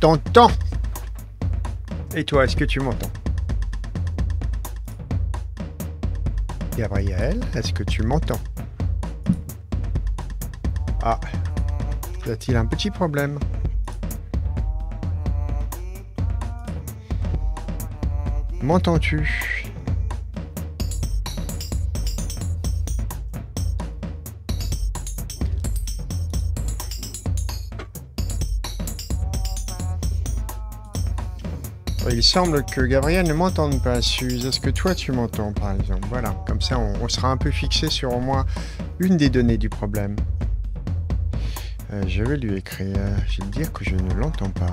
t'entends Et toi, est-ce que tu m'entends Gabriel, est-ce que tu m'entends Ah, y a-t-il un petit problème M'entends-tu il semble que Gabriel ne m'entende pas, Suze. Est-ce que toi tu m'entends par exemple Voilà, comme ça on, sera un peu fixé sur au moins une des données du problème. Euh, je vais lui écrire, je vais lui dire que je ne l'entends pas.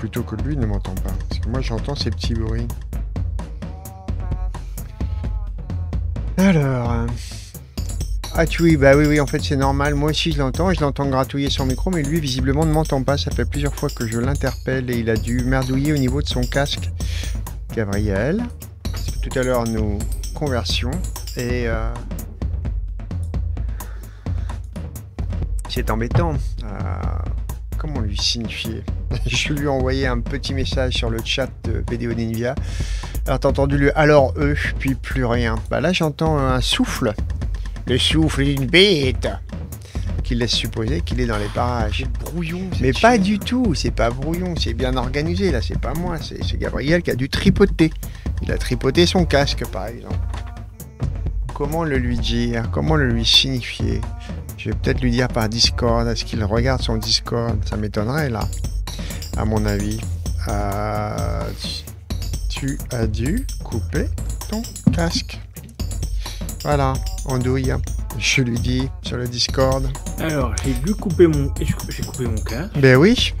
Plutôt que lui ne m'entend pas, parce que moi j'entends ces petits bruits. Ah tu oui, bah oui, oui, en fait c'est normal. Moi aussi je l'entends, je l'entends gratouiller son micro, mais lui visiblement ne m'entend pas. Ça fait plusieurs fois que je l'interpelle et il a dû merdouiller au niveau de son casque. Gabriel, tout à l'heure nous conversions et euh, c'est embêtant. Euh, comment lui signifier Je lui ai envoyé un petit message sur le chat de PDO Ninvia. Alors t'as entendu le alors eux, puis plus rien. Bah là j'entends un souffle le souffle d'une bête Qui laisse supposer qu'il est dans les parages. brouillon. Mais pas du tout, c'est pas brouillon, c'est bien organisé. Là, c'est pas moi, c'est Gabriel qui a dû tripoter. Il a tripoté son casque, par exemple. Comment le lui dire Comment le lui signifier Je vais peut-être lui dire par Discord. Est-ce qu'il regarde son Discord Ça m'étonnerait, là, à mon avis. tu as dû couper ton casque. Voilà en douille. Je lui dis sur le Discord. Alors, j'ai dû couper mon. J'ai coupé mon casque. Ben oui.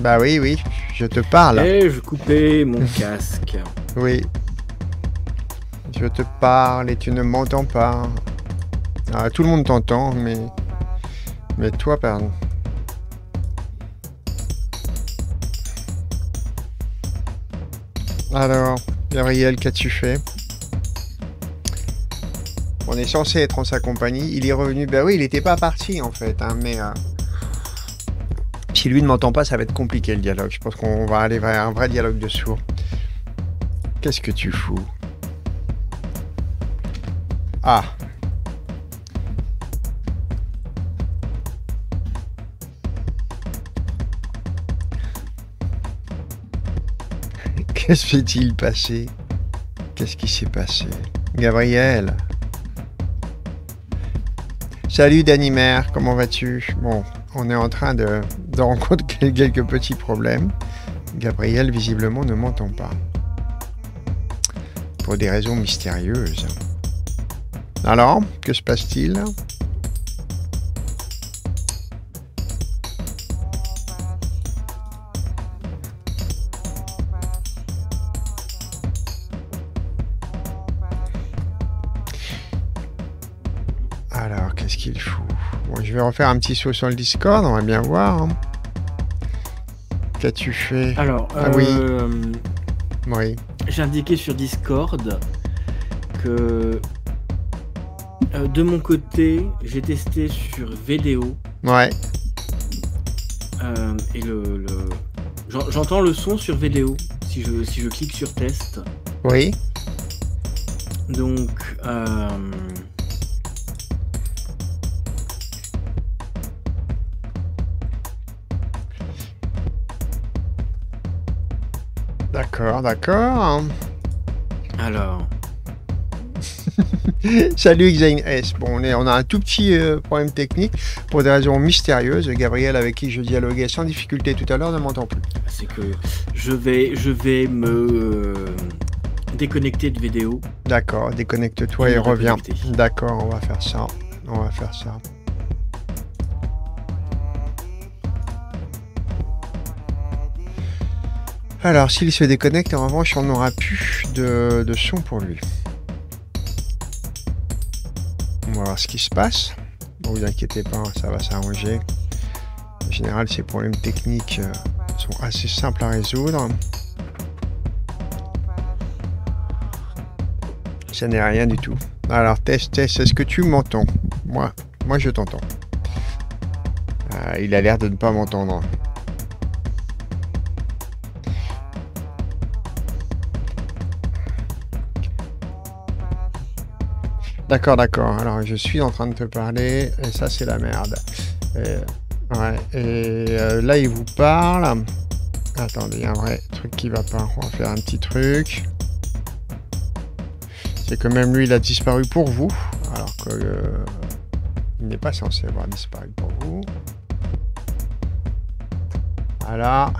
Bah oui, oui, je te parle. Et je coupais mon casque. Oui. Je te parle et tu ne m'entends pas. Ah, tout le monde t'entend, mais... Mais toi, pardon. Alors, Gabriel, qu'as-tu fait On est censé être en sa compagnie. Il est revenu. Ben oui, il n'était pas parti en fait, hein, mais. Euh, si lui ne m'entend pas, ça va être compliqué le dialogue. Je pense qu'on va aller vers un vrai dialogue de sourds. Qu'est-ce que tu fous Ah passé Qu'est-ce qui s'est passé Gabriel Salut Mère, comment vas-tu Bon, on est en train de, de rencontrer quelques petits problèmes. Gabriel, visiblement, ne m'entend pas. Pour des raisons mystérieuses. Alors, que se passe-t-il vais refaire un petit saut sur le Discord, on va bien voir. Hein. Qu'as-tu fait Alors, ah oui. Euh, oui. J'ai indiqué sur Discord que euh, de mon côté, j'ai testé sur vidéo. Ouais. Euh, et le, j'entends le son sur vidéo si je si je clique sur test. Oui. Donc. Euh... D'accord, d'accord. Alors. Salut Xane Bon, on, est, on a un tout petit euh, problème technique pour des raisons mystérieuses. Gabriel, avec qui je dialoguais sans difficulté tout à l'heure, ne m'entend plus. C'est que je vais, je vais me euh, déconnecter de vidéo. D'accord, déconnecte-toi et reviens. D'accord, on va faire ça. On va faire ça. Alors, s'il se déconnecte, en revanche, on n'aura plus de, son pour lui. On va voir ce qui se passe. bon vous inquiétez pas, ça va s'arranger. En général, ces problèmes techniques euh, sont assez simples à résoudre. Ça n'est rien du tout. Alors, test, test, est-ce que tu m'entends Moi, moi je t'entends. Euh, il a l'air de ne pas m'entendre. D'accord, d'accord. Alors, je suis en train de te parler, et ça, c'est la merde. Et, ouais, et euh, là, il vous parle. Attendez, il y a un vrai truc qui va pas. On va faire un petit truc. C'est que même lui, il a disparu pour vous. Alors que... Euh, il n'est pas censé avoir disparu pour vous. Voilà.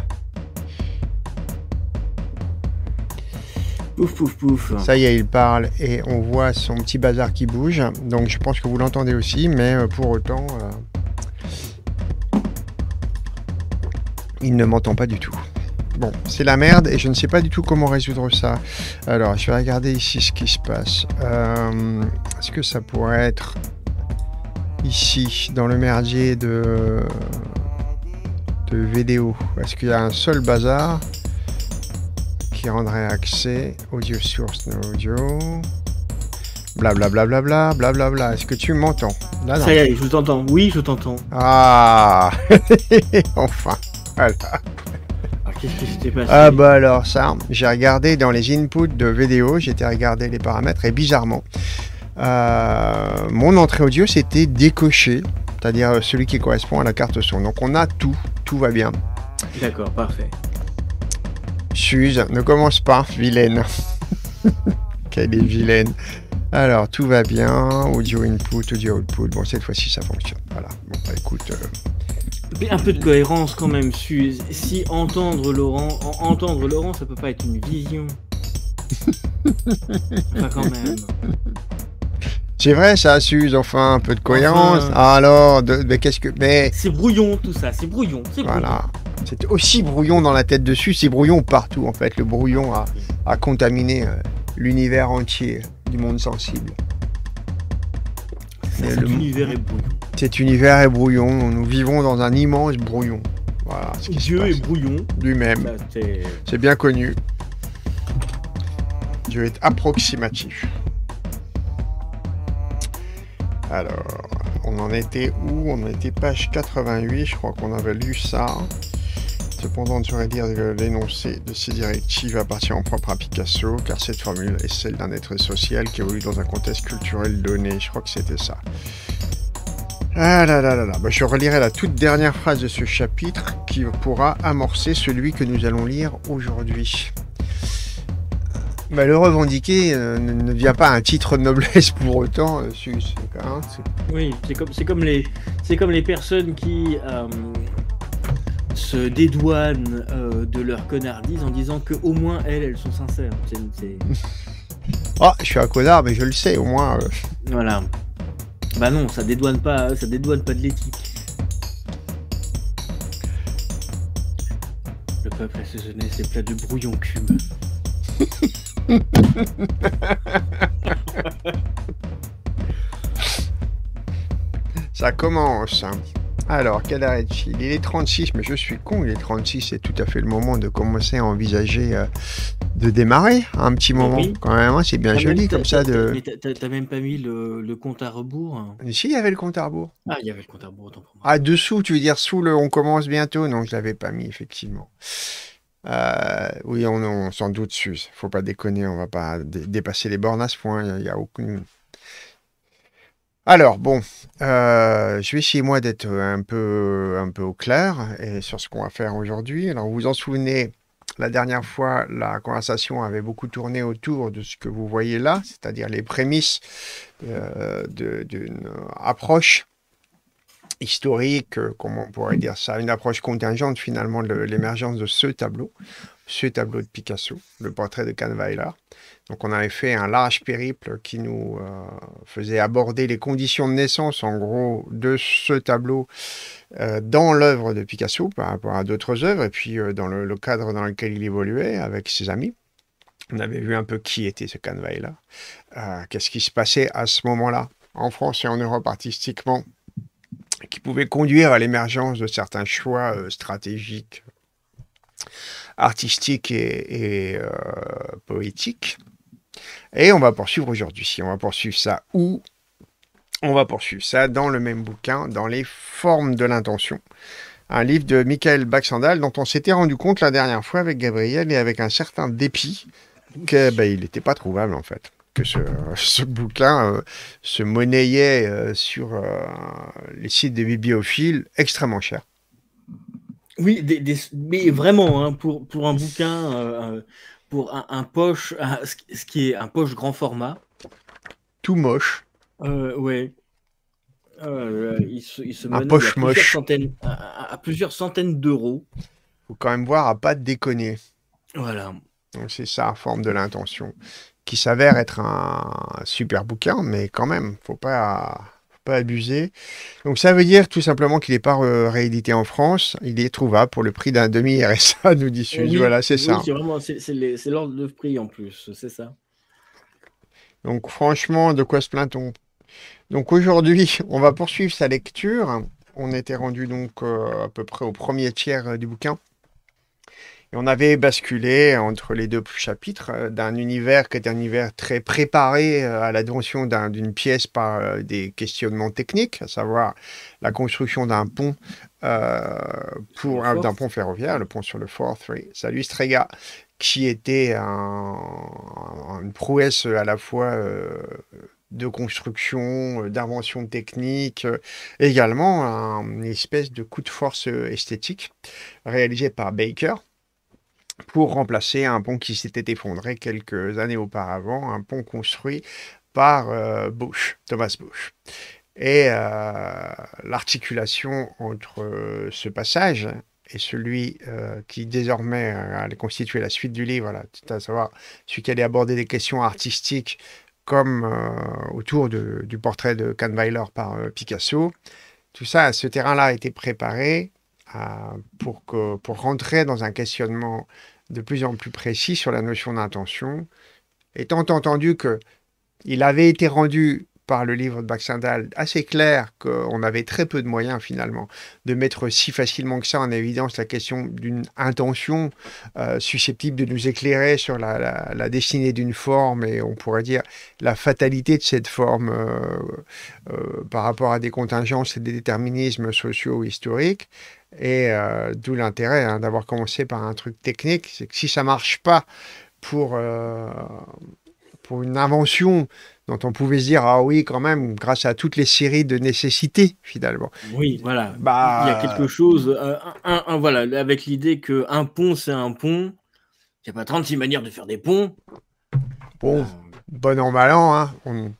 Pouf, pouf, pouf. Ça y est, il parle et on voit son petit bazar qui bouge. Donc je pense que vous l'entendez aussi, mais euh, pour autant, euh, il ne m'entend pas du tout. Bon, c'est la merde et je ne sais pas du tout comment résoudre ça. Alors, je vais regarder ici ce qui se passe. Euh, est-ce que ça pourrait être ici, dans le merdier de, de vidéo Est-ce qu'il y a un seul bazar rendrait accès audio source audio. Blablabla, blablabla, Est-ce que tu m'entends Ça y est, je t'entends. Oui, je t'entends. Ah Enfin Voilà. Ah, qu'est-ce ah, bah alors ça, j'ai regardé dans les inputs de vidéo, j'étais regardé les paramètres et bizarrement, euh, mon entrée audio c'était décoché, c'est-à-dire euh, celui qui correspond à la carte son. Donc on a tout, tout va bien. D'accord, parfait. Suze, ne commence pas, vilaine. Quelle est vilaine. Alors, tout va bien, audio input, audio output. Bon, cette fois-ci, ça fonctionne. Voilà. Bon, bah, écoute. Euh, un peu de cohérence quand même, Suze. Si entendre Laurent, entendre Laurent, ça peut pas être une vision. enfin, quand même. C'est vrai, ça s'use, enfin, un peu de cohérence. alors, mais qu'est-ce que. Mais... C'est brouillon, tout ça, c'est brouillon. Voilà. C'est aussi brouillon dans la tête dessus, c'est brouillon partout, en fait. Le brouillon a, contaminé euh, l'univers entier du monde sensible. cet, univers est brouillon. cet univers est brouillon. Nous vivons dans un immense brouillon. Voilà. Dieu est brouillon. Lui-même. Bah, c'est bien connu. Dieu est approximatif. Alors, on en était où On était page 88, je crois qu'on avait lu ça. Cependant, on devrait dire que l'énoncé de ces directives appartient en propre à Picasso, car cette formule est celle d'un être social qui évolue dans un contexte culturel donné. Je crois que c'était ça. Ah là là là là, bah, je relirai la toute dernière phrase de ce chapitre qui pourra amorcer celui que nous allons lire aujourd'hui le revendiquer ne, vient pas un titre de noblesse pour autant. oui, c'est comme, comme, les, comme les personnes qui se dédouanent de leur connardise en disant qu'au moins elles, elles sont sincères. Ah, oh, je suis un connard, mais je le sais au moins. Voilà. Bah non, ça dédouane pas, ça dédouane pas de l'éthique. Le peuple assaisonné ses plats de brouillon cube. Ça commence. Alors, quel Il est 36, mais je suis con, il est 36, c'est tout à fait le moment de commencer à envisager euh, de démarrer un petit moment. Quand même, hein, c'est bien joli comme ça. De... Mais t'as même pas mis le, compte à rebours hein. Si, il y avait le compte à rebours. Ah, il y avait le compte à rebours, autant ah, dessous, tu veux dire sous le on commence bientôt Non, je l'avais pas mis, effectivement. Euh, oui, on, on s'en doute dessus. Faut pas déconner, on va pas dépasser les bornes à ce point. Il n'y a, aucune. Alors bon, euh, je vais essayer moi d'être un peu, un peu au clair et sur ce qu'on va faire aujourd'hui. Alors vous vous en souvenez, la dernière fois, la conversation avait beaucoup tourné autour de ce que vous voyez là, c'est-à-dire les prémices euh, d'une approche historique, euh, comment on pourrait dire ça, une approche contingente finalement de l'émergence de ce tableau, ce tableau de Picasso, le portrait de Kahnweiler. Donc on avait fait un large périple qui nous euh, faisait aborder les conditions de naissance en gros de ce tableau euh, dans l'œuvre de Picasso par rapport à d'autres œuvres et puis dans le, cadre dans lequel il évoluait avec ses amis. On avait vu un peu qui était ce euh, qu'est-ce qui se passait à ce moment-là en France et en Europe artistiquement qui pouvaient conduire à l'émergence de certains choix euh, stratégiques, artistiques et, euh, poétiques. Et on va poursuivre aujourd'hui. Si on va poursuivre ça où On va poursuivre ça dans le même bouquin, dans les formes de l'intention. Un livre de Michael Baxandal dont on s'était rendu compte la dernière fois avec Gabriel et avec un certain dépit qu'il bah, n'était pas trouvable en fait que ce, bouquin euh, se monnayait euh, sur euh, les sites des bibliophiles extrêmement cher. Oui, mais vraiment, hein, pour, pour un bouquin, pour un, poche, ce qui est un poche grand format. Tout moche. ouais. un poche moche. à, plusieurs centaines d'euros. Faut quand même voir à pas déconner. Voilà. c'est ça, forme de l'intention qui s'avère être un super bouquin, mais quand même, faut pas, faut pas abuser. Donc ça veut dire tout simplement qu'il n'est pas euh, réédité en France, il est trouvable pour le prix d'un demi RSA, nous dit voilà, c'est ça. C'est vraiment, c'est l'ordre de prix en plus, c'est ça. Donc franchement, de quoi se plaint-on Donc aujourd'hui, on va poursuivre sa lecture. On était rendu donc euh, à peu près au premier tiers euh, du bouquin on avait basculé entre les deux chapitres euh, d'un univers qui était un univers très préparé euh, à l'advention d'une pièce par euh, des questionnements techniques, à savoir la construction d'un pont pour d'un pont ferroviaire, le pont sur le Forth, oui. Salut Strega, qui était une prouesse à la fois de construction, d'invention technique, également une espèce de coup de force esthétique réalisé par Baker pour remplacer un pont qui s'était effondré quelques années auparavant, un pont construit par Bush, Thomas Bush. Et euh, l'articulation entre euh, ce passage et celui euh, qui désormais allait constituer la suite du livre, là, à savoir celui qui allait aborder des questions artistiques comme autour du portrait de Kahnweiler par Picasso, tout ça, ce terrain-là a été préparé pour, pour rentrer dans un questionnement de plus en plus précis sur la notion d'intention, étant entendu qu'il il avait été rendu par le livre de Baxendal assez clair qu'on avait très peu de moyens finalement de mettre si facilement que ça en évidence la question d'une intention euh, susceptible de nous éclairer sur la, la, destinée d'une forme et on pourrait dire la fatalité de cette forme euh, euh, par rapport à des contingences et des déterminismes sociaux ou historiques. Et euh, d'où l'intérêt hein, d'avoir commencé par un truc technique, c'est que si ça marche pas pour, euh, pour une invention dont on pouvait se dire ah oui quand même grâce à toutes les séries de nécessités finalement. Oui voilà. Bah, il y a quelque chose. Euh, un, voilà avec l'idée que un pont c'est un pont. Il n'y a pas 36 manières de faire des ponts. Bon, bon an mal hein, on,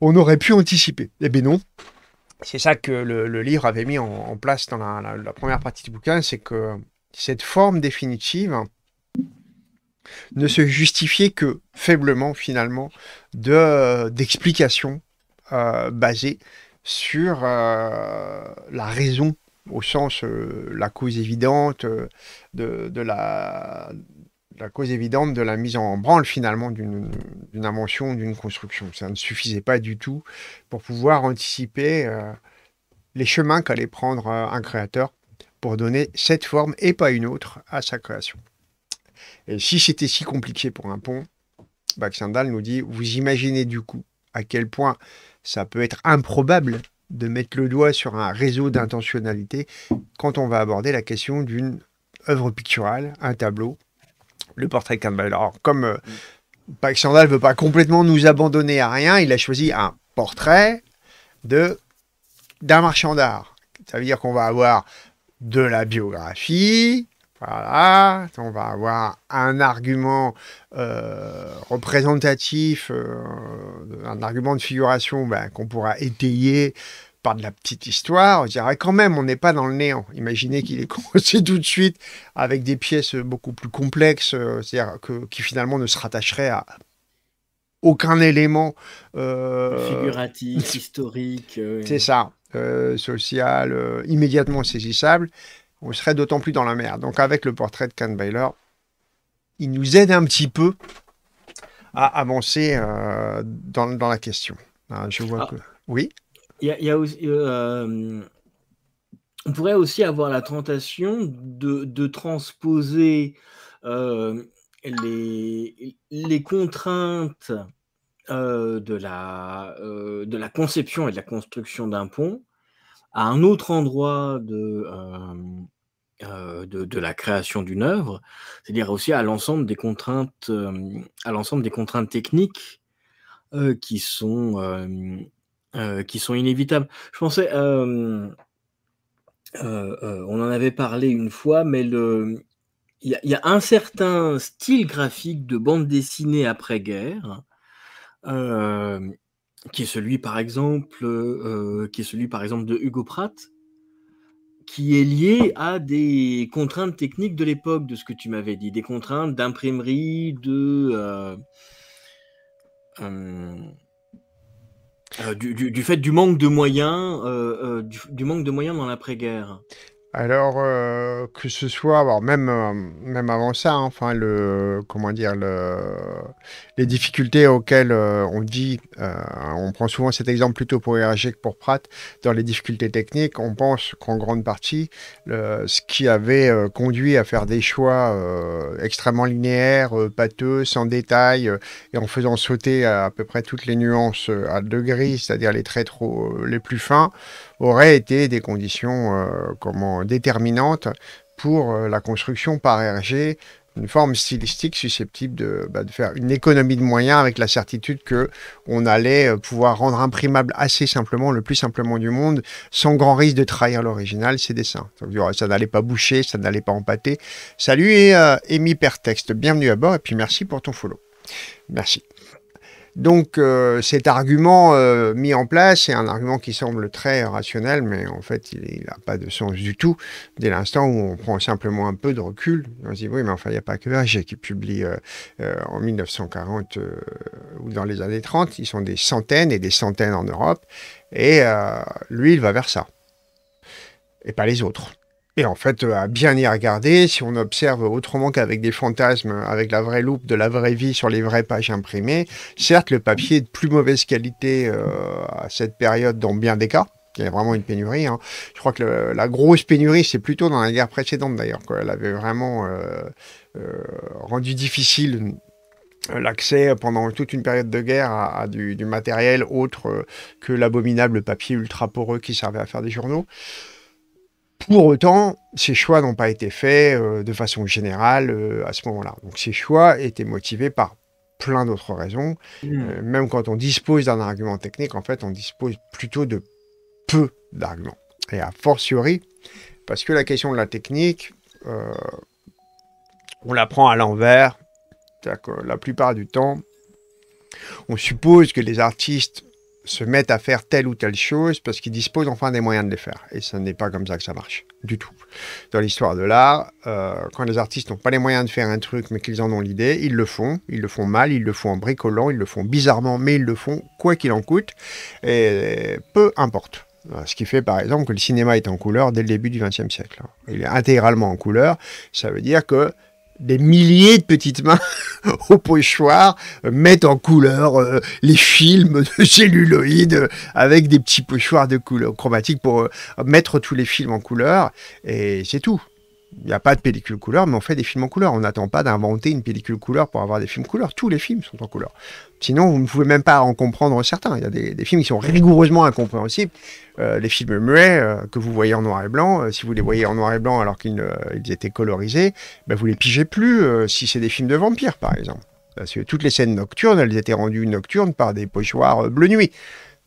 on aurait pu anticiper. Eh bien non c'est ça que le, livre avait mis en, place dans la, première partie du bouquin, c'est que cette forme définitive ne se justifiait que faiblement finalement de d'explications euh, basées sur euh, la raison au sens euh, la cause évidente de la la cause évidente de la mise en branle finalement d'une invention, d'une construction. Ça ne suffisait pas du tout pour pouvoir anticiper euh, les chemins qu'allait prendre euh, un créateur pour donner cette forme et pas une autre à sa création. Et si c'était si compliqué pour un pont, Baxendal nous dit, vous imaginez du coup à quel point ça peut être improbable de mettre le doigt sur un réseau d'intentionnalité quand on va aborder la question d'une œuvre picturale, un tableau, le portrait de Campbell. Alors, comme euh, ne veut pas complètement nous abandonner à rien, il a choisi un portrait de d'un marchand d'art. Ça veut dire qu'on va avoir de la biographie, voilà, on va avoir un argument euh, représentatif, euh, un argument de figuration ben, qu'on pourra étayer de la petite histoire, on dirait ah, quand même, on n'est pas dans le néant. Imaginez qu'il est commencé tout de suite avec des pièces beaucoup plus complexes, euh, c'est-à-dire qui finalement ne se rattacheraient à aucun élément euh, figuratif, historique. Euh, C'est ça, social, immédiatement saisissable. On serait d'autant plus dans la mer. Donc avec le portrait de Can Baylor, il nous aide un petit peu à avancer dans, dans, la question. Hein, je vois ah. que... Oui euh, on pourrait aussi avoir la tentation de, transposer euh, les, les, contraintes euh, de, la, de la conception et de la construction d'un pont à un autre endroit de, de, la création d'une œuvre, c'est-à-dire aussi à l'ensemble des contraintes, à l'ensemble des contraintes techniques qui sont euh, qui sont inévitables. Je pensais, euh, euh, on en avait parlé une fois, mais il y, y, a un certain style graphique de bande dessinée après-guerre, qui est celui par exemple, qui est celui par exemple de Hugo Pratt, qui est lié à des contraintes techniques de l'époque, de ce que tu m'avais dit, des contraintes d'imprimerie, de euh, du, du, du, fait du manque de moyens, euh, euh, du, du manque de moyens dans l'après-guerre. Alors euh, que ce soit, même euh, même avant ça, hein, enfin le comment dire les difficultés auxquelles euh, on dit, on prend souvent cet exemple plutôt pour RG que pour Pratt dans les difficultés techniques, on pense qu'en grande partie ce qui avait conduit à faire des choix extrêmement linéaires, pâteux, sans détail et en faisant sauter à, peu près toutes les nuances à degrés, c'est-à-dire les traits trop les plus fins auraient été des conditions euh, comment, déterminantes pour euh, la construction par RG une forme stylistique susceptible bah, de, faire une économie de moyens avec la certitude que on allait euh, pouvoir rendre imprimable assez simplement, le plus simplement du monde, sans grand risque de trahir l'original, ses dessins. Donc, ça n'allait pas boucher, ça n'allait pas empâter. Salut et euh, texte. bienvenue à bord et puis merci pour ton follow. Merci. Donc euh, cet argument euh, mis en place est un argument qui semble très rationnel, mais en fait il n'a pas de sens du tout dès l'instant où on prend simplement un peu de recul. On se dit oui, mais enfin il n'y a pas que verger qui publie euh, en 1940 ou dans les années 30, ils sont des centaines et des centaines en Europe, et lui il va vers ça, et pas les autres. Et en fait, euh, à bien y regarder, si on observe autrement qu'avec des fantasmes, euh, avec la vraie loupe de la vraie vie sur les vraies pages imprimées, certes, le papier est de plus mauvaise qualité euh, à cette période dans bien des cas. Il y a vraiment une pénurie. Hein. Je crois que la grosse pénurie, c'est plutôt dans la guerre précédente d'ailleurs. Elle avait vraiment rendu difficile l'accès pendant toute une période de guerre à, du, matériel autre que l'abominable papier ultra poreux qui servait à faire des journaux. Pour autant, ces choix n'ont pas été faits euh, de façon générale euh, à ce moment-là. Donc ces choix étaient motivés par plein d'autres raisons. Mmh. Euh, même quand on dispose d'un argument technique, en fait, on dispose plutôt de peu d'arguments. Et a fortiori, parce que la question de la technique, on la prend à l'envers. C'est-à-dire que La plupart du temps, on suppose que les artistes se mettent à faire telle ou telle chose parce qu'ils disposent enfin des moyens de les faire. Et ce n'est pas comme ça que ça marche, du tout. Dans l'histoire de l'art, euh, quand les artistes n'ont pas les moyens de faire un truc mais qu'ils en ont l'idée, ils le font. Ils le font mal, ils le font en bricolant, ils le font bizarrement, mais ils le font quoi qu'il en coûte, et peu importe. Euh, ce qui fait par exemple que le cinéma est en couleur dès le début du XXe siècle. Hein. Il est intégralement en couleur, ça veut dire que des milliers de petites mains au pochoir euh, mettent en couleur euh, les films de celluloïdes euh, avec des petits pochoirs de couleur chromatique pour mettre tous les films en couleur et c'est tout il n'y a pas de pellicule couleur, mais on fait des films en couleur. On n'attend pas d'inventer une pellicule couleur pour avoir des films couleur. Tous les films sont en couleur. Sinon, vous ne pouvez même pas en comprendre certains. Il y a des, films qui sont rigoureusement incompréhensibles. Euh, les films muets euh, que vous voyez en noir et blanc, euh, si vous les voyez en noir et blanc alors qu'ils étaient colorisés, ben vous les pigez plus si c'est des films de vampires, par exemple. Parce que toutes les scènes nocturnes, elles étaient rendues nocturnes par des pochoirs bleu nuit.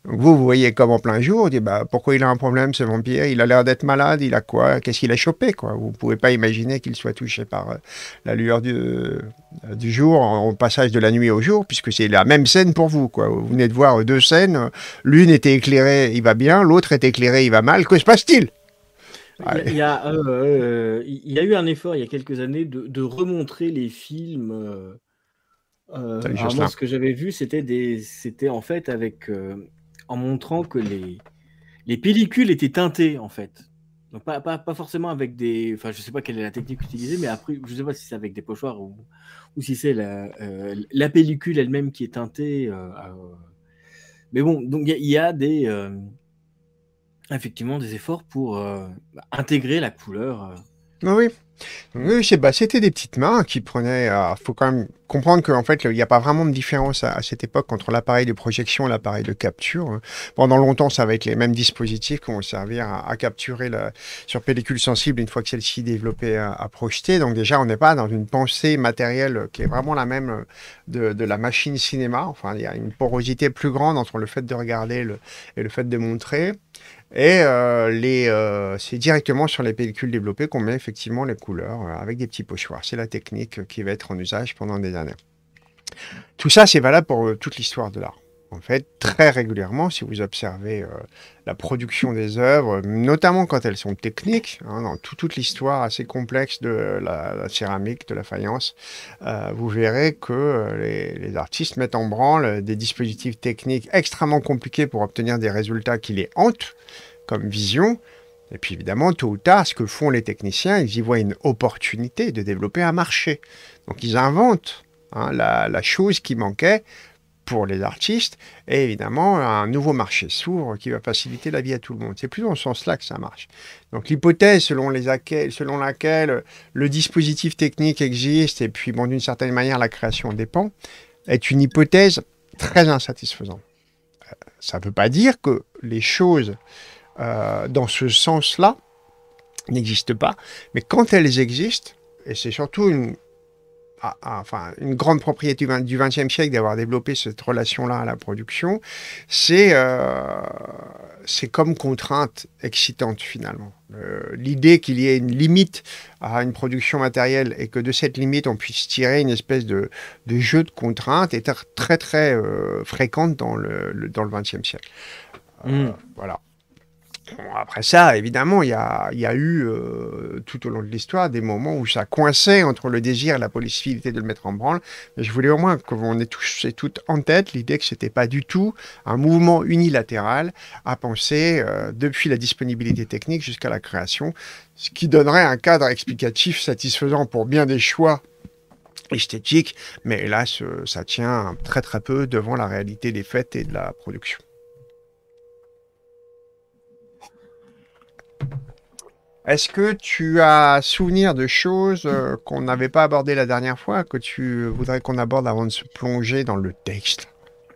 Vous, vous voyez comme en plein jour, vous bah, pourquoi il a un problème ce vampire Il a l'air d'être malade, il a quoi Qu'est-ce qu'il a chopé quoi Vous ne pouvez pas imaginer qu'il soit touché par euh, la lueur du, euh, du jour au passage de la nuit au jour, puisque c'est la même scène pour vous. Quoi. Vous venez de voir deux scènes, l'une était éclairée, il va bien, l'autre est éclairée, il va mal. Que se passe-t-il euh, il y, a, eu un effort il y a quelques années de, de remontrer les films. Euh, ce que j'avais vu, c'était des, c'était en fait avec en montrant que les, les pellicules étaient teintées en fait. Donc pas, pas, forcément avec des... Enfin, je sais pas quelle est la technique utilisée, mais après, je sais pas si c'est avec des pochoirs ou, ou si c'est la, euh, la, pellicule elle-même qui est teintée. Euh, euh. Mais bon, donc il y, a des... effectivement, des efforts pour intégrer la couleur. Ah oui, oui je sais pas, c'était des petites mains qui prenaient. Il euh, faut quand même comprendre qu'en fait, il n'y a pas vraiment de différence à, cette époque entre l'appareil de projection et l'appareil de capture. Hein. Pendant longtemps, ça va être les mêmes dispositifs qui vont servir à, capturer sur pellicule sensible une fois que celle-ci développée euh, à, projeter. Donc déjà, on n'est pas dans une pensée matérielle qui est vraiment la même euh, de, la machine cinéma. Enfin, il y a une porosité plus grande entre le fait de regarder et le fait de montrer. Et euh, les, euh, c'est directement sur les pellicules développées qu'on met effectivement les couleurs euh, avec des petits pochoirs. C'est la technique qui va être en usage pendant des années. Tout ça, c'est valable pour toute l'histoire de l'art. En fait, très régulièrement, si vous observez euh, la production des œuvres, notamment quand elles sont techniques, hein, dans toute l'histoire assez complexe de la, céramique, de la faïence, euh, vous verrez que euh, les, artistes mettent en branle des dispositifs techniques extrêmement compliqués pour obtenir des résultats qui les hantent comme vision. Et puis évidemment, tôt ou tard, ce que font les techniciens, ils y voient une opportunité de développer un marché. Donc ils inventent hein, la chose qui manquait pour les artistes et évidemment un nouveau marché s'ouvre qui va faciliter la vie à tout le monde. C'est plus dans ce sens-là que ça marche. Donc l'hypothèse selon, les selon laquelle le dispositif technique existe et puis bon, d'une certaine manière la création dépend est une hypothèse très insatisfaisante. Euh, ça ne veut pas dire que les choses euh, dans ce sens-là n'existent pas, mais quand elles existent, et c'est surtout une, enfin, une grande propriété du XXe siècle d'avoir développé cette relation-là à la production, c'est euh, comme contrainte excitante finalement. Euh, l'idée qu'il y ait une limite à une production matérielle et que de cette limite on puisse tirer une espèce de, jeu de contraintes est très très euh, fréquente dans le, dans le XXe siècle. Mm. Voilà. Bon, après ça, évidemment, il y a, y a, eu euh, tout au long de l'histoire des moments où ça coinçait entre le désir et la possibilité de le mettre en branle. Mais je voulais au moins qu'on ait tous et toutes en tête l'idée que c'était pas du tout un mouvement unilatéral à penser euh, depuis la disponibilité technique jusqu'à la création, ce qui donnerait un cadre explicatif satisfaisant pour bien des choix esthétiques. Mais hélas, euh, ça tient très très peu devant la réalité des faits et de la production. Est-ce que tu as souvenir de choses euh, qu'on n'avait pas abordées la dernière fois, que tu voudrais qu'on aborde avant de se plonger dans le texte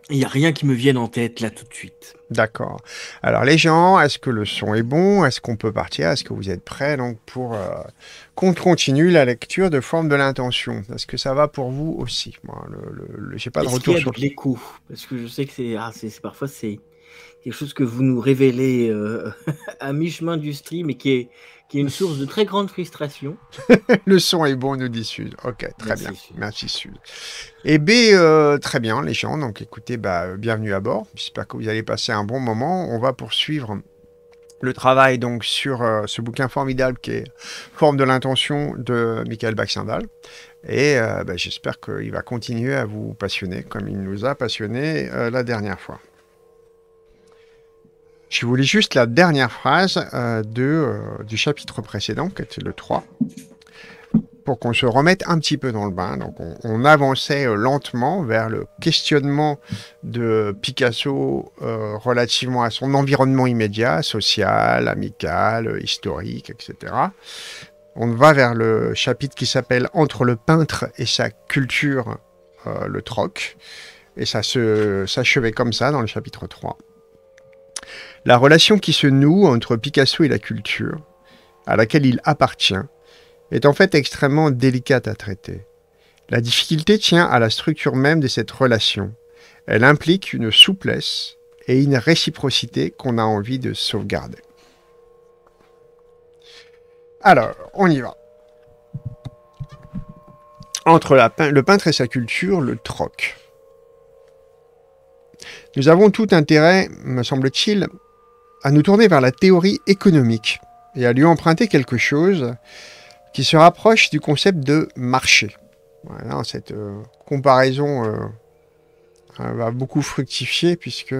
Il n'y a rien qui me vienne en tête là tout de suite. D'accord. Alors les gens, est-ce que le son est bon Est-ce qu'on peut partir Est-ce que vous êtes prêts donc pour euh, qu'on continue la lecture de forme de l'intention Est-ce que ça va pour vous aussi Je le, le, sais pas de retour sur les coups. parce que je sais que c'est ah, parfois c'est quelque chose que vous nous révélez euh, à mi-chemin du stream et qui est qui est une source de très grande frustration. le son est bon, nous dit Sud. Ok, très bien. Merci Sud. Et eh B, ben, euh, très bien, les gens. Donc écoutez, bah, euh, bienvenue à bord. J'espère que vous allez passer un bon moment. On va poursuivre le travail donc sur euh, ce bouquin formidable qui est Forme de l'intention de Michael Baxendal. Et bah, j'espère qu'il va continuer à vous passionner comme il nous a passionné la dernière fois. Je voulais juste la dernière phrase euh, de, euh, du chapitre précédent, qui était le 3, pour qu'on se remette un petit peu dans le bain. Donc on, avançait euh, lentement vers le questionnement de Picasso relativement à son environnement immédiat, social, amical, historique, etc. On va vers le chapitre qui s'appelle Entre le peintre et sa culture, le troc. Et ça s'achevait comme ça dans le chapitre 3 la relation qui se noue entre Picasso et la culture, à laquelle il appartient, est en fait extrêmement délicate à traiter. La difficulté tient à la structure même de cette relation. Elle implique une souplesse et une réciprocité qu'on a envie de sauvegarder. Alors, on y va. Entre le peintre et sa culture, le troc. Nous avons tout intérêt, me semble-t-il, à nous tourner vers la théorie économique et à lui emprunter quelque chose qui se rapproche du concept de marché. cette euh, comparaison euh, euh, va beaucoup fructifier puisque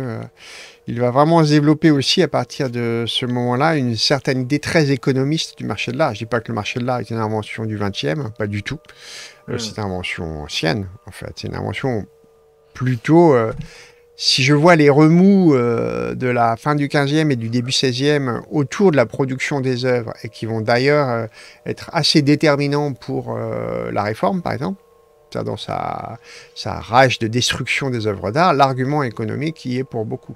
il va vraiment se développer aussi à partir de ce moment-là une certaine idée très économiste du marché de l'art. Je ne dis pas que le marché de l'art est une invention du 20e, pas du tout. Hmm. C'est une invention ancienne en fait, c'est une invention plutôt si je vois les remous euh, de la fin du 15e et du début 16e autour de la production des œuvres, et qui vont d'ailleurs euh, être assez déterminants pour euh, la réforme, par exemple, dans sa, sa, rage de destruction des œuvres d'art, l'argument économique y est pour beaucoup.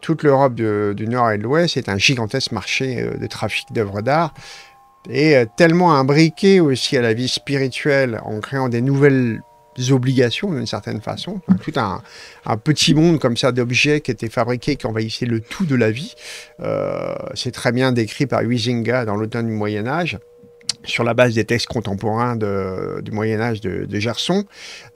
toute l'Europe du Nord et de l'Ouest est un gigantesque marché de trafic d'œuvres d'art, et tellement imbriqué aussi à la vie spirituelle en créant des nouvelles obligations d'une certaine façon. tout un, petit monde comme ça d'objets qui étaient fabriqués, qui envahissaient le tout de la vie. Euh, c'est très bien décrit par Huizinga dans l'automne du Moyen Âge sur la base des textes contemporains du Moyen Âge de, de Gerson,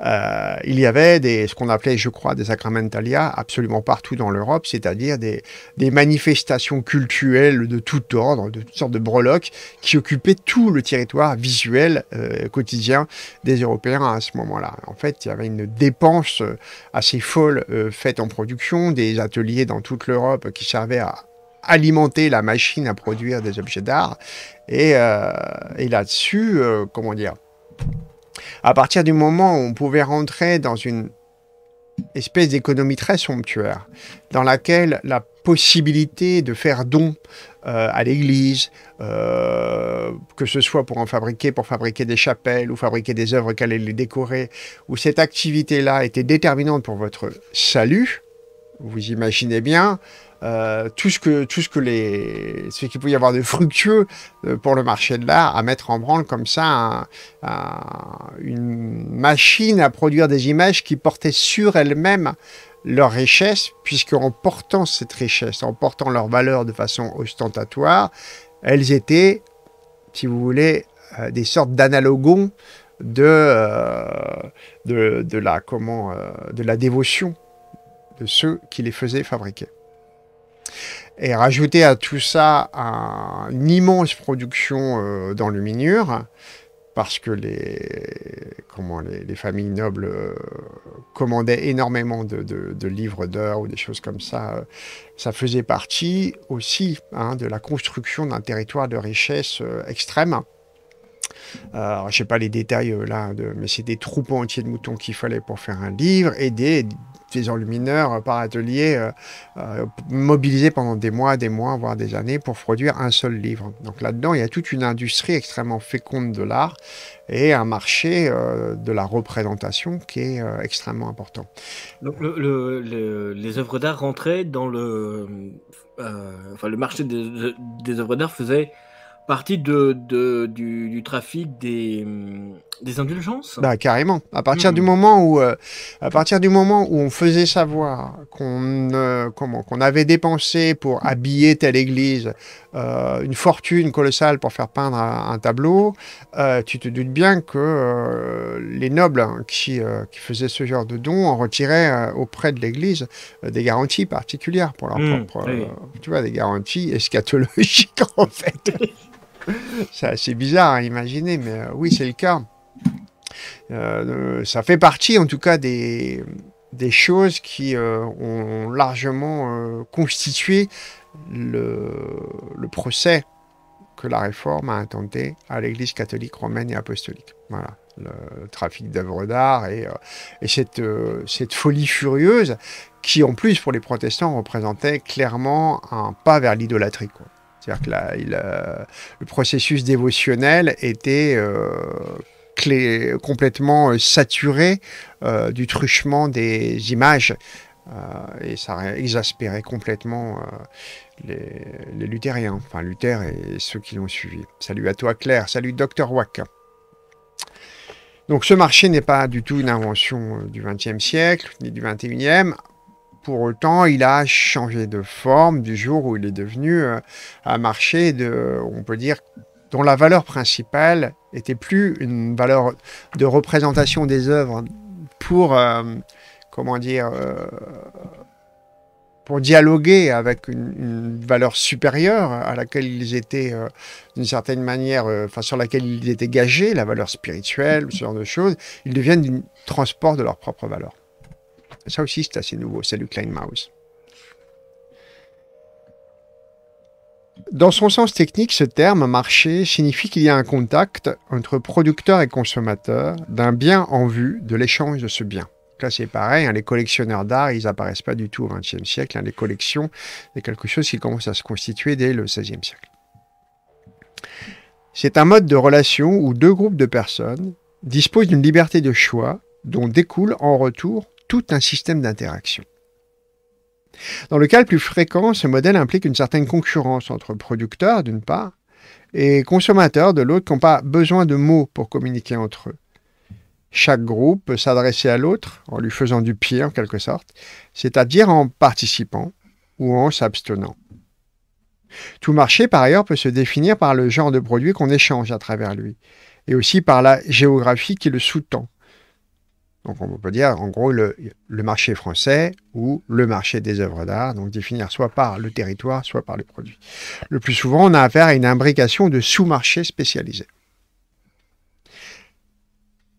euh, il y avait des, ce qu'on appelait, je crois, des sacramentalia absolument partout dans l'Europe, c'est-à-dire des, manifestations culturelles de tout ordre, de toutes sortes de breloques, qui occupaient tout le territoire visuel euh, quotidien des Européens à ce moment-là. En fait, il y avait une dépense assez folle euh, faite en production, des ateliers dans toute l'Europe qui servaient à alimenter la machine à produire des objets d'art. Et, euh, là-dessus, euh, comment dire, à partir du moment où on pouvait rentrer dans une espèce d'économie très somptuaire, dans laquelle la possibilité de faire don euh, à l'Église, que ce soit pour en fabriquer, pour fabriquer des chapelles ou fabriquer des œuvres qu'elle allait décorer, où cette activité-là était déterminante pour votre salut, vous imaginez bien euh, tout ce que tout ce que les ce qu'il peut y avoir de fructueux euh, pour le marché de l'art à mettre en branle comme ça une machine à produire des images qui portaient sur elles-mêmes leur richesse, puisque en portant cette richesse, en portant leur valeur de façon ostentatoire, elles étaient, si vous voulez, euh, des sortes d'analogons de, de, de la dévotion de ceux qui les faisaient fabriquer et rajouter à tout ça un, une immense production euh, parce que les, comment, les, familles nobles euh, commandaient énormément de, livres d'heures ou des choses comme ça. Euh, ça faisait partie aussi hein, de la construction d'un territoire de richesse euh, extrême. Alors, je sais pas les détails là, de, mais c'est des troupeaux entiers de moutons qu'il fallait pour faire un livre et des des enlumineurs euh, par atelier euh, euh, mobilisés pendant des mois, des mois, voire des années pour produire un seul livre. Donc là-dedans, il y a toute une industrie extrêmement féconde de l'art et un marché de la représentation qui est extrêmement important. Donc les œuvres d'art rentraient dans le, enfin, le marché des, des œuvres d'art faisait partie de, de du, trafic des, hum, des, indulgences Bah carrément. À partir du hmm. moment où, euh, à partir du moment où on faisait savoir qu'on euh, qu'on avait dépensé pour habiller telle église euh, une fortune colossale pour faire peindre un, tableau, tu te doutes bien que les nobles hein, qui, qui, faisaient ce genre de dons en retiraient auprès de l'église des garanties particulières pour leur hmm, propre, tu vois, des garanties eschatologiques en fait c'est assez bizarre à imaginer, mais euh, oui, c'est le cas. Euh, euh, ça fait partie en tout cas des, choses qui ont largement constitué le, procès que la réforme a intenté à l'Église catholique romaine et apostolique. Voilà, le trafic d'œuvres d'art et, cette, cette folie furieuse qui, en plus, pour les protestants, représentait clairement un pas vers l'idolâtrie que là, il euh, le processus dévotionnel était euh, clé, complètement euh, saturé du truchement des images. et ça exaspérait complètement les, luthériens, enfin Luther et ceux qui l'ont suivi. Salut à toi Claire, salut Dr Wack. Donc ce marché n'est pas du tout une invention du XXe siècle, ni du XXIe pour autant, il a changé de forme du jour où il est devenu euh, un marché de, on peut dire, dont la valeur principale était plus une valeur de représentation des œuvres pour, euh, comment dire, euh, pour dialoguer avec une, valeur supérieure à laquelle ils étaient, d'une certaine manière, enfin sur laquelle ils étaient gagés, la valeur spirituelle, ce genre de choses, ils deviennent du transport de leur propre valeur. Ça aussi, c'est assez nouveau. C'est le Kleinmaus. Dans son sens technique, ce terme marché signifie qu'il y a un contact entre producteur et consommateur d'un bien en vue de l'échange de ce bien. Là, c'est pareil, hein, les collectionneurs d'art, ils n'apparaissent pas du tout au XXe siècle. Hein, les collections, c'est quelque chose qui commence à se constituer dès le XVIe siècle. C'est un mode de relation où deux groupes de personnes disposent d'une liberté de choix dont découle en retour tout un système d'interaction. Dans le cas le plus fréquent, ce modèle implique une certaine concurrence entre producteurs, d'une part, et consommateurs, de l'autre, qui n'ont pas besoin de mots pour communiquer entre eux. Chaque groupe peut s'adresser à l'autre en lui faisant du pied, en quelque sorte, c'est-à-dire en participant ou en s'abstenant. Tout marché, par ailleurs, peut se définir par le genre de produit qu'on échange à travers lui, et aussi par la géographie qui le sous-tend, donc on peut dire en gros le, marché français ou le marché des œuvres d'art, donc définir soit par le territoire, soit par les produits. Le plus souvent, on a affaire à une imbrication de sous-marchés spécialisés.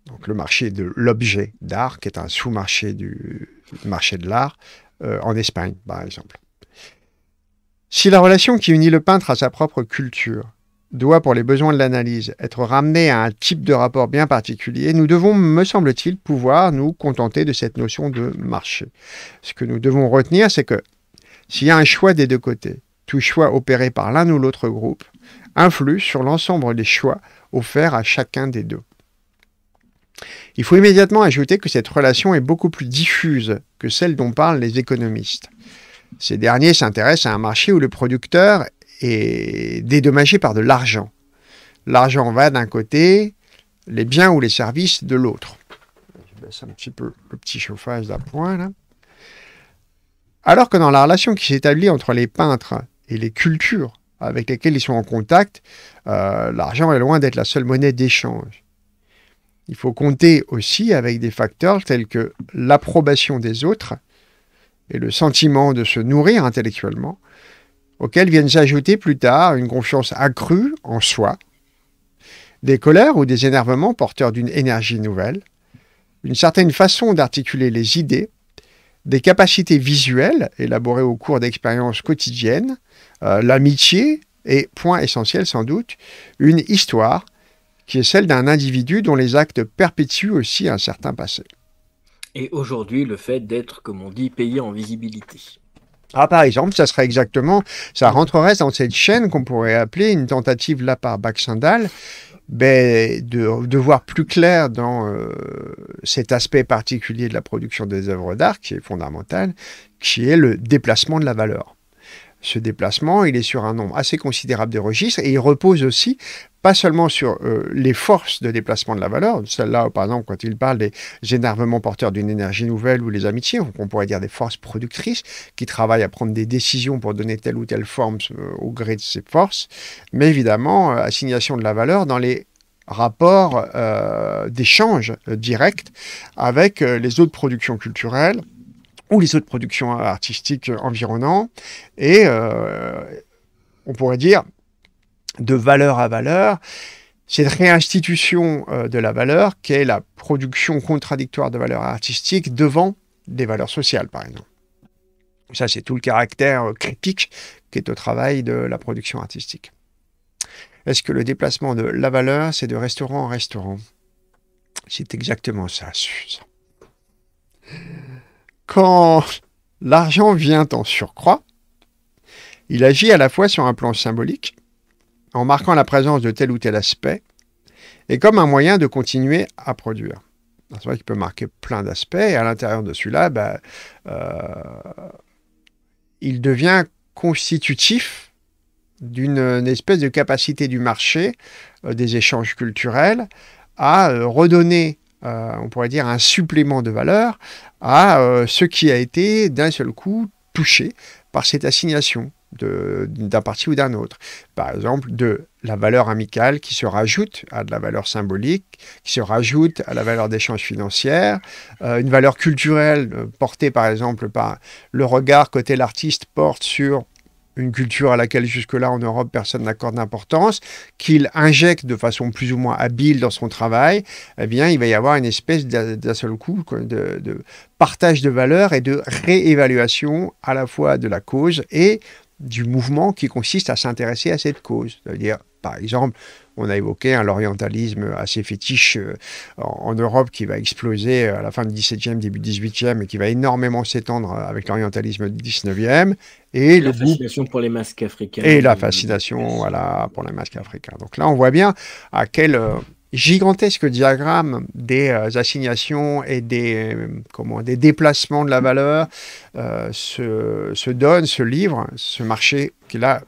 Donc le marché de l'objet d'art, qui est un sous-marché du marché de l'art euh, en Espagne, par exemple. Si la relation qui unit le peintre à sa propre culture doit, pour les besoins de l'analyse, être ramené à un type de rapport bien particulier, nous devons, me semble-t-il, pouvoir nous contenter de cette notion de marché. Ce que nous devons retenir, c'est que s'il y a un choix des deux côtés, tout choix opéré par l'un ou l'autre groupe influe sur l'ensemble des choix offerts à chacun des deux. Il faut immédiatement ajouter que cette relation est beaucoup plus diffuse que celle dont parlent les économistes. Ces derniers s'intéressent à un marché où le producteur est dédommagé par de l'argent. L'argent va d'un côté, les biens ou les services de l'autre. Je baisse un petit peu le petit chauffage point là. Alors que dans la relation qui s'établit entre les peintres et les cultures avec lesquelles ils sont en contact, euh, l'argent est loin d'être la seule monnaie d'échange. Il faut compter aussi avec des facteurs tels que l'approbation des autres et le sentiment de se nourrir intellectuellement, auxquelles viennent s'ajouter plus tard une confiance accrue en soi, des colères ou des énervements porteurs d'une énergie nouvelle, une certaine façon d'articuler les idées, des capacités visuelles élaborées au cours d'expériences quotidiennes, euh, l'amitié et, point essentiel sans doute, une histoire qui est celle d'un individu dont les actes perpétuent aussi un certain passé. Et aujourd'hui, le fait d'être, comme on dit, payé en visibilité. Ah, par exemple, ça serait exactement, ça rentrerait dans cette chaîne qu'on pourrait appeler une tentative là par Baxandal, ben, de, de, voir plus clair dans euh, cet aspect particulier de la production des œuvres d'art qui est fondamental, qui est le déplacement de la valeur ce déplacement, il est sur un nombre assez considérable de registres et il repose aussi pas seulement sur euh, les forces de déplacement de la valeur, celle-là par exemple quand il parle des énervements porteurs d'une énergie nouvelle ou les amitiés, on pourrait dire des forces productrices qui travaillent à prendre des décisions pour donner telle ou telle forme euh, au gré de ces forces, mais évidemment euh, assignation de la valeur dans les rapports d'échange direct avec les autres productions culturelles, ou les autres productions artistiques environnantes. Et euh, on pourrait dire, de valeur à valeur, cette réinstitution euh, de la valeur qui est la production contradictoire de valeur artistique devant des valeurs sociales, par exemple. Ça, c'est tout le caractère euh, critique qui est au travail de la production artistique. Est-ce que le déplacement de la valeur, c'est de restaurant en restaurant C'est exactement ça quand l'argent vient en surcroît, il agit à la fois sur un plan symbolique, en marquant la présence de tel ou tel aspect, et comme un moyen de continuer à produire. C'est vrai qu'il peut marquer plein d'aspects, et à l'intérieur de celui-là, bah, euh, il devient constitutif d'une espèce de capacité du marché, euh, des échanges culturels, à euh, redonner euh, on pourrait dire un supplément de valeur à euh, ce qui a été d'un seul coup touché par cette assignation d'un parti ou d'un autre. Par exemple, de la valeur amicale qui se rajoute à de la valeur symbolique, qui se rajoute à la valeur d'échange financière, euh, une valeur culturelle portée par exemple par le regard côté l'artiste porte sur une culture à laquelle jusque-là en Europe personne n'accorde d'importance, qu'il injecte de façon plus ou moins habile dans son travail, eh bien il va y avoir une espèce d'un seul coup de, partage de valeurs et de réévaluation à la fois de la cause et du mouvement qui consiste à s'intéresser à cette cause. C'est-à-dire, par exemple, on a évoqué un hein, l'orientalisme assez fétiche euh, en, Europe qui va exploser euh, à la fin du XVIIe, début du XVIIIe et qui va énormément s'étendre euh, avec l'orientalisme du XIXe. Et, et la fascination pour les masques africains. Et la fascination voilà, pour les masques africains. Donc là, on voit bien à quel gigantesque diagramme des assignations et des, des déplacements de la valeur se, donne ce livre, ce marché qui est là,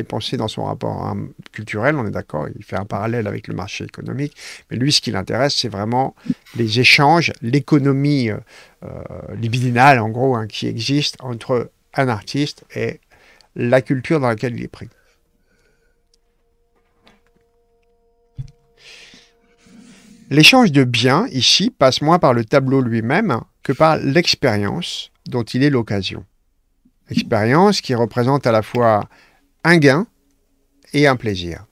est pensé dans son rapport hein, culturel, on est d'accord, il fait un parallèle avec le marché économique, mais lui, ce qui l'intéresse, c'est vraiment les échanges, l'économie euh, euh, libidinale, en gros, hein, qui existe entre un artiste et la culture dans laquelle il est pris. L'échange de biens, ici, passe moins par le tableau lui-même que par l'expérience dont il est l'occasion. Expérience qui représente à la fois un gain et un plaisir.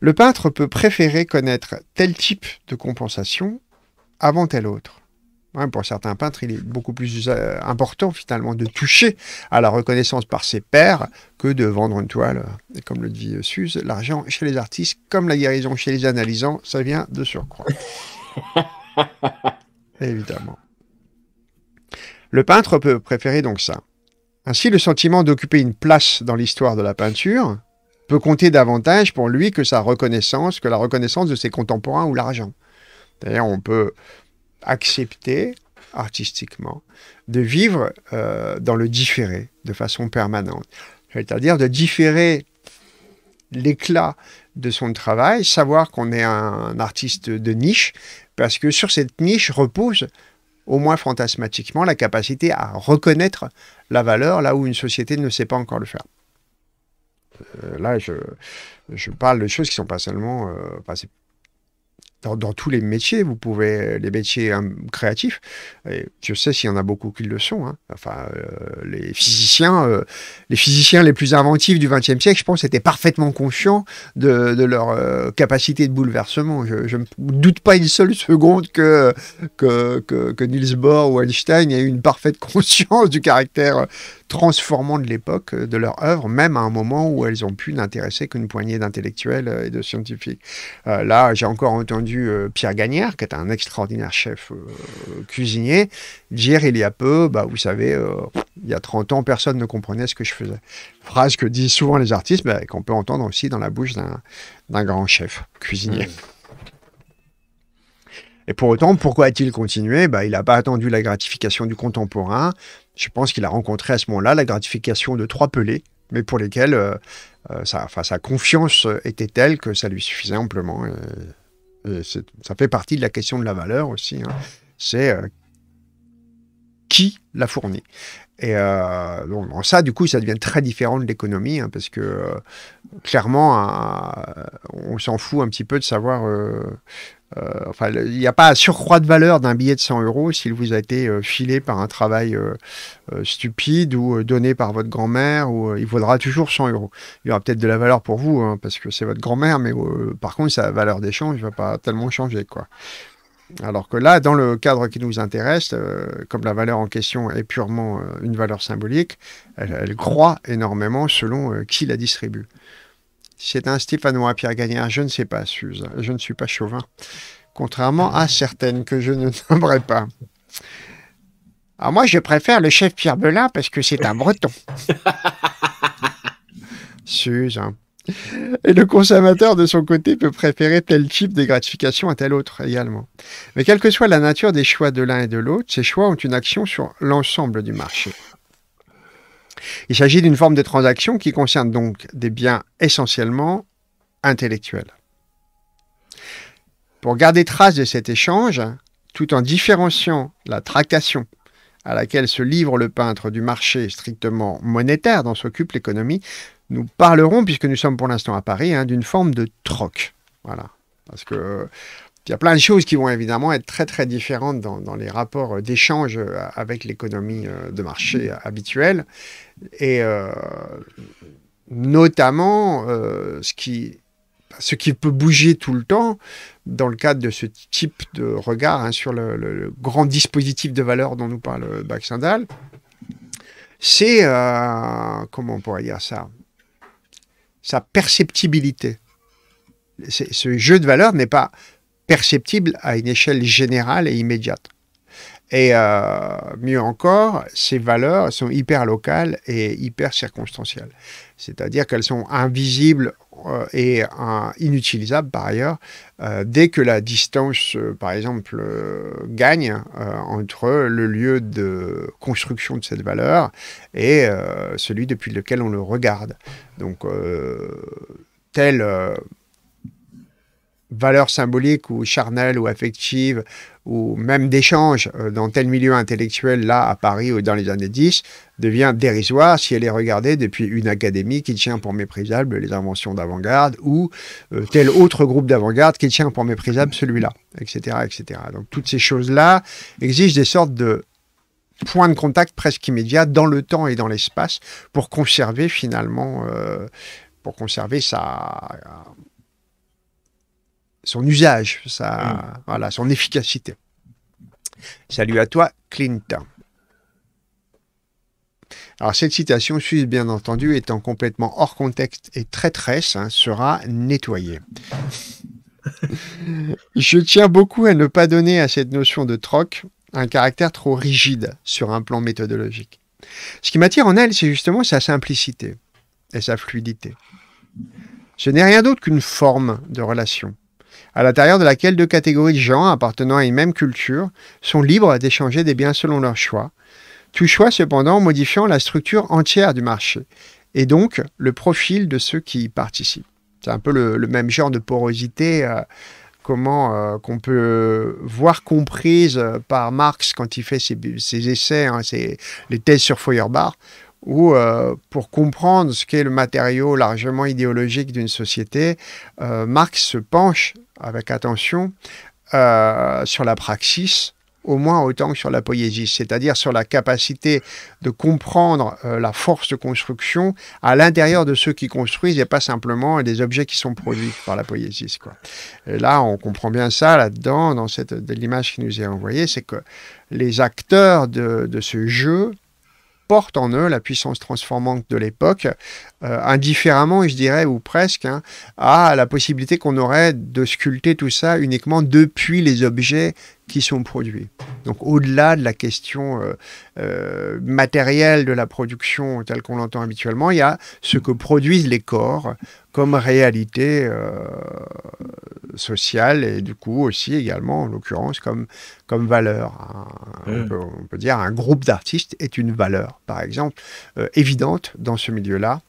Le peintre peut préférer connaître tel type de compensation avant tel autre. pour certains peintres, il est beaucoup plus euh, important finalement de toucher à la reconnaissance par ses pairs que de vendre une toile. Et euh, comme le dit euh, Suze, l'argent chez les artistes, comme la guérison chez les analysants, ça vient de surcroît. Évidemment. Le peintre peut préférer donc ça. Ainsi, le sentiment d'occuper une place dans l'histoire de la peinture peut compter davantage pour lui que sa reconnaissance, que la reconnaissance de ses contemporains ou l'argent. D'ailleurs, on peut accepter artistiquement de vivre euh, dans le différé de façon permanente, c'est-à-dire de différer l'éclat de son travail, savoir qu'on est un artiste de niche, parce que sur cette niche repose au moins fantasmatiquement, la capacité à reconnaître la valeur là où une société ne sait pas encore le faire. Euh, là, je, parle de choses qui sont pas seulement, euh, dans, tous les métiers, vous pouvez, les métiers hein, créatifs, et je sais s'il y en a beaucoup qui le sont, hein, enfin, euh, les physiciens, euh, les physiciens les plus inventifs du XXe siècle, je pense, étaient parfaitement conscients de, de leur euh, capacité de bouleversement. Je ne doute pas une seule seconde que que, que, que, Niels Bohr ou Einstein aient eu une parfaite conscience du caractère transformant de l'époque, euh, de leur œuvre, même à un moment où elles ont pu n'intéresser qu'une poignée d'intellectuels euh, et de scientifiques. Euh, là, j'ai encore entendu Pierre Gagnère, qui est un extraordinaire chef cuisinier, dire il y a peu, bah, vous savez, il y a 30 ans, personne ne comprenait ce que je faisais. Phrase que disent souvent les artistes, mais bah, qu'on peut entendre aussi dans la bouche d'un grand chef cuisinier. Mmh. Et pour autant, pourquoi a-t-il continué bah, Il n'a pas attendu la gratification du contemporain. Je pense qu'il a rencontré à ce moment-là la gratification de trois pelés, mais pour lesquels euh, euh, sa, sa, confiance était telle que ça lui suffisait amplement. Euh, ça fait partie de la question de la valeur aussi. Hein. C'est qui la fourni. Et euh, donc, ça, du coup, ça devient très différent de l'économie, hein, parce que euh, clairement, on s'en fout un petit peu de savoir. Euh, enfin, il n'y a pas un surcroît de valeur d'un billet de 100 euros s'il vous a été filé par un travail stupide ou donné par votre grand-mère. Ou il vaudra toujours 100 euros. Il y aura peut-être de la valeur pour vous, hein, parce que c'est votre grand-mère, mais par contre, sa valeur d'échange ne va pas tellement changer, quoi. Alors que là, dans le cadre qui nous intéresse, euh, comme la valeur en question est purement euh, une valeur symbolique, elle, croît énormément selon euh, qui la distribue. C'est un Stéphanois Pierre Gagnard, je ne sais pas, Suze, je ne suis pas chauvin, contrairement à certaines que je ne nommerai pas. Alors moi, je préfère le chef Pierre Belin parce que c'est un breton. Suze. Hein. Et le consommateur, de son côté, peut préférer tel type de gratification à tel autre également. Mais quelle que soit la nature des choix de l'un et de l'autre, ces choix ont une action sur l'ensemble du marché. Il s'agit d'une forme de transaction qui concerne donc des biens essentiellement intellectuels. Pour garder trace de cet échange, tout en différenciant la tracation à laquelle se livre le peintre du marché strictement monétaire dont s'occupe l'économie, nous parlerons, puisque nous sommes pour l'instant à Paris, hein, d'une forme de troc. Voilà. Parce que il y a plein de choses qui vont évidemment être très très différentes dans, les rapports d'échange euh, avec l'économie euh, de marché euh, habituelle. Et notamment ce, qui, ce qui peut bouger tout le temps dans le cadre de ce type de regard hein, sur le, grand dispositif de valeur dont nous parle Baxendal, c'est, comment on pourrait dire ça, sa perceptibilité. Ce jeu de valeurs n'est pas perceptible à une échelle générale et immédiate. Et euh, mieux encore, ces valeurs sont hyper locales et hyper circonstancielles. C'est-à-dire qu'elles sont invisibles euh, et inutilisable par ailleurs euh, dès que la distance, euh, par exemple, gagne entre le lieu de construction de cette valeur et celui depuis lequel on le regarde. Donc, tel valeur symbolique ou charnelle ou affective ou même d'échange euh, dans tel milieu intellectuel là à Paris ou dans les années 10 devient dérisoire si elle est regardée depuis une académie qui tient pour méprisable les inventions d'avant-garde ou euh, tel autre groupe d'avant-garde qui tient pour méprisable celui-là, etc., etc. Donc toutes ces choses-là exigent des sortes de points de contact presque immédiats dans le temps et dans l'espace pour conserver finalement, euh, pour conserver sa son usage, mm. son efficacité. Salut à toi, Clint. Alors cette citation suisse, bien entendu, étant complètement hors contexte et très tresse, hein, sera nettoyée. Je tiens beaucoup à ne pas donner à cette notion de troc un caractère trop rigide sur un plan méthodologique. Ce qui m'attire en elle, c'est justement sa simplicité et sa fluidité. Ce n'est rien d'autre qu'une forme de relation, à l'intérieur de laquelle deux catégories de gens appartenant à une même culture sont libres d'échanger des biens selon leur choix, tout choix cependant modifiant la structure entière du marché, et donc le profil de ceux qui y participent. C'est un peu le, même genre de porosité euh, comment euh, qu'on peut voir comprise par Marx quand il fait ses, essais, hein, les thèses sur Feuerbach, où euh, pour comprendre ce qu'est le matériau largement idéologique d'une société, Marx se penche avec attention euh, sur la praxis, au moins autant que sur la poésie, c'est-à-dire sur la capacité de comprendre euh, la force de construction à l'intérieur de ceux qui construisent et pas simplement des objets qui sont produits par la poésie. Quoi. Et là, on comprend bien ça là-dedans, dans cette, de l'image qui nous est envoyée, c'est que les acteurs de, de ce jeu en eux la puissance transformante de l'époque, euh, indifféremment, je dirais, ou presque, hein, à la possibilité qu'on aurait de sculpter tout ça uniquement depuis les objets qui sont produits. Donc au-delà de la question euh, euh, matérielle de la production telle qu'on l'entend habituellement, il y a ce que produisent les corps comme réalité euh, sociale et du coup aussi également en l'occurrence comme, comme valeur. on, peut, on, peut, dire un groupe d'artistes est une valeur par exemple évidente dans ce milieu-là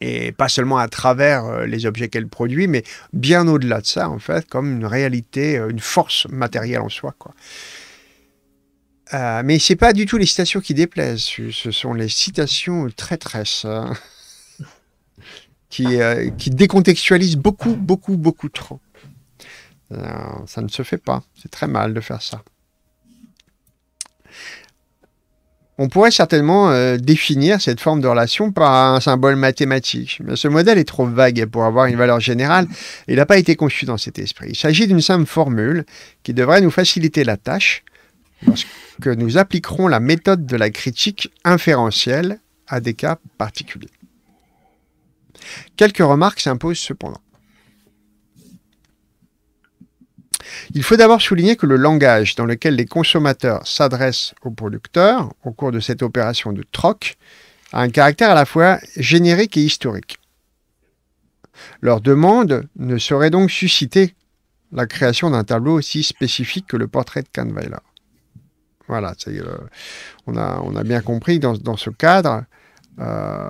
et pas seulement à travers euh, les objets qu'elle produit, mais bien au-delà de ça, en fait, comme une réalité, euh, une force matérielle en soi. Quoi. Euh, mais ce n'est pas du tout les citations qui déplaisent, ce sont les citations traîtresses très hein, qui, qui décontextualisent beaucoup, beaucoup, beaucoup trop. ça ne se fait pas, c'est très mal de faire ça. On pourrait certainement euh, définir cette forme de relation par un symbole mathématique. Mais ce modèle est trop vague pour avoir une valeur générale il n'a pas été conçu dans cet esprit. Il s'agit d'une simple formule qui devrait nous faciliter la tâche lorsque nous appliquerons la méthode de la critique inférentielle à des cas particuliers. Quelques remarques s'imposent cependant. Il faut d'abord souligner que le langage dans lequel les consommateurs s'adressent aux producteurs au cours de cette opération de troc a un caractère à la fois générique et historique. Leur demande ne saurait donc susciter la création d'un tableau aussi spécifique que le portrait de Kahnweiler. Voilà, euh, on, a, on, a, bien compris dans, ce cadre. Euh,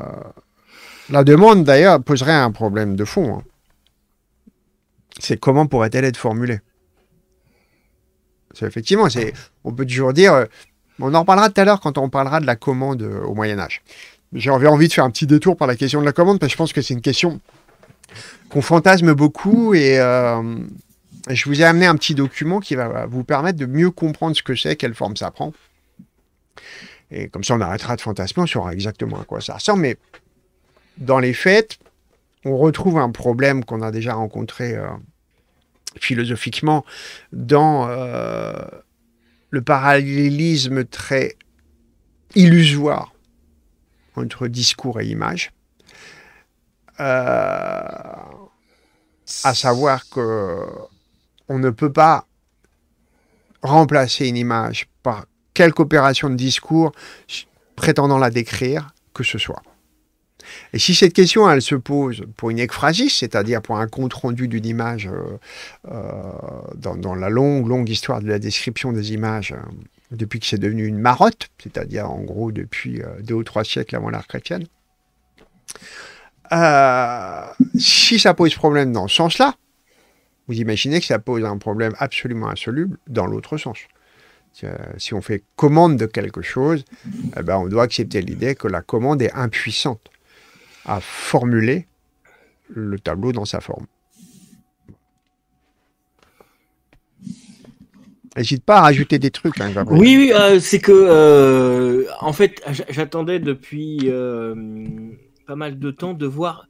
la demande, d'ailleurs, poserait un problème de fond. Hein. C'est comment pourrait-elle être formulée Effectivement, on peut toujours dire, euh, on en reparlera tout à l'heure quand on parlera de la commande euh, au Moyen Âge. J'avais envie de faire un petit détour par la question de la commande, parce que je pense que c'est une question qu'on fantasme beaucoup, et euh, je vous ai amené un petit document qui va vous permettre de mieux comprendre ce que c'est, quelle forme ça prend. Et comme ça, on arrêtera de fantasmer, on saura exactement à quoi ça ressemble. Mais dans les faits, on retrouve un problème qu'on a déjà rencontré philosophiquement dans euh, le parallélisme très illusoire entre discours et image. Euh, à savoir que on ne peut pas remplacer une image par quelque opération de discours prétendant la décrire que ce soit. Et si cette question, elle se pose pour une ekphrasis, c'est-à-dire pour un compte-rendu d'une image euh, euh, dans, la longue, longue histoire de la description des images, euh, depuis que c'est devenu une marotte, c'est-à-dire en gros depuis deux ou trois siècles avant l'art chrétienne, si ça pose problème dans ce sens-là, vous imaginez que ça pose un problème absolument insoluble dans l'autre sens si on fait commande de quelque chose, eh ben on doit accepter l'idée que la commande est impuissante à formuler le tableau dans sa forme. N'hésite pas à rajouter des trucs. Hein, oui, euh, c'est que, euh, en fait, j'attendais depuis euh, pas mal de temps de voir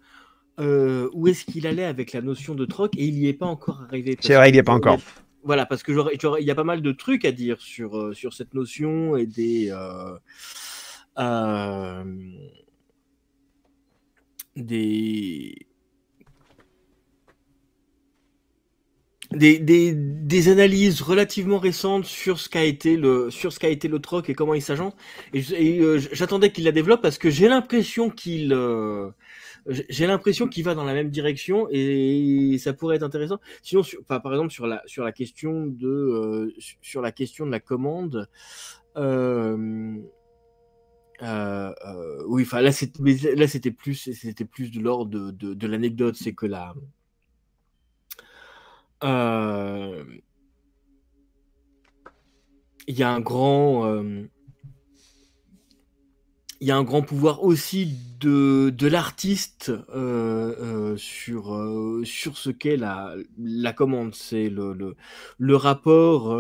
où est-ce qu'il allait avec la notion de troc et il n'y est pas encore arrivé. C'est vrai, il n'y est pas encore. Voilà, parce que il y a pas mal de trucs à dire sur, sur cette notion et des des Des, analyses relativement récentes sur ce qu'a été le sur ce le troc et comment il s'agence et, euh, j'attendais qu'il la développe parce que j'ai l'impression qu'il euh, j'ai l'impression qu'il va dans la même direction et ça pourrait être intéressant sinon par exemple sur la sur la question de euh, sur la question de la commande euh, euh, oui, enfin là, c'était plus, c'était plus de l'ordre de, l'anecdote, c'est que là, euh, il y a un grand il y a un grand pouvoir aussi de, l'artiste sur, ce qu'est la, commande. C'est le, le rapport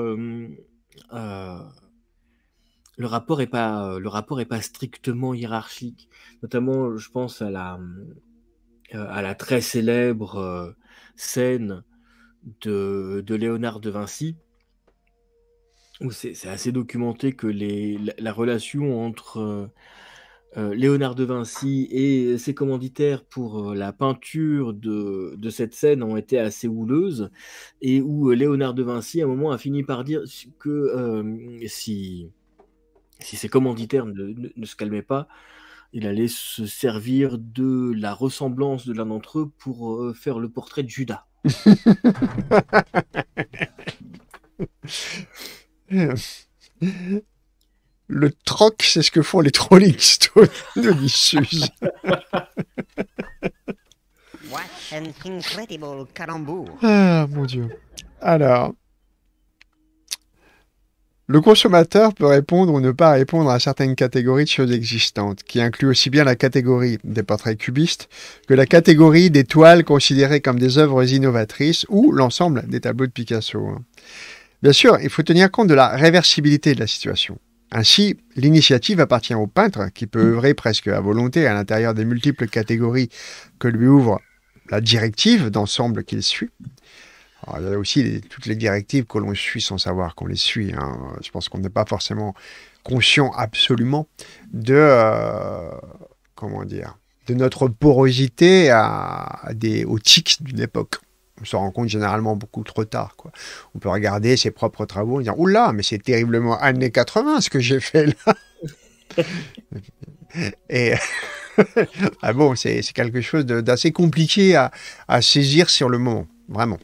le rapport est pas euh, le rapport est pas strictement hiérarchique notamment je pense à la euh, à la très célèbre euh, scène de, de Léonard de Vinci où c'est assez documenté que les, la, relation entre Léonard de Vinci et ses commanditaires pour la peinture de, cette scène ont été assez houleuses, et où Léonard de Vinci, à un moment, a fini par dire que si, si ses commanditaires ne, se calmaient pas, il allait se servir de la ressemblance de l'un d'entre eux pour euh, faire le portrait de Judas. le troc, c'est ce que font les trolling stones de What an Ah mon dieu. Alors. Le consommateur peut répondre ou ne pas répondre à certaines catégories de choses existantes, qui incluent aussi bien la catégorie des portraits cubistes que la catégorie des toiles considérées comme des œuvres innovatrices ou l'ensemble des tableaux de Picasso. Hein. Bien sûr, il faut tenir compte de la réversibilité de la situation. Ainsi, l'initiative appartient au peintre, qui peut œuvrer presque à volonté à l'intérieur des multiples catégories que lui ouvre la directive d'ensemble qu'il suit il y a aussi toutes les directives que l'on suit sans savoir qu'on les suit. Hein. Je pense qu'on n'est pas forcément conscient absolument de euh, comment dire de notre porosité à, des, aux tics d'une époque. On se rend compte généralement beaucoup trop tard. Quoi. On peut regarder ses propres travaux et dire Oula, mais c'est terriblement années 80 ce que j'ai fait là Et. ah bon, c'est quelque chose d'assez compliqué à, à saisir sur le moment, vraiment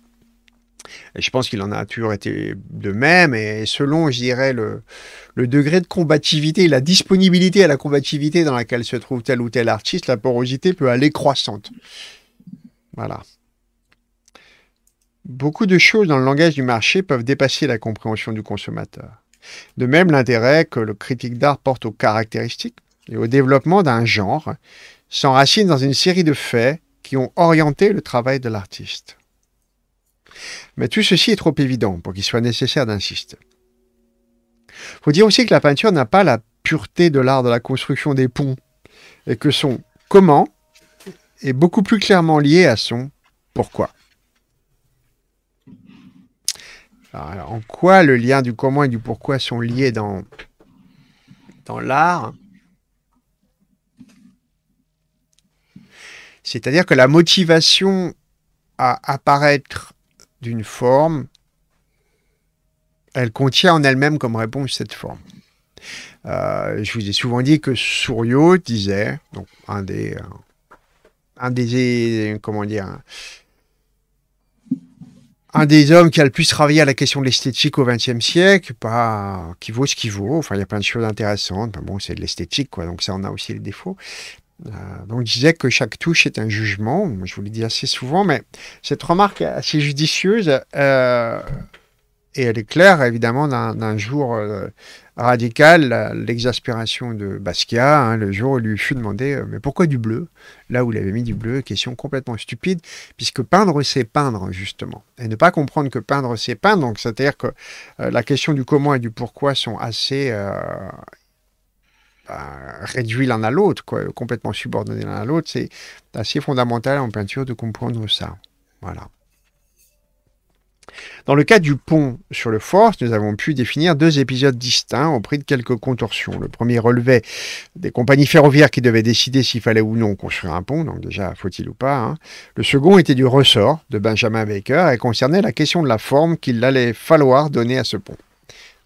je pense qu'il en a toujours été de même. Et selon, je dirais, le, le, degré de combativité, la disponibilité à la combativité dans laquelle se trouve tel ou tel artiste, la porosité peut aller croissante. Voilà. Beaucoup de choses dans le langage du marché peuvent dépasser la compréhension du consommateur. De même, l'intérêt que le critique d'art porte aux caractéristiques et au développement d'un genre s'enracine dans une série de faits qui ont orienté le travail de l'artiste. Mais tout ceci est trop évident pour qu'il soit nécessaire d'insister. Il Faut dire aussi que la peinture n'a pas la pureté de l'art de la construction des ponts et que son comment est beaucoup plus clairement lié à son pourquoi. Alors, en quoi le lien du comment et du pourquoi sont liés dans, dans l'art C'est-à-dire que la motivation à apparaître d'une forme, elle contient en elle-même comme réponse cette forme. Euh, je vous ai souvent dit que Souriau disait, donc un des, un des, comment dire, un, des hommes qui a le plus travaillé à la question de l'esthétique au XXe siècle, pas qui vaut ce qu'il vaut. Enfin, il y a plein de choses intéressantes. Mais bon, c'est de l'esthétique, quoi. Donc ça, on a aussi les défauts. Euh, donc je disais que chaque touche est un jugement, je vous l'ai dit assez souvent, mais cette remarque est assez judicieuse euh, et elle est claire évidemment d'un jour euh, radical, l'exaspération de Basquiat, hein, le jour où il lui fut demandé mais pourquoi du bleu Là où il avait mis du bleu, question complètement stupide, puisque peindre c'est peindre justement, et ne pas comprendre que peindre c'est peindre, donc c'est-à-dire que la question du comment et du pourquoi sont assez réduits euh, réduit l'un à l'autre, complètement subordonné l'un à l'autre. C'est assez fondamental en peinture de comprendre ça. Voilà. Dans le cas du pont sur le Force, nous avons pu définir deux épisodes distincts au prix de quelques contorsions. Le premier relevait des compagnies ferroviaires qui devaient décider s'il fallait ou non construire un pont, donc déjà faut-il ou pas. Hein. Le second était du ressort de Benjamin Baker et concernait la question de la forme qu'il allait falloir donner à ce pont.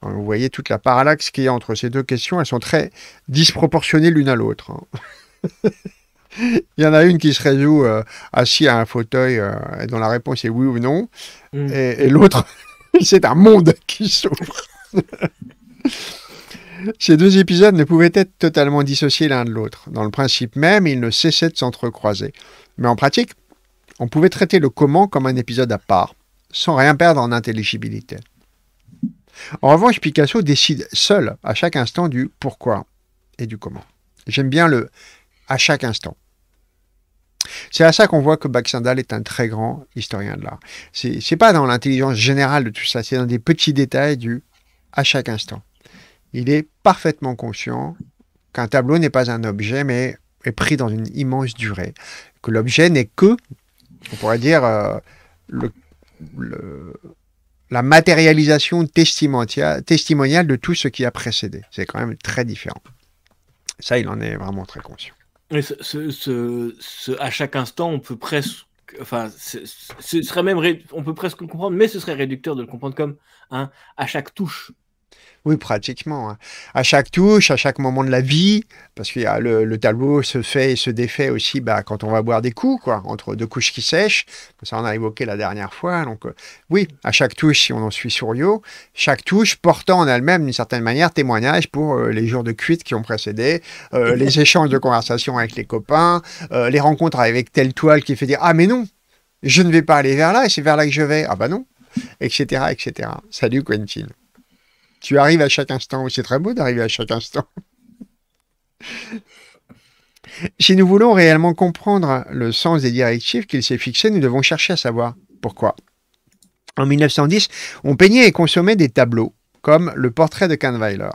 Hein, vous voyez toute la parallaxe qu'il y a entre ces deux questions, elles sont très disproportionnées l'une à l'autre. Hein. Il y en a une qui se résout euh, assis à un fauteuil euh, et dont la réponse est oui ou non, mm. et l'autre, c'est un monde qui s'ouvre. Ces deux épisodes ne pouvaient être totalement dissociés l'un de l'autre. Dans le principe même, ils ne cessaient de s'entrecroiser. Mais en pratique, on pouvait traiter le comment comme un épisode à part, sans rien perdre en intelligibilité. En revanche, Picasso décide seul à chaque instant du pourquoi et du comment. J'aime bien le à chaque instant. C'est à ça qu'on voit que Baxendal est un très grand historien de l'art. C'est, n'est pas dans l'intelligence générale de tout ça, c'est dans des petits détails du à chaque instant. Il est parfaitement conscient qu'un tableau n'est pas un objet, mais est pris dans une immense durée. Que l'objet n'est que, on pourrait dire, euh, le, la matérialisation testimoniale de tout ce qui a précédé. C'est quand même très différent. Ça, il en est vraiment très conscient. ce, à chaque instant, on peut presque, enfin, ce serait même, on peut presque le comprendre, mais ce serait réducteur de le comprendre comme hein, à chaque touche, oui, pratiquement. Hein. À chaque touche, à chaque moment de la vie, parce que le, le, tableau se fait et se défait aussi bah, quand on va boire des coups, quoi, entre deux couches qui sèchent. Ça, on a évoqué la dernière fois. Donc, euh, oui, à chaque touche, si on en suit Souriau, chaque touche portant en elle-même, d'une certaine manière, témoignage pour euh, les jours de cuite qui ont précédé, euh, les échanges de conversation avec les copains, les rencontres avec telle toile qui fait dire Ah, mais non, je ne vais pas aller vers là et c'est vers là que je vais. Ah, bah non, etc., etc. Salut, Quentin. Tu arrives à chaque instant. C'est très beau d'arriver à chaque instant. si nous voulons réellement comprendre le sens des directives qu'il s'est fixé, nous devons chercher à savoir pourquoi. En 1910, on peignait et consommait des tableaux, comme le portrait de Kahnweiler.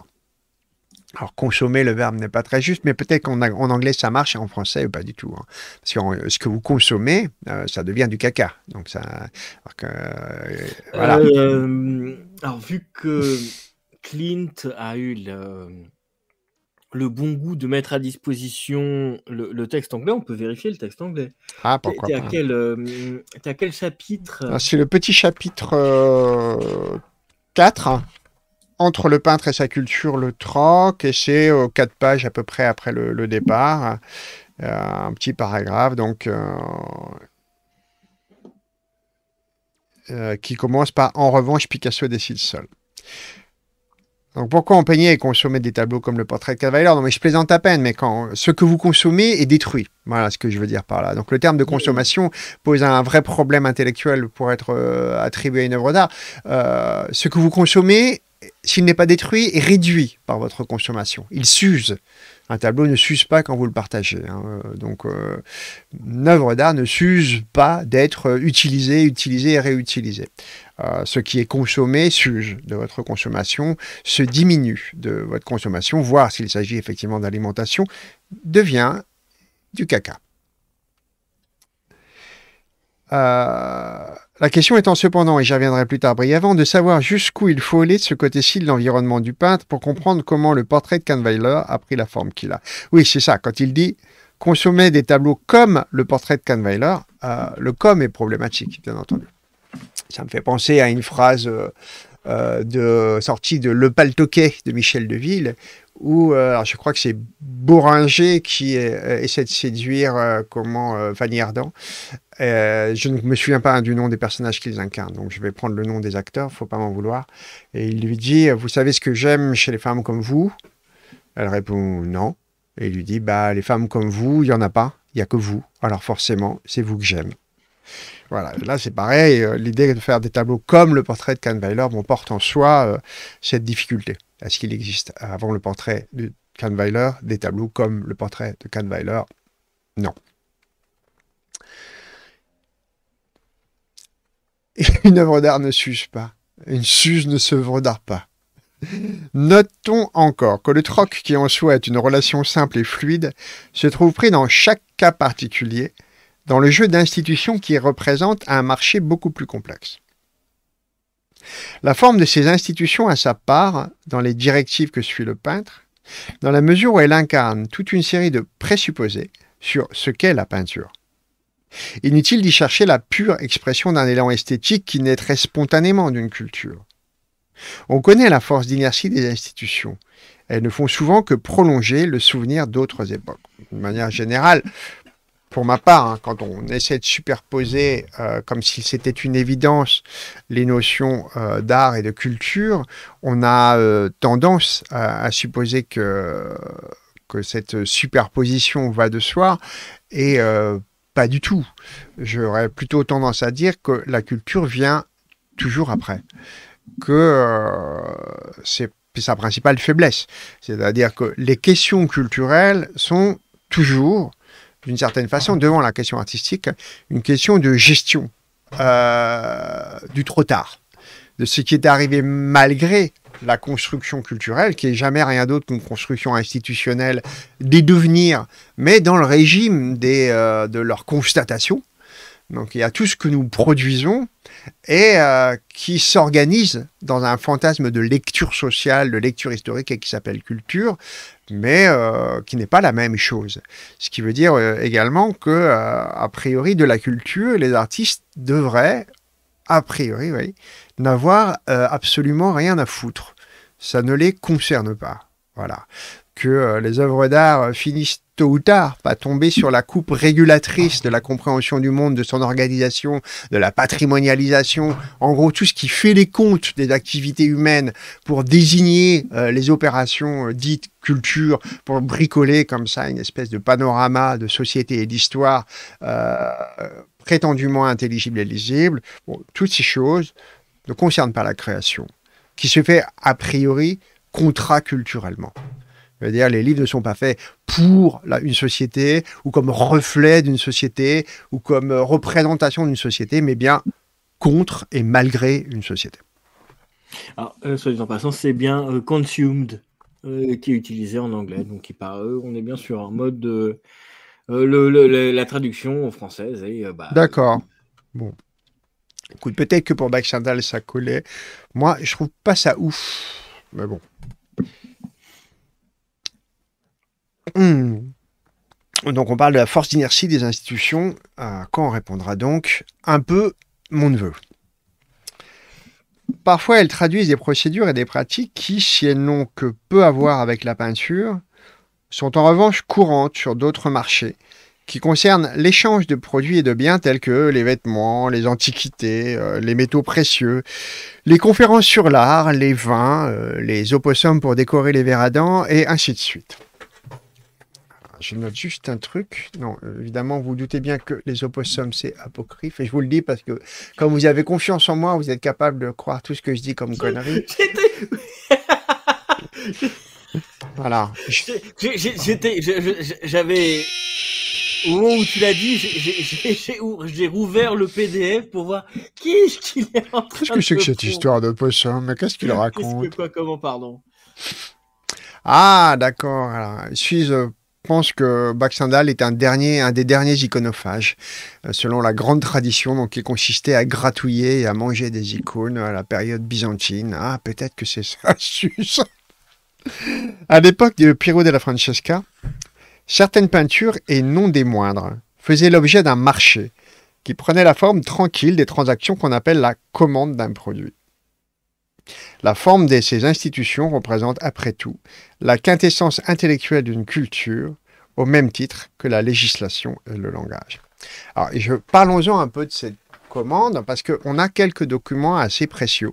Alors, consommer, le verbe n'est pas très juste, mais peut-être qu'en anglais ça marche et en français pas du tout. Hein. Parce que ce que vous consommez, euh, ça devient du caca. Donc, ça. Alors que, euh, voilà. Euh, alors, vu que. Clint a eu le, bon goût de mettre à disposition le, texte anglais. On peut vérifier le texte anglais. Ah, pourquoi pas. Euh, T'as quel, chapitre euh? ah, C'est le petit chapitre 4, euh, entre le peintre et sa culture, le troc, et c'est aux 4 pages à peu près après le, le départ. un petit paragraphe, donc... qui commence par En revanche, Picasso décide seul. Donc pourquoi on peignait et consommait des tableaux comme le portrait de Cavalier Non mais je plaisante à peine, mais quand ce que vous consommez est détruit. Voilà ce que je veux dire par là. Donc le terme de consommation pose un vrai problème intellectuel pour être euh, attribué à une œuvre d'art. Euh, ce que vous consommez, s'il n'est pas détruit, est réduit par votre consommation. Il s'use. Un tableau ne s'use pas quand vous le partagez. Hein, euh, donc, euh, une œuvre d'art ne s'use pas d'être utilisée, utilisée et réutilisée. Euh, ce qui est consommé s'use de votre consommation, se diminue de votre consommation, voire s'il s'agit effectivement d'alimentation, devient du caca. La question étant cependant, et j'y reviendrai plus tard brièvement, de savoir jusqu'où il faut aller de ce côté-ci de l'environnement du peintre pour comprendre comment le portrait de Kahnweiler a pris la forme qu'il a. Oui, c'est ça, quand il dit consommer des tableaux comme le portrait de Kahnweiler, euh, le comme est problématique, bien entendu. Ça me fait penser à une phrase... Euh, euh, de, sortie de Le Paltoquet de Michel Deville, où euh, je crois que c'est Bouringer qui euh, essaie de séduire comment Fanny Ardant. je ne me souviens pas hein, du nom des personnages qu'ils incarnent, donc je vais prendre le nom des acteurs, faut pas m'en vouloir. Et il lui dit, vous savez ce que j'aime chez les femmes comme vous Elle répond non. Et il lui dit, bah les femmes comme vous, il y en a pas, il y a que vous. Alors forcément, c'est vous que j'aime. Voilà, là c'est pareil, euh, l'idée de faire des tableaux comme le portrait de Kahnweiler porte en soi euh, cette difficulté. Est-ce qu'il existe avant le portrait de Kahnweiler des tableaux comme le portrait de Kahnweiler Non. une œuvre d'art ne s'use pas. Une suse ne se d'art pas. Notons encore que le troc qui en soi est une relation simple et fluide se trouve pris dans chaque cas particulier dans le jeu d'institutions qui représente un marché beaucoup plus complexe. La forme de ces institutions a sa part dans les directives que suit le peintre, dans la mesure où elle incarne toute une série de présupposés sur ce qu'est la peinture. Inutile d'y chercher la pure expression d'un élan esthétique qui naîtrait spontanément d'une culture. On connaît la force d'inertie des institutions. Elles ne font souvent que prolonger le souvenir d'autres époques. De manière générale, pour ma part, hein, quand on essaie de superposer, euh, comme si c'était une évidence, les notions euh, d'art et de culture, on a euh, tendance à, supposer que, que cette superposition va de soi et pas du tout. J'aurais plutôt tendance à dire que la culture vient toujours après, que c'est sa principale faiblesse. C'est-à-dire que les questions culturelles sont toujours d'une certaine façon, devant la question artistique, une question de gestion euh, du trop tard, de ce qui est arrivé malgré la construction culturelle, qui est jamais rien d'autre qu'une construction institutionnelle des devenirs, mais dans le régime des, euh, de leur constatation. Donc il y a tout ce que nous produisons et euh, qui s'organise dans un fantasme de lecture sociale, de lecture historique et qui s'appelle culture, mais euh, qui n'est pas la même chose. Ce qui veut dire euh, également que, euh, a priori, de la culture, les artistes devraient, a priori, oui, n'avoir absolument rien à foutre. Ça ne les concerne pas. Voilà que euh, les œuvres d'art finissent tôt ou tard pas tomber sur la coupe régulatrice de la compréhension du monde, de son organisation, de la patrimonialisation, en gros tout ce qui fait les comptes des activités humaines pour désigner euh, les opérations euh, dites culture, pour bricoler comme ça une espèce de panorama de société et d'histoire prétendument intelligible et lisible. toutes ces choses ne concernent pas la création, qui se fait a priori contraculturellement. C'est-à-dire, les livres ne sont pas faits pour une société ou comme reflet d'une société ou comme euh, représentation d'une société, mais bien contre et malgré une société. Alors, euh, soit dit en passant, c'est bien euh, consumed qui est utilisé en anglais. Donc, on est bien sur un mode de. la traduction française. Bah, D'accord. Bon. Écoute, peut-être que pour Baxendal, ça collait. Moi, je trouve pas ça ouf. Mais bon. Hmm. Donc on parle de la force d'inertie des institutions, quand on répondra donc un peu mon neveu. Parfois elles traduisent des procédures et des pratiques qui, si elles n'ont que peu à voir avec la peinture, sont en revanche courantes sur d'autres marchés, qui concernent l'échange de produits et de biens tels que les vêtements, les antiquités, euh, les métaux précieux, les conférences sur l'art, les vins, euh, les opossums pour décorer les verres à et ainsi de suite je note juste un truc. Non, évidemment, vous, doutez bien que les opossums, c'est apocryphe. Et je vous le dis parce que quand vous avez confiance en moi, vous êtes capable de croire tout ce que je dis comme connerie. voilà. J'avais. Au moment où tu l'as dit, j'ai rouvert le PDF pour voir qui est-ce qu'il est en train Qu'est-ce que c'est que cette histoire d'opossum Mais qu'est-ce qu'il raconte Qu'est-ce que quoi Comment Pardon. Ah, d'accord. je suis je pense que Baxandal est un, dernier, un des derniers iconophages, euh, selon la grande tradition donc, qui consistait à gratouiller et à manger des icônes à la période byzantine. Ah, peut-être que c'est ça, sus À l'époque du de della Francesca, certaines peintures, et non des moindres, faisaient l'objet d'un marché qui prenait la forme tranquille des transactions qu'on appelle la commande d'un produit. La forme de ces institutions représente, après tout, la quintessence intellectuelle d'une culture, au même titre que la législation et le langage. Alors, je, parlons-en un peu de cette commande, parce qu'on a quelques documents assez précieux.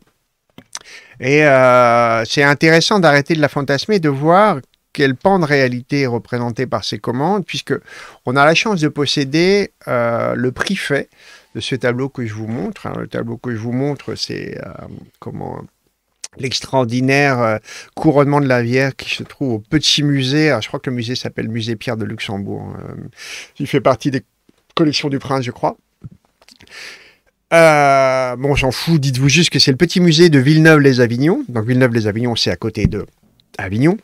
Et euh, c'est intéressant d'arrêter de la fantasmer et de voir quel pan de réalité est représenté par ces commandes, puisqu'on a la chance de posséder euh, le prix fait de ce tableau que je vous montre. Hein, le tableau que je vous montre, c'est euh, comment l'extraordinaire euh, couronnement de la Vierge qui se trouve au petit musée. je crois que le musée s'appelle Musée Pierre de Luxembourg. Euh, il fait partie des collections du prince, je crois. Euh, bon, j'en fous, dites-vous juste que c'est le petit musée de Villeneuve-les-Avignon. Donc Villeneuve-les-Avignon, c'est à côté de Avignon.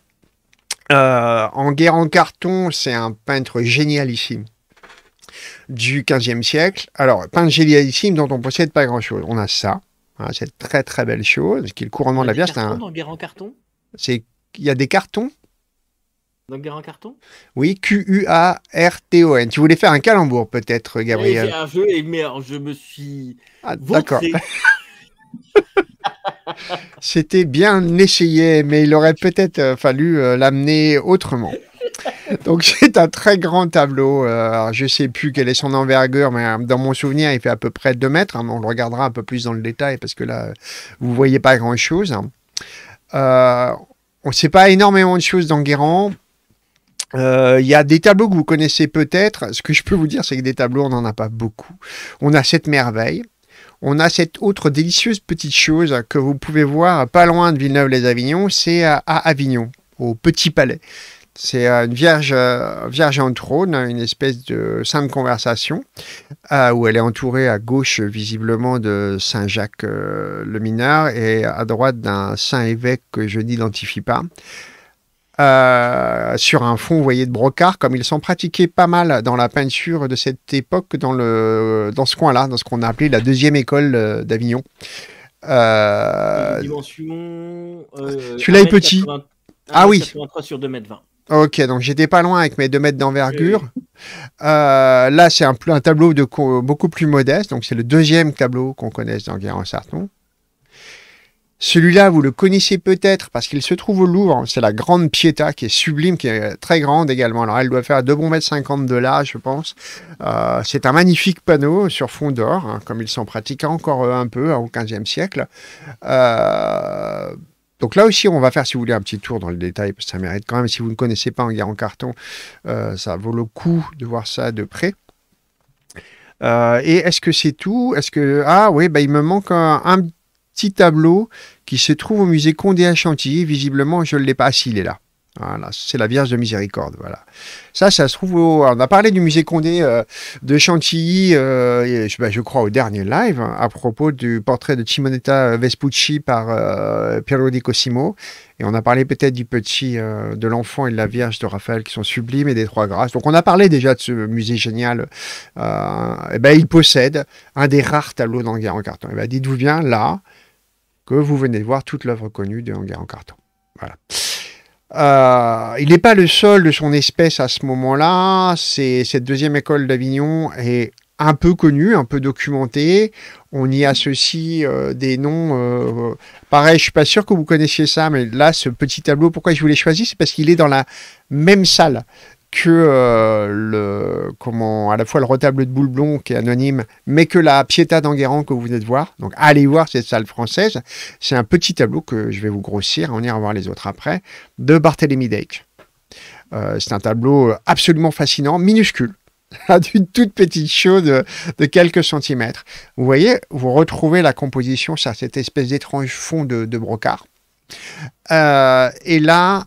en guerre en carton, c'est un peintre génialissime du 15 siècle. Alors, peintre génialissime dont on possède pas grand-chose. On a ça. Ah, c'est une très très belle chose, qui est le couronnement de la bière. C'est un... dans bière en carton Il y a des cartons Dans bière en carton Oui, Q-U-A-R-T-O-N. Tu voulais faire un calembour peut-être, eh, Gabriel C'est un jeu, et merde, je me suis. Ah, d'accord. C'était bien essayé, mais il aurait peut-être euh, fallu euh, l'amener autrement. Donc c'est un très grand tableau. Euh, je ne sais plus quelle est son envergure, mais dans mon souvenir, il fait à peu près 2 mètres. Hein. On le regardera un peu plus dans le détail parce que là, vous ne voyez pas grand-chose. Hein. on ne sait pas énormément de choses dans Il y a des tableaux que vous connaissez peut-être. Ce que je peux vous dire, c'est que des tableaux, on n'en a pas beaucoup. On a cette merveille on a cette autre délicieuse petite chose que vous pouvez voir pas loin de Villeneuve-les-Avignon, c'est euh, à Avignon, au Petit Palais. C'est euh, une vierge, euh, vierge en trône, une espèce de sainte conversation, où elle est entourée à gauche visiblement de Saint Jacques le Mineur et à droite d'un saint évêque que je n'identifie pas. Euh, sur un fond, vous voyez, de brocart, comme ils sont pratiqués pas mal dans la peinture de cette époque, dans, le, dans ce coin-là, dans ce qu'on a appelé la deuxième école euh, d'Avignon. Euh, euh... Celui-là est petit. Ah oui. sur 2 Ok, donc j'étais pas loin avec mes 2 mètres d'envergure. là, c'est un, tableau de, beaucoup plus modeste, donc c'est le deuxième tableau qu'on connaisse dans Guérin-Sarton. Celui-là, vous le connaissez peut-être parce qu'il se trouve au Louvre. C'est la Grande Pieta qui est sublime, qui est très grande également. Alors, elle doit faire deux mètres de là, je pense. Euh, c'est un magnifique panneau sur fond d'or, hein, comme ils s'en pratiquaient encore euh, un peu hein, au XVe siècle. Euh, donc là aussi, on va faire, si vous voulez, un petit tour dans le détail, parce que ça mérite quand même, si vous ne connaissez pas en en carton, ça vaut le coup de voir ça de près. et est-ce que c'est tout Est-ce que ah oui, bah, il me manque un, un, petit tableau qui se trouve au musée Condé à Chantilly. Visiblement, je ne l'ai pas. S'il est là. Voilà, c'est la Vierge de Miséricorde. Voilà. Ça, ça se trouve on a parlé du musée Condé euh, de Chantilly, euh, ben, je, crois, au dernier live, hein, à propos du portrait de Simonetta Vespucci par euh, Piero di Cosimo. Et on a parlé peut-être du petit, de l'enfant et de la Vierge de Raphaël qui sont sublimes et des trois grâces. Donc on a parlé déjà de ce musée génial. et ben, il possède un des rares tableaux d'Enguerrand en carton. Et ben, dites-vous bien, là, que vous venez de voir toute l'œuvre connue de Hangar en carton. Voilà. Euh, il n'est pas le seul de son espèce à ce moment-là. Cette deuxième école d'Avignon est un peu connue, un peu documentée. On y associe euh, des noms. Euh, pareil, je suis pas sûr que vous connaissiez ça, mais là, ce petit tableau, pourquoi je vous l'ai choisi C'est parce qu'il est dans la même salle que euh, le, comment, à la fois le retable de boule qui est anonyme, mais que la Pietà d'Enguerrand que vous venez de voir. Donc allez voir cette salle française. C'est un petit tableau que je vais vous grossir. On ira voir les autres après. De Barthélemy Dake. Euh, c'est un tableau absolument fascinant, minuscule d'une toute petite chose de, quelques centimètres. Vous voyez, vous retrouvez la composition sur cette espèce d'étrange fond de, brocart. Euh, et là,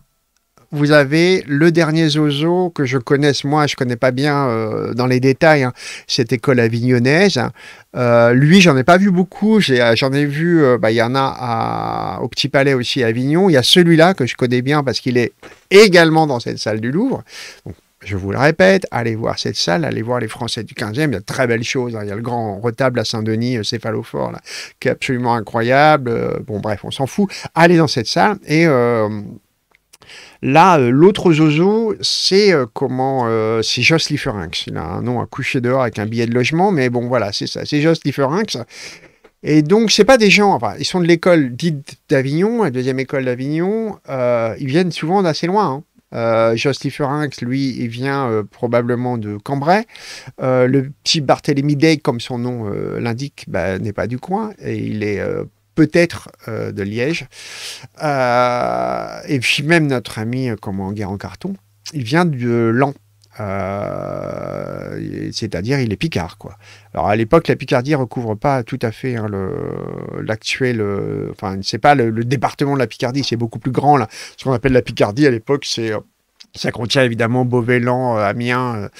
vous avez le dernier Zozo que je connaisse, moi, je ne connais pas bien euh, dans les détails, hein. cette école avignonnaise. Hein. Euh, lui, j'en ai pas vu beaucoup. Euh, j'en ai, vu, bah, il y en a au Petit Palais aussi à Avignon. Il y a celui-là que je connais bien parce qu'il est également dans cette salle du Louvre. je vous le répète, allez voir cette salle, allez voir les Français du 15e, il y a de très belles choses. Hein. Il y a le grand retable à Saint-Denis, céphalophore, là, qui est absolument incroyable. bon, bref, on s'en fout. Allez dans cette salle et Là, euh, l'autre Zozo, c'est euh, comment euh, C'est Joss Lieferinx. Il a un nom à coucher dehors avec un billet de logement, mais bon, voilà, c'est ça. C'est Joss Lieferinx. Et donc, c'est pas des gens. Enfin, ils sont de l'école dite d'Avignon, la deuxième école d'Avignon. ils viennent souvent d'assez loin. Hein. Euh, Joss lui, il vient probablement de Cambrai. le petit Barthélemy Day, comme son nom l'indique, bah, n'est pas du coin. Et il est peut-être euh, de Liège. Euh, et puis même notre ami, euh, comment Guerre en carton, il vient de l'an. c'est-à-dire il est picard quoi. Alors à l'époque la Picardie recouvre pas tout à fait hein, le l'actuel, enfin c'est pas le, département de la Picardie, c'est beaucoup plus grand là. Ce qu'on appelle la Picardie à l'époque c'est ça contient évidemment beauvais Lens, Amiens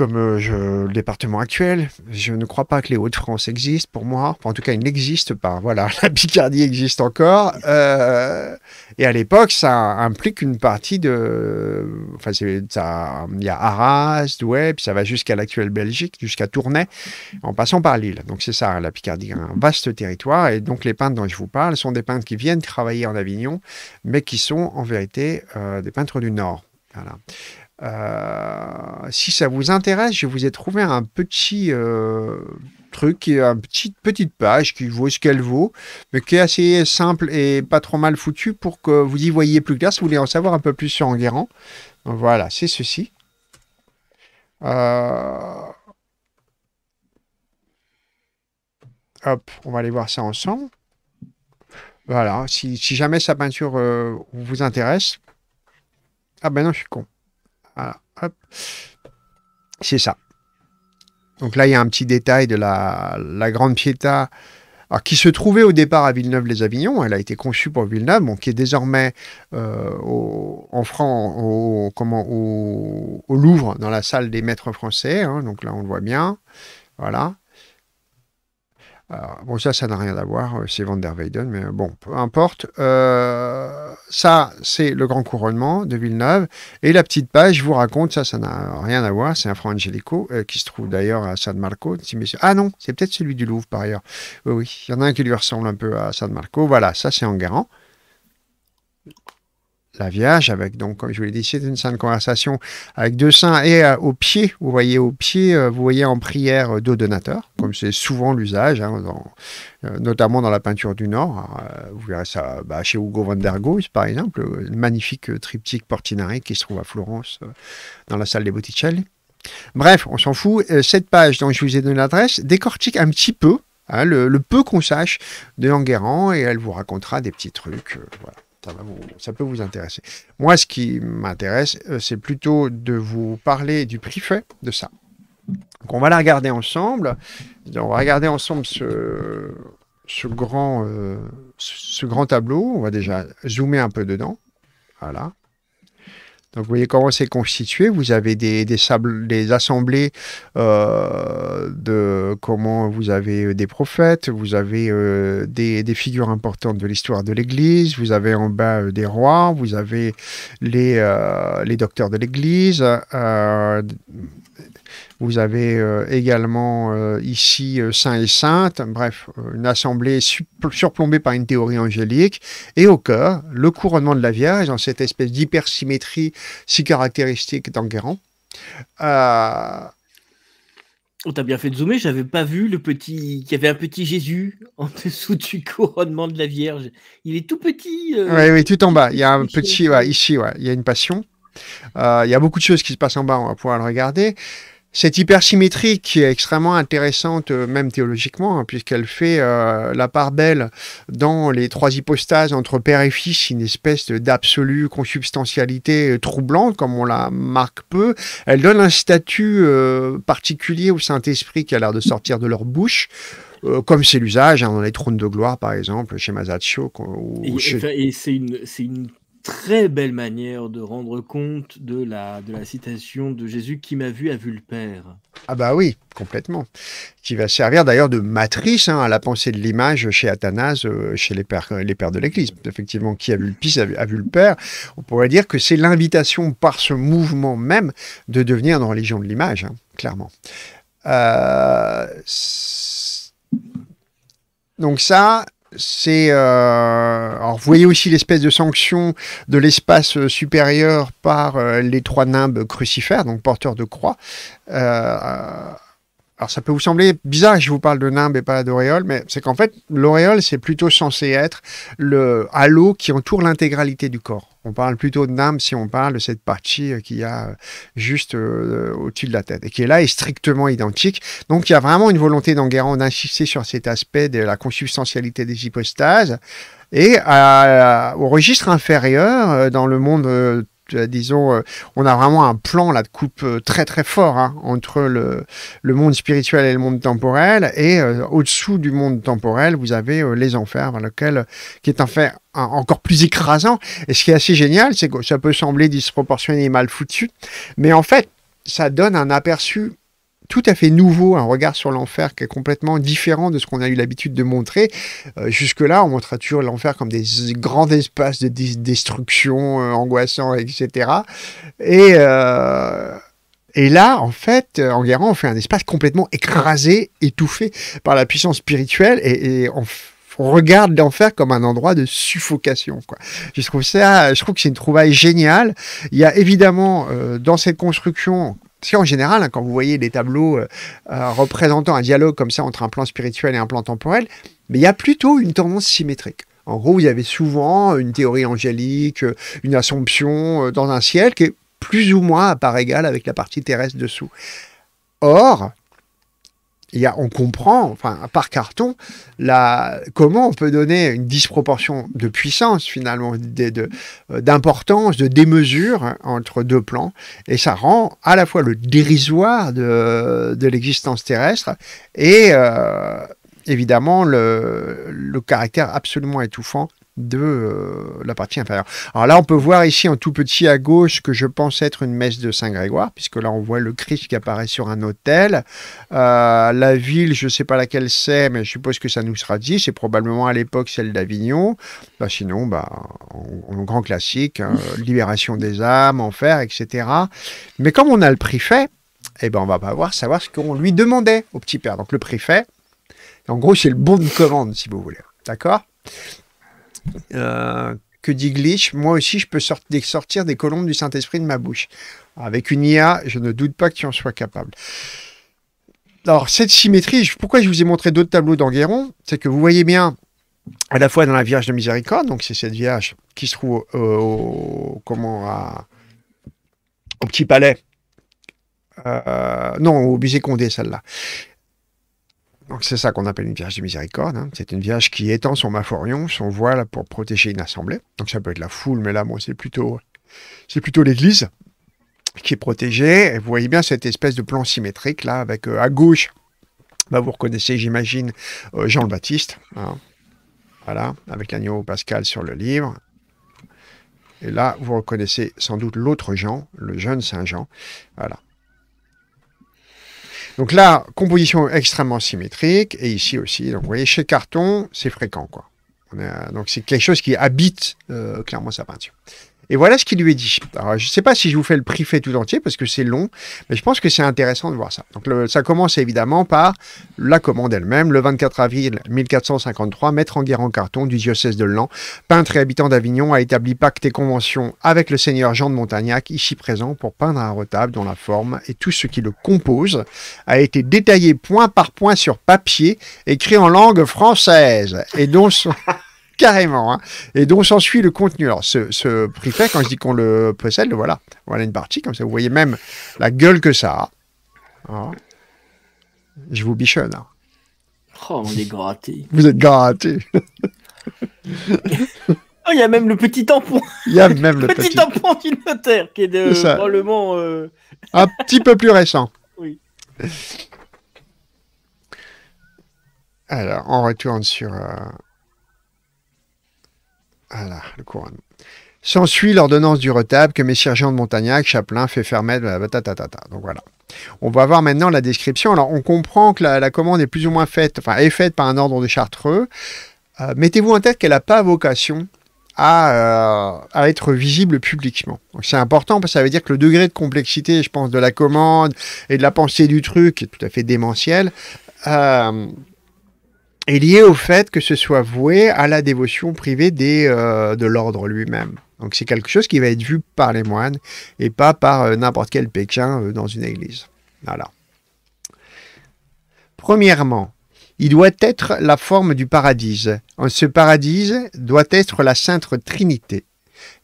comme euh, le département actuel. Je ne crois pas que les Hauts-de-France existent pour moi. en tout cas, ils n'existent pas. Voilà, la Picardie existe encore. Euh, et à l'époque, ça implique une partie de. Enfin, il y a Arras, Douai, puis ça va jusqu'à l'actuelle Belgique, jusqu'à Tournai, en passant par Lille. Donc, c'est ça, hein, la Picardie, un vaste territoire. Et donc, les peintres dont je vous parle sont des peintres qui viennent travailler en Avignon, mais qui sont en vérité euh, des peintres du Nord. Voilà. Euh, si ça vous intéresse, je vous ai trouvé un petit euh, truc, une petite, petite page qui vaut ce qu'elle vaut, mais qui est assez simple et pas trop mal foutu pour que vous y voyez plus clair si vous voulez en savoir un peu plus sur Enguerrand. voilà, c'est ceci. Euh, hop, on va aller voir ça ensemble. Voilà, si, jamais sa peinture vous intéresse. Ah ben non, je suis con. C'est ça. Donc là, il y a un petit détail de la, Grande Pietà, qui se trouvait au départ à Villeneuve-les-Avignon. Elle a été conçue pour Villeneuve, bon, qui est désormais euh, au, en au, Louvre, dans la salle des maîtres français. Hein. donc là, on le voit bien. Voilà bon, ça, ça n'a rien à voir, euh, c'est Van der Weyden, mais euh, bon, peu importe. Euh, ça, c'est le grand couronnement de Villeneuve. Et la petite page, je vous raconte, ça, ça n'a rien à voir. C'est un franc Angelico qui se trouve d'ailleurs à San Marco. Ah non, c'est peut-être celui du Louvre par ailleurs. Oui, oui, il y en a un qui lui ressemble un peu à San Marco. Voilà, ça, c'est Enguerrand la Vierge, avec donc, comme je vous l'ai dit, c'est une sainte conversation avec deux saints et euh, au pied, vous voyez au pied, euh, vous voyez en prière euh, deux donateurs, comme c'est souvent l'usage, hein, notamment dans la peinture du Nord. vous verrez ça bah, chez Hugo van der Goes, par exemple, le magnifique triptyque Portinari qui se trouve à Florence, dans la salle des Botticelli. Bref, on s'en fout. Cette page dont je vous ai donné l'adresse décortique un petit peu hein, le, peu qu'on sache de Enguerrand et elle vous racontera des petits trucs. voilà ça, peut vous intéresser. Moi, ce qui m'intéresse, euh, c'est plutôt de vous parler du fait de ça. Donc, on va la regarder ensemble. On va regarder ensemble ce, grand, euh, ce grand tableau. On va déjà zoomer un peu dedans. Voilà. Donc, vous voyez comment c'est constitué. Vous avez des, sables, assemblées euh, de comment vous avez euh, des prophètes, vous avez euh, des, figures importantes de l'histoire de l'Église, vous avez en bas des rois, vous avez les, les docteurs de l'Église. Vous avez euh, également euh, ici euh, Saint et Sainte, bref, une assemblée surplombée par une théorie angélique. Et au cœur, le couronnement de la Vierge dans cette espèce d'hypersymétrie si caractéristique d'Enguerrand. On t'a bien fait de zoomer, j'avais pas vu le petit. qu'il y avait un petit Jésus en dessous du couronnement de la Vierge. Il est tout petit. Oui, tout en bas. Il y a un petit. ici, il y a une passion. il y a beaucoup de choses qui se passent en bas, on va pouvoir le regarder. Cette hypersymétrie qui est extrêmement intéressante, euh, même théologiquement, hein, puisqu'elle fait euh, la part belle dans les trois hypostases entre père et fils, une espèce d'absolue consubstantialité euh, troublante, comme on la marque peu. Elle donne un statut particulier au Saint-Esprit qui a l'air de sortir de leur bouche. comme c'est l'usage hein, dans les trônes de gloire, par exemple, chez Masaccio. Et, c'est une, très belle manière de rendre compte de la, de la citation de Jésus qui m'a vu a vu le Père. Ah bah oui, complètement. Qui va servir d'ailleurs de matrice hein, à la pensée de l'image chez Athanase, euh, chez les pères, les pères de l'Église. Effectivement, qui a vu le Fils a, vu, le Père. On pourrait dire que c'est l'invitation par ce mouvement même de devenir une religion de l'image, hein, clairement. Euh, donc ça, c'est euh, alors vous voyez aussi l'espèce de sanction de l'espace euh, supérieur par euh, les trois nimbes crucifères, donc porteurs de croix alors ça peut vous sembler bizarre je vous parle de nimbe et pas d'auréole, mais c'est qu'en fait, l'auréole, c'est plutôt censé être le halo qui entoure l'intégralité du corps. On parle plutôt de nimbe si on parle de cette partie euh, qui a euh, juste euh, au-dessus de la tête et qui est là est strictement identique. Donc il y a vraiment une volonté d'Enguerrand d'insister sur cet aspect de la consubstantialité des hypostases. Et au registre inférieur, dans le monde euh, disons, euh, on a vraiment un plan là de coupe euh, très très fort hein, entre le, le, monde spirituel et le monde temporel. Et au-dessous du monde temporel, vous avez les enfers, lequel, qui est un fait encore plus écrasant. Et ce qui est assez génial, c'est que ça peut sembler disproportionné et mal foutu, mais en fait, ça donne un aperçu tout à fait nouveau, un regard sur l'enfer qui est complètement différent de ce qu'on a eu l'habitude de montrer. Euh, jusque-là, on montrait toujours l'enfer comme des grands espaces de destruction angoissant, euh, angoissants, etc. Et, euh, et là, en fait, en Guérin, on fait un espace complètement écrasé, étouffé par la puissance spirituelle et, on regarde l'enfer comme un endroit de suffocation. Quoi. Je trouve ça, je trouve que c'est une trouvaille géniale. Il y a évidemment dans cette construction parce qu'en général, hein, quand vous voyez des tableaux euh, euh, représentant un dialogue comme ça entre un plan spirituel et un plan temporel, mais il y a plutôt une tendance symétrique. En gros, y avait souvent une théorie angélique, euh, une assomption dans un ciel qui est plus ou moins à part égale avec la partie terrestre dessous. Or, on comprend, enfin, par carton, la, comment on peut donner une disproportion de puissance, finalement, euh, d'importance, de, démesure hein, entre deux plans. Et ça rend à la fois le dérisoire de, l'existence terrestre et, euh, évidemment, le caractère absolument étouffant de euh, la partie inférieure. Alors là, on peut voir ici en tout petit à gauche que je pense être une messe de Saint-Grégoire, puisque là, on voit le Christ qui apparaît sur un hôtel. Euh, la ville, je ne sais pas laquelle c'est, mais je suppose que ça nous sera dit. C'est probablement à l'époque celle d'Avignon. Bah, sinon, bah, en, grand classique, hein, libération des âmes, enfer, etc. Mais comme on a le préfet, eh ben, on va pas voir savoir ce qu'on lui demandait au petit père. Donc le préfet, en gros, c'est le bon de commande, si vous voulez. D'accord euh, que dit Glitch, moi aussi je peux sortir, des colombes du Saint-Esprit de ma bouche. Avec une IA, je ne doute pas que tu en sois capable. Alors cette symétrie, pourquoi je vous ai montré d'autres tableaux d'Enguerrand, c'est que vous voyez bien à la fois dans la Vierge de Miséricorde, donc c'est cette Vierge qui se trouve au, Petit Palais, euh, non, au musée Condé, celle-là. Donc c'est ça qu'on appelle une Vierge de miséricorde. Hein. C'est une Vierge qui étend son maforion, son voile pour protéger une assemblée. Donc ça peut être la foule, mais là, moi, c'est plutôt, c'est plutôt l'Église qui est protégée. Et vous voyez bien cette espèce de plan symétrique là, avec euh, à gauche, bah, vous reconnaissez, j'imagine, euh, Jean le Baptiste. Hein. Voilà, avec l'agneau pascal sur le livre. Et là, vous reconnaissez sans doute l'autre Jean, le jeune Saint Jean. Voilà. Donc là, composition extrêmement symétrique, et ici aussi. Donc vous voyez, chez Carton, c'est fréquent. donc c'est quelque chose qui habite euh, clairement sa peinture. Et voilà ce qu'il lui est dit. Alors, je ne sais pas si je vous fais le préfet tout entier parce que c'est long, mais je pense que c'est intéressant de voir ça. Donc, ça commence évidemment par la commande elle-même, le 24 avril 1453, maître en guerre en carton du diocèse de Lan, peintre et habitant d'Avignon, a établi pacte et convention avec le seigneur Jean de Montagnac, ici présent, pour peindre un retable dont la forme et tout ce qui le compose a été détaillé point par point sur papier, écrit en langue française, et dont carrément. Hein, et dont suit le contenu. Alors, ce, ce préfet, quand je dis qu'on le possède, voilà. Voilà une partie, comme ça, vous voyez même la gueule que ça a. Hein. je vous bichonne. Hein. Oh, on est gratté. Vous êtes gratté. Oh, il y a même le petit tampon. Il y a même le, petit, tampon du notaire qui est de, probablement euh, un petit peu plus récent. Oui. Alors, on retourne sur. Euh, le S'ensuit l'ordonnance du retable que mes sergents de Montagnac, Chapelain, fait fermer. Donc voilà. On va voir maintenant la description. Alors on comprend que la, commande est plus ou moins faite, enfin est faite par un ordre de Chartreux. Euh, mettez-vous en tête qu'elle n'a pas vocation euh, à, être visible publiquement. C'est important parce que ça veut dire que le degré de complexité, je pense, de la commande et de la pensée du truc, est tout à fait démentiel, euh, est lié au fait que ce soit voué à la dévotion privée des, euh, de l'ordre lui-même. Donc c'est quelque chose qui va être vu par les moines et pas par euh, n'importe quel Pékin euh, dans une église. Voilà. Premièrement, il doit être la forme du paradis. En ce paradis doit être la Sainte Trinité.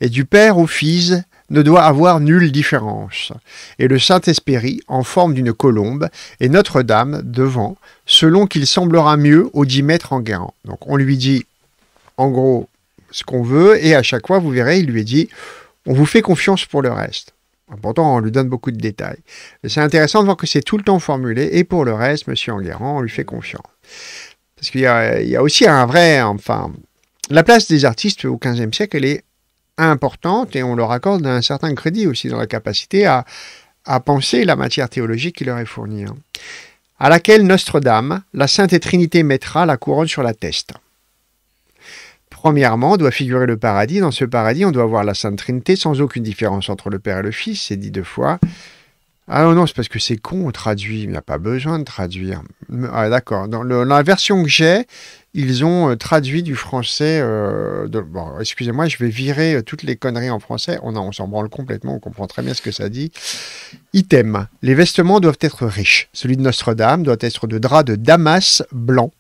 Et du Père au Fils ne doit avoir nulle différence, et le Saint-Esprit en forme d'une colombe, et Notre-Dame devant, selon qu'il semblera mieux au 10 mètres en Donc on lui dit, en gros, ce qu'on veut, et à chaque fois, vous verrez, il lui dit, on vous fait confiance pour le reste. Pourtant, on lui donne beaucoup de détails. C'est intéressant de voir que c'est tout le temps formulé, et pour le reste, Monsieur Enguerrand, on lui fait confiance. Parce qu'il y, y, a aussi un vrai, enfin, la place des artistes au XVe siècle, elle est importante et on leur accorde un certain crédit aussi dans la capacité à, penser la matière théologique qui leur est fournie, hein. à laquelle Notre-Dame, la Sainte Trinité mettra la couronne sur la teste. Premièrement, doit figurer le paradis. Dans ce paradis, on doit voir la Sainte Trinité sans aucune différence entre le Père et le Fils, c'est dit deux fois. Ah non, c'est parce que c'est con, on traduit, il n'a pas besoin de traduire. Ah d'accord, dans, la version que j'ai, ils ont euh, traduit du français. Euh, bon, excusez-moi, je vais virer euh, toutes les conneries en français. On, on s'en branle complètement, on comprend très bien ce que ça dit. Item les vêtements doivent être riches. Celui de Notre-Dame doit être de drap de damas blanc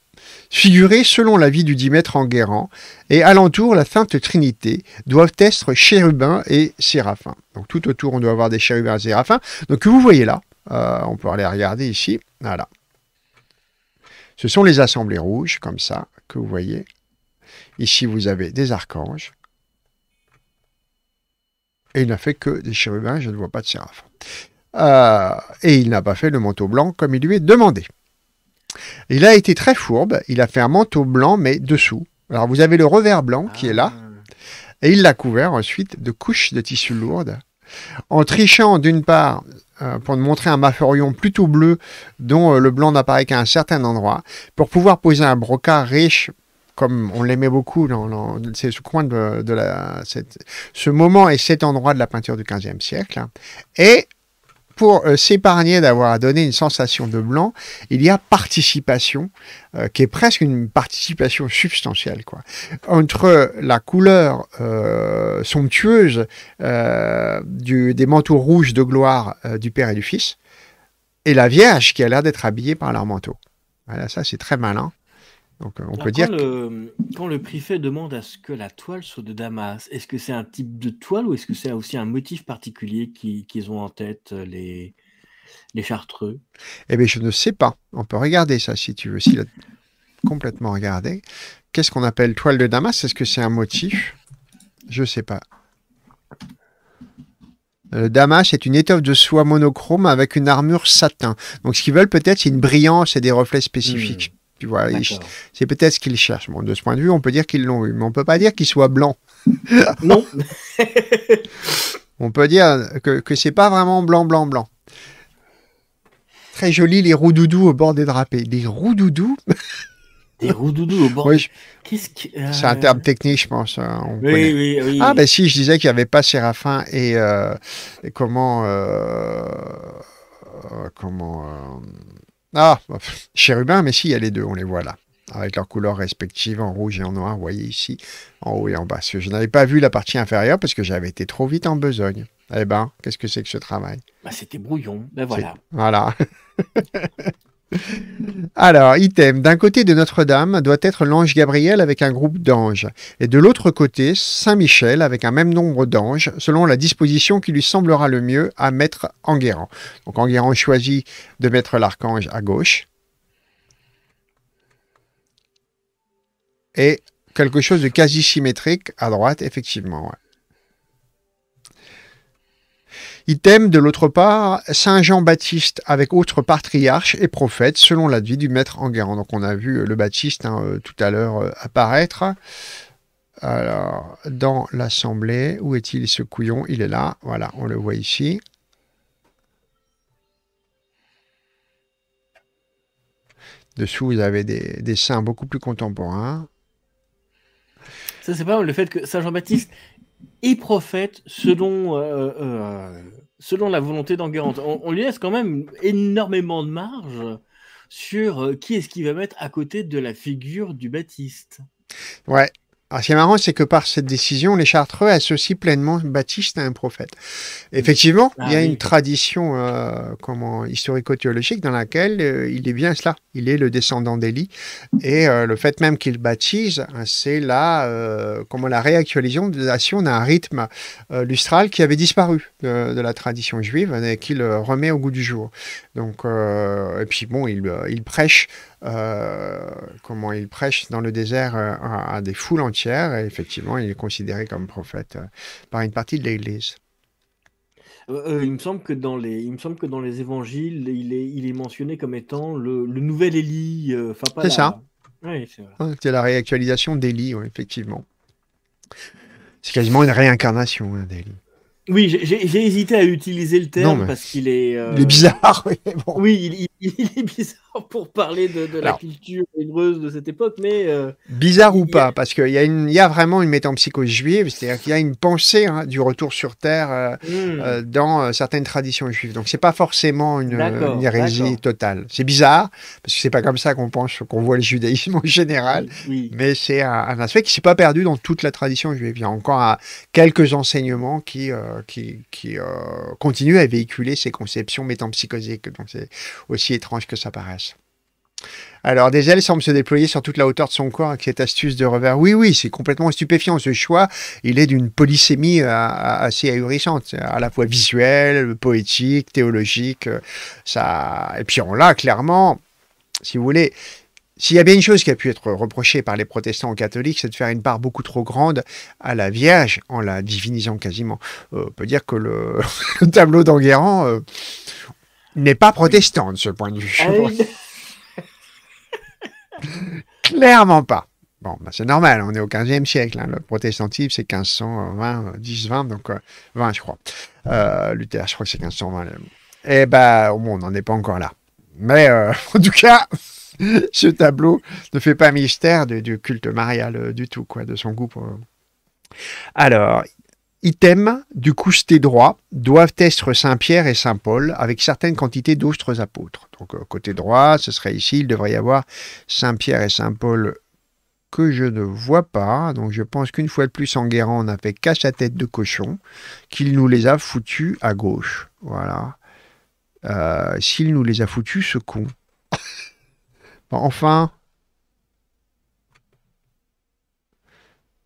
figuré selon la vie du dimètre en guérant, et alentour la Sainte Trinité, doivent être chérubins et séraphins. Donc tout autour, on doit avoir des chérubins et séraphins. Donc vous voyez là, on peut aller regarder ici, voilà. Ce sont les assemblées rouges, comme ça, que vous voyez. Ici, vous avez des archanges. Et il n'a fait que des chérubins, je ne vois pas de séraphes. Euh, et il n'a pas fait le manteau blanc comme il lui est demandé. Il a été très fourbe, il a fait un manteau blanc, mais dessous. Alors vous avez le revers blanc qui est là, ah. et il l'a couvert ensuite de couches de tissu lourde, en trichant d'une part euh, pour montrer un maforion plutôt bleu dont euh, le blanc n'apparaît qu'à un certain endroit, pour pouvoir poser un brocard riche comme on l'aimait beaucoup, dans, dans ce coin de, ce moment et cet endroit de la peinture du XVe siècle, et pour euh, s'épargner d'avoir à une sensation de blanc, il y a participation, euh, qui est presque une participation substantielle. Quoi. Entre la couleur euh, somptueuse des manteaux rouges de gloire du Père et du Fils, et la Vierge qui a l'air d'être habillée par leur manteau. Voilà, ça c'est très malin. Euh, on peut dire. quand le préfet demande à ce que la toile soit de Damas, est-ce que c'est un type de toile ou est-ce que c'est aussi un motif particulier qu'ils ont en tête, euh, les, les chartreux Eh bien, je ne sais pas. On peut regarder ça si tu veux, si complètement regarder. Qu'est-ce qu'on appelle toile de Damas Est-ce que c'est un motif Je ne sais pas. Le euh, Damas est une étoffe de soie monochrome avec une armure satin. Donc, ce qu'ils veulent peut-être, c'est une brillance et des reflets spécifiques. Hmm c'est peut-être ce qu'ils cherchent. de ce point de vue, on peut dire qu'ils l'ont eu, mais on peut pas dire qu'il soit blanc. non. on peut dire que, que c'est pas vraiment blanc, blanc, blanc. Très joli, les roux doudous au bord des drapés. Des roux doudous Des roux doudous au bord oui, C'est -ce que... un euh, terme technique, je pense. Hein, oui, oui, oui, Ah, ben si, je disais qu'il n'y avait pas Séraphin et, euh, comment... Euh, comment ah, bah, chérubin, mais si, il y a les deux, on les voit là. Avec leurs couleurs respectives en rouge et en noir, vous voyez ici, en haut et en bas. je n'avais pas vu la partie inférieure parce que j'avais été trop vite en besogne. Eh ben, qu'est-ce que c'est que ce travail bah, C'était brouillon, ben voilà. Voilà. Alors, item, d'un côté de Notre-Dame doit être l'ange Gabriel avec un groupe d'anges, et de l'autre côté, Saint-Michel avec un même nombre d'anges, selon la disposition qui lui semblera le mieux à mettre Enguerrand. Donc Enguerrand choisit de mettre l'archange à gauche. Et quelque chose de quasi symétrique à droite, effectivement. Item, de l'autre part, Saint Jean-Baptiste avec autres patriarches et prophètes, selon la vie du maître Enguerrand. Donc on a vu euh, le Baptiste hein, euh, tout à l'heure euh, apparaître. Alors, dans l'assemblée, où est-il ce couillon Il est là, voilà, on le voit ici. Dessous, vous avez des, des saints beaucoup plus contemporains. Ça, c'est pas le fait que Saint Jean-Baptiste et prophète selon, euh, euh, selon la volonté d'Enguerrand. On, on, lui laisse quand même énormément de marge sur euh, qui est-ce qu'il va mettre à côté de la figure du Baptiste. Ouais, ce qui est marrant, c'est que par cette décision, les Chartreux associent pleinement Baptiste à un prophète. Effectivement, ah il y a une tradition euh, historico-théologique dans laquelle euh, il est bien cela. Il est le descendant d'Élie. Et euh, le fait même qu'il baptise, hein, c'est là comment la réactualisation d'un rythme lustral qui avait disparu de, la tradition juive et qu'il remet au goût du jour. Donc, et puis bon, il prêche euh, comment il prêche dans le désert euh, à, des foules entières. Et effectivement, il est considéré comme prophète euh, par une partie de l'Église. il me semble que dans les, il me semble que dans les évangiles, il est, il est mentionné comme étant le, nouvel Élie. c'est ça. c'est la réactualisation d'Élie, effectivement. C'est quasiment une réincarnation hein, d'Élie. Oui, j'ai hésité à utiliser le terme parce qu'il est. bizarre. Oui, il est bizarre. pour parler de, la culture hébreuse de cette époque, mais... Euh, bizarre ou pas, parce qu'il y, a y a vraiment une métampsychose juive, c'est-à-dire qu'il y a une pensée hein, du retour sur Terre euh, hmm. euh, dans certaines traditions juives. Donc c'est pas forcément une, hérésie totale. C'est bizarre, parce que c'est pas comme ça qu'on pense, qu'on voit le judaïsme en général, mais c'est un, aspect qui s'est pas perdu dans toute la tradition juive. Il y a encore quelques enseignements qui, qui, qui continuent à véhiculer ces conceptions métampsychosiques, donc c'est aussi étrange que ça paraisse. Alors, des ailes semblent se déployer sur toute la hauteur de son corps avec hein, cette astuce de revers. Oui, oui, c'est complètement stupéfiant ce choix. Il est d'une polysémie euh, assez ahurissante, à la fois visuelle, poétique, théologique. Euh, ça... Et puis on l'a clairement, si vous voulez, s'il y a bien une chose qui a pu être reprochée par les protestants aux catholiques, c'est de faire une part beaucoup trop grande à la Vierge en la divinisant quasiment. Euh, on peut dire que le, tableau d'Enguerrand n'est pas protestant de ce point de vue. Ah Clairement pas. Bon, ben, c'est normal, on est au 15e siècle. Hein. le protestantisme, c'est 1520, 10-20, donc 20, euh, je crois. Euh, Luther, je crois que c'est 1520. Eh ben, bon, on n'en est pas encore là. Mais euh, en tout cas, ce tableau ne fait pas mystère du, du culte marial du tout, quoi, de son goût pour... Alors, Items du coustet droit doivent être Saint Pierre et Saint Paul avec certaines quantités d'autres apôtres. Donc euh, côté droit, ce serait ici, il devrait y avoir Saint Pierre et Saint Paul que je ne vois pas. Donc je pense qu'une fois de plus, Enguerrand n'a fait qu'à sa tête de cochon qu'il nous les a foutus à gauche. Voilà. Euh, s'il nous les a foutus, ce con. enfin.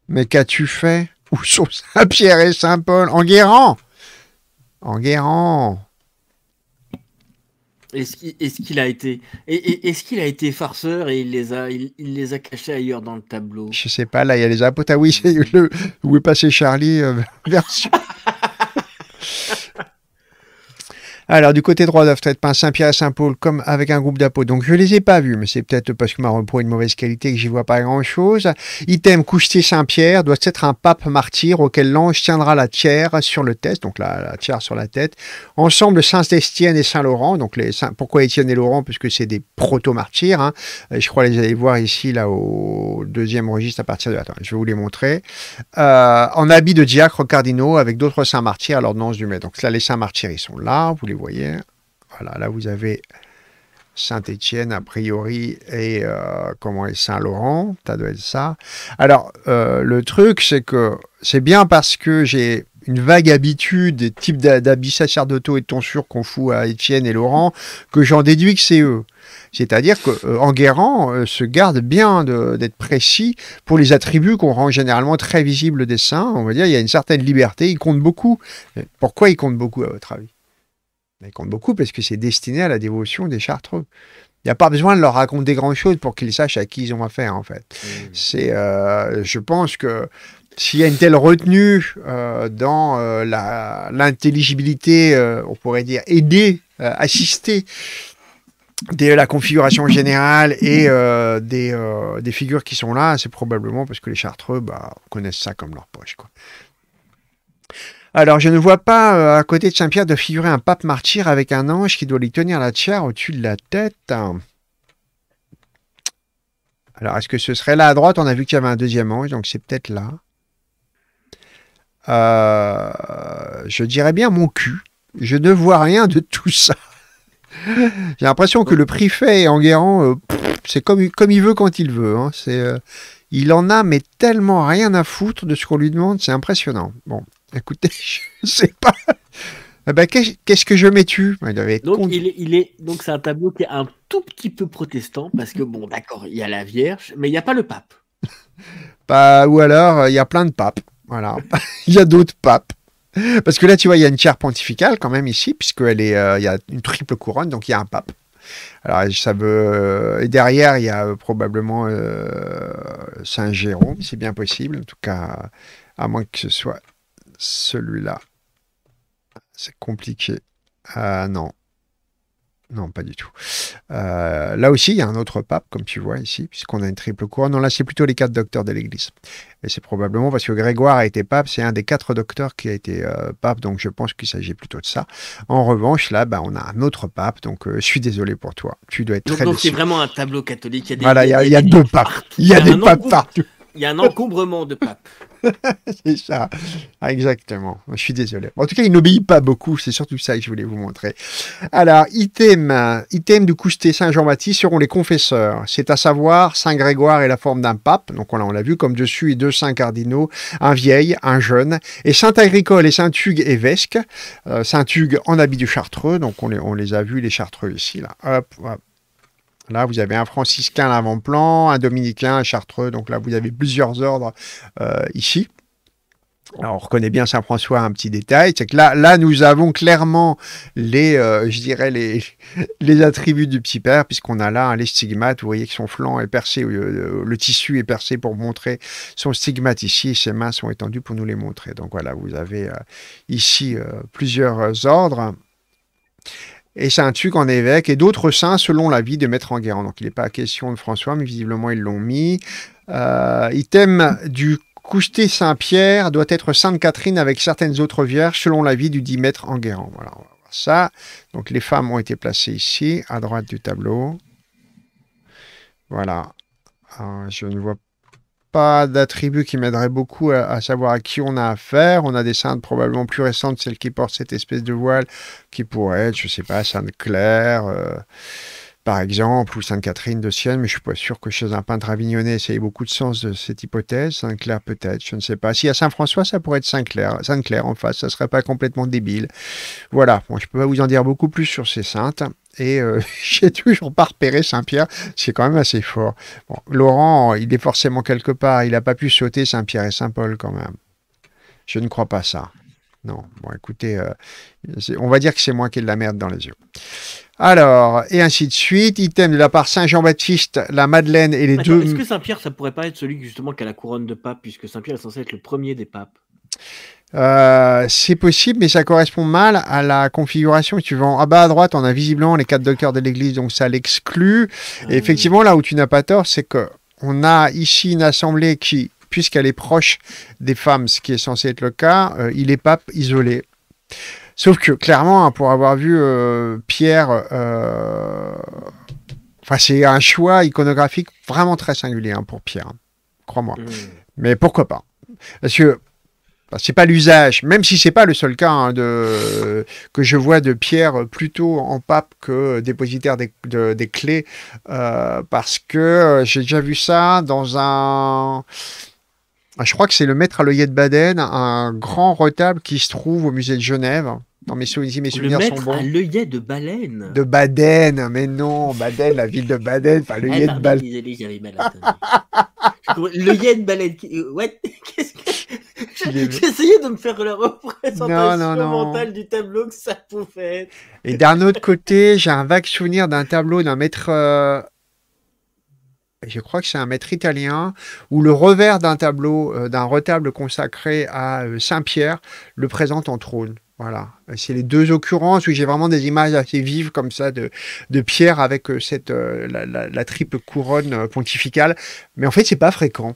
Mais qu'as-tu fait où sont Saint-Pierre et Saint-Paul En Guérant En Guérant est-ce qu'il a été est-ce qu'il a été farceur et il les a il, les a cachés ailleurs dans le tableau Je sais pas là il y a les ah oui c'est le où est passé Charlie euh, version Alors, du côté droit être un Saint-Pierre et Saint-Paul, comme avec un groupe d'apôtres. Donc, je ne les ai pas vus, mais c'est peut-être parce que ma repos est de mauvaise qualité que j'y vois pas grand-chose. Item, Couchetier Saint-Pierre doit être un pape martyr auquel l'ange tiendra la tière sur le test, donc la, tière sur la tête. Ensemble, Saint-Estienne et Saint-Laurent. Donc, les pourquoi Étienne et Laurent Parce que c'est des proto-martyrs. Hein. Je crois les aller voir ici, là, au deuxième registre à partir de. Attends, je vais vous les montrer. Euh, en habit de diacre cardinaux avec d'autres saints martyrs à l'ordonnance du mai. Donc, là, les saints martyrs, ils sont là. Vous les voyez. Voilà, là vous avez Saint-Étienne a priori et euh, comment est Saint-Laurent, ça doit être ça. Alors euh, le truc c'est que c'est bien parce que j'ai une vague habitude des types d'habits sacerdotaux et de tonsures qu'on fout à Étienne et Laurent que j'en déduis que c'est eux. C'est-à-dire que euh, se garde bien d'être précis pour les attributs qu'on rend généralement très visibles des saints. On va dire il y a une certaine liberté, il compte beaucoup. Pourquoi il compte beaucoup à votre avis elle compte beaucoup parce que c'est destiné à la dévotion des Chartreux. Il n'y a pas besoin de leur raconter grand-chose pour qu'ils sachent à qui ils ont affaire, en fait. Euh, je pense que s'il y a une telle retenue euh, dans euh, l'intelligibilité, on pourrait dire aider, assister, de la configuration générale et des, figures qui sont là, c'est probablement parce que les Chartreux bah, connaissent ça comme leur poche. Quoi. Alors, je ne vois pas euh, à côté de Saint-Pierre de figurer un pape martyr avec un ange qui doit lui tenir la tiare au-dessus de la tête. Alors, est-ce que ce serait là à droite On a vu qu'il y avait un deuxième ange, donc c'est peut-être là. Euh, je dirais bien mon cul. Je ne vois rien de tout ça. J'ai l'impression que le préfet Enguerrand, euh, c'est comme, comme il veut quand il veut. Hein. C'est, il en a, mais tellement rien à foutre de ce qu'on lui demande, c'est impressionnant. Bon. Écoutez, je ne sais pas. Eh ben, qu'est-ce que je mets tu donc, il c'est un tableau qui est un tout petit peu protestant parce que bon d'accord il y a la Vierge mais il n'y a pas le pape. Bah, ou alors euh, il y a plein de papes voilà il y a d'autres papes parce que là tu vois il y a une chaire pontificale quand même ici puisque est euh, il y a une triple couronne donc il y a un pape. Alors ça veut euh, et derrière il y a probablement Saint Jérôme c'est bien possible en tout cas à moins que ce soit celui-là. C'est compliqué. Ah non. Non, pas du tout. Euh, là aussi, il y a un autre pape, comme tu vois ici, puisqu'on a une triple couronne. Non, là, c'est plutôt les quatre docteurs de l'Église. Et c'est probablement parce que Grégoire a été pape, c'est un des quatre docteurs qui a été euh, pape, donc je pense qu'il s'agit plutôt de ça. En revanche, là, bah, on a un autre pape, donc euh, je suis désolé pour toi. Tu dois être très Donc c'est vraiment un tableau catholique. Il y a voilà, il y a, deux papes. Il y a des papes partout. Il y a un encombrement de pape. c'est ça. Ah, exactement. Je suis désolé. En tout cas, il n'obéit pas beaucoup. C'est surtout ça que je voulais vous montrer. Alors, item, item du cousté Saint Jean-Baptiste seront les confesseurs. C'est à savoir, Saint Grégoire et la forme d'un pape. Donc, on l'a vu, comme dessus et deux saints cardinaux, un vieil, un jeune. Et Saint Agricole et Saint Hugues et Euh, Saint Hugues en habit du Chartreux. Donc, on les, a vus, les Chartreux ici, là. Hop, hop. Là, vous avez un franciscain à l'avant-plan, un dominicain un Chartreux. Donc là, vous avez plusieurs ordres euh, ici. Alors, on reconnaît bien Saint François, un petit détail, c'est que là, là, nous avons clairement les, euh, je dirais les, les attributs du petit père, puisqu'on a là hein, les stigmates. Vous voyez que son flanc est percé, euh, le tissu est percé pour montrer son stigmate ici. Ses mains sont étendues pour nous les montrer. Donc voilà, vous avez ici plusieurs ordres et saint un en évêque, et d'autres saints selon l'avis de Maître Enguerrand. Donc il n'est pas question de François, mais visiblement ils l'ont mis. Euh, item du Cousté Saint-Pierre doit être Sainte Catherine avec certaines autres vierges selon l'avis du dit Maître Enguerrand. Voilà, on va voir ça. Donc les femmes ont été placées ici, à droite du tableau. Voilà. Euh, je ne vois pas pas d'attribut qui m'aiderait beaucoup à, savoir à qui on a affaire. On a des saintes probablement plus récentes, celles qui portent cette espèce de voile, qui pourraient être, je sais pas, Sainte Claire. Euh, par exemple, ou Sainte-Catherine de Sienne, mais je ne suis pas sûr que chez un peintre avignonnais, ça ait beaucoup de sens de cette hypothèse. Saint-Clair peut-être, je ne sais pas. Si à Saint-François, ça pourrait être Saint-Clair, Sainte-Claire en face, ça ne serait pas complètement débile. Voilà, je ne peux pas vous en dire beaucoup plus sur ces saintes. Et euh, j'ai toujours pas repéré Saint-Pierre, c'est quand même assez fort. Laurent, il est forcément quelque part, il n'a pas pu sauter Saint-Pierre et Saint-Paul quand même. Je ne crois pas ça. Non, bon écoutez, euh, on va dire que c'est moi qui ai de la merde dans les yeux. Alors, et ainsi de suite. Item de la part Saint-Jean-Baptiste, la Madeleine et les deux. Est-ce que Saint-Pierre, ça pourrait pas être celui justement qui a la couronne de pape, puisque Saint-Pierre est censé être le premier des papes euh, c'est possible, mais ça correspond mal à la configuration. Si tu vas en bas à droite, on a visiblement les quatre docteurs de l'Église, donc ça l'exclut. Ah effectivement, là où tu n'as pas tort, c'est que on a ici une assemblée qui, puisqu'elle est proche des femmes, ce qui est censé être le cas, euh, il est pape isolé. Sauf que clairement, hein, pour avoir vu euh, Pierre, euh, c'est un choix iconographique vraiment très singulier hein, pour Pierre, crois-moi. Mmh. Mais pourquoi pas Parce que c'est pas l'usage, même si c'est pas le seul cas hein, de, que je vois de Pierre plutôt en pape que dépositaire des, clés, euh, parce que j'ai déjà vu ça dans un ah, je crois que c'est le maître à l'œillet de Baden, un grand retable qui se trouve au musée de Genève. Non, mes, souvenirs, mes souvenirs sont bons. Le à l'œillet de Baden. De Baden, mais non, Baden, la ville de Baden, ah, pas l'œillet de Baden. Désolé, j'avais L'œillet de Baden, Ouais. Qu'est-ce que J'essayais de me faire la représentation mentale du tableau que ça pouvait être. Et d'un autre côté, j'ai un vague souvenir d'un tableau d'un maître euh, je crois que c'est un maître italien, où le revers d'un tableau, euh, d'un retable consacré à euh, Saint-Pierre, le présente en trône. Voilà, euh, c'est les deux occurrences où j'ai vraiment des images assez vives comme ça de, de Pierre avec cette, la, triple couronne pontificale. Mais en fait, c'est pas fréquent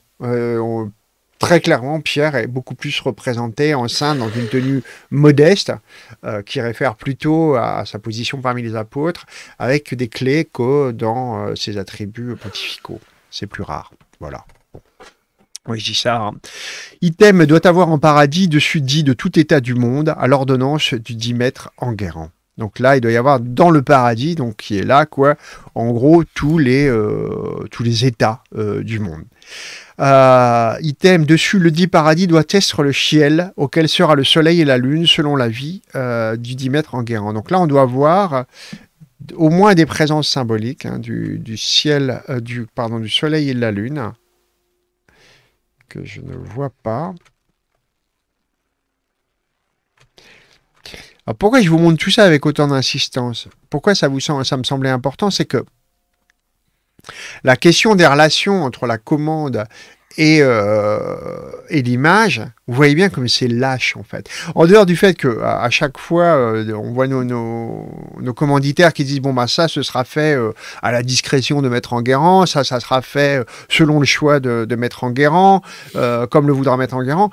très clairement, Pierre est beaucoup plus représenté en dans une tenue modeste, euh, qui réfère plutôt à sa position parmi les apôtres, avec des clés que dans euh, ses attributs pontificaux. C'est plus rare. Voilà. Oui, je dis ça. Hein. Item doit avoir en paradis dessus dit de tout état du monde à l'ordonnance du 10 mètres en Donc là, il doit y avoir dans le paradis, donc qui est là, quoi, en gros, tous les, euh, tous les états du monde. Euh, item, dessus, le dit paradis doit être le ciel auquel sera le soleil et la lune selon la vie euh, du du mètre en guérant. » Donc là, on doit voir euh, au moins des présences symboliques hein, du, ciel, du, pardon, du soleil et de la lune que je ne vois pas. Alors pourquoi je vous montre tout ça avec autant d'insistance Pourquoi ça vous ça me semblait important C'est que la question des relations entre la commande euh, et, l'image, vous voyez bien comme c'est lâche en fait. En dehors du fait que à, chaque fois euh, on voit nos, commanditaires qui disent bon bah ça ce sera fait euh, à la discrétion de Maître Enguerrand, ça ça sera fait selon le choix de, de Maître Enguerrand, comme le voudra en Enguerrand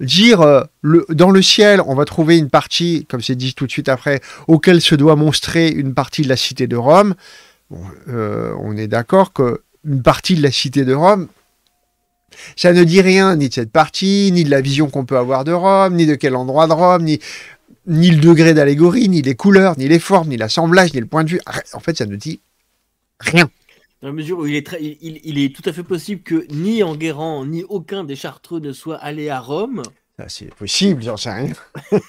dire dans le ciel, on va trouver une partie, comme c'est dit tout de suite après, auquel se doit montrer une partie de la cité de Rome. Bon, euh, on est d'accord qu'une partie de la cité de Rome, ça ne dit rien ni de cette partie, ni de la vision qu'on peut avoir de Rome, ni de quel endroit de Rome, ni, ni le degré d'allégorie, ni les couleurs, ni les formes, ni l'assemblage, ni le point de vue. En fait, ça ne dit rien. Dans la mesure où il est, très, il, est tout à fait possible que ni Enguerrand, ni aucun des Chartreux ne soit allé à Rome. C'est possible, j'en sais rien. Alors,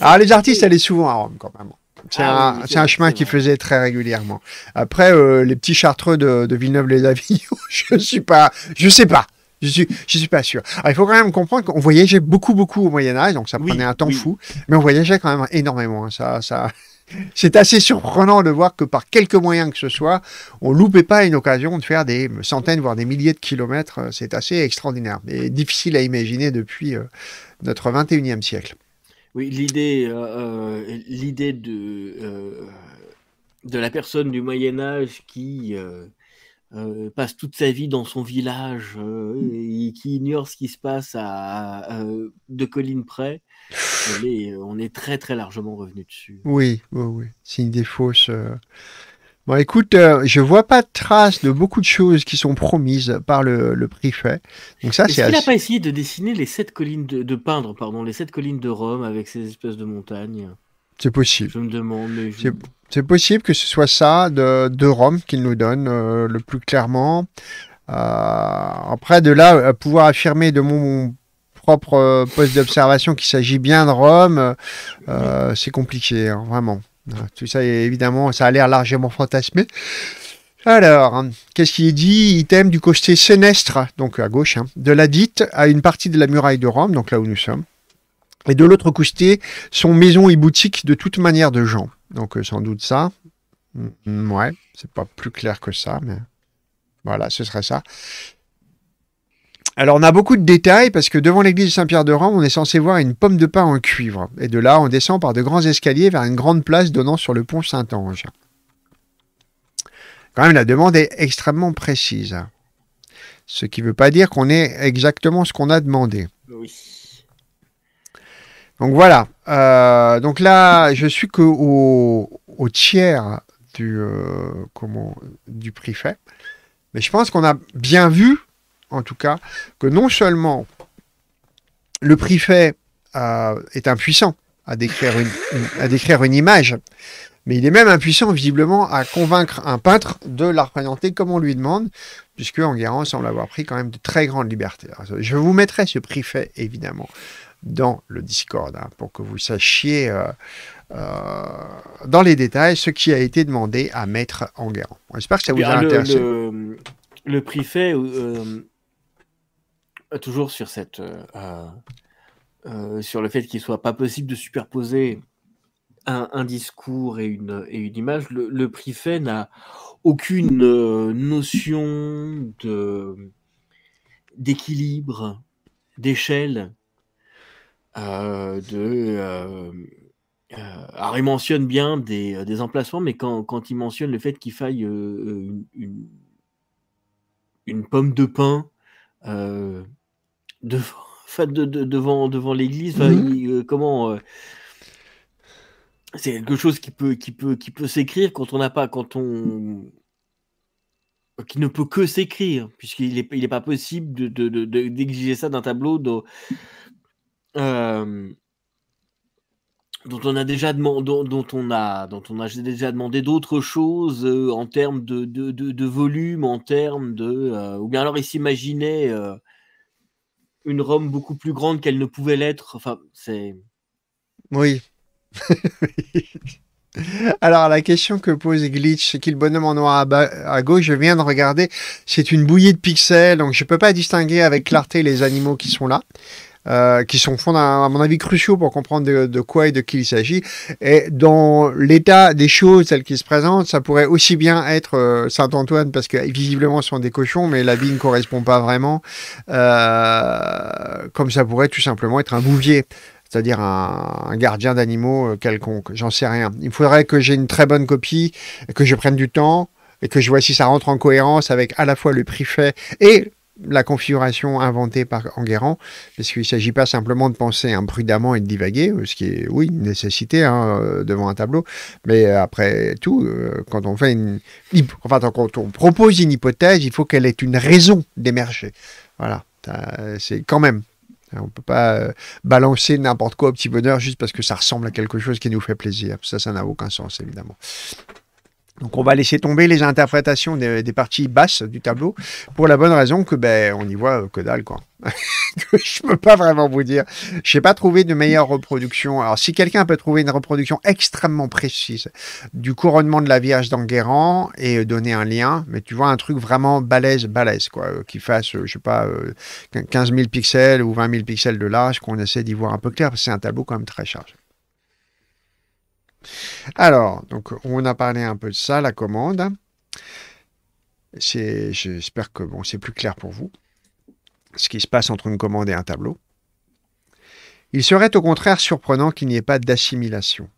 ah, les artistes allaient souvent à Rome quand même. Ah c'est un, chemin qu'il faisait très régulièrement. Après, euh, les petits chartreux de, Villeneuve-les-Avignon, je suis pas, je sais pas. Je suis, suis pas sûr. il faut quand même comprendre qu'on voyageait beaucoup, beaucoup au Moyen Âge, donc ça prenait un temps fou, mais on voyageait quand même énormément. Hein. ça, ça, c'est assez surprenant de voir que par quelques moyens que ce soit, on ne loupait pas une occasion de faire des centaines, voire des milliers de kilomètres. Euh, c'est assez extraordinaire et difficile à imaginer depuis euh, notre 21e siècle. Oui, l'idée, euh, euh, l'idée de, euh, de la personne du Moyen Âge qui passe toute sa vie dans son village et qui ignore ce qui se passe à, de colline près, on est, très très largement revenu dessus. Oui, oui, oui. C'est une des fausses Bon, écoute, je euh, je vois pas de traces de beaucoup de choses qui sont promises par le, le préfet. Donc ça, c'est. Est-ce qu'il n'a pas essayé de dessiner les sept collines de, peindre, pardon, les sept collines de Rome avec ces espèces de montagnes C'est possible. Je me demande. C'est possible que ce soit ça de, de Rome qu'il nous donne euh, le plus clairement. Euh, après, de là, pouvoir affirmer de mon propre poste d'observation qu'il s'agit bien de Rome, c'est compliqué, hein, vraiment. Ah, tout ça, évidemment, ça a l'air largement fantasmé. Alors, hein, qu'est-ce qui est dit Item du côté sénestre, donc à gauche, hein, de la dite à une partie de la muraille de Rome, donc là où nous sommes. Et de l'autre côté, sont maisons et boutiques de toute manière de gens. Donc, euh, sans doute ça. Mm, mm, ouais, c'est pas plus clair que ça, mais voilà, ce serait ça. Alors, on a beaucoup de détails parce que devant l'église Saint-Pierre-de-Rome, on est censé voir une pomme de pain en cuivre. Et de là, on descend par de grands escaliers vers une grande place donnant sur le pont Saint-Ange. Quand même, la demande est extrêmement précise. Ce qui ne veut pas dire qu'on est exactement ce qu'on a demandé. Donc voilà. Euh, donc là, je suis qu'au au tiers du, euh, comment, du préfet. Mais je pense qu'on a bien vu en tout cas, que non seulement le préfet euh, est impuissant à décrire une, à décrire une image, mais il est même impuissant visiblement à convaincre un peintre de la représenter comme on lui demande, puisque Enguerrand semble avoir pris quand même de très grandes libertés. Je vous mettrai ce préfet évidemment dans le Discord hein, pour que vous sachiez euh, euh, dans les détails ce qui a été demandé à mettre Enguerrand. J'espère que ça eh vous a Le, préfet. Euh, toujours sur cette euh, euh, sur le fait qu'il soit pas possible de superposer un, discours et une, et une image, le, le préfet n'a aucune notion de d'équilibre, d'échelle, de alors il mentionne bien des, emplacements, mais quand, il mentionne le fait qu'il faille une, une, une, pomme de pain devant, de, devant, devant l'église. Mmh euh, comment euh, C'est quelque chose qui peut, qui peut, qui peut s'écrire quand on n'a pas, quand on qui ne peut que s'écrire, puisqu'il n'est il est pas possible d'exiger ça d'un tableau dont, euh, on a déjà demandé, dont, dont on a déjà demandé d'autres choses en termes de, de, volume, en termes de, ou bien alors il s'imaginait, une Rome beaucoup plus grande qu'elle ne pouvait l'être. Enfin, c'est. Oui. Alors, la question que pose Glitch, c'est qu'il bonhomme en noir à, à, gauche, je viens de regarder, c'est une bouillie de pixels, donc je ne peux pas distinguer avec clarté les animaux qui sont là. Euh, qui sont fonds à, mon avis, cruciaux pour comprendre de, quoi et de qui il s'agit. Et dans l'état des choses celles qui se présente, ça pourrait aussi bien être euh, Saint-Antoine, parce que visiblement, ce sont des cochons, mais la vie ne correspond pas vraiment, euh, comme ça pourrait tout simplement être un bouvier c'est-à-dire un, gardien d'animaux quelconque, j'en sais rien. Il faudrait que j'ai une très bonne copie, que je prenne du temps et que je vois si ça rentre en cohérence avec à la fois le préfet et la configuration inventée par Enguerrand, parce qu'il ne s'agit pas simplement de penser imprudemment hein, et de divaguer, euh, ce qui est, oui, une nécessité hein, euh, devant un tableau, mais euh, après tout, quand on fait une... Enfin, quand on propose une hypothèse, il faut qu'elle ait une raison d'émerger. Voilà, c'est quand même hein, on ne peut pas balancer n'importe quoi au petit bonheur juste parce que ça ressemble à quelque chose qui nous fait plaisir. Ça, ça n'a aucun sens, évidemment. Donc on va laisser tomber les interprétations des, parties basses du tableau pour la bonne raison que ben on y voit euh, que dalle quoi. je peux pas vraiment vous dire. Je n'ai pas trouvé de meilleure reproduction. Alors si quelqu'un peut trouver une reproduction extrêmement précise du couronnement de la Vierge d'Enguerrand et euh, donner un lien, mais tu vois un truc vraiment balèze balèze quoi, euh, qui fasse je sais pas 15 000 pixels ou 20 000 pixels de large, qu'on essaie d'y voir un peu clair parce que c'est un tableau quand même très chargé. Alors, donc, on a parlé un peu de ça, la commande. J'espère que bon, c'est plus clair pour vous ce qui se passe entre une commande et un tableau. Il serait au contraire surprenant qu'il n'y ait pas d'assimilation.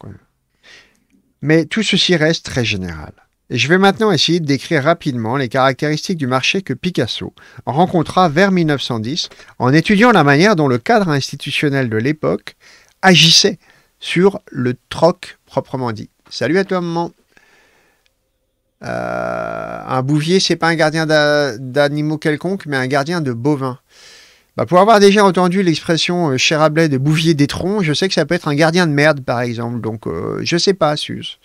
Mais tout ceci reste très général. Et je vais maintenant essayer de décrire rapidement les caractéristiques du marché que Picasso rencontra vers 1910 en étudiant la manière dont le cadre institutionnel de l'époque agissait sur le troc proprement dit. Salut à toi, maman. Euh, un bouvier, c'est pas un gardien d'animaux quelconques, mais un gardien de bovins. Bah, pour avoir déjà entendu l'expression euh, cher à de bouvier des troncs, je sais que ça peut être un gardien de merde, par exemple. Donc, euh, je sais pas, Suze.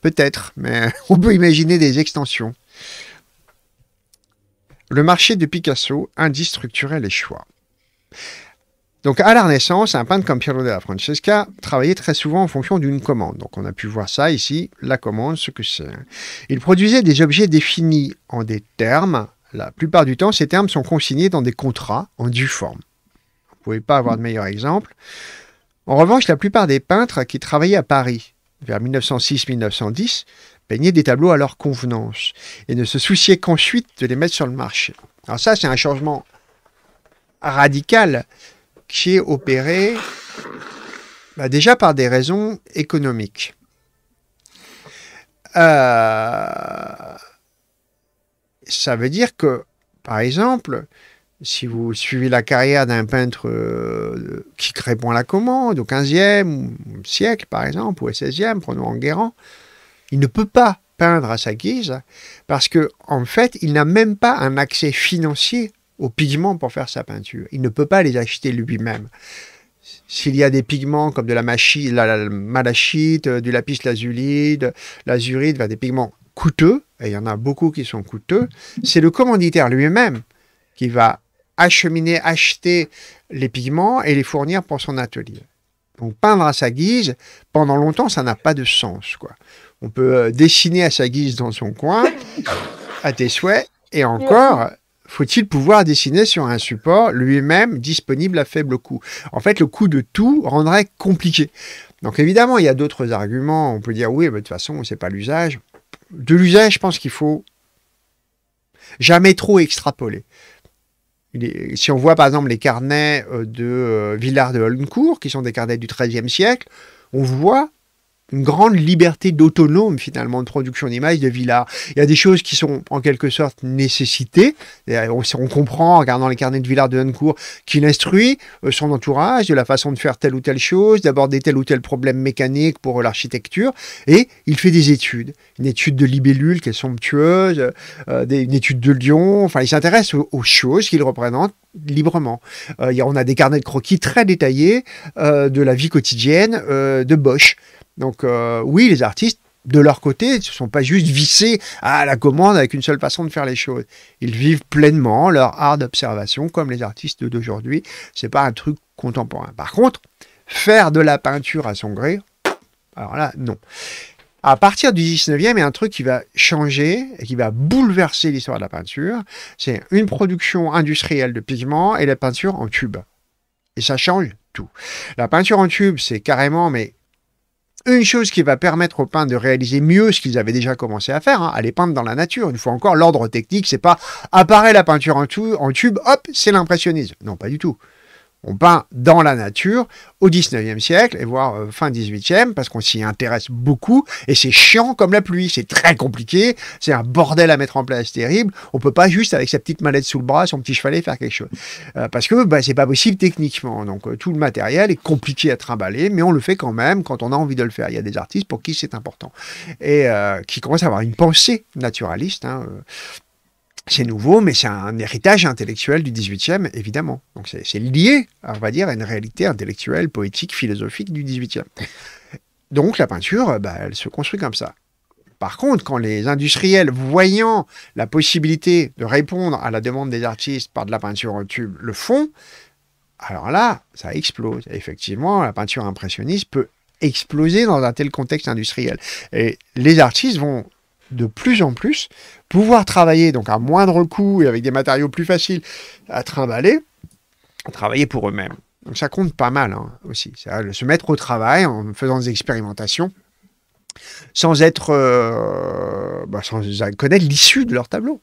Peut-être, mais on peut imaginer des extensions. Le marché de Picasso, indice structurel et choix. Donc, à la Renaissance, un peintre comme Piero della Francesca travaillait très souvent en fonction d'une commande. Donc, on a pu voir ça ici, la commande, ce que c'est. Il produisait des objets définis en des termes. La plupart du temps, ces termes sont consignés dans des contrats en due forme. Vous ne pouvez pas avoir de meilleur exemple. En revanche, la plupart des peintres qui travaillaient à Paris vers 1906-1910 peignaient des tableaux à leur convenance et ne se souciaient qu'ensuite de les mettre sur le marché. Alors ça, c'est un changement radical qui est opéré bah, déjà par des raisons économiques. Euh, ça veut dire que, par exemple, si vous suivez la carrière d'un peintre euh, qui répond à la commande au 15 siècle, par exemple, ou au 16e, prenons Enguerrand, il ne peut pas peindre à sa guise parce qu'en en fait, il n'a même pas un accès financier aux pigments pour faire sa peinture. Il ne peut pas les acheter lui-même. S'il y a des pigments comme de la, malachite, euh, du lapis lazuli, de l'azurite, des pigments coûteux, et il y en a beaucoup qui sont coûteux, c'est le commanditaire lui-même qui va acheminer, acheter les pigments et les fournir pour son atelier. Donc peindre à sa guise, pendant longtemps, ça n'a pas de sens. Quoi. On peut euh, dessiner à sa guise dans son coin, à tes souhaits, et encore, faut-il pouvoir dessiner sur un support lui-même disponible à faible coût En fait, le coût de tout rendrait compliqué. Donc évidemment, il y a d'autres arguments. On peut dire oui, mais de toute façon, ce n'est pas l'usage. De l'usage, je pense qu'il faut jamais trop extrapoler. Si on voit par exemple les carnets euh, de euh, Villard de Holencourt, qui sont des carnets du XIIIe siècle, on voit une grande liberté d'autonome finalement de production d'images de Villard. Il y a des choses qui sont en quelque sorte nécessitées. Euh, on, on, comprend en regardant les carnets de Villard de huncourt qu'il instruit euh, son entourage de la façon de faire telle ou telle chose, d'aborder tel ou tel problème mécanique pour euh, l'architecture. Et il fait des études. Une étude de libellule qui est somptueuse, une étude de lion. Enfin, il s'intéresse aux, choses qu'il représente librement. on a des carnets de croquis très détaillés de la vie quotidienne de Bosch. Donc euh, oui, les artistes, de leur côté, ne sont pas juste vissés à la commande avec une seule façon de faire les choses. Ils vivent pleinement leur art d'observation comme les artistes d'aujourd'hui. Ce n'est pas un truc contemporain. Par contre, faire de la peinture à son gré, alors là, non. À partir du 19e, il y a un truc qui va changer et qui va bouleverser l'histoire de la peinture. C'est une production industrielle de pigments et la peinture en tube. Et ça change tout. La peinture en tube, c'est carrément, mais une chose qui va permettre aux peintres de réaliser mieux ce qu'ils avaient déjà commencé à faire, hein, à les peindre dans la nature. Une fois encore, l'ordre technique, c'est pas apparaît la peinture en, en tube, hop, c'est l'impressionnisme. Non, pas du tout on peint dans la nature au 19e siècle et voire euh, fin 18e parce qu'on s'y intéresse beaucoup et c'est chiant comme la pluie, c'est très compliqué, c'est un bordel à mettre en place terrible, on peut pas juste avec sa petite mallette sous le bras, son petit chevalet faire quelque chose euh, parce que bah, c'est pas possible techniquement. Donc euh, tout le matériel est compliqué à trimballer mais on le fait quand même quand on a envie de le faire. Il y a des artistes pour qui c'est important et qui commencent à avoir une pensée naturaliste hein, c'est nouveau, mais c'est un héritage intellectuel du XVIIIe, évidemment. Donc c'est lié, on va dire, à une réalité intellectuelle, poétique, philosophique du XVIIIe. Donc la peinture, bah, elle se construit comme ça. Par contre, quand les industriels, voyant la possibilité de répondre à la demande des artistes par de la peinture en tube, le font, alors là, ça explose. effectivement, la peinture impressionniste peut exploser dans un tel contexte industriel. Et les artistes vont de plus en plus, pouvoir travailler donc à moindre coût et avec des matériaux plus faciles à trimballer, à travailler pour eux-mêmes. Donc ça compte pas mal hein, aussi, ça, se mettre au travail en faisant des expérimentations sans être, euh, bah, sans connaître l'issue de leur tableau,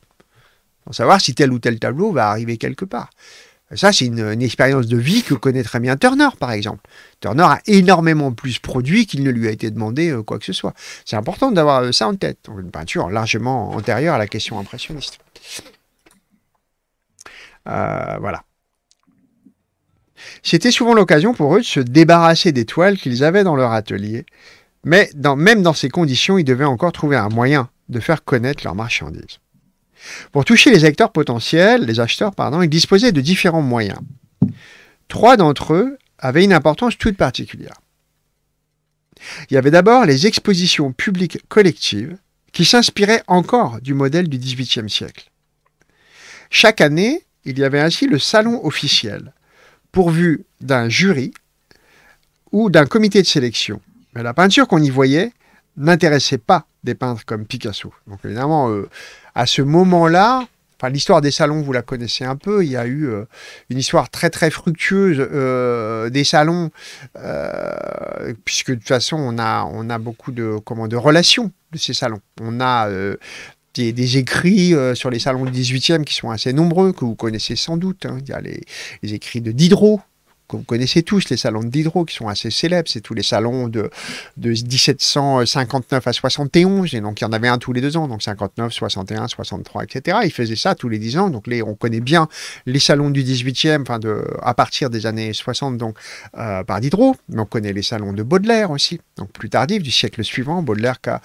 sans savoir si tel ou tel tableau va arriver quelque part. Ça, c'est une, expérience de vie que connaît très bien Turner, par exemple. Turner a énormément plus produit qu'il ne lui a été demandé euh, quoi que ce soit. C'est important d'avoir euh, ça en tête. une peinture largement antérieure à la question impressionniste. Euh, voilà. C'était souvent l'occasion pour eux de se débarrasser des toiles qu'ils avaient dans leur atelier. Mais même dans ces conditions, ils devaient encore trouver un moyen de faire connaître leurs marchandises. Pour toucher les acteurs potentiels, les acheteurs, pardon, ils disposaient de différents moyens. Trois d'entre eux avaient une importance toute particulière. Il y avait d'abord les expositions publiques collectives qui s'inspiraient encore du modèle du XVIIIe siècle. Chaque année, il y avait ainsi le salon officiel, pourvu d'un jury ou d'un comité de sélection. Mais la peinture qu'on y voyait n'intéressait pas des peintres comme Picasso. Donc évidemment, euh, à ce moment-là, l'histoire des salons, vous la connaissez un peu. Il y a eu euh, une histoire très très fructueuse euh, des salons, euh, puisque de toute façon on a on a beaucoup de comment de relations de ces salons. On a des, écrits sur les salons du 18e qui sont assez nombreux, que vous connaissez sans doute. Hein. Il y a les écrits de Diderot, vous connaissez tous, les salons de Diderot qui sont assez célèbres, c'est tous les salons de, de 1759 à 71, et donc il y en avait un tous les deux ans, donc 59, 61, 63, etc. il faisait ça tous les dix ans, donc les, on connaît bien les salons du 18e, de, à partir des années 60, donc euh, par Diderot, mais on connaît les salons de Baudelaire aussi, donc plus tardif, du siècle suivant, Baudelaire qui a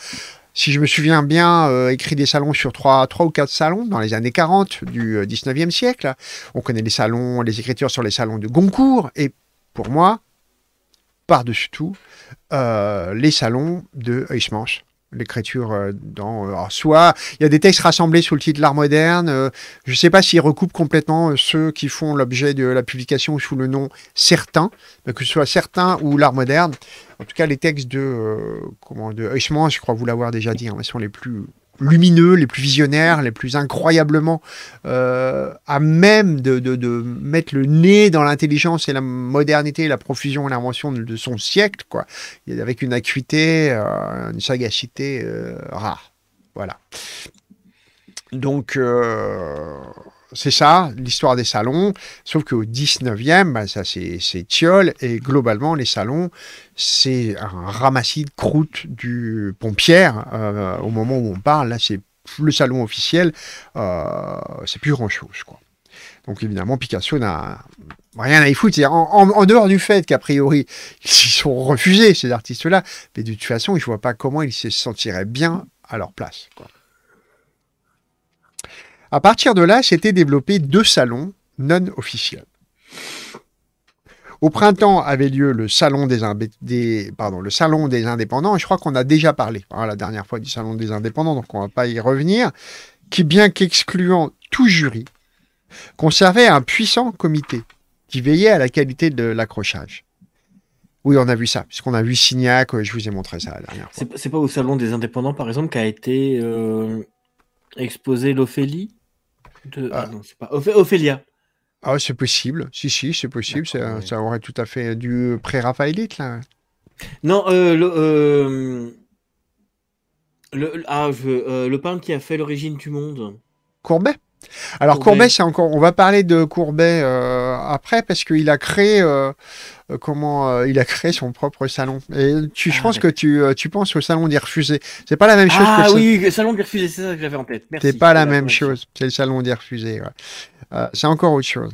si je me souviens bien, euh, écrit des salons sur trois, trois ou quatre salons dans les années 40 du 19e euh, siècle. On connaît les salons, les écritures sur les salons de Goncourt, et pour moi, par-dessus tout, euh, les salons de Huysmans l'écriture dans soit il y a des textes rassemblés sous le titre l'art moderne je ne sais pas s'ils recoupent complètement ceux qui font l'objet de la publication sous le nom certain que ce soit certain ou l'art moderne en tout cas, les textes de, euh, je crois vous l'avoir déjà dit, hein, sont les plus lumineux, les plus visionnaires, les plus incroyablement euh, à même de, mettre le nez dans l'intelligence et la modernité, la profusion et l'invention de, son siècle, quoi. Avec une acuité, euh, une sagacité euh, rare. Voilà. Donc, c'est ça, l'histoire des salons. Sauf qu'au 19e, bah, ça c'est tiol, et globalement, les salons, c'est un ramassis de croûte du Pompière. Euh, au moment où on parle, là, c'est le salon officiel, euh, c'est plus grand-chose, quoi. Donc évidemment, Picasso n'a rien à y foutre. En, dehors du fait qu'a priori, ils sont refusés, ces artistes-là, mais de toute façon, je ne vois pas comment ils se sentiraient bien à leur place. Quoi. À partir de là, s'étaient développés deux salons non officiels. Au printemps avait lieu le salon des, indépendants, et je crois qu'on a déjà parlé hein, la dernière fois du salon des indépendants, donc on ne va pas y revenir, qui, bien qu'excluant tout jury, conservait un puissant comité qui veillait à la qualité de l'accrochage. Oui, on a vu ça, puisqu'on a vu Signac, euh, je vous ai montré ça la dernière fois. C'est pas au salon des indépendants, par exemple, qu'a été euh, exposé exposée l'Ophélie de... Ah. ah. non, c'est pas. Ophélia. Ah, c'est possible. Si, si, c'est possible. Ça, aurait tout à fait euh, du euh, pré-raphaélite, là. Non, euh, le, euh, le, ah, je, le peintre qui a fait l'origine du monde. Courbet alors Courbet, c'est encore, on va parler de Courbet après parce qu'il a créé euh, euh, comment euh, il a créé son propre salon. Et tu, je ah, pense que tu, euh, tu penses au salon des refusés. C'est pas la même chose ah, oui, le salon des c'est ça que j'avais en tête. C'est pas la, même chose. C'est le salon des c'est encore autre chose.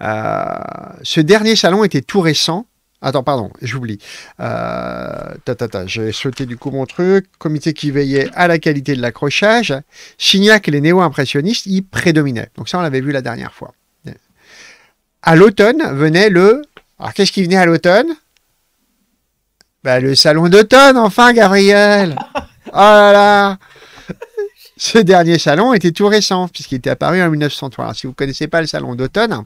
ce dernier salon était tout récent. Attends, pardon, j'oublie. ta, j'ai sauté du coup mon truc. Comité qui veillait à la qualité de l'accrochage. signac et les néo-impressionnistes y prédominaient. Donc ça, on l'avait vu la dernière fois à l'automne venait le. Alors qu'est-ce qui venait à l'automne bah, le salon d'automne, enfin, Gabriel Oh là là Ce dernier salon était tout récent, puisqu'il était apparu en 1903. Alors, si vous ne connaissez pas le salon d'automne,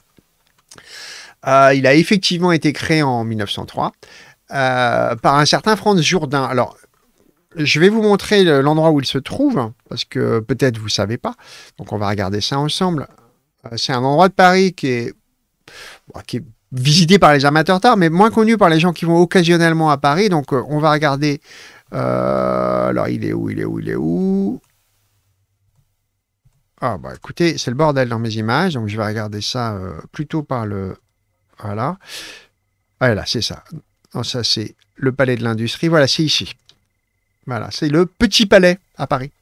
euh, il a effectivement été créé en 1903 euh, par un certain Franz Jourdain. Alors, je vais vous montrer l'endroit où il se trouve, parce que peut-être vous ne savez pas. Donc, on va regarder ça ensemble. Euh, c'est un endroit de Paris qui est qui est visité par les amateurs tard, mais moins connu par les gens qui vont occasionnellement à Paris. Donc, euh, on va regarder. Euh, alors, il est où Il est où Il est où Ah, bah écoutez, c'est le bordel dans mes images. Donc, je vais regarder ça euh, plutôt par le. Voilà. Ah, voilà, c'est ça. ça, c'est le palais de l'industrie. Voilà, c'est ici. Voilà, c'est le Petit Palais à Paris.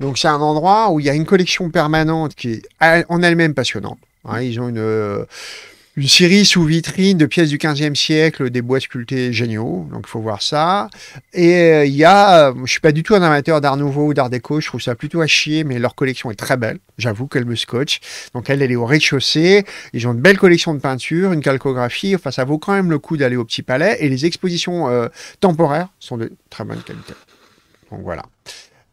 Donc, c'est un endroit où il y a une collection permanente qui est en elle-même passionnante Hein, ils ont une, euh, une série sous vitrine de pièces du 15e siècle, des bois sculptés géniaux, donc il faut voir ça. Et euh, il y a, euh, je suis pas du tout un amateur d'art nouveau ou d'art déco, je trouve ça plutôt à chier, mais leur collection est très belle, j'avoue qu'elle me scotche. Donc elle, elle est au rez-de-chaussée, ils ont une belle collection de peintures, une calcographie, enfin ça vaut quand même le coup d'aller au Petit Palais, et les expositions temporaires sont de très bonne qualité. Donc voilà.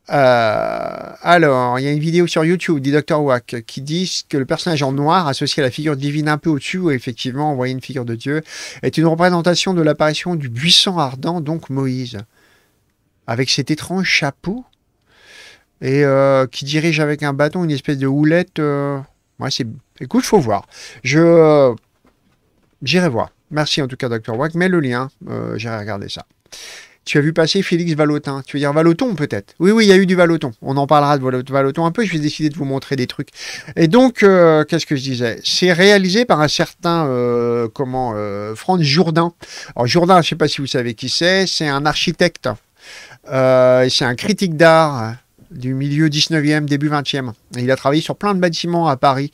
Euh, alors, il y a une vidéo sur YouTube du Dr. Wack qui dit que le personnage en noir, associé à la figure divine un peu au-dessus, effectivement on voyait une figure de Dieu, est une représentation de l'apparition du buisson ardent, donc Moïse, avec cet étrange chapeau, et euh, qui dirige avec un bâton une espèce de houlette. Moi, euh, c'est... Écoute, faut voir. Je... J'irai voir. Merci en tout cas, Dr. Wack, mets le lien, j'irai regarder ça tu as vu passer Félix Valotin. Tu veux dire Valoton peut-être Oui, oui, il y a eu du Valoton. On en parlera de Valoton un peu. Je vais décider de vous montrer des trucs. Et donc, euh, qu'est-ce que je disais C'est réalisé par un certain euh, comment euh, Franz Jourdain. Alors Jourdain, je ne sais pas si vous savez qui c'est. C'est un architecte. c'est un critique d'art du milieu 19e, début 20e. il a travaillé sur plein de bâtiments à Paris.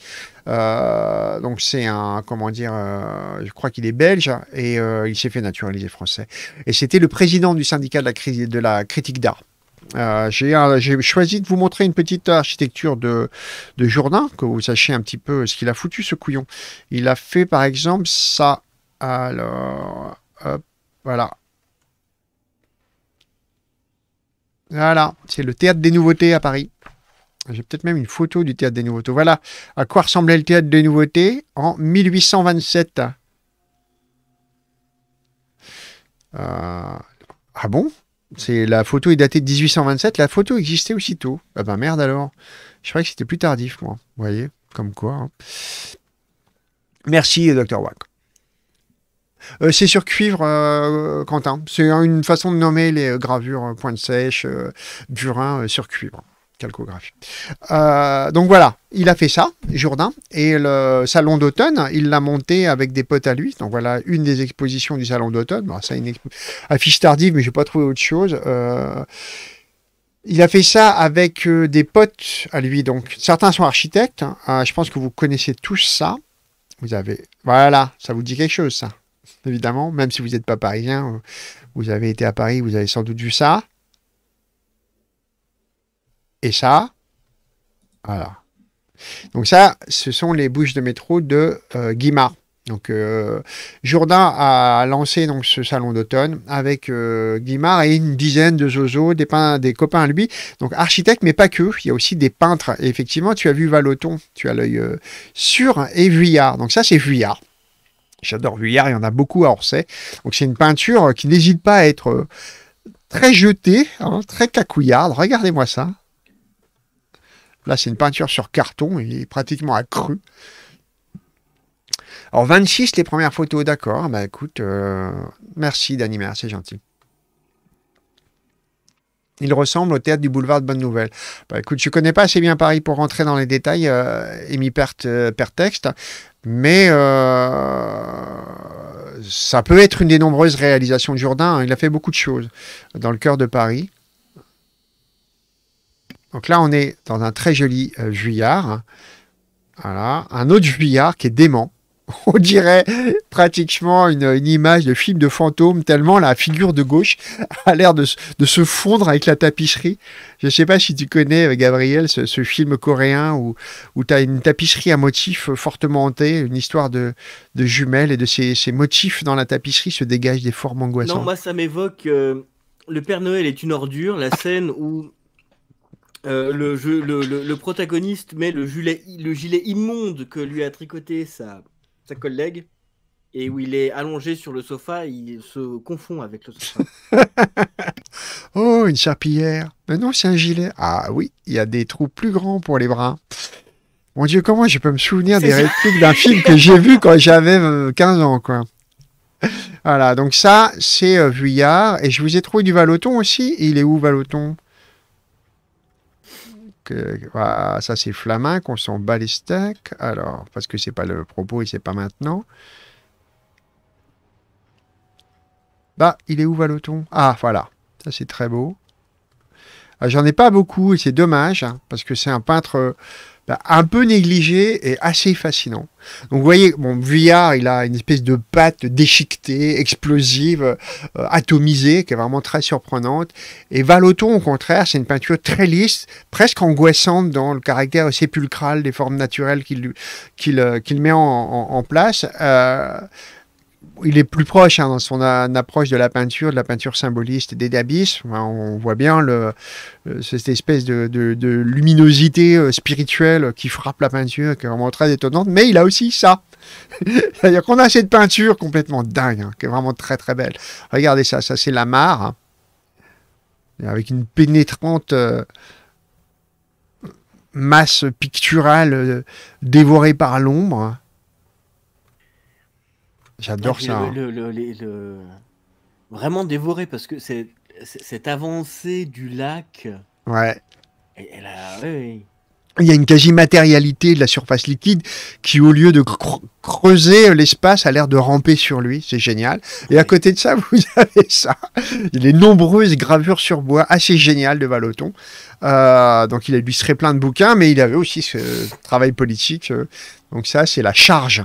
Euh, donc c'est un, comment dire, euh, je crois qu'il est belge et euh, il s'est fait naturaliser français. Et c'était le président du syndicat de la, critique d'art. J'ai choisi de vous montrer une petite architecture de, de Jourdain, que vous sachiez un petit peu ce qu'il a foutu, ce couillon. Il a fait par exemple ça. Alors, voilà. Voilà, c'est le théâtre des nouveautés à Paris. J'ai peut-être même une photo du théâtre des nouveautés. Voilà à quoi ressemblait le théâtre des nouveautés en 1827. Euh, ah bon La photo est datée de 1827. La photo existait aussitôt. Ah ben merde alors. Je croyais que c'était plus tardif, moi. Vous voyez, comme quoi. Hein. Merci, docteur Wack. Euh, c'est sur cuivre, euh, Quentin. C'est une façon de nommer les euh, gravures pointe sèche, burin sur cuivre. Calcographie. donc voilà, il a fait ça, Jourdain, et le Salon d'automne, il l'a monté avec des potes à lui. Donc voilà, une des expositions du Salon d'automne. ça, une affiche tardive, mais je n'ai pas trouvé autre chose. Il a fait ça avec des potes à lui. Donc, certains sont architectes. Hein. je pense que vous connaissez tous ça. Vous avez. Voilà, ça vous dit quelque chose, ça évidemment, même si vous n'êtes pas parisien, euh, vous avez été à Paris, vous avez sans doute vu ça. Et ça. Voilà. Donc ça, ce sont les bouches de métro de euh, Guimard. Donc euh, Jourdain a lancé donc ce salon d'automne avec Guimard et une dizaine de zozos, des, des copains à lui. Donc architecte, mais pas que. Il y a aussi des peintres. effectivement, tu as vu Valoton, tu as l'œil sur et Vuillard. Donc ça, c'est Vuillard. J'adore Vuillard, il y en a beaucoup à Orsay. Donc c'est une peinture qui n'hésite pas à être euh, très jetée, hein, très cacouillarde. Regardez-moi ça. Là, c'est une peinture sur carton, il est pratiquement accru. Alors 26, les premières photos, d'accord. Bah écoute, euh, merci d'animer, c'est gentil il ressemble au théâtre du boulevard de Bonne Nouvelle. Bah, écoute, je ne connais pas assez bien Paris pour rentrer dans les détails, émis euh, per, euh, par texte, mais euh, ça peut être une des nombreuses réalisations de Jourdain. Hein. Il a fait beaucoup de choses dans le cœur de Paris. Donc là, on est dans un très joli juillard. Voilà, un autre juillard qui est dément. on dirait pratiquement une, image de film de fantôme, tellement la figure de gauche a l'air de, se fondre avec la tapisserie. Je ne sais pas si tu connais, euh, Gabriel, ce, film coréen où, où tu as une tapisserie à motifs fortement hantée, une histoire de, de jumelles et de ces, motifs dans la tapisserie se dégagent des formes angoissantes. Non, moi ça m'évoque euh, Le Père Noël est une ordure, la ah. scène où... Euh, le, le, protagoniste met le gilet, le gilet immonde que lui a tricoté sa, sa collègue, et où il est allongé sur le sofa, il se confond avec le sofa. oh, une serpillière. Mais non, c'est un gilet. Ah oui, il y a des trous plus grands pour les bras. Mon Dieu, comment je peux me souvenir des répliques d'un film que j'ai vu quand j'avais 15 euh, ans, quoi. Voilà, donc ça, c'est euh, Vuillard. Et je vous ai trouvé du Valoton aussi. Il est où, Valoton que, euh, ah, ça c'est flamin qu'on s'en bat les steaks. Alors, parce que c'est pas le propos et c'est pas maintenant. Bah, il est où Valoton Ah, voilà. Ça c'est très beau. Ah, j'en ai pas beaucoup et c'est dommage, hein, parce que c'est un peintre bah, un peu négligé et assez fascinant. Donc vous voyez, mon Vuillard, il a une espèce de pâte déchiquetée, explosive, euh, atomisée, qui est vraiment très surprenante. Et Valoton, au contraire, c'est une peinture très lisse, presque angoissante dans le caractère sépulcral des formes naturelles qu'il qu'il euh, met en, place. Euh, il est plus proche hein, dans son approche de la peinture, de la peinture symboliste des Dabis. on voit bien le, euh, cette espèce de, luminosité euh, spirituelle qui frappe la peinture, qui est vraiment très étonnante. Mais il a aussi ça. C'est-à-dire qu'on a cette peinture complètement dingue, hein, qui est vraiment très très belle. Regardez ça, ça c'est la mare, hein. avec une pénétrante euh, masse picturale dévorée par l'ombre J'adore ça. Hein. Vraiment dévoré parce que c'est cette avancée du lac. Ouais. Il y a une quasi-matérialité de la surface liquide qui, au lieu de creuser l'espace, a l'air de ramper sur lui. C'est génial. Et à côté de ça, vous avez ça. Les nombreuses gravures sur bois assez géniales de Valoton. Euh, donc, il a serait plein de bouquins, mais il avait aussi ce travail politique. Euh. Donc, ça, c'est la charge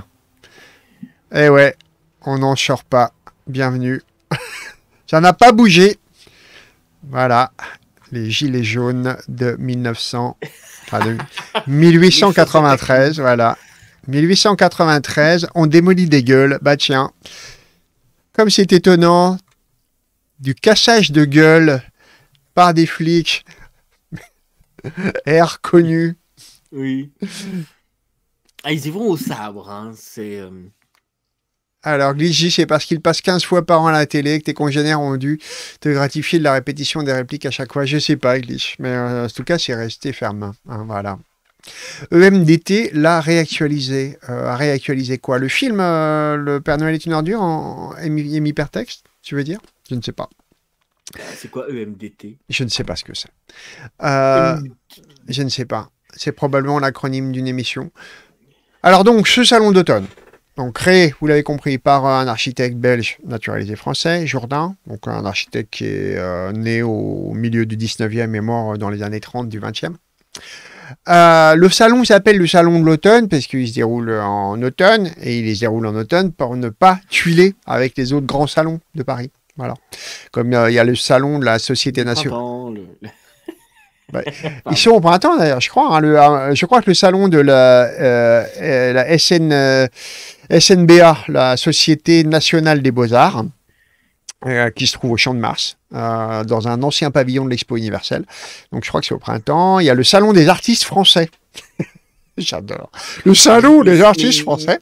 eh ouais, on n'en sort pas. Bienvenue. Ça n'a pas bougé. Voilà, les gilets jaunes de 1900, 1893, voilà. 1893, on démolit des gueules. Bah tiens, comme c'est étonnant, du cassage de gueules par des flics, air connu. Oui. Ah, ils y vont au sabre, hein, c'est... Euh, alors, Glitchy, c'est parce qu'il passe 15 fois par an à la télé que tes congénères ont dû te gratifier de la répétition des répliques à chaque fois. Je sais pas, Glitch, mais euh, en tout cas, c'est resté ferme. Hein, hein, voilà. EMDT l'a réactualisé. Euh, réactualisé quoi Le film euh, Le Père Noël est une ordure en, en, hypertexte, tu veux dire Je ne sais pas. C'est quoi EMDT Je ne sais pas ce que c'est. E je ne sais pas. C'est probablement l'acronyme d'une émission. Alors donc, ce salon d'automne, donc créé, vous l'avez compris, par un architecte belge naturalisé français, Jourdain, donc un architecte qui est euh, né au milieu du 19e et mort euh, dans les années 30 du 20e. Euh, le salon s'appelle le salon de l'automne parce qu'il se déroule en automne et il se déroule en automne pour ne pas tuiler avec les autres grands salons de Paris. Voilà. Comme il y a le salon de la Société nationale. Ben, ils sont au printemps d'ailleurs, je crois. Hein, le, hein, je crois que le salon de la, euh, euh la SN, euh, SNBA, la Société nationale des beaux-arts, euh, qui se trouve au Champ de Mars, euh, dans un ancien pavillon de l'Expo universelle. Donc je crois que c'est au printemps. Il y a le salon des artistes français. J'adore. Le salon des artistes français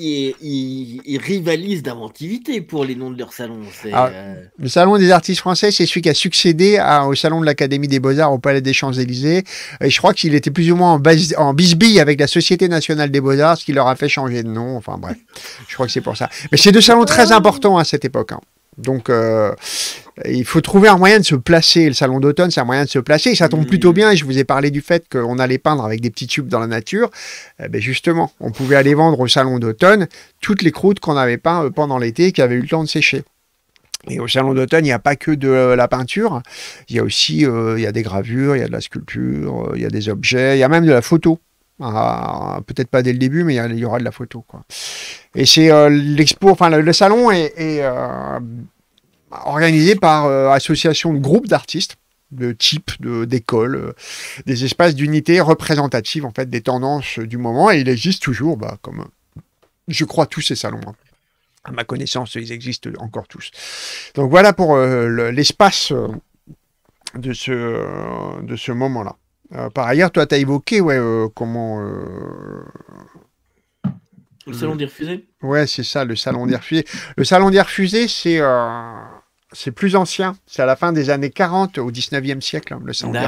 ils, rivalisent d'inventivité pour les noms de leur salon. Ah. Euh, Le salon des artistes français, c'est celui qui a succédé au salon de l'Académie des Beaux-Arts au Palais des Champs-Élysées. Et je crois qu'il était plus ou moins en, en bisbille avec la Société nationale des Beaux-Arts, ce qui leur a fait changer de nom. Enfin bref, je crois que c'est pour ça. Mais c'est deux salons très ah. importants à cette époque. Hein. Donc, euh, il faut trouver un moyen de se placer. Le salon d'automne, c'est un moyen de se placer. Et ça tombe plutôt bien. je vous ai parlé du fait qu'on allait peindre avec des petits tubes dans la nature. Eh ben, justement, on pouvait aller vendre au salon d'automne toutes les croûtes qu'on avait peintes euh, pendant l'été qui avaient eu le temps de sécher. Et au salon d'automne, il n'y a pas que de euh, la peinture. Il y a aussi il y a des gravures, il y a de la sculpture, il y a des objets, il y a même de la photo. Ah, peut-être pas dès le début, mais il y, aura de la photo. Quoi. Et c'est euh, l'expo, enfin le, salon est, euh, organisé par euh, association de groupes d'artistes de type, de, d'école, des espaces d'unité représentatives en fait des tendances du moment. Et il existe toujours, bah, comme je crois tous ces salons. Hein. À ma connaissance, ils existent encore tous. Donc voilà pour l'espace de ce, de ce moment-là. Euh, par ailleurs, toi, tu as évoqué ouais, euh, comment. Euh, le salon des refusés Ouais, c'est ça, le salon des refusés. Le salon des refusés, c'est c'est plus ancien, c'est à la fin des années 40 au 19e siècle, hein, le salon de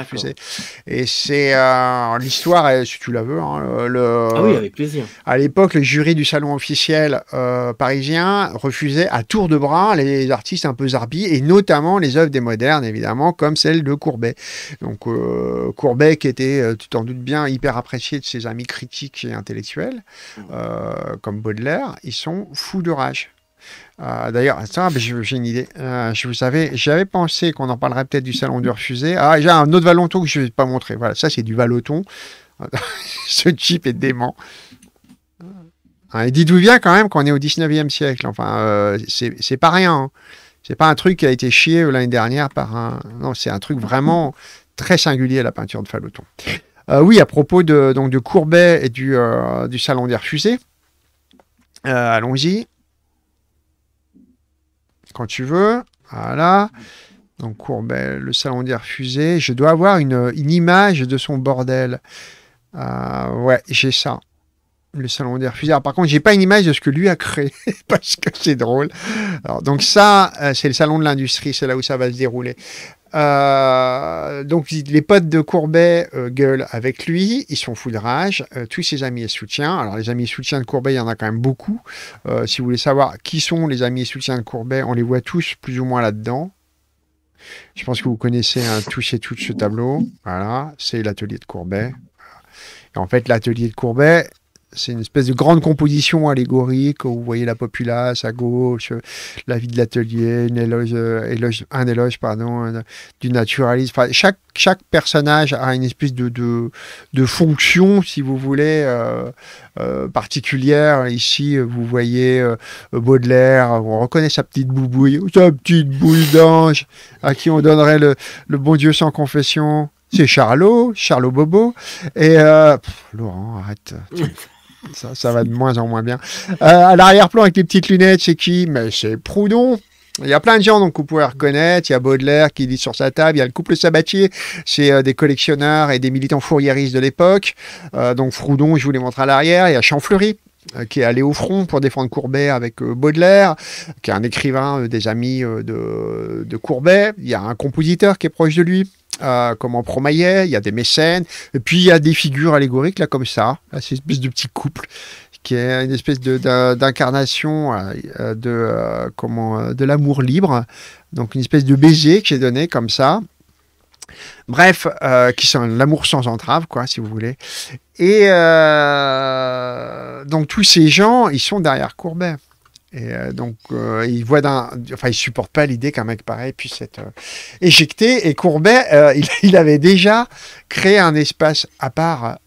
Et c'est euh, l'histoire, si tu la veux. Hein, ah oui, avec plaisir. À l'époque, le jury du salon officiel euh, parisien refusait à tour de bras les artistes un peu zarbis et notamment les œuvres des modernes, évidemment, comme celle de Courbet. Donc euh, Courbet, qui était, tu t'en doutes bien, hyper apprécié de ses amis critiques et intellectuels, mmh. comme Baudelaire, ils sont fous de rage euh, d'ailleurs, ça, j'ai une idée. Euh, je vous savez, j'avais pensé qu'on en parlerait peut-être du salon du refusé. Ah, j'ai un autre valoton que je ne vais pas montrer. Voilà, ça, c'est du valoton. Ce type est dément. Hein, dites-vous bien quand même qu'on est au 19e siècle. Enfin, euh, c'est pas rien. Hein. C'est pas un truc qui a été chié l'année dernière par un. Non, c'est un truc vraiment très singulier, la peinture de Faloton. Euh, oui, à propos de, donc, de Courbet et du, du Salon des Refusés. Allons-y quand tu veux. Voilà. Donc Courbet, le salon des refusés. Je dois avoir une, image de son bordel. Euh, ouais, j'ai ça. Le salon des refusés. par contre, j'ai pas une image de ce que lui a créé parce que c'est drôle. Alors, donc ça, euh, c'est le salon de l'industrie, c'est là où ça va se dérouler. Euh, donc les potes de Courbet euh, gueulent avec lui, ils sont fous de rage, euh, tous ses amis et soutiens. Alors les amis et soutiens de Courbet, il y en a quand même beaucoup. si vous voulez savoir qui sont les amis et soutiens de Courbet, on les voit tous plus ou moins là-dedans. Je pense que vous connaissez un tous et toutes ce tableau. Voilà, c'est l'atelier de Courbet. en fait, l'atelier de Courbet, c'est une espèce de grande composition allégorique où vous voyez la populace à gauche, la vie de l'atelier, euh, un éloge pardon, du naturalisme. chaque, chaque personnage a une espèce de, de, de fonction, si vous voulez, euh, euh, particulière. Ici, vous voyez Baudelaire, on reconnaît sa petite boubouille, sa petite boule d'ange, à qui on donnerait le, le bon Dieu sans confession. C'est Charlot, Charlot Bobo. Et Laurent, arrête. Ça, va de moins en moins bien. Euh, à l'arrière-plan avec les petites lunettes, c'est qui c'est Proudhon. Il y a plein de gens donc vous pouvez reconnaître. Il y a Baudelaire qui lit sur sa table. Il y a le couple Sabatier, c'est euh, des collectionneurs et des militants fourriéristes de l'époque. Euh, donc Proudhon, je vous les montre à l'arrière. Il y a Champfleury qui est allé au front pour défendre Courbet avec Baudelaire, qui est un écrivain des amis de Courbet. Il y a un compositeur qui est proche de lui, euh, comme en Promaillet, il y a des mécènes, et puis il y a des figures allégoriques, là, comme ça, c'est une espèce de petit couple, qui est une espèce d'incarnation euh, de, euh, comment, de l'amour libre, donc une espèce de baiser qui est donné comme ça. Bref, qui sont l'amour sans entrave, quoi, si vous voulez. Et donc tous ces gens, ils sont derrière Courbet. Et euh, donc, euh, il voit enfin, il supporte pas l'idée qu'un mec pareil puisse être euh, éjecté. Et Courbet, il, avait déjà créé un espace à part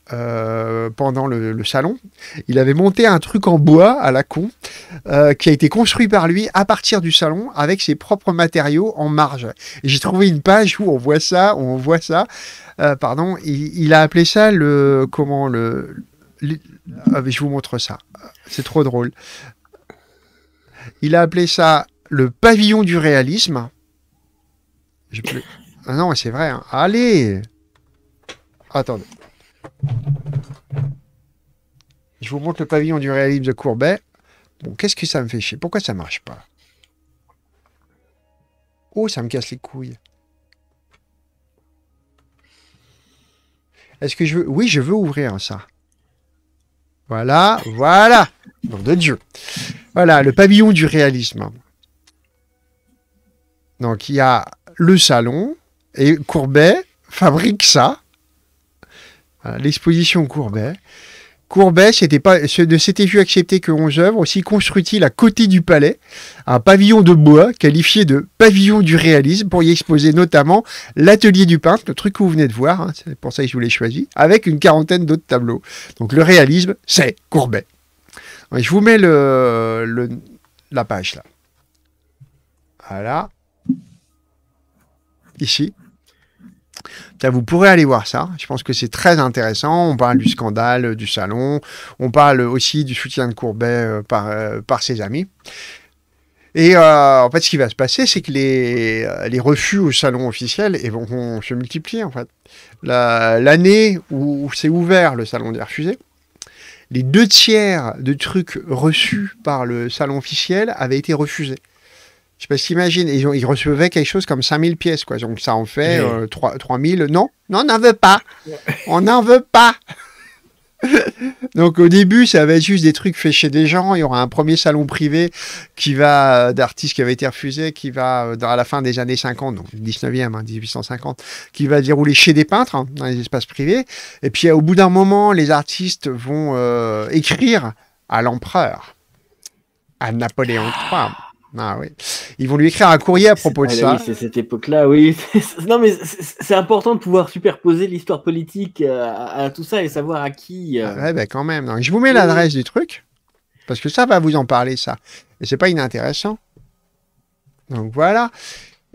pendant le, salon. Il avait monté un truc en bois à la con qui a été construit par lui à partir du salon avec ses propres matériaux en marge. j'ai trouvé une page où on voit ça, on voit ça. pardon, il, a appelé ça le comment le, le ah, je vous montre ça. C'est trop drôle. Il a appelé ça le pavillon du réalisme. ah non, c'est vrai. Hein. Allez Attendez. Je vous montre le pavillon du réalisme de Courbet. Bon, qu'est-ce que ça me fait chier Pourquoi ça marche pas Oh, ça me casse les couilles. Est-ce que je veux... Oui, je veux ouvrir ça. Voilà, voilà. Nom de Dieu. Voilà, le pavillon du réalisme. Donc il y a le salon et Courbet fabrique ça. L'exposition Courbet. Courbet ne s'était vu accepter que onze œuvres. Aussi construit-il à côté du palais un pavillon de bois qualifié de pavillon du réalisme pour y exposer notamment l'atelier du peintre, le truc que vous venez de voir, hein, c'est pour ça que je vous l'ai choisi, avec une quarantaine d'autres tableaux. Donc le réalisme, c'est Courbet je vous mets la page là. Voilà. Ici. vous pourrez aller voir ça. Je pense que c'est très intéressant. On parle du scandale euh, du salon. On parle aussi du soutien de Courbet euh, euh, par, ses amis. Et en fait, ce qui va se passer, c'est que les, refus au salon officiel et eh, vont, se multiplier. En fait, l'année où, où c'est ouvert le salon des refusés, les deux tiers de trucs reçus par le salon officiel avaient été refusés. Je sais pas si tu ils, ils recevaient quelque chose comme 5000 pièces, quoi. Donc ça en fait 3000. Non, euh, non, on n'en veut pas. On n'en veut pas. Donc au début, ça va être juste des trucs faits chez des gens. Il y aura un premier salon privé qui va euh, d'artistes qui avait été refusé, qui va euh, dans à la fin des années 50, donc 19e, hein, 1850, qui va dérouler chez des peintres hein, dans les espaces privés. Et puis au bout d'un moment, les artistes vont euh, écrire à l'empereur, à Napoléon III. Ah oui. Ils vont lui écrire un courrier à propos de ah, ça. Oui, c'est cette époque-là, oui. non, mais c'est important de pouvoir superposer l'histoire politique euh, à, tout ça et savoir à qui. Euh. Ah ben, quand même. Donc, je vous mets l'adresse du truc parce que ça va vous en parler, ça. Et c'est pas inintéressant. Donc voilà.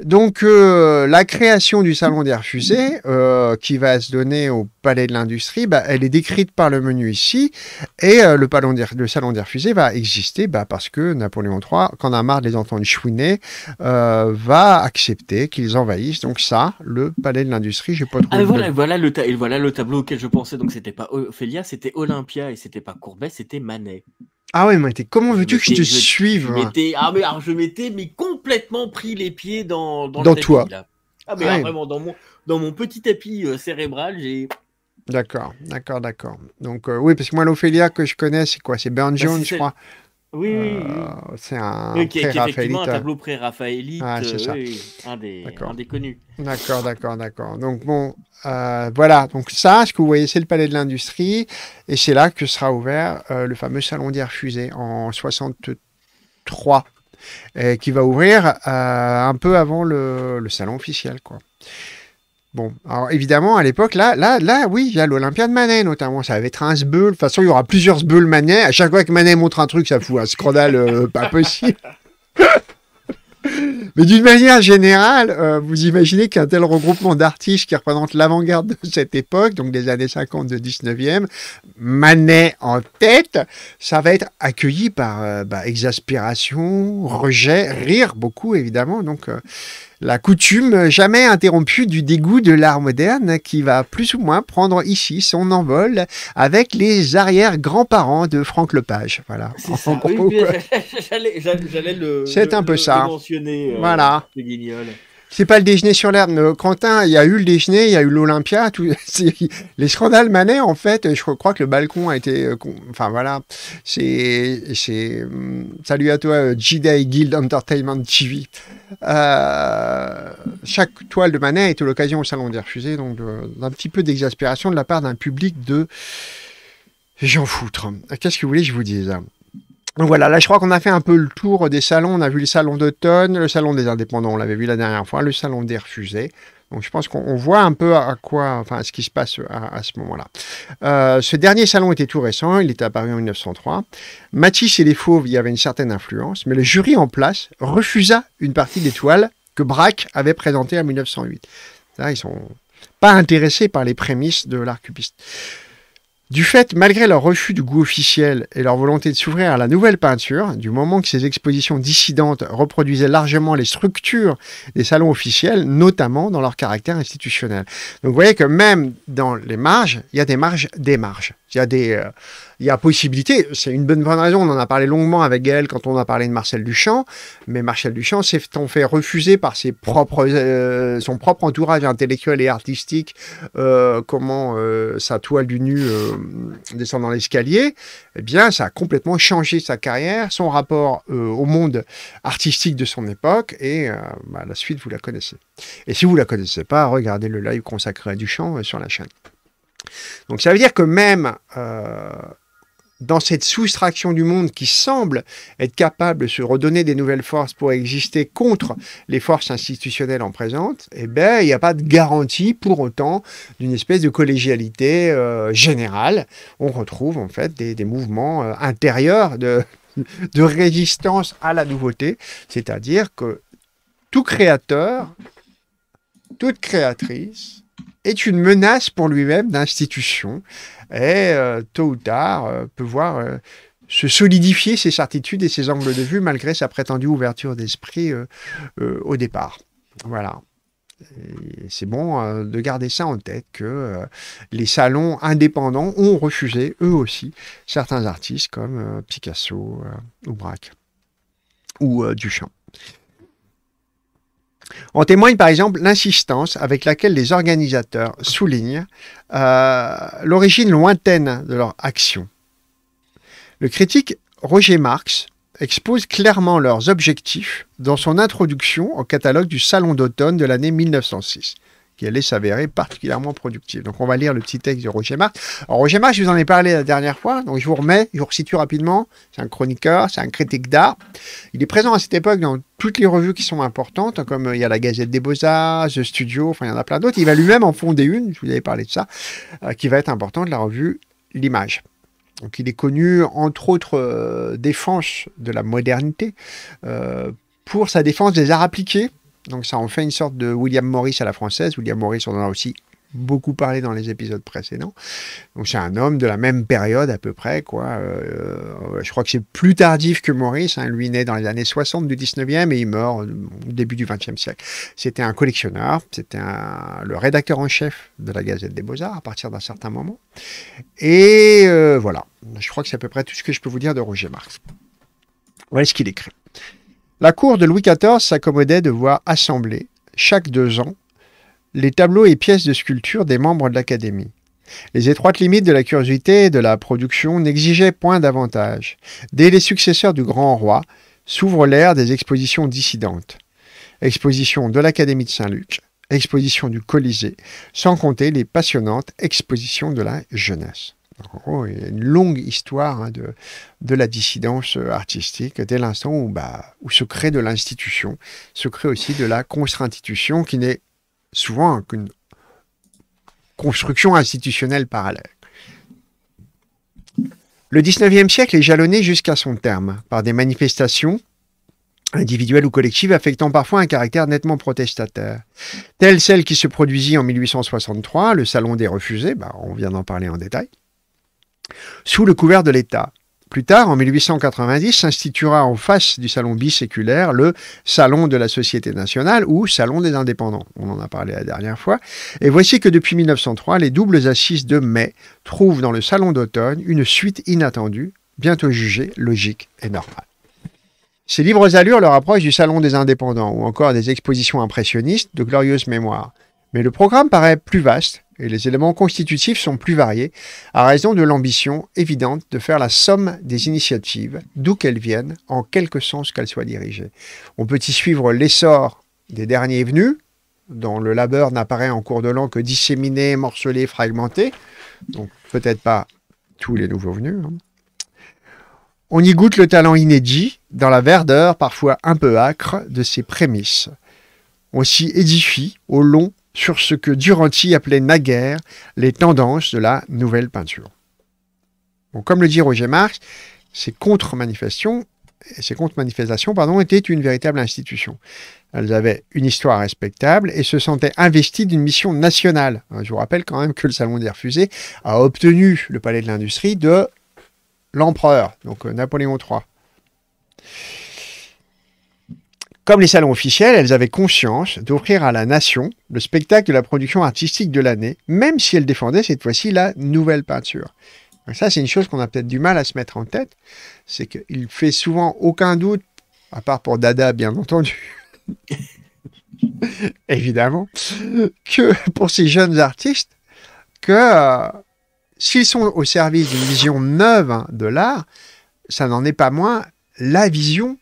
Donc, euh, la création du Salon des Refusés, euh, qui va se donner au Palais de l'Industrie, bah, elle est décrite par le menu ici. Et euh, le, Salon des Refusés va exister bah, parce que Napoléon III, quand on a marre les entendre chouiner, va accepter qu'ils envahissent. Donc, ça, le Palais de l'Industrie, j'ai pas ah, trouvé. voilà, voilà, le voilà le tableau auquel je pensais. Donc, c'était pas Ophélia, c'était Olympia. Et c'était pas Courbet, c'était Manet. Ah ouais, mais comment veux-tu que je te suive je hein ah mais, alors, Je m'étais mais complètement pris les pieds dans, le tapis, toi. Ah mais ah vraiment, dans mon, dans mon petit tapis euh, cérébral, j'ai... D'accord, d'accord, d'accord. Donc euh, oui, parce que moi, l'Ophélia que je connais, c'est quoi C'est Burne bah, Jones, je crois. Oui, euh, C'est un qui, est un tableau pré-raphaélite, un, des, un des connus. D'accord, d'accord, d'accord. Donc bon, euh, voilà, donc ça, ce que vous voyez, c'est le palais de l'industrie, et c'est là que sera ouvert euh, le fameux salon d'air fusé en 63, et qui va ouvrir un peu avant le, le salon officiel, quoi. Bon, alors évidemment, à l'époque, là, là, là, oui, il y a l'Olympia de Manet, notamment. Ça avait être un Sbeul. De toute façon, il y aura plusieurs Sbeul Manet. À chaque fois que Manet montre un truc, ça fout un scandale euh, pas possible. Mais d'une manière générale, euh, vous imaginez qu'un tel regroupement d'artistes qui représente l'avant-garde de cette époque, donc des années 50 de 19e, Manet en tête, ça va être accueilli par euh, bah, exaspération, rejet, rire beaucoup évidemment. Donc la coutume jamais interrompue du dégoût de l'art moderne qui va plus ou moins prendre ici son envol avec les arrière-grands-parents de Franck Lepage. Voilà. C'est un peu ça. Euh, voilà c'est pas le déjeuner sur l'herbe. Euh, Quentin, il y a eu le déjeuner, il y a eu l'Olympia, les scandales manais, en fait, je crois que le balcon a été, euh, enfin voilà, c'est, c'est, hum, salut à toi, g euh, Guild Entertainment TV. chaque toile de Manet été l'occasion au Salon des Refusés, donc un petit peu d'exaspération de la part d'un public de j'en foutre. Qu'est-ce que vous voulez que je vous dise donc voilà, là je crois qu'on a fait un peu le tour des salons. On a vu le salon d'automne, le salon des indépendants, on l'avait vu la dernière fois, le salon des refusés. Donc je pense qu'on voit un peu à quoi, enfin ce qui se passe à, ce moment-là. Euh, ce dernier salon était tout récent, il était apparu en 1903. Matisse et les Fauves y avaient une certaine influence, mais le jury en place refusa une partie des toiles que Braque avait présentées en 1908. ils sont pas intéressés par les prémices de l'art cubiste. Du fait, malgré leur refus du goût officiel et leur volonté de s'ouvrir à la nouvelle peinture, du moment que ces expositions dissidentes reproduisaient largement les structures des salons officiels, notamment dans leur caractère institutionnel. Donc vous voyez que même dans les marges, il y a des marges des marges. Il y a des, euh, il y a possibilité, c'est une bonne, bonne raison, on en a parlé longuement avec Gaël quand on a parlé de Marcel Duchamp, mais Marcel Duchamp s'est en fait refuser par ses propres, euh, son propre entourage intellectuel et artistique, euh, comment euh, sa toile du nu descend dans l'escalier, eh bien ça a complètement changé sa carrière, son rapport au monde artistique de son époque, et bah, la suite vous la connaissez. Et si vous la connaissez pas, regardez le live consacré à Duchamp sur la chaîne. Donc ça veut dire que même dans cette soustraction du monde qui semble être capable de se redonner des nouvelles forces pour exister contre les forces institutionnelles en présente, eh ben, il n'y a pas de garantie pour autant d'une espèce de collégialité euh, générale. On retrouve en fait des, mouvements euh, intérieurs de, de résistance à la nouveauté, c'est-à-dire que tout créateur, toute créatrice est une menace pour lui-même d'institution et euh, tôt ou tard peut voir euh, se solidifier ses certitudes et ses angles de vue malgré sa prétendue ouverture d'esprit euh, au départ. Voilà. C'est bon de garder ça en tête que les salons indépendants ont refusé eux aussi certains artistes comme Picasso ou Braque ou Duchamp. On témoigne par exemple l'insistance avec laquelle les organisateurs soulignent euh, l'origine lointaine de leur action. Le critique Roger Marx expose clairement leurs objectifs dans son introduction au catalogue du Salon d'automne de l'année 1906 qui allait s'avérer particulièrement productive. Donc on va lire le petit texte de Roger Marx. Roger Marx, je vous en ai parlé la dernière fois, donc je vous remets, je vous resitue rapidement. C'est un chroniqueur, c'est un critique d'art. Il est présent à cette époque dans toutes les revues qui sont importantes, comme euh, il y a la Gazette des Beaux-Arts, The Studio, enfin il y en a plein d'autres. Il va lui-même en fonder une, je vous avais parlé de ça, euh, qui va être importante, la revue L'Image. Donc il est connu, entre autres, euh, défense de la modernité, pour sa défense des arts appliqués, donc ça en fait une sorte de William Morris à la française. William Morris, on en a aussi beaucoup parlé dans les épisodes précédents. Donc c'est un homme de la même période à peu près, quoi. Euh, euh, je crois que c'est plus tardif que Morris. Hein. Lui naît dans les années 60 du 19e et il meurt au euh, début du 20e siècle. C'était un collectionneur, c'était le rédacteur en chef de la Gazette des Beaux-Arts à partir d'un certain moment. Et voilà, je crois que c'est à peu près tout ce que je peux vous dire de Roger Marx. Voilà ce qu'il écrit. La cour de Louis XIV s'accommodait de voir assemblés, chaque deux ans, les tableaux et pièces de sculpture des membres de l'Académie. Les étroites limites de la curiosité et de la production n'exigeaient point davantage. Dès les successeurs du grand roi s'ouvre l'ère des expositions dissidentes. Exposition de l'Académie de Saint-Luc, exposition du Colisée, sans compter les passionnantes expositions de la jeunesse il y a une longue histoire hein, de, la dissidence euh, artistique dès l'instant bah, où, se crée de l'institution, se crée aussi de la contre-institution qui n'est souvent qu'une construction institutionnelle parallèle. Le 19e siècle est jalonné jusqu'à son terme par des manifestations individuelles ou collectives affectant parfois un caractère nettement protestataire. Telle celle qui se produisit en 1863, le Salon des Refusés, bah, on vient d'en parler en détail, sous le couvert de l'État. Plus tard, en 1890, s'instituera en face du salon biséculaire le Salon de la Société nationale ou Salon des indépendants. On en a parlé la dernière fois. Et voici que depuis 1903, les doubles assises de mai trouvent dans le Salon d'automne une suite inattendue, bientôt jugée logique et normale. Ces libres allures leur approche du Salon des indépendants ou encore des expositions impressionnistes de glorieuse mémoire. Mais le programme paraît plus vaste et les éléments constitutifs sont plus variés, à raison de l'ambition évidente de faire la somme des initiatives, d'où qu'elles viennent, en quelque sens qu'elles soient dirigées. On peut y suivre l'essor des derniers venus, dont le labeur n'apparaît en cours de l'an que disséminé, morcelé, fragmenté, donc peut-être pas tous les nouveaux venus. Hein. On y goûte le talent inédit, dans la verdeur parfois un peu âcre de ses prémices. On s'y édifie au long sur ce que Duranty appelait naguère les tendances de la nouvelle peinture. comme le dit Roger Marx, ces contre-manifestations étaient une véritable institution. Elles avaient une histoire respectable et se sentaient investies d'une mission nationale. Hein, je vous rappelle quand même que le Salon des Refusés a obtenu le Palais de l'Industrie de l'empereur, donc euh, Napoléon III. Comme les salons officiels, elles avaient conscience d'offrir à la nation le spectacle de la production artistique de l'année, même si elles défendaient cette fois-ci la nouvelle peinture. ça, c'est une chose qu'on a peut-être du mal à se mettre en tête, c'est qu'il fait souvent aucun doute, à part pour Dada, bien entendu, évidemment, que pour ces jeunes artistes, que euh, s'ils sont au service d'une vision neuve hein, de l'art, ça n'en est pas moins la vision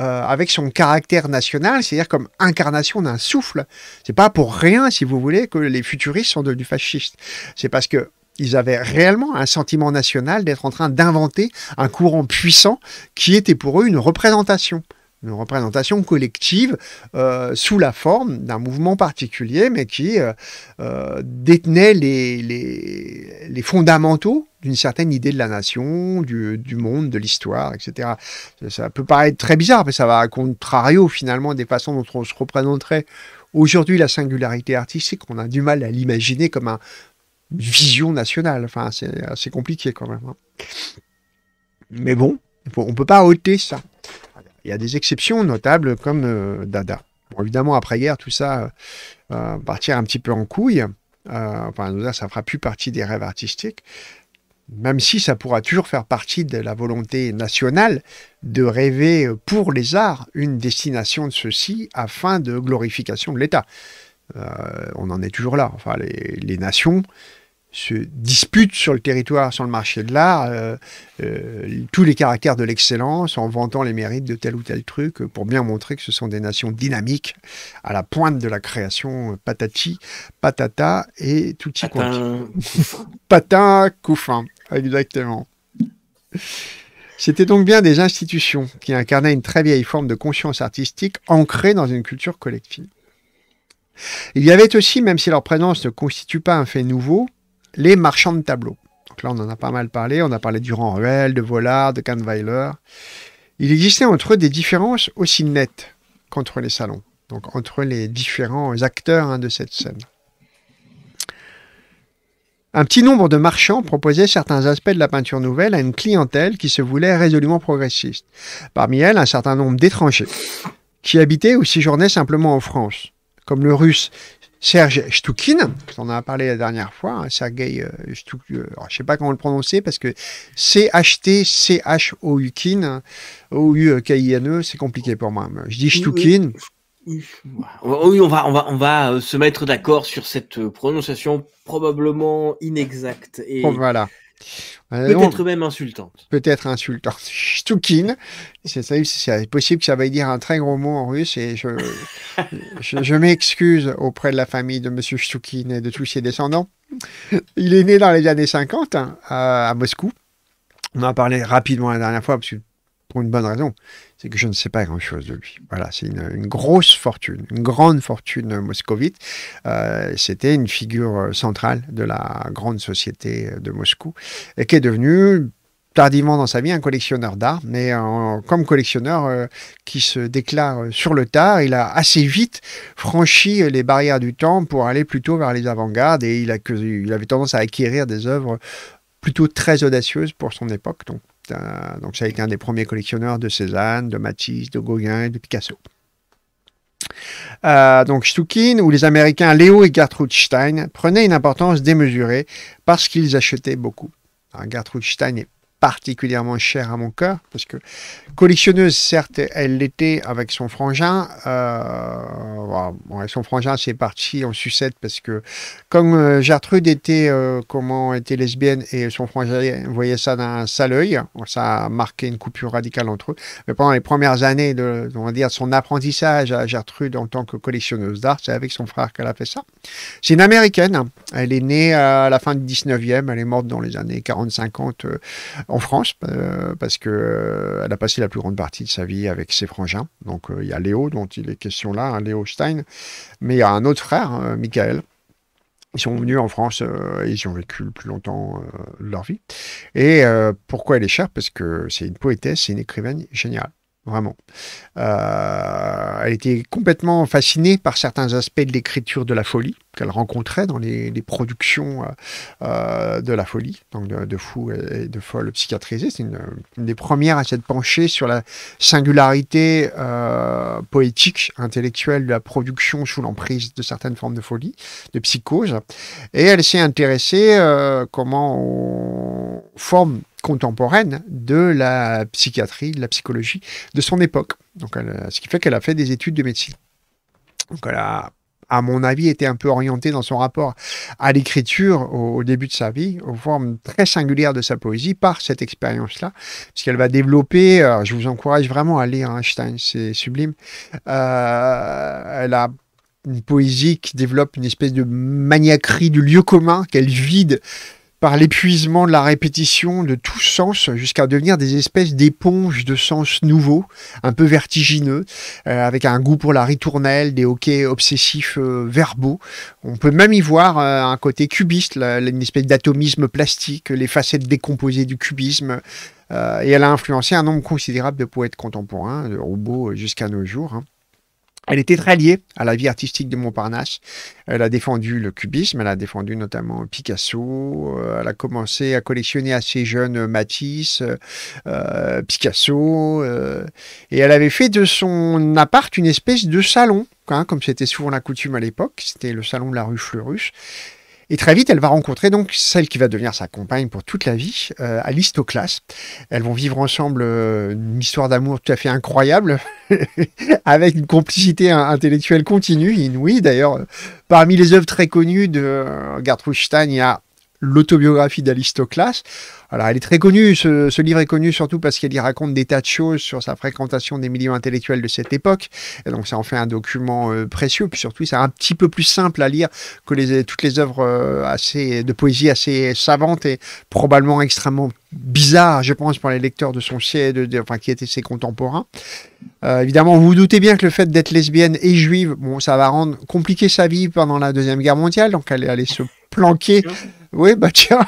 euh, avec son caractère national, c'est-à-dire comme incarnation d'un souffle. C'est pas pour rien, si vous voulez, que les futuristes sont devenus fascistes. C'est parce que ils avaient réellement un sentiment national d'être en train d'inventer un courant puissant qui était pour eux une représentation une représentation collective euh, sous la forme d'un mouvement particulier, mais qui euh, euh, détenait les, les, fondamentaux d'une certaine idée de la nation, du, du monde, de l'histoire, etc. Ça, peut paraître très bizarre, mais ça va à contrario finalement des façons dont on se représenterait aujourd'hui la singularité artistique. On a du mal à l'imaginer comme un, une vision nationale. Enfin, c'est assez compliqué quand même. Hein. Mais bon, on peut pas ôter ça. Il y a des exceptions notables comme euh, Dada. évidemment, après-guerre, tout ça euh, euh, partir un petit peu en couille. enfin, ça ne fera plus partie des rêves artistiques, même si ça pourra toujours faire partie de la volonté nationale de rêver pour les arts une destination de ceux-ci afin de glorification de l'État. on en est toujours là. Enfin, les, les nations se disputent sur le territoire, sur le marché de l'art, euh, euh, tous les caractères de l'excellence en vantant les mérites de tel ou tel truc pour bien montrer que ce sont des nations dynamiques à la pointe de la création euh, patati, patata et tout Patin. quanti. Patin, couffin, exactement. C'était donc bien des institutions qui incarnaient une très vieille forme de conscience artistique ancrée dans une culture collective. Il y avait aussi, même si leur présence ne constitue pas un fait nouveau, les marchands de tableaux. Donc là, on en a pas mal parlé. On a parlé du Ruel, de Vollard, de Kahnweiler. Il existait entre eux des différences aussi nettes qu'entre les salons, donc entre les différents acteurs hein, de cette scène. Un petit nombre de marchands proposaient certains aspects de la peinture nouvelle à une clientèle qui se voulait résolument progressiste. Parmi elles, un certain nombre d'étrangers qui habitaient ou séjournaient simplement en France, comme le russe Serge Stoukine, on en a parlé la dernière fois, hein, Sergei euh, Stoukine, euh, je ne sais pas comment le prononcer parce que C-H-T-C-H-O-U-K-I-N, hein, i n e c'est compliqué pour moi. Je dis Stoukine. Oui, on va, on va, on va euh, se mettre d'accord sur cette prononciation probablement inexacte. Et... voilà. Euh, Peut-être même insultante. Peut-être insultante. Stukin. C'est possible que ça veuille dire un très gros mot en russe et je, je, m'excuse auprès de la famille de M. Stukin et de tous ses descendants. Il est né dans les années 50 hein, à, Moscou. On en a parlé rapidement la dernière fois parce que pour une bonne raison, c'est que je ne sais pas grand-chose de lui. Voilà, c'est une, grosse fortune, une grande fortune euh, moscovite. Euh, c'était une figure euh, centrale de la grande société de Moscou, et qui est devenu tardivement dans sa vie un collectionneur d'art, mais comme collectionneur qui se déclare sur le tard, il a assez vite franchi les barrières du temps pour aller plutôt vers les avant-gardes et il, il avait tendance à acquérir des œuvres plutôt très audacieuses pour son époque. Donc donc ça a été un des premiers collectionneurs de Cézanne, de Matisse, de Gauguin et de Picasso. Euh, donc Stukin, ou les Américains Léo et Gertrude Stein prenaient une importance démesurée parce qu'ils achetaient beaucoup. Gertrude Stein est particulièrement chère à mon cœur, parce que collectionneuse, certes, elle l'était avec son frangin. Euh, son frangin, c'est parti en sucette, parce que comme euh, Gertrude était, euh, comment, était lesbienne et son frangin voyait ça d'un sale œil, ça a marqué une coupure radicale entre eux. Mais pendant les premières années de, on va dire, son apprentissage à Gertrude en tant que collectionneuse d'art, c'est avec son frère qu'elle a fait ça. C'est une américaine. Hein. Elle est née à la fin du 19e, elle est morte dans les années 40-50 en France, euh, parce que euh, elle a passé la plus grande partie de sa vie avec ses frangins. Donc euh, il y a Léo dont il est question là, hein, Léo Stein, mais il y a un autre frère, hein, Michael, ils sont venus en France et ils ont vécu le plus longtemps de leur vie. Et pourquoi elle est chère Parce que c'est une poétesse, c'est une écrivaine géniale. Vraiment. elle était complètement fascinée par certains aspects de l'écriture de la folie qu'elle rencontrait dans les, productions euh, euh, de la folie, donc de, de fous et de folles psychiatrisées. C'est une, des premières à s'être penchée sur la singularité euh, poétique, intellectuelle de la production sous l'emprise de certaines formes de folie, de psychose. Et elle s'est intéressée aux comment contemporaines forme contemporaine de la psychiatrie, de la psychologie de son époque. Donc, ce qui fait qu'elle a fait des études de médecine. Donc, elle a à mon avis, était un peu orientée dans son rapport à l'écriture au, début de sa vie, aux formes très singulières de sa poésie, par cette expérience-là, puisqu'elle qu'elle va développer, euh, je vous encourage vraiment à lire hein, Einstein, c'est sublime, euh, elle a une poésie qui développe une espèce de maniaquerie du lieu commun qu'elle vide par l'épuisement de la répétition de tout sens jusqu'à devenir des espèces d'éponges de sens nouveaux, un peu vertigineux, euh, avec un goût pour la ritournelle, des hoquets obsessifs euh, verbaux. On peut même y voir euh, un côté cubiste, une espèce d'atomisme plastique, les facettes décomposées du cubisme. et elle a influencé un nombre considérable de poètes contemporains, de robots jusqu'à nos jours. Hein. Elle était très liée à la vie artistique de Montparnasse. Elle a défendu le cubisme, elle a défendu notamment Picasso, euh, elle a commencé à collectionner assez jeune Matisse, euh, euh, Picasso, et elle avait fait de son appart une espèce de salon, hein, comme c'était souvent la coutume à l'époque, c'était le salon de la rue Fleurus. Et très vite, elle va rencontrer donc celle qui va devenir sa compagne pour toute la vie, euh, Alice Elles vont vivre ensemble euh, une histoire d'amour tout à fait incroyable, avec une complicité intellectuelle continue, inouïe. D'ailleurs, euh, parmi les œuvres très connues de Gertrude Stein, il y a l'autobiographie d'Alistoclas. Alors, elle est très connue, ce, livre est connu surtout parce qu'elle y raconte des tas de choses sur sa fréquentation des milieux intellectuels de cette époque. Et donc, ça en fait un document euh, précieux. Puis surtout, c'est un petit peu plus simple à lire que toutes les œuvres euh, assez, de poésie assez savantes et probablement extrêmement bizarres, je pense, pour les lecteurs de son siècle, de, enfin, qui étaient ses contemporains. Euh, évidemment, vous vous doutez bien que le fait d'être lesbienne et juive, bon, ça va rendre compliqué sa vie pendant la Deuxième Guerre mondiale. Donc, elle allait se planquer. Oui, bah tiens.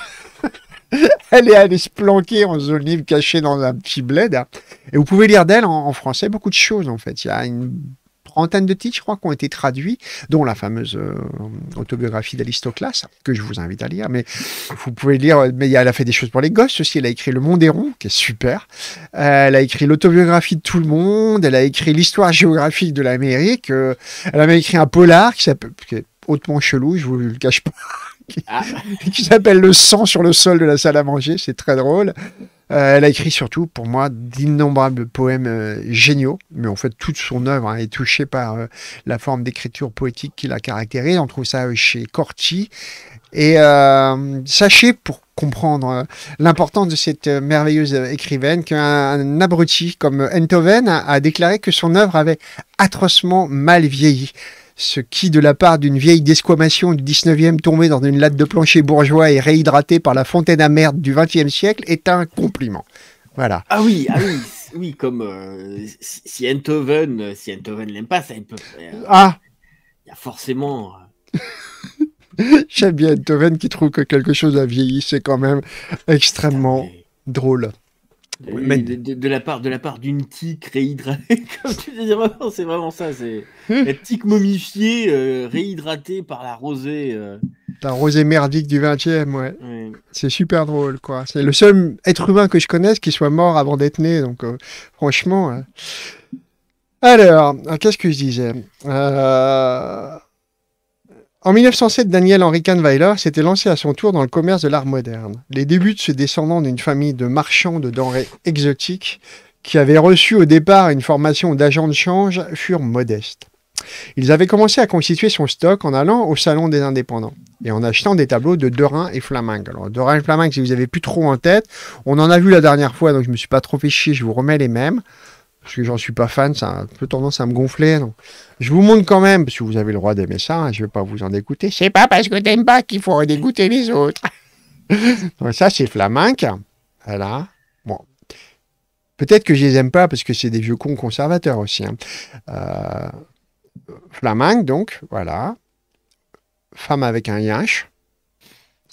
elle est allée se planquer en zone libre, cachée dans un petit bled. Hein. Et vous pouvez lire d'elle en, français beaucoup de choses, en fait. Il y a une trentaine de titres, je crois, qui ont été traduits, dont la fameuse euh, autobiographie d'Alistoclas, que je vous invite à lire. Mais vous pouvez lire, mais elle a fait des choses pour les gosses aussi. Elle a écrit Le Monde est rond, qui est super. Euh, elle a écrit l'autobiographie de tout le monde. Elle a écrit l'histoire géographique de l'Amérique. Euh, elle a même écrit un polar qui est hautement chelou, je vous le cache pas. Ah. qui, s'appelle Le sang sur le sol de la salle à manger. C'est très drôle. Euh, elle a écrit surtout, pour moi, d'innombrables poèmes euh, géniaux, mais en fait, toute son œuvre hein, est touchée par euh, la forme d'écriture poétique qui la caractérise. On trouve ça chez Corti. Et sachez, pour comprendre l'importance de cette merveilleuse écrivaine, qu'un abruti comme Enthoven a déclaré que son œuvre avait atrocement mal vieilli ce qui, de la part d'une vieille desquamation du 19e tombée dans une latte de plancher bourgeois et réhydratée par la fontaine à merde du 20e siècle, est un compliment. Voilà. Ah oui, ah oui, oui comme euh, si Enthoven, euh, si l'aime pas, ça il peut. Euh, ah Il y a forcément. J'aime bien Enthoven qui trouve que quelque chose a vieilli, c'est quand même extrêmement drôle de, la part de la part d'une tique réhydratée, comme tu c'est vraiment ça, c'est hmm. la tique momifiée, euh, réhydratée par la rosée. La euh. rosée merdique du 20e, ouais. C'est super drôle, quoi. C'est le seul être humain que je connaisse qui soit mort avant d'être né, donc euh, franchement. Hein. Alors, qu'est-ce que je disais en 1907, Daniel Henri Kahnweiler s'était lancé à son tour dans le commerce de l'art moderne. Les débuts de ce descendant d'une famille de marchands de denrées exotiques, qui avaient reçu au départ une formation d'agent de change, furent modestes. Ils avaient commencé à constituer son stock en allant au Salon des Indépendants et en achetant des tableaux de Dorin et Flamingue. Alors, Derain et Flamingue, si vous n'avez plus trop en tête, on en a vu la dernière fois, donc je ne me suis pas trop fait je vous remets les mêmes parce que j'en suis pas fan, ça a un peu tendance à me gonfler. Je vous montre quand même, parce que vous avez le droit d'aimer ça, je hein, je vais pas vous en dégoûter. C'est pas parce que t'aimes pas qu'il faut en dégoûter les autres. ça, c'est flaminque Voilà. Bon. Peut-être que je les aime pas parce que c'est des vieux cons conservateurs aussi. Hein. Euh, donc, voilà. Femme avec un yinche.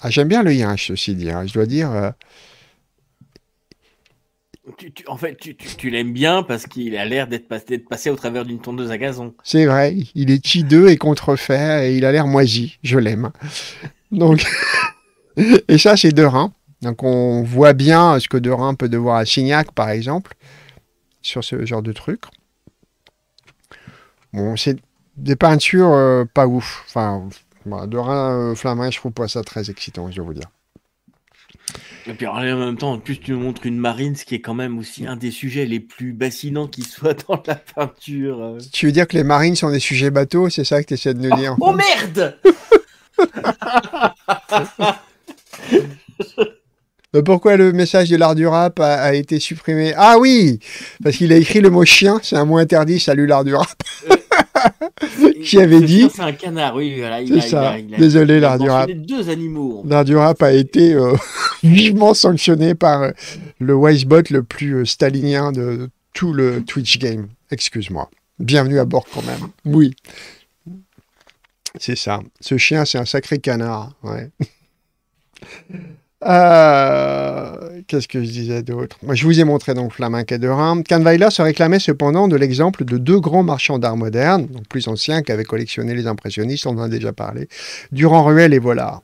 Ah, j'aime bien le yinche, ceci dit. Hein. Je dois dire, euh, tu, en fait, tu, l'aimes bien parce qu'il a l'air d'être passé, au travers d'une tondeuse à gazon. C'est vrai, il est ti-deux et contrefait et il a l'air moisi. Je l'aime. Donc, et ça, c'est Derain. Donc, on voit bien ce que Derain peut devoir à Signac, par exemple, sur ce genre de truc. Bon, c'est des peintures euh, pas ouf. Enfin, bah, Derain, euh, je trouve pas ça très excitant, je vais vous dire. Et puis en même temps, en plus, tu nous montres une marine, ce qui est quand même aussi un des sujets les plus bassinants qui soit dans la peinture. Tu veux dire que les marines sont des sujets bateaux, c'est ça que tu essaies de nous dire Oh, oh merde pourquoi le message de l'art du rap a, été supprimé Ah oui Parce qu'il a écrit le mot chien, c'est un mot interdit, salut l'art du rap. qui avait dit. C'est un canard, oui. Voilà, il a, ça. Il Désolé, l'art du rap. Deux animaux. L'art du a été euh, vivement sanctionné par euh, le Wisebot le plus euh, stalinien de tout le Twitch game. Excuse-moi. Bienvenue à bord quand même. Oui. C'est ça. Ce chien, c'est un sacré canard. Ouais. Euh, Qu'est-ce que je disais d'autre je vous ai montré donc Flamin et de Reims. Kahnweiler se réclamait cependant de l'exemple de deux grands marchands d'art moderne, plus anciens, avaient collectionné les impressionnistes, on en a déjà parlé, Durand-Ruel et Vollard.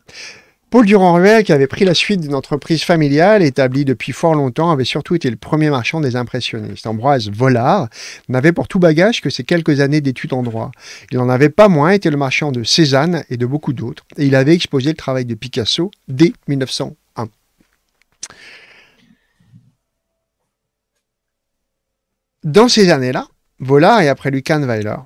Paul Durand-Ruel, qui avait pris la suite d'une entreprise familiale établie depuis fort longtemps, avait surtout été le premier marchand des impressionnistes. Ambroise Vollard n'avait pour tout bagage que ses quelques années d'études en droit. Il n'en avait pas moins été le marchand de Cézanne et de beaucoup d'autres, et il avait exposé le travail de Picasso dès 1900. Dans ces années-là, Vollard et après lui Kahnweiler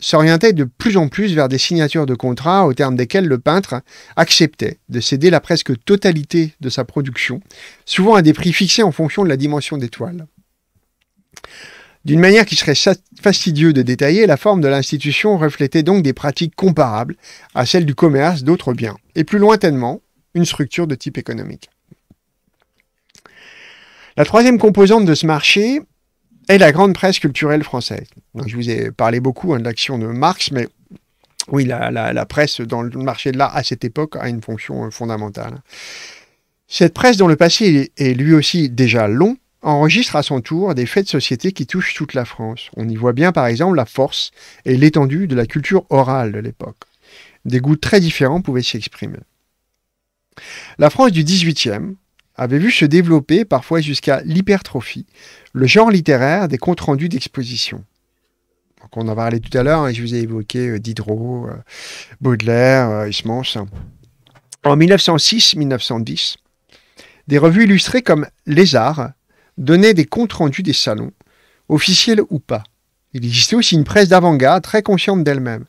s'orientaient de plus en plus vers des signatures de contrats au terme desquelles le peintre acceptait de céder la presque totalité de sa production, souvent à des prix fixés en fonction de la dimension des toiles. D'une manière qui serait fastidieux de détailler, la forme de l'institution reflétait donc des pratiques comparables à celles du commerce d'autres biens, et plus lointainement, une structure de type économique. La troisième composante de ce marché est la grande presse culturelle française. je vous ai parlé beaucoup hein, de l'action de Marx, mais oui, la, presse dans le marché de l'art à cette époque a une fonction euh, fondamentale. Cette presse, dont le passé est lui aussi déjà long, enregistre à son tour des faits de société qui touchent toute la France. On y voit bien par exemple la force et l'étendue de la culture orale de l'époque. Des goûts très différents pouvaient s'y exprimer. La France du 18e avait vu se développer, parfois jusqu'à l'hypertrophie, le genre littéraire des comptes rendus d'exposition. on en parlait tout à l'heure, hein, et je vous ai évoqué euh, Diderot, euh, Baudelaire, euh, En 1906-1910, des revues illustrées comme Les Arts donnaient des comptes rendus des salons, officiels ou pas. Il existait aussi une presse d'avant-garde très consciente d'elle-même.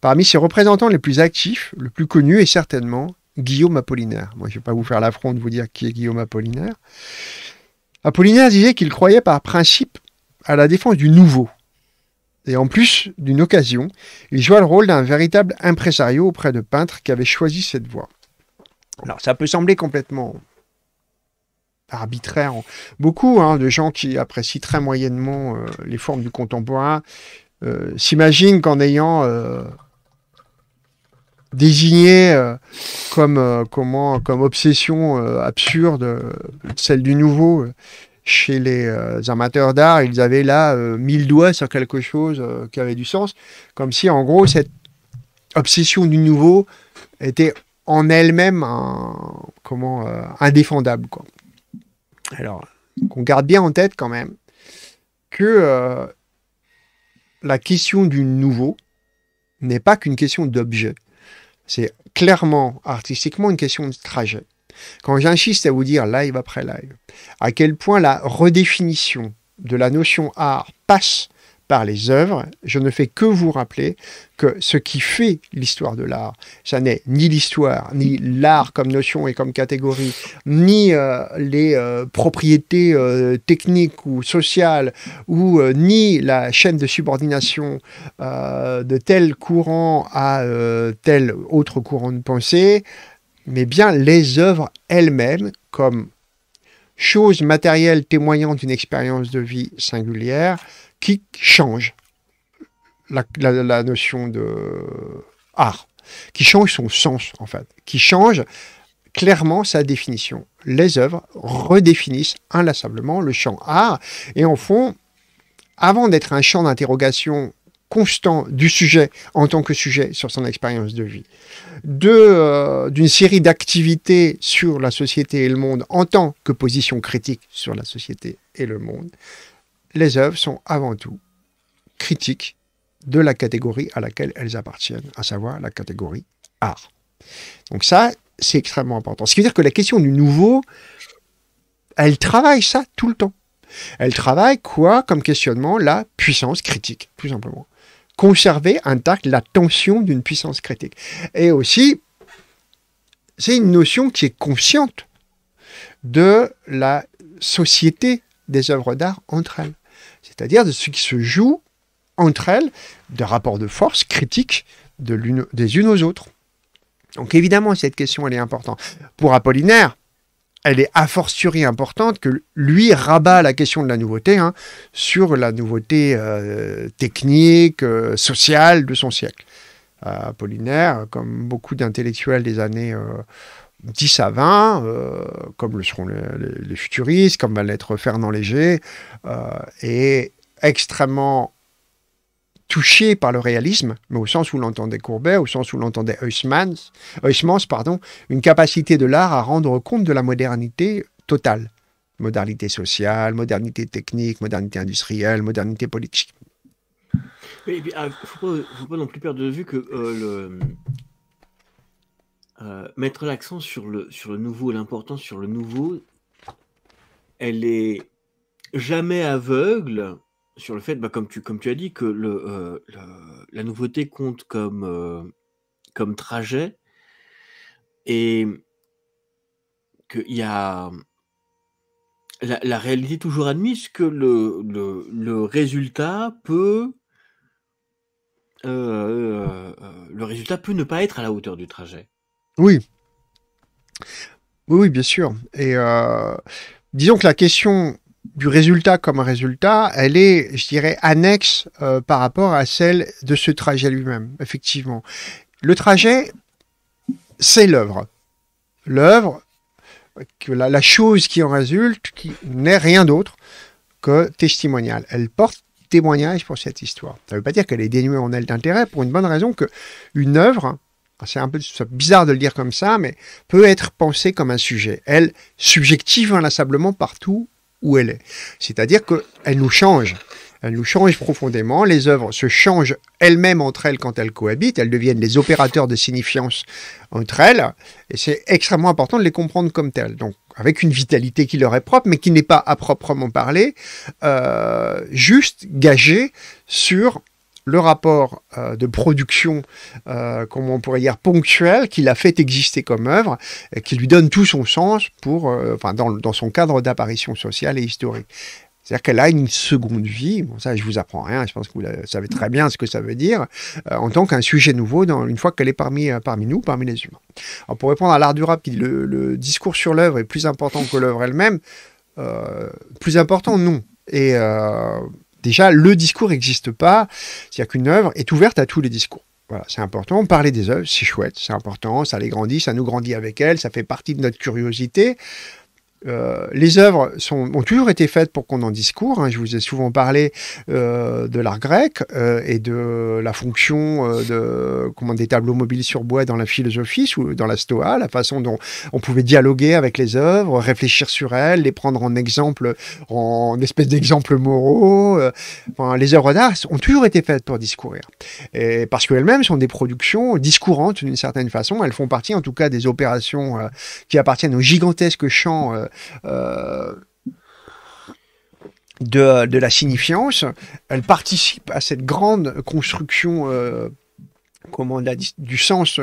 Parmi ses représentants les plus actifs, le plus connu est certainement Guillaume Apollinaire. Moi, je ne vais pas vous faire l'affront de vous dire qui est Guillaume Apollinaire. Apollinaire disait qu'il croyait par principe à la défense du nouveau. Et en plus d'une occasion, il joua le rôle d'un véritable impresario auprès de peintres qui avaient choisi cette voie. Alors ça peut sembler complètement arbitraire. Hein. Beaucoup hein, de gens qui apprécient très moyennement euh, les formes du contemporain euh, s'imaginent qu'en ayant euh, désigné euh, comme euh, comment comme obsession euh, absurde celle du nouveau chez les amateurs d'art ils avaient là mille doigts sur quelque chose qui avait du sens comme si en gros cette obsession du nouveau était en elle-même comment indéfendable alors qu'on garde bien en tête quand même que la question du nouveau n'est pas qu'une question d'objet c'est clairement, artistiquement, une question de trajet. Quand j'insiste à vous dire live après live, à quel point la redéfinition de la notion art passe par les œuvres, je ne fais que vous rappeler que ce qui fait l'histoire de l'art, ça n'est ni l'histoire, ni l'art comme notion et comme catégorie, ni euh, les euh, propriétés euh, techniques ou sociales, ou ni la chaîne de subordination de tel courant à tel autre courant de pensée, mais bien les œuvres elles-mêmes comme choses matérielles témoignant d'une expérience de vie singulière, qui change la, notion de art, qui change son sens en fait, qui change clairement sa définition. Les œuvres redéfinissent inlassablement le champ art et en fond, avant d'être un champ d'interrogation constant du sujet en tant que sujet sur son expérience de vie, euh, d'une série d'activités sur la société et le monde en tant que position critique sur la société et le monde, les œuvres sont avant tout critiques de la catégorie à laquelle elles appartiennent, à savoir la catégorie art. Donc ça, c'est extrêmement important. Ce qui veut dire que la question du nouveau, elle travaille ça tout le temps. Elle travaille quoi comme questionnement La puissance critique, tout simplement. Conserver intacte la tension d'une puissance critique. Et aussi, c'est une notion qui est consciente de la société des œuvres d'art entre elles c'est-à-dire de ce qui se joue entre elles, de rapports de force critiques de des unes aux autres. Donc évidemment, cette question, elle est importante. Pour Apollinaire, elle est a fortiori importante que lui rabat la question de la nouveauté hein, sur la nouveauté euh, technique, euh, sociale de son siècle. Euh, Apollinaire, comme beaucoup d'intellectuels des années... 10 à 20, euh, comme le seront les, futuristes, comme va l'être Fernand Léger, est euh, extrêmement touché par le réalisme, mais au sens où l'entendait Courbet, au sens où l'entendait Huysmans, pardon, une capacité de l'art à rendre compte de la modernité totale. Modernité sociale, modernité technique, modernité industrielle, modernité politique. Il ne ah, faut, pas non plus perdre de vue que euh, le, euh, mettre l'accent sur le, sur le nouveau l'importance sur le nouveau, elle est jamais aveugle sur le fait, bah, comme, tu, comme tu as dit, que le, euh, la nouveauté compte comme, euh, comme trajet et qu'il y a la, réalité toujours admise que le, résultat peut le résultat peut ne pas être à la hauteur du trajet. Oui. Oui, bien sûr. Et euh, disons que la question du résultat comme résultat, elle est, je dirais, annexe euh, par rapport à celle de ce trajet lui-même, effectivement. Le trajet, c'est l'œuvre. L'œuvre, la, chose qui en résulte, qui n'est rien d'autre que testimonial. Elle porte témoignage pour cette histoire. Ça ne veut pas dire qu'elle est dénuée en elle d'intérêt, pour une bonne raison que une œuvre, c'est un peu bizarre de le dire comme ça, mais peut être pensée comme un sujet. Elle subjective inlassablement partout où elle est. C'est-à-dire qu'elle nous change. Elle nous change profondément. Les œuvres se changent elles-mêmes entre elles quand elles cohabitent. Elles deviennent les opérateurs de signifiance entre elles. Et c'est extrêmement important de les comprendre comme telles. Donc, avec une vitalité qui leur est propre, mais qui n'est pas à proprement parler, euh, juste gagée sur le rapport euh, de production, euh, comme on pourrait dire, ponctuel, qui l'a fait exister comme œuvre, et qui lui donne tout son sens pour, euh, enfin, dans, dans, son cadre d'apparition sociale et historique. C'est-à-dire qu'elle a une seconde vie, bon, ça je vous apprends rien, je pense que vous savez très bien ce que ça veut dire, en tant qu'un sujet nouveau, dans, une fois qu'elle est parmi, parmi nous, parmi les humains. pour répondre à l'art du rap, le, le discours sur l'œuvre est plus important que l'œuvre elle-même, plus important non. Et Déjà, le discours n'existe pas, c'est-à-dire qu'une œuvre est ouverte à tous les discours. Voilà, c'est important. Parler des œuvres, c'est chouette, c'est important, ça les grandit, ça nous grandit avec elles, ça fait partie de notre curiosité. Euh, les œuvres sont, ont toujours été faites pour qu'on en discours. Hein. Je vous ai souvent parlé euh, de l'art grec euh, et de la fonction de, comment, des tableaux mobiles sur bois dans la philosophie ou dans la stoa, la façon dont on pouvait dialoguer avec les œuvres, réfléchir sur elles, les prendre en exemple, en espèce d'exemple moraux. Enfin, les œuvres d'art ont toujours été faites pour discourir. Et parce qu'elles-mêmes sont des productions discourantes d'une certaine façon. Elles font partie en tout cas des opérations qui appartiennent au gigantesque champ euh, de, la signifiance, elle participe à cette grande construction euh, comment, du sens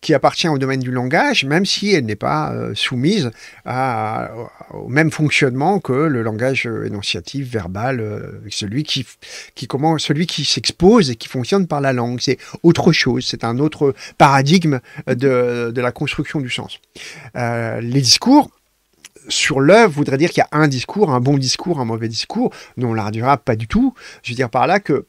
qui appartient au domaine du langage, même si elle n'est pas euh, soumise à, au même fonctionnement que le langage énonciatif, verbal, celui qui, qui, comment, celui qui s'expose et qui fonctionne par la langue. C'est autre chose, c'est un autre paradigme de, la construction du sens. les discours, sur l'œuvre voudrait dire qu'il y a un discours, un bon discours, un mauvais discours. dont on durable, pas du tout. Je veux dire par là que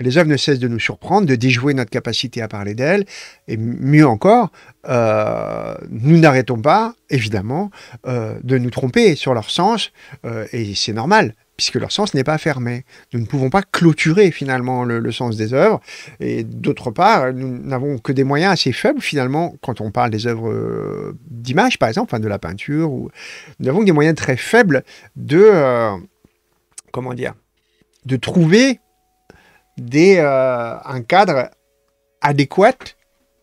les œuvres ne cessent de nous surprendre, de déjouer notre capacité à parler d'elles. Et mieux encore, euh, nous n'arrêtons pas, évidemment, euh, de nous tromper sur leur sens. Euh, et c'est normal puisque leur sens n'est pas fermé. Nous ne pouvons pas clôturer finalement le, sens des œuvres, et d'autre part, nous n'avons que des moyens assez faibles finalement, quand on parle des œuvres euh, d'image par exemple, de la peinture, ou... nous avons des moyens très faibles de... Euh, comment dire de trouver des, euh, un cadre adéquat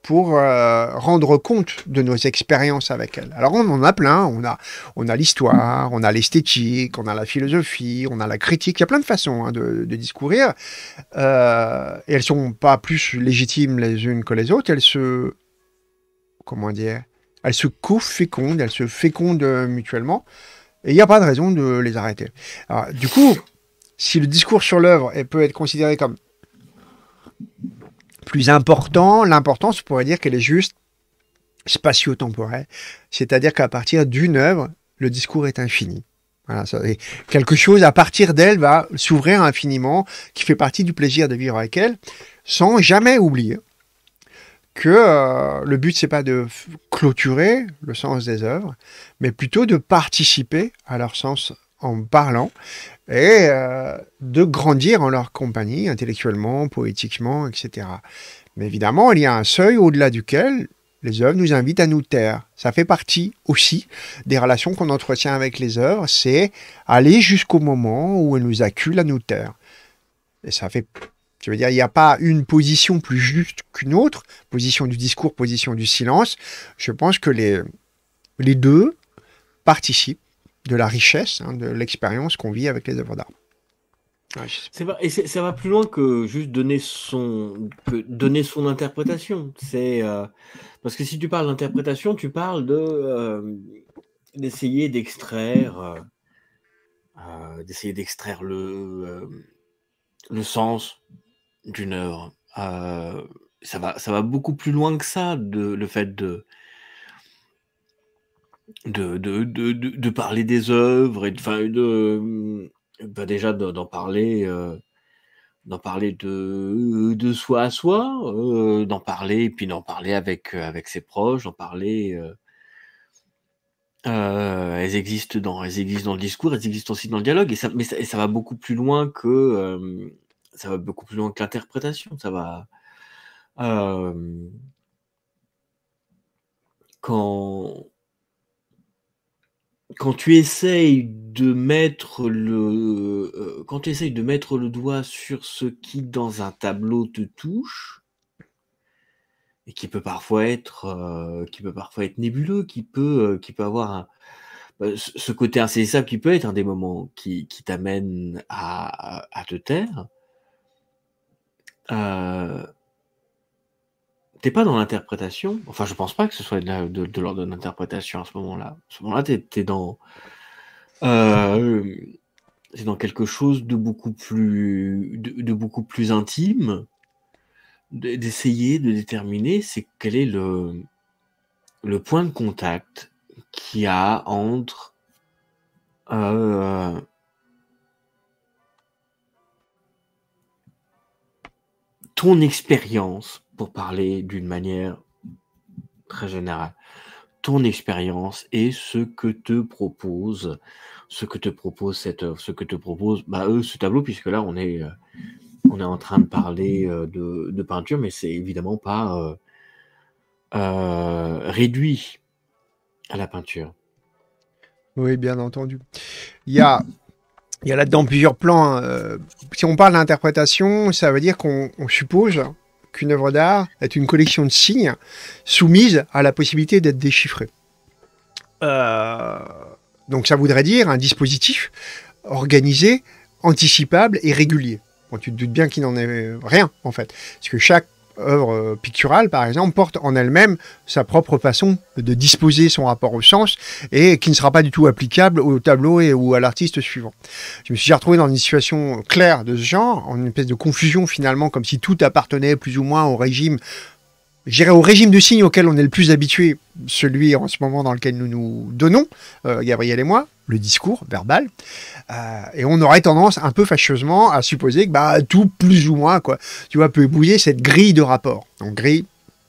pour euh, rendre compte de nos expériences avec elle. Alors on en a plein, on a, on a l'histoire, on a l'esthétique, on a la philosophie, on a la critique, il y a plein de façons hein, de, de, discourir. Euh, et elles sont pas plus légitimes les unes que les autres, elles se... comment dire Elles se co-fécondent, elles se fécondent euh, mutuellement, et il n'y a pas de raison de les arrêter. Alors, du coup, si le discours sur l'œuvre peut être considéré comme plus important. L'importance, on pourrait dire qu'elle est juste spatio-temporelle, c'est-à-dire qu'à partir d'une œuvre, le discours est infini. quelque chose à partir d'elle va s'ouvrir infiniment, qui fait partie du plaisir de vivre avec elle, sans jamais oublier que euh, le but n'est pas de clôturer le sens des œuvres, mais plutôt de participer à leur sens en parlant et euh, de grandir en leur compagnie intellectuellement, poétiquement, etc. Mais évidemment, il y a un seuil au-delà duquel les œuvres nous invitent à nous taire. Ça fait partie aussi des relations qu'on entretient avec les œuvres, c'est aller jusqu'au moment où elles nous acculent à nous taire. Et ça fait je veux dire, il n'y a pas une position plus juste qu'une autre, position du discours, position du silence. Je pense que les, les deux participent de la richesse, hein, de l'expérience qu'on vit avec les œuvres d'art. et ça va plus loin que juste donner son, donner son interprétation. C'est euh, parce que si tu parles d'interprétation, tu parles de euh, d'essayer d'extraire, euh, d'essayer d'extraire le sens d'une œuvre. ça va, ça va beaucoup plus loin que ça, de, le fait de de, de, de, de, parler des œuvres et de, enfin, de ben déjà d'en parler, euh, d'en parler de, de soi à soi, euh, d'en parler et puis d'en parler avec, avec ses proches, d'en parler. Euh, elles existent dans, elles existent dans le discours, elles existent aussi dans le dialogue et ça, mais ça, et ça va beaucoup plus loin que ça va beaucoup plus loin que l'interprétation. Ça va quand quand tu essayes de mettre le euh, quand tu essayes de mettre le doigt sur ce qui dans un tableau te touche et qui peut parfois être euh, qui peut parfois être nébuleux qui peut euh, qui peut avoir bah, ce côté insaisissable qui peut être un des moments qui, qui t'amène à, à, te taire t'es pas dans l'interprétation. Enfin, je pense pas que ce soit de, l'ordre de l'interprétation à ce moment-là. À ce moment-là, tu es dans. c'est euh, dans quelque chose de beaucoup plus, de, beaucoup plus intime, d'essayer de déterminer c'est quel est le, le point de contact qu'il y a entre euh, ton expérience pour parler d'une manière très générale. Ton expérience et ce que te propose, ce que te propose cette œuvre, ce que te propose bah, euh, ce tableau, puisque là on est, euh, on est en train de parler euh, de, peinture, mais c'est évidemment pas réduit à la peinture. Oui, bien entendu. Il y a il y là-dedans plusieurs plans. Hein, si on parle d'interprétation, ça veut dire qu'on suppose qu'une œuvre d'art est une collection de signes soumise à la possibilité d'être déchiffrée. Euh. Donc ça voudrait dire un dispositif organisé, anticipable et régulier. tu te doutes bien qu'il n'en est rien, en fait. Parce que chaque œuvre euh, picturale, par exemple, porte en elle-même sa propre façon de disposer son rapport au sens et qui ne sera pas du tout applicable au tableau et ou à l'artiste suivant. Je me suis retrouvé dans une situation euh, claire de ce genre, en une espèce de confusion finalement, comme si tout appartenait plus ou moins au régime j'irai au régime de signes auquel on est le plus habitué, celui en ce moment dans lequel nous nous donnons, euh, Gabriel et moi, le discours verbal, euh, et on aurait tendance un peu fâcheusement à supposer que bah, tout plus ou moins, quoi, tu vois, peut bouiller cette grille de rapport. Donc grille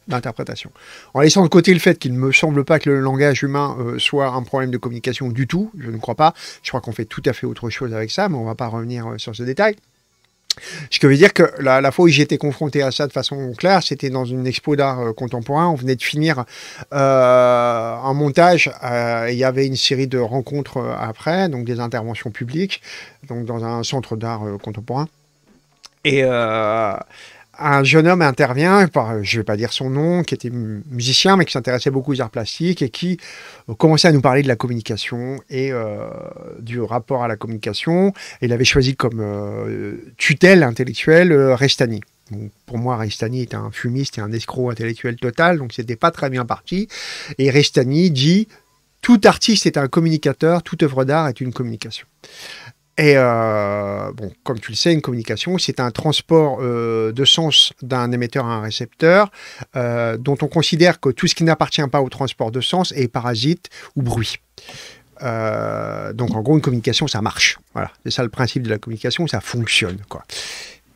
d'interprétation. En laissant de côté le fait qu'il ne me semble pas que le langage humain euh, soit un problème de communication du tout, je ne crois pas, je crois qu'on fait tout à fait autre chose avec ça, mais on ne va pas revenir sur ce détail. Ce qui veut dire que la, fois où j'étais confronté à ça de façon claire, c'était dans une expo d'art euh, contemporain. On venait de finir euh, un montage. Euh, il y avait une série de rencontres après, donc des interventions publiques, donc dans un centre d'art contemporain. Et un jeune homme intervient, je ne vais pas dire son nom, qui était musicien, mais qui s'intéressait beaucoup aux arts plastiques et qui euh, commençait à nous parler de la communication et euh, du rapport à la communication. Et il avait choisi comme euh, tutelle intellectuelle Restani. pour moi, Restani était un fumiste et un escroc intellectuel total, donc c'était pas très bien parti. Et Restani dit tout artiste est un communicateur, toute œuvre d'art est une communication. Et euh, bon, comme tu le sais, une communication, c'est un transport euh, de sens d'un émetteur à un récepteur, euh, dont on considère que tout ce qui n'appartient pas au transport de sens est parasite ou bruit. donc en gros, une communication, ça marche. Voilà, c'est ça le principe de la communication, ça fonctionne. Quoi.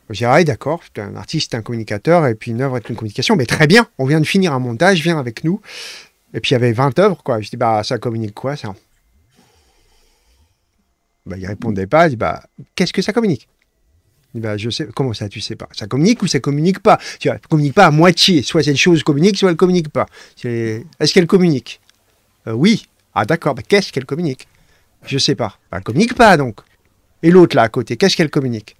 Je dis, ah, d'accord, un artiste, un communicateur, et puis une œuvre est une communication, mais très bien, on vient de finir un montage, viens avec nous. Et puis il y avait 20 œuvres, quoi. Je dis, bah ça communique quoi ça bah, Il ne répondait pas. Il dit bah, Qu'est-ce que ça communique bah, je sais, comment ça, tu sais pas Ça communique ou ça communique pas Tu vois, communique pas à moitié. Soit cette chose communique, soit elle communique pas. Est-ce qu'elle communique euh, Oui. Ah d'accord, bah, qu'est-ce qu'elle communique Je sais pas. Elle ne communique pas donc. Et l'autre là à côté, qu'est-ce qu'elle communique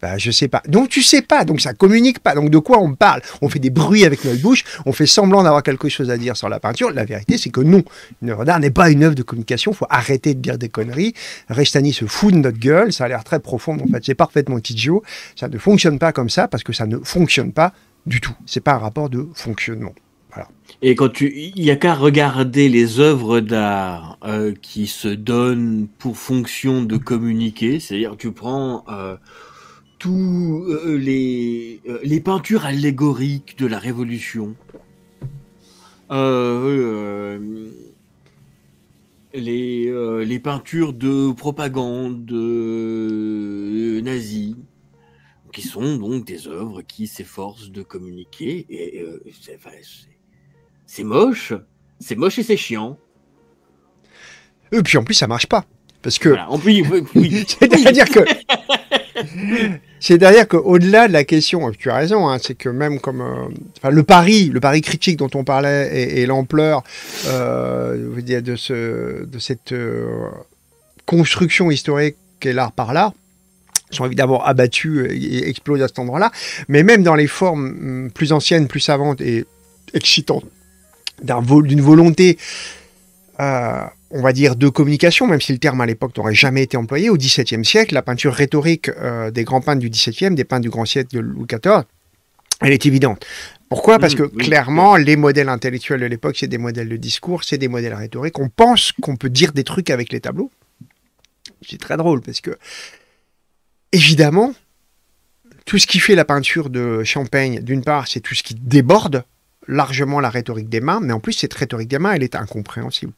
bah, je sais pas. Donc tu sais pas, donc ça communique pas. Donc de quoi on parle On fait des bruits avec notre bouche, on fait semblant d'avoir quelque chose à dire sur la peinture. La vérité, c'est que non. Une œuvre d'art n'est pas une œuvre de communication. Faut arrêter de dire des conneries. Restani se fout de notre gueule. Ça a l'air très profond, en fait, c'est parfaitement idiot. Ça ne fonctionne pas comme ça parce que ça ne fonctionne pas du tout. C'est pas un rapport de fonctionnement. Et quand tu, il n'y a qu'à regarder les œuvres d'art euh, qui se donnent pour fonction de communiquer. C'est-à-dire, tu prends euh, tous euh, euh, les, euh, les peintures allégoriques de la Révolution, les, les peintures de propagande nazie, qui sont donc des œuvres qui s'efforcent de communiquer. Et, c'est, moche, c'est moche et c'est chiant. Et puis en plus, ça marche pas. Parce que. C'est-à-dire que c'est derrière qu'au-delà de la question, tu as raison, hein, c'est que même comme euh, le pari, le pari critique dont on parlait et, l'ampleur euh, de, cette euh, construction historique qu'est l'art par l'art, sont évidemment abattus et explosent à cet endroit-là, mais même dans les formes mm, plus anciennes, plus savantes et excitantes, d'une volonté on va dire, de communication, même si le terme à l'époque n'aurait jamais été employé, au XVIIe siècle, la peinture rhétorique euh, des grands peintres du XVIIe, des peintres du grand siècle de Louis XIV, elle est évidente. Pourquoi Parce hmm, que clairement, les modèles intellectuels de l'époque, c'est des modèles de discours, c'est des modèles rhétoriques. On pense qu'on peut dire des trucs avec les tableaux. C'est très drôle parce que, évidemment, tout ce qui fait la peinture de Champagne, d'une part, c'est tout ce qui déborde largement la rhétorique des mains, mais en plus, cette rhétorique des mains, elle est incompréhensible.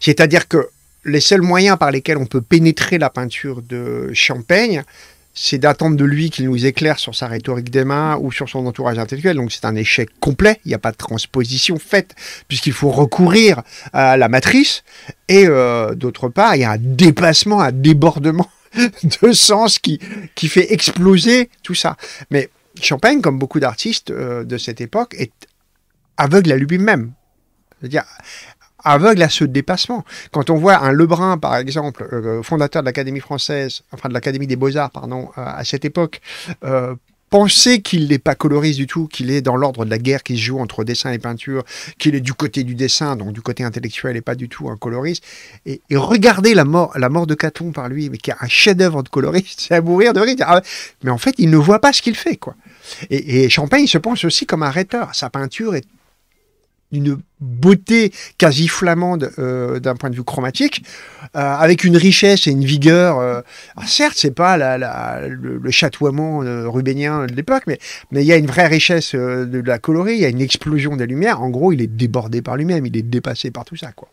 C'est-à-dire que les seuls moyens par lesquels on peut pénétrer la peinture de Champagne, c'est d'attendre de lui qu'il nous éclaire sur sa rhétorique des mains ou sur son entourage intellectuel. Donc c'est un échec complet, il n'y a pas de transposition faite, puisqu'il faut recourir à la matrice. Et euh, d'autre part, il y a un dépassement, un débordement de sens qui, qui fait exploser tout ça. Mais Champagne, comme beaucoup d'artistes euh, de cette époque, est aveugle à lui-même. C'est-à-dire, aveugle à ce dépassement. Quand on voit un Lebrun, par exemple, euh, fondateur de l'Académie française, enfin de l'Académie des beaux-arts, pardon, euh, à cette époque, euh, penser qu'il n'est pas coloriste du tout, qu'il est dans l'ordre de la guerre qui se joue entre dessin et peinture, qu'il est du côté du dessin, donc du côté intellectuel et pas du tout un coloriste, et, regarder la mort, la mort de Caton par lui, mais qui est un chef-d'œuvre de coloriste, c'est à mourir de rire. Ah mais en fait, il ne voit pas ce qu'il fait, quoi. Et, et Champagne se pense aussi comme un rhéteur. Sa peinture est d'une beauté quasi flamande euh, d'un point de vue chromatique, euh, avec une richesse et une vigueur. Euh, ah, certes, c'est pas le, chatoiement rubénien de l'époque, mais mais il y a une vraie richesse de, la colorie, il y a une explosion des lumières. En gros, il est débordé par lui-même, il est dépassé par tout ça, quoi.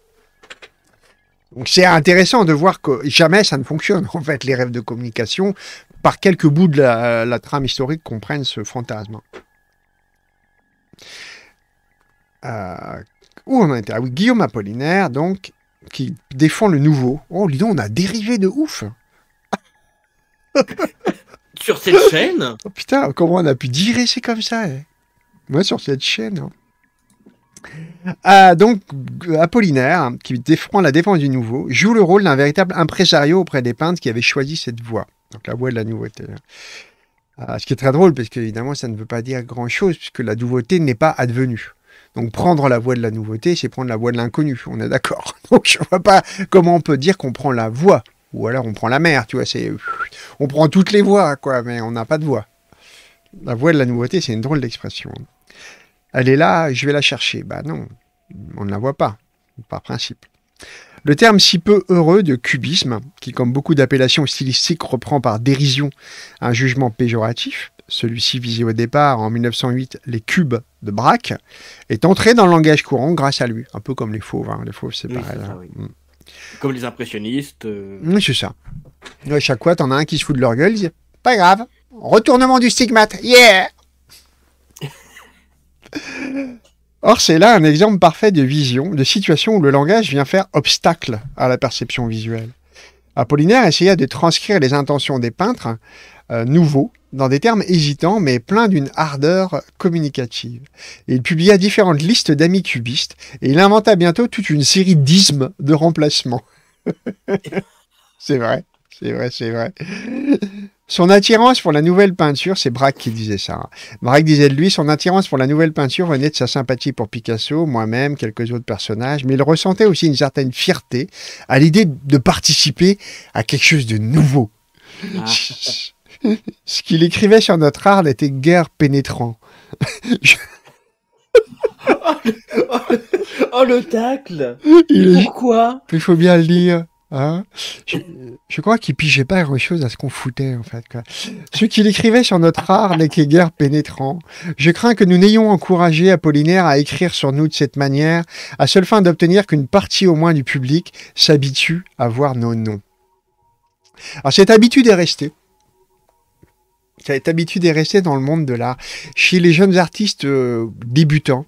Donc c'est intéressant de voir que jamais ça ne fonctionne. En fait, les rêves de communication, par quelques bouts de la, la trame historique, comprennent ce fantasme où on en était Guillaume Apollinaire, donc, qui défend le nouveau. Oh, dis donc, on a dérivé de ouf Sur cette chaîne oh, Putain, comment on a pu dire c'est comme ça eh Moi, sur cette chaîne. Hein. Ah, donc, Apollinaire, qui défend la défense du nouveau, joue le rôle d'un véritable impresario auprès des peintres qui avaient choisi cette voie. Donc, la voie de la nouveauté. Hein. Ah, ce qui est très drôle, parce que évidemment, ça ne veut pas dire grand-chose, puisque la nouveauté n'est pas advenue. Donc prendre la voie de la nouveauté, c'est prendre la voie de l'inconnu, on est d'accord. Donc je vois pas comment on peut dire qu'on prend la voie, ou alors on prend la mer, tu vois, c'est... On prend toutes les voies, quoi, mais on n'a pas de voix. La voix de la nouveauté, c'est une drôle d'expression. Elle est là, je vais la chercher. Bah non, on ne la voit pas, par principe. Le terme si peu heureux de cubisme, qui comme beaucoup d'appellations stylistiques reprend par dérision un jugement péjoratif, celui-ci visé au départ en 1908 les cubes de Braque, est entré dans le langage courant grâce à lui. Un peu comme les fauves, hein. les fauves c'est pareil. Hein. Mm. Comme les impressionnistes. Euh. c'est ça. chaque fois, t'en as un qui se fout de leur gueule, dit, pas grave, retournement du stigmate, yeah Or, c'est là un exemple parfait de vision, de situation où le langage vient faire obstacle à la perception visuelle. Apollinaire essaya de transcrire les intentions des peintres euh, nouveaux dans des termes hésitants, mais pleins d'une ardeur communicative. Il publia différentes listes d'amis cubistes et il inventa bientôt toute une série d'ismes de remplacement. c'est vrai, c'est vrai, c'est vrai. Son attirance pour la nouvelle peinture, c'est Braque qui disait ça. Hein. Braque disait de lui, son attirance pour la nouvelle peinture venait de sa sympathie pour Picasso, moi-même, quelques autres personnages, mais il ressentait aussi une certaine fierté à l'idée de participer à quelque chose de nouveau. Ah. Ce qu'il écrivait sur notre art n'était guère pénétrant. oh, le, oh, oh, tacle il Pourquoi Il faut bien le dire. Hein je, crois qu'il pigeait pas grand-chose à ce qu'on foutait, en fait. Ce qu'il écrivait sur notre art n'était guère pénétrant. Je crains que nous n'ayons encouragé Apollinaire à écrire sur nous de cette manière, à seule fin d'obtenir qu'une partie au moins du public s'habitue à voir nos noms. Alors cette habitude est restée est habitude est restée dans le monde de l'art. Chez les jeunes artistes euh, débutants,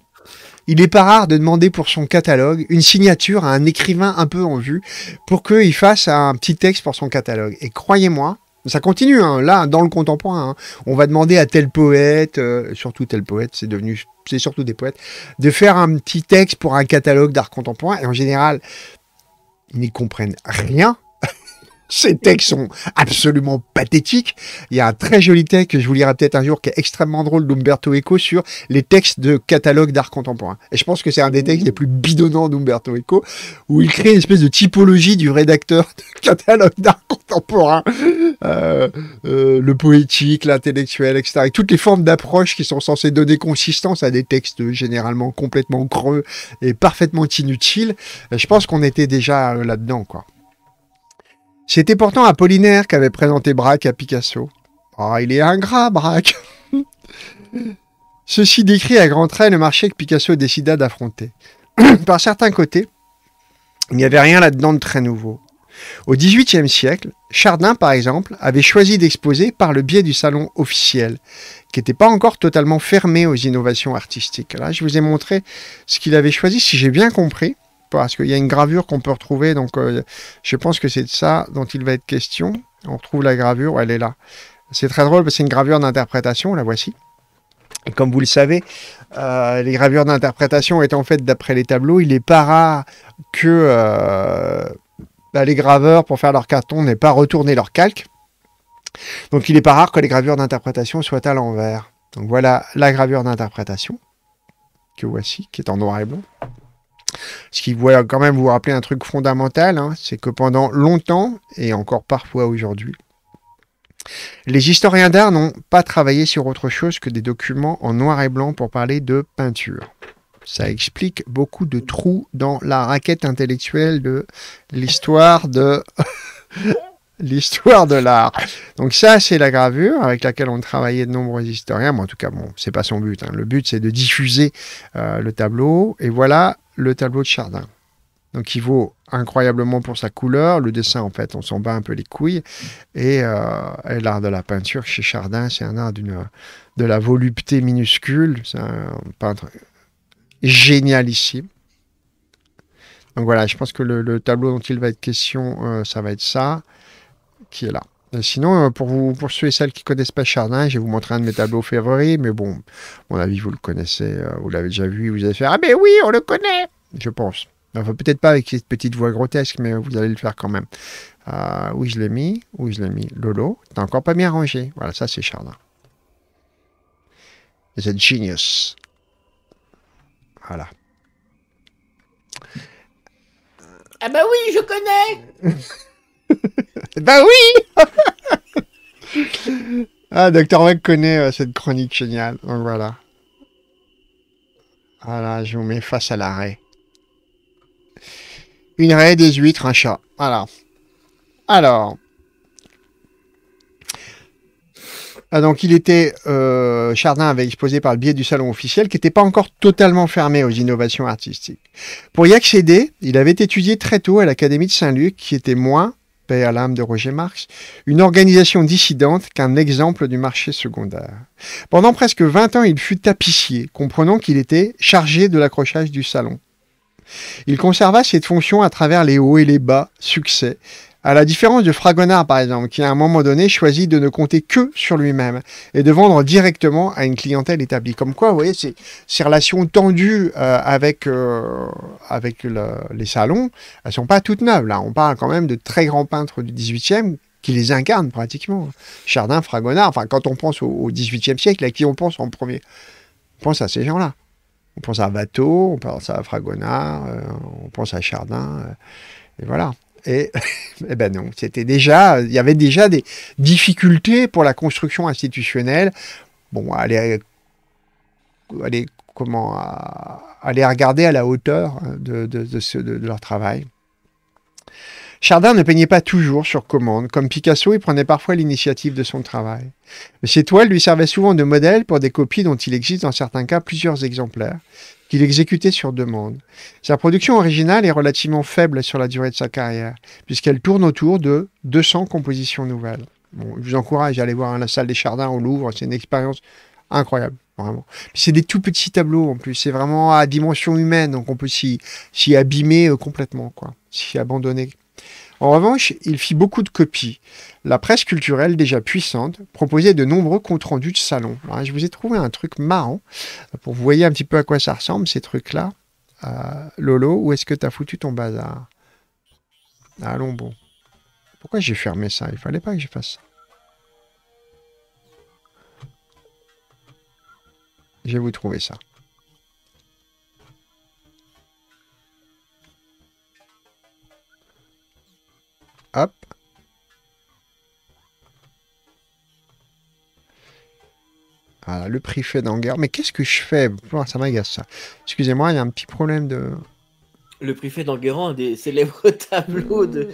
il n'est pas rare de demander pour son catalogue une signature à un écrivain un peu en vue pour qu'il fasse un petit texte pour son catalogue. Et croyez-moi, ça continue, hein. là, dans le contemporain. Hein, on va demander à tel poète, euh, surtout tel poète, c'est devenu, c'est surtout des poètes, de faire un petit texte pour un catalogue d'art contemporain. Et en général, ils n'y comprennent rien ces textes sont absolument pathétiques. Il y a un très joli texte que je vous lirai peut-être un jour qui est extrêmement drôle d'Umberto Eco sur les textes de catalogue d'art contemporain. Et je pense que c'est un des textes les plus bidonnants d'Umberto Eco où il crée une espèce de typologie du rédacteur de catalogue d'art contemporain. Euh, euh le poétique, l'intellectuel, etc. Et toutes les formes d'approche qui sont censées donner consistance à des textes généralement complètement creux et parfaitement inutiles. Je pense qu'on était déjà euh, là-dedans, quoi. C'était pourtant Apollinaire qui avait présenté Braque à Picasso. Ah, il est ingrat, Braque Ceci décrit à grands traits le marché que Picasso décida d'affronter. Par certains côtés, il n'y avait rien là-dedans de très nouveau. Au XVIIIe siècle, Chardin, par exemple, avait choisi d'exposer par le biais du salon officiel, qui n'était pas encore totalement fermé aux innovations artistiques. Là, je vous ai montré ce qu'il avait choisi, si j'ai bien compris parce qu'il y a une gravure qu'on peut retrouver. Donc, euh, je pense que c'est de ça dont il va être question. On retrouve la gravure, elle est là. C'est très drôle, c'est une gravure d'interprétation, la voici. comme vous le savez, euh, les gravures d'interprétation étant faites d'après les tableaux, il n'est pas rare que euh, bah, les graveurs, pour faire leur carton, n'aient pas retourné leur calque. Donc il n'est pas rare que les gravures d'interprétation soient à l'envers. Donc voilà la gravure d'interprétation, que voici, qui est en noir et blanc. Ce qui va quand même vous rappeler un truc fondamental, hein, c'est que pendant longtemps, et encore parfois aujourd'hui, les historiens d'art n'ont pas travaillé sur autre chose que des documents en noir et blanc pour parler de peinture. Ça explique beaucoup de trous dans la raquette intellectuelle de l'histoire de l'histoire de l'art. Donc ça, c'est la gravure avec laquelle ont travaillé de nombreux historiens. en tout cas, bon, c'est pas son but. Hein. Le but, c'est de diffuser euh, le tableau. Et voilà le tableau de Chardin. Donc il vaut incroyablement pour sa couleur, le dessin en fait, on s'en bat un peu les couilles. Et, euh, l'art de la peinture chez Chardin, c'est un art d'une, de la volupté minuscule, c'est un peintre génial ici. Donc voilà, je pense que le, tableau dont il va être question, euh, ça va être ça, qui est là. Euh, sinon, euh, pour vous pour ceux et celles qui connaissent pas Chardin, je vais vous montrer un de mes tableaux février. mais bon, à mon avis, vous le connaissez, euh, vous l'avez déjà vu, vous avez fait Ah, mais oui, on le connaît Je pense. Enfin, peut-être pas avec cette petite voix grotesque, mais vous allez le faire quand même. Euh, où je l'ai mis Où je l'ai mis Lolo, t'as encore pas bien rangé. Voilà, ça c'est Chardin. The Genius. Voilà. Ah bah oui, je connais bah oui Ah, Dr. Mac connaît euh, cette chronique géniale. Donc voilà. Voilà, je vous mets face à la raie. Une raie, des huîtres, un chat. Voilà. Alors. Ah, donc il était, euh, Chardin avait exposé par le biais du salon officiel qui n'était pas encore totalement fermé aux innovations artistiques. Pour y accéder, il avait étudié très tôt à l'Académie de Saint-Luc qui était moins à l'âme de Roger Marx, une organisation dissidente qu'un exemple du marché secondaire. Pendant presque 20 ans, il fut tapissier, comprenant qu'il était chargé de l'accrochage du salon. Il conserva cette fonction à travers les hauts et les bas, succès, à la différence de Fragonard, par exemple, qui à un moment donné choisit de ne compter que sur lui-même et de vendre directement à une clientèle établie. Comme quoi, vous voyez, ces, relations tendues euh, avec, euh, avec les salons, elles ne sont pas toutes neuves. Là, hein. on parle quand même de très grands peintres du 18e qui les incarnent pratiquement. Chardin, Fragonard, enfin, quand on pense au, 18e siècle, à qui on pense en premier On pense à ces gens-là. On pense à Watteau, on pense à Fragonard, euh, on pense à Chardin, et voilà. Et, et eh ben non, c'était déjà, il y avait déjà des difficultés pour la construction institutionnelle. Bon, allez, comment, aller regarder à la hauteur de, de leur travail. Chardin ne peignait pas toujours sur commande, comme Picasso, il prenait parfois l'initiative de son travail. Mais ses toiles lui servaient souvent de modèle pour des copies dont il existe dans certains cas plusieurs exemplaires, qu'il exécutait sur demande. Sa production originale est relativement faible sur la durée de sa carrière, puisqu'elle tourne autour de 200 compositions nouvelles. je vous encourage à aller voir la salle des Chardins au Louvre, c'est une expérience incroyable vraiment. C'est des tout petits tableaux en plus, c'est vraiment à dimension humaine, donc on peut s'y abîmer euh, complètement, quoi, s'y abandonner. En revanche, il fit beaucoup de copies. La presse culturelle, déjà puissante, proposait de nombreux comptes rendus de salon. je vous ai trouvé un truc marrant euh, pour vous voyez un petit peu à quoi ça ressemble, ces trucs-là. Euh, Lolo, où est-ce que tu as foutu ton bazar Allons bon. Pourquoi j'ai fermé ça Il fallait pas que je fasse ça. Je vais vous trouver ça. Voilà, le préfet d'Anguerre. Mais qu'est-ce que je fais Ça m'agace ça. Excusez-moi, il y a un petit problème de. Le préfet a des célèbres tableaux de.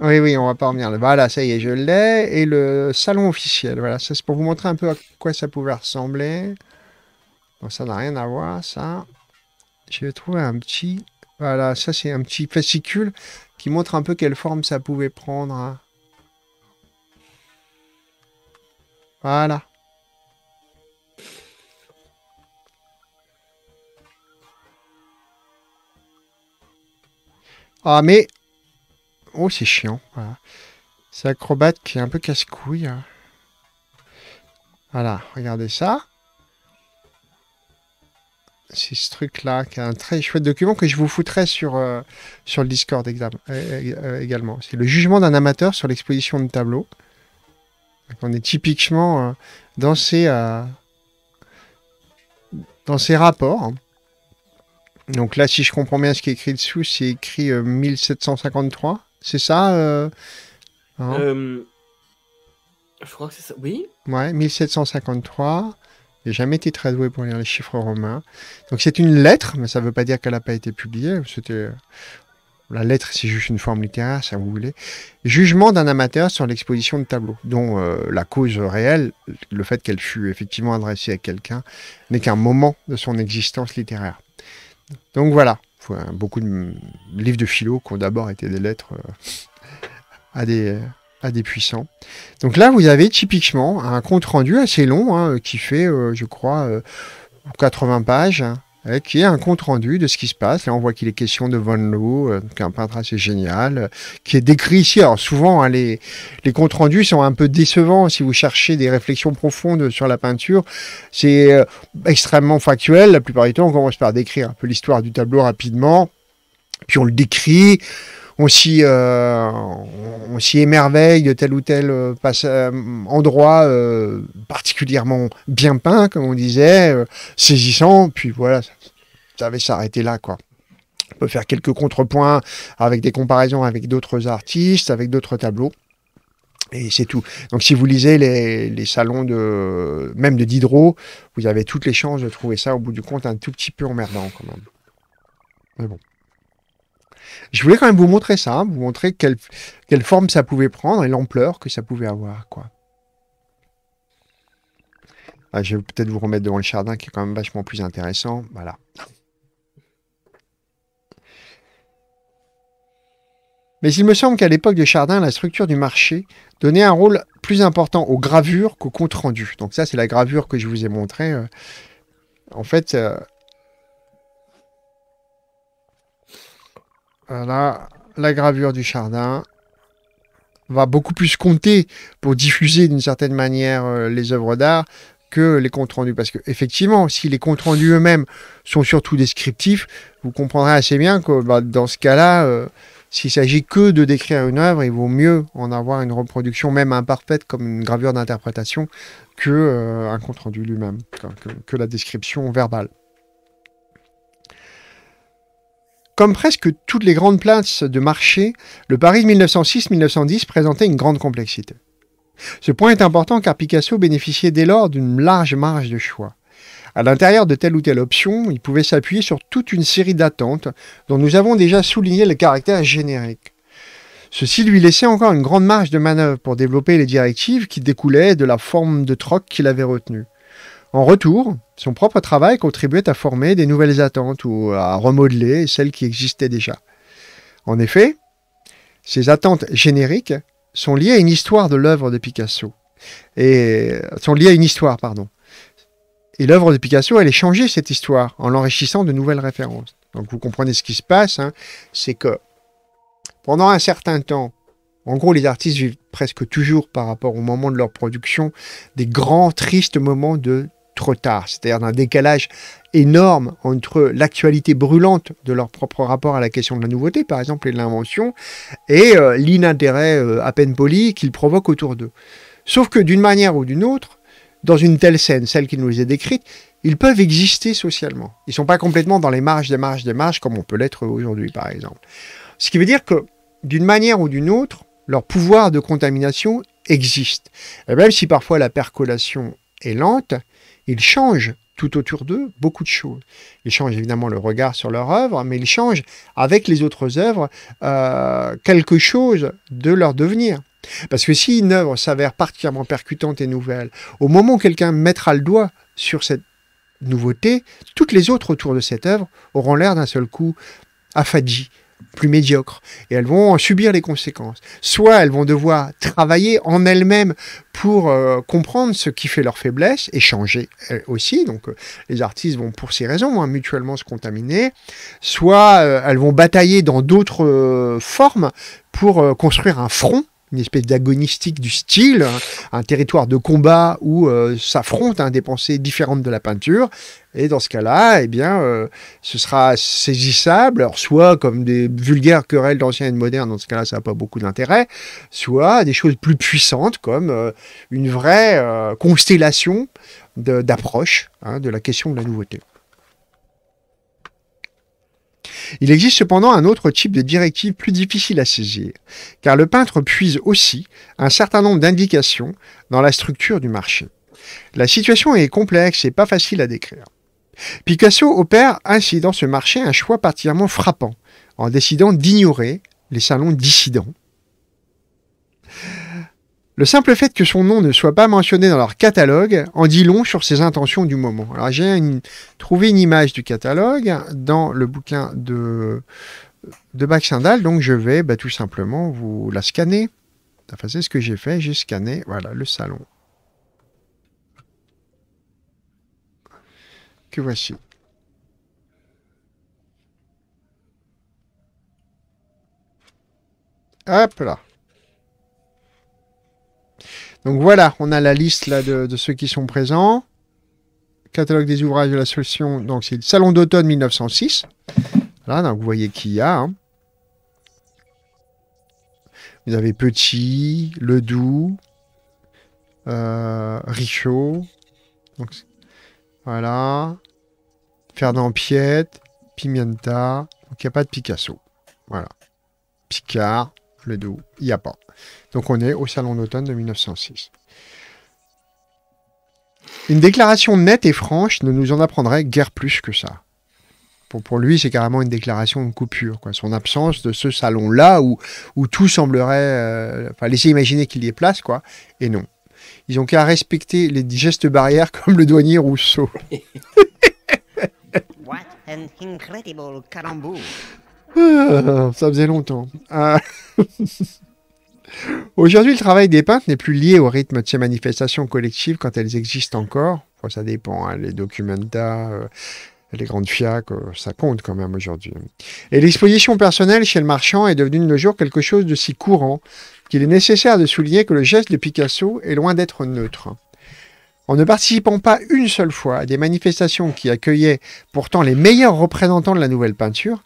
Oui, oui, on va pas revenir. Voilà, ça y est, je l'ai. Et le salon officiel, voilà, ça c'est pour vous montrer un peu à quoi ça pouvait ressembler. ça n'a rien à voir, ça. Je vais trouver un petit... Voilà, ça c'est un petit fascicule qui montre un peu quelle forme ça pouvait prendre. Hein. Voilà. Ah, mais... Oh, c'est chiant. C'est acrobate qui est un peu casse-couille. Hein. Voilà, regardez ça. C'est ce truc-là qui est un très chouette document que je vous foutrai sur, euh, sur le Discord euh, euh, également. C'est le jugement d'un amateur sur l'exposition de tableau. on est typiquement dans, ces, dans ces rapports. Donc là, si je comprends bien ce qui est écrit dessous, c'est écrit 1753, euh, c'est ça euh, hein euh, Je crois que c'est ça, oui. Ouais, 1753. J'ai jamais été très doué pour lire les chiffres romains. Donc c'est une lettre, mais ça ne veut pas dire qu'elle n'a pas été publiée. C'était la lettre, c'est juste une forme littéraire, si vous voulez. Jugement d'un amateur sur l'exposition de tableaux, dont la cause réelle, le fait qu'elle fût effectivement adressée à quelqu'un, n'est qu'un moment de son existence littéraire. Donc voilà, beaucoup de livres de philo qui ont d'abord été des lettres euh, euh, à des, puissants. Donc là, vous avez typiquement un compte rendu assez long, hein, qui fait, euh, je crois, 80 pages, euh, qui est un compte-rendu de ce qui se passe. Là, on voit qu'il est question de Von Loo, euh, qui un peintre assez génial, euh, qui est décrit ici. Alors souvent, hein, les, les comptes rendus sont un peu décevants si vous cherchez des réflexions profondes sur la peinture. C'est extrêmement factuel. La plupart du temps, on commence par décrire un peu l'histoire du tableau rapidement, puis on le décrit on s'y euh, on s'y émerveille de tel ou tel euh, euh, endroit particulièrement bien peint, comme on disait, saisissant. Puis voilà, ça, ça avait s'arrêter là, quoi. On peut faire quelques contrepoints avec des comparaisons avec d'autres artistes, avec d'autres tableaux. Et c'est tout. Donc si vous lisez les, salons de même de Diderot, vous avez toutes les chances de trouver ça au bout du compte un tout petit peu emmerdant quand même. Mais bon je voulais quand même vous montrer ça, hein, vous montrer quelle, quelle forme ça pouvait prendre et l'ampleur que ça pouvait avoir, quoi. Ah, je vais peut-être vous remettre devant le chardin qui est quand même vachement plus intéressant. Voilà. Mais il me semble qu'à l'époque de Chardin, la structure du marché donnait un rôle plus important aux gravures qu'aux comptes rendus. Donc ça, c'est la gravure que je vous ai montrée. Euh, en fait, euh, Voilà, la gravure du Chardin va beaucoup plus compter pour diffuser d'une certaine manière euh, les œuvres d'art que les comptes rendus. Parce que, effectivement, si les comptes rendus eux-mêmes sont surtout descriptifs, vous comprendrez assez bien que bah, dans ce cas-là, euh, s'il s'agit que de décrire une œuvre, il vaut mieux en avoir une reproduction, même imparfaite, comme une gravure d'interprétation, que euh, un compte rendu lui-même, que, la description verbale. Comme presque toutes les grandes places de marché, le Paris de 1906-1910 présentait une grande complexité. Ce point est important car Picasso bénéficiait dès lors d'une large marge de choix. À l'intérieur de telle ou telle option, il pouvait s'appuyer sur toute une série d'attentes dont nous avons déjà souligné le caractère générique. Ceci lui laissait encore une grande marge de manœuvre pour développer les directives qui découlaient de la forme de troc qu'il avait retenue. En retour, son propre travail contribuait à former des nouvelles attentes ou à remodeler celles qui existaient déjà. En effet, ces attentes génériques sont liées à une histoire de l'œuvre de Picasso. Et euh, sont liées à une histoire, pardon. Et l'œuvre de Picasso, elle est changée cette histoire en l'enrichissant de nouvelles références. Donc vous comprenez ce qui se passe, hein. c'est que pendant un certain temps, en gros, les artistes vivent presque toujours par rapport au moment de leur production des grands tristes moments de trop tard, c'est-à-dire d'un décalage énorme entre l'actualité brûlante de leur propre rapport à la question de la nouveauté, par exemple, et de l'invention, et euh, l'inintérêt euh, à peine poli qu'ils provoquent autour d'eux. Sauf que d'une manière ou d'une autre, dans une telle scène, celle qui nous est décrite, ils peuvent exister socialement. Ils ne sont pas complètement dans les marges des marges des marges comme on peut l'être aujourd'hui, par exemple. Ce qui veut dire que, d'une manière ou d'une autre, leur pouvoir de contamination existe. Et même si parfois la percolation est lente, ils changent tout autour d'eux beaucoup de choses. Ils changent évidemment le regard sur leur œuvre, mais ils changent avec les autres œuvres euh, quelque chose de leur devenir. Parce que si une œuvre s'avère particulièrement percutante et nouvelle, au moment où quelqu'un mettra le doigt sur cette nouveauté, toutes les autres autour de cette œuvre auront l'air d'un seul coup affadji, plus médiocres. Et elles vont en subir les conséquences. Soit elles vont devoir travailler en elles-mêmes pour euh, comprendre ce qui fait leur faiblesse et changer euh, aussi. Donc euh, les artistes vont pour ces raisons hein, mutuellement se contaminer. Soit elles vont batailler dans d'autres formes pour construire un front une espèce d'agonistique du style, hein, un territoire de combat où euh, s'affrontent hein, des pensées différentes de la peinture. Et dans ce cas-là, eh bien, euh, ce sera saisissable, soit comme des vulgaires querelles d'anciens et de modernes, dans ce cas-là, ça n'a pas beaucoup d'intérêt, soit des choses plus puissantes, comme euh, une vraie constellation d'approches hein, de la question de la nouveauté. Il existe cependant un autre type de directive plus difficile à saisir, car le peintre puise aussi un certain nombre d'indications dans la structure du marché. La situation est complexe et pas facile à décrire. Picasso opère ainsi dans ce marché un choix particulièrement frappant, en décidant d'ignorer les salons dissidents le simple fait que son nom ne soit pas mentionné dans leur catalogue en dit long sur ses intentions du moment. Alors j'ai trouvé une image du catalogue dans le bouquin de, de Baxendal, donc je vais bah, tout simplement vous la scanner. Enfin, c'est ce que j'ai fait, j'ai scanné voilà, le salon. Que voici. Hop là. Donc voilà, on a la liste de, ceux qui sont présents. Catalogue des ouvrages de l'association, donc c'est le Salon d'automne 1906. Voilà, donc vous voyez qui y a. Hein. Vous avez Petit, Ledoux, euh, Richaud, donc, voilà, Fernand Piette, Pimienta, donc il n'y a pas de Picasso, voilà. Picard, Ledoux, il n'y a pas. Donc on est au Salon d'automne de 1906. Une déclaration nette et franche ne nous en apprendrait guère plus que ça. Pour, pour lui, c'est carrément une déclaration de coupure. Quoi. Son absence de ce salon-là où, où tout semblerait... Euh, enfin, laisser imaginer qu'il y ait place, quoi. Et non. Ils ont qu'à respecter les gestes barrières comme le douanier Rousseau. What an incredible carambou ah, ça faisait longtemps. Ah. Aujourd'hui, le travail des peintres n'est plus lié au rythme de ces manifestations collectives quand elles existent encore. ça dépend, hein. les documenta, euh, les grandes fiacs, euh, ça compte quand même aujourd'hui. Et l'exposition personnelle chez le marchand est devenue de nos jours quelque chose de si courant qu'il est nécessaire de souligner que le geste de Picasso est loin d'être neutre. En ne participant pas une seule fois à des manifestations qui accueillaient pourtant les meilleurs représentants de la nouvelle peinture,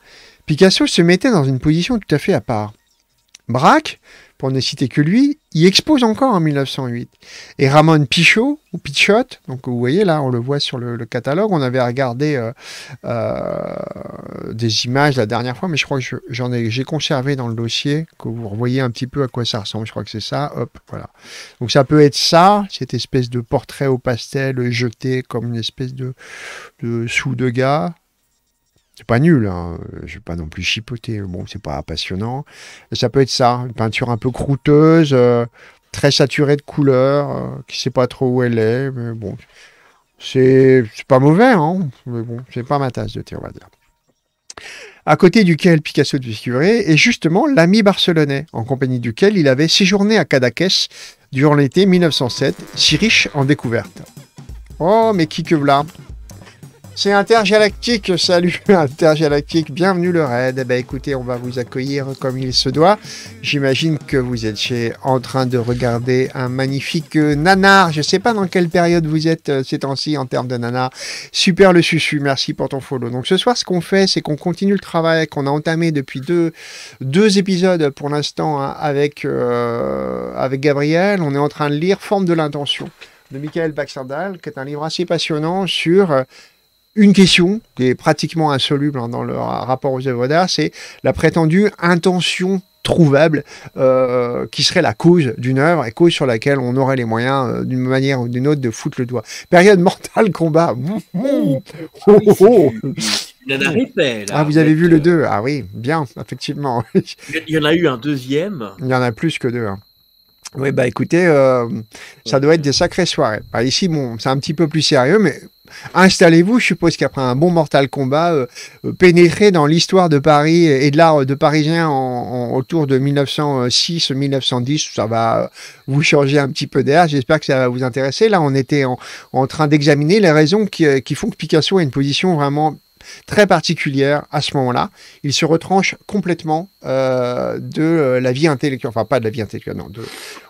Picasso se mettait dans une position tout à fait à part. Braque, on n'est cité que lui, il expose encore en 1908. Et Ramon Pichot, ou Pichot, donc vous voyez là, on le voit sur le, catalogue, on avait regardé euh, euh, des images la dernière fois, mais je crois que j'en ai, j'ai conservé dans le dossier, que vous revoyez un petit peu à quoi ça ressemble, je crois que c'est ça, hop, voilà. Donc ça peut être ça, cette espèce de portrait au pastel jeté comme une espèce de, de sous de gars, c'est pas nul, hein. je vais pas non plus chipoter. Bon, c'est pas passionnant. ça peut être ça, une peinture un peu croûteuse, euh, très saturée de couleurs, qui euh, qui sait pas trop où elle est, mais bon, c'est pas mauvais, hein, mais bon, c'est pas ma tasse de thé, on À côté duquel Picasso de Viscuré est justement l'ami barcelonais, en compagnie duquel il avait séjourné à Cadaqués durant l'été 1907, si riche en découvertes. Oh, mais qui que v'là c'est Intergalactique, salut Intergalactique, bienvenue le raid. Eh ben écoutez, on va vous accueillir comme il se doit. J'imagine que vous êtes en train de regarder un magnifique euh, nanar. Je ne sais pas dans quelle période vous êtes euh, ces temps-ci en termes de nanar. Super le susu, merci pour ton follow. Donc ce soir, ce qu'on fait, c'est qu'on continue le travail qu'on a entamé depuis deux, deux épisodes pour l'instant hein, avec, euh, avec Gabriel. On est en train de lire Forme de l'intention de Michael Baxandal, qui est un livre assez passionnant sur une question qui est pratiquement insoluble hein, dans le rapport aux œuvres d'art, c'est la prétendue intention trouvable euh, qui serait la cause d'une œuvre et cause sur laquelle on aurait les moyens euh, d'une manière ou d'une autre de foutre le doigt. Période mortale combat. ah, vous avez vu le 2 euh, Ah oui, bien, effectivement. Il y en a eu un deuxième. Il y en a plus que deux. Hein. Oui, bah écoutez, ça doit être des sacrées soirées. Bah, ici, bon, c'est un petit peu plus sérieux, mais installez-vous. Je suppose qu'après un bon Mortal combat, pénétrer euh, euh, pénétrez dans l'histoire de Paris et de l'art de Parisien autour de 1906-1910. Ça va euh, vous changer un petit peu d'air. J'espère que ça va vous intéresser. Là, on était en, train d'examiner les raisons qui, qui font que Picasso a une position vraiment très particulière à ce moment-là. Il se retranche complètement euh, de euh, la vie intellectuelle, enfin pas de la vie intellectuelle, non,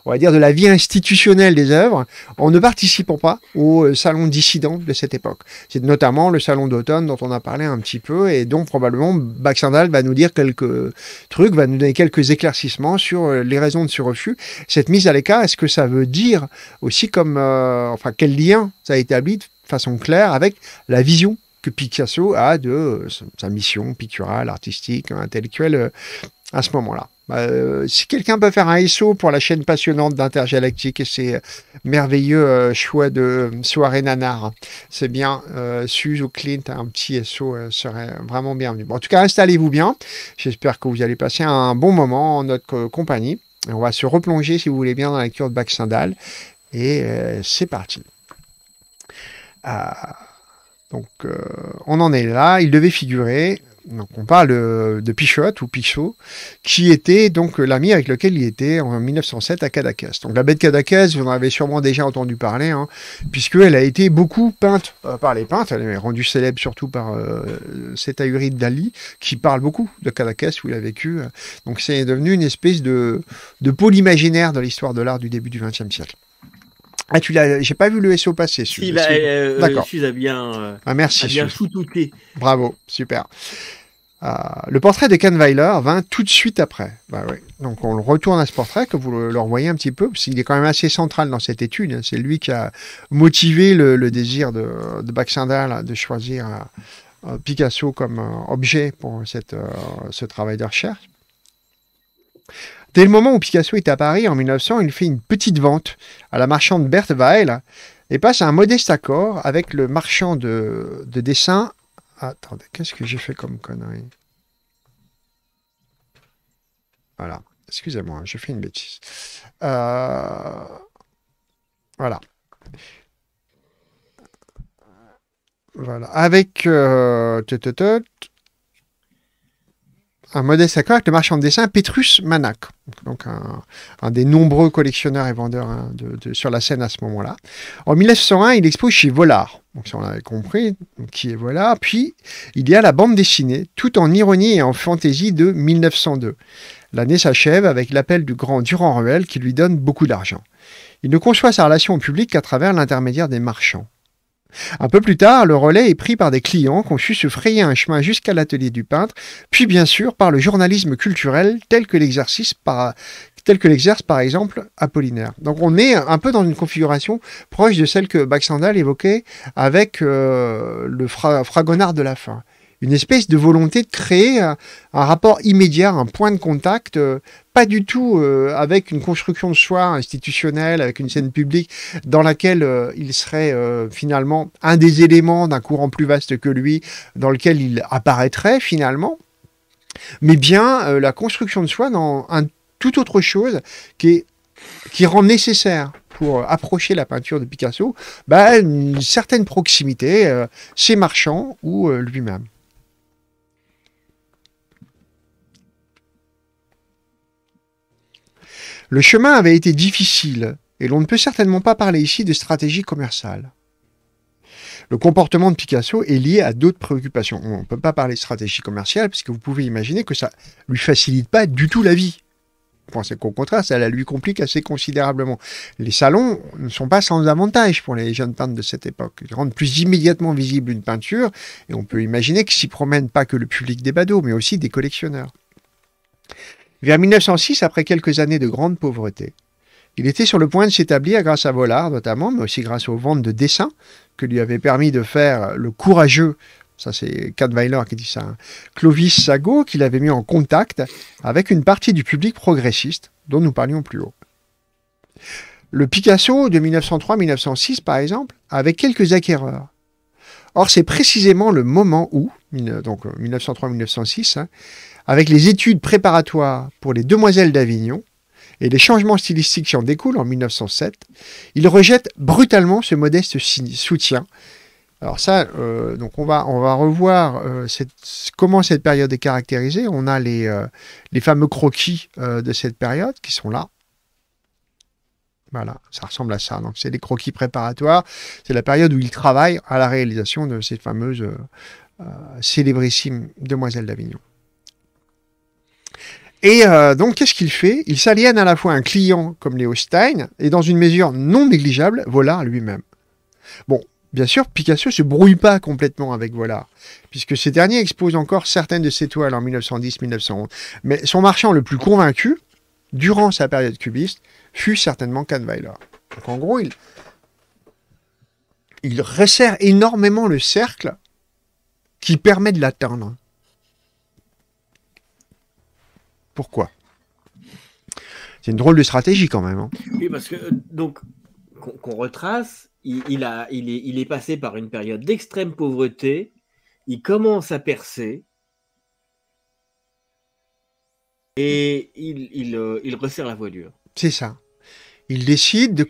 on va dire de la vie institutionnelle des œuvres, en ne participant pas au euh, salon dissident de cette époque. C'est notamment le salon d'automne dont on a parlé un petit peu et dont probablement Baxendal va nous dire quelques trucs, va nous donner quelques éclaircissements sur les raisons de ce refus. Cette mise à l'écart, est-ce que ça veut dire aussi comme, enfin, quel lien ça établit de façon claire avec la vision que Picasso a de euh, sa mission picturale, artistique, intellectuelle euh, à ce moment-là. Bah, euh, si quelqu'un peut faire un SO pour la chaîne passionnante d'Intergalactique et ses merveilleux choix de soirée nanar, c'est bien. Suze Clint, un petit SO serait vraiment bienvenu. en tout cas, installez-vous bien. J'espère que vous allez passer un bon moment en notre compagnie. On va se replonger, si vous voulez bien, dans la cure de Bac Et c'est parti. Ah. Donc euh, on en est là, il devait figurer, donc on parle de Pichot ou Pichot, qui était donc l'ami avec lequel il était en 1907 à Cadacas. Donc la baie de Cadaqués, vous en avez sûrement déjà entendu parler, hein, puisqu'elle a été beaucoup peinte euh, par les peintres, elle est rendue célèbre surtout par euh, cet Dali, qui parle beaucoup de Cadacas où il a vécu. Donc c'est devenu une espèce de, de pôle imaginaire de l'histoire de l'art du début du XXe siècle. Ah, tu l'as, j'ai pas vu le SEO passer. Si, bah, euh, euh, a bien, euh, ah, merci, a bien touté Bravo, super. le portrait de Ken Weiler vint tout de suite après. Bah, Donc on le retourne à ce portrait, que vous le, revoyez un petit peu, parce qu'il est quand même assez central dans cette étude. C'est lui qui a motivé le, désir de, de de choisir Picasso comme objet pour cette, ce travail de recherche. Dès le moment où Picasso est à Paris en 1900, il fait une petite vente à la marchande Berthe Weil et passe un modeste accord avec le marchand de, de dessin. Attendez, qu'est-ce que j'ai fait comme connerie Voilà, excusez-moi, je fais une bêtise. Euh, voilà. Voilà. Avec. Euh, un modeste accord avec le marchand de dessin Petrus Manak, donc un, des nombreux collectionneurs et vendeurs hein, de, sur la scène à ce moment-là. En 1901, il expose chez Vollard, donc si on l'avait compris, qui est Volard. Puis, il y a la bande dessinée, tout en ironie et en fantaisie de 1902. L'année s'achève avec l'appel du grand Durand-Ruel qui lui donne beaucoup d'argent. Il ne conçoit sa relation au public qu'à travers l'intermédiaire des marchands. Un peu plus tard, le relais est pris par des clients qui ont su se frayer un chemin jusqu'à l'atelier du peintre, puis bien sûr par le journalisme culturel tel que l'exercice par, tel que l'exerce par exemple Apollinaire. Donc on est un peu dans une configuration proche de celle que Baxandal évoquait avec euh, le Fragonard de la fin une espèce de volonté de créer un, rapport immédiat, un point de contact, euh, pas du tout euh, avec une construction de soi institutionnelle, avec une scène publique dans laquelle euh, il serait finalement un des éléments d'un courant plus vaste que lui, dans lequel il apparaîtrait finalement, mais bien la construction de soi dans un tout autre chose qui, qui rend nécessaire pour approcher la peinture de Picasso, bah, une certaine proximité, ses marchands ou lui-même. Le chemin avait été difficile, et l'on ne peut certainement pas parler ici de stratégie commerciale. Le comportement de Picasso est lié à d'autres préoccupations. On ne peut pas parler de stratégie commerciale, parce que vous pouvez imaginer que ça lui facilite pas du tout la vie. Pensez qu'au contraire, ça la lui complique assez considérablement. Les salons ne sont pas sans avantages pour les jeunes peintres de cette époque. Ils rendent plus immédiatement visible une peinture, et on peut imaginer que s'y promènent pas que le public des badauds, mais aussi des collectionneurs. Vers 1906, après quelques années de grande pauvreté, il était sur le point de s'établir grâce à Vollard notamment, mais aussi grâce aux ventes de dessins que lui avait permis de faire le courageux, ça c'est Kahnweiler qui dit ça, hein, Clovis Sago, qu'il avait mis en contact avec une partie du public progressiste dont nous parlions plus haut. Le Picasso de 1903-1906, par exemple, avait quelques acquéreurs. Or, c'est précisément le moment où, donc 1903-1906, euh, avec les études préparatoires pour les demoiselles d'Avignon et les changements stylistiques qui en découlent en 1907, il rejette brutalement ce modeste soutien. Alors ça, euh, donc on va, on va revoir euh, comment cette période est caractérisée. On a les, euh, les fameux croquis de cette période qui sont là. Voilà, ça ressemble à ça. Donc, c'est les croquis préparatoires. C'est la période où il travaille à la réalisation de ces fameuses célébrissimes Demoiselles d'Avignon. Et euh, donc, qu'est-ce qu'il fait Il s'aliène à la fois un client comme Léo Stein et, dans une mesure non négligeable, Vollard lui-même. Bon, bien sûr, Picasso se brouille pas complètement avec Volard, puisque ces derniers exposent encore certaines de ses toiles en 1910-1911. Mais son marchand le plus convaincu, durant sa période cubiste, fut certainement Kahnweiler. Donc, en gros, il, il resserre énormément le cercle qui permet de l'atteindre. Pourquoi C'est une drôle de stratégie quand même. Hein. Oui, parce que euh, donc qu'on retrace, il, a, il, est, passé par une période d'extrême pauvreté, il commence à percer, et il, euh, resserre la voilure. C'est ça. Il décide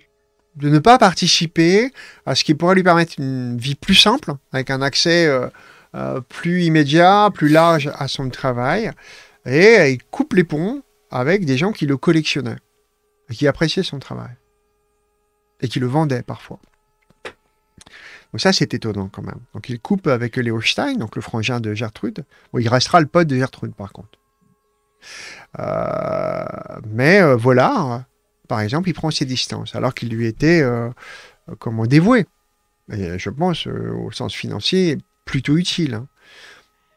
de, ne pas participer à ce qui pourrait lui permettre une vie plus simple, avec un accès euh, plus immédiat, plus large à son travail. Et il coupe les ponts avec des gens qui le collectionnaient, qui appréciaient son travail, et qui le vendaient parfois. Donc ça, c'est étonnant quand même. Donc il coupe avec Léo Stein, donc le frangin de Gertrude. il restera le pote de Gertrude par contre. Euh, mais Volard, euh, voilà, par exemple, il prend ses distances, alors qu'il lui était, euh, comment, dévoué. Et je pense, au sens financier, plutôt utile. Hein.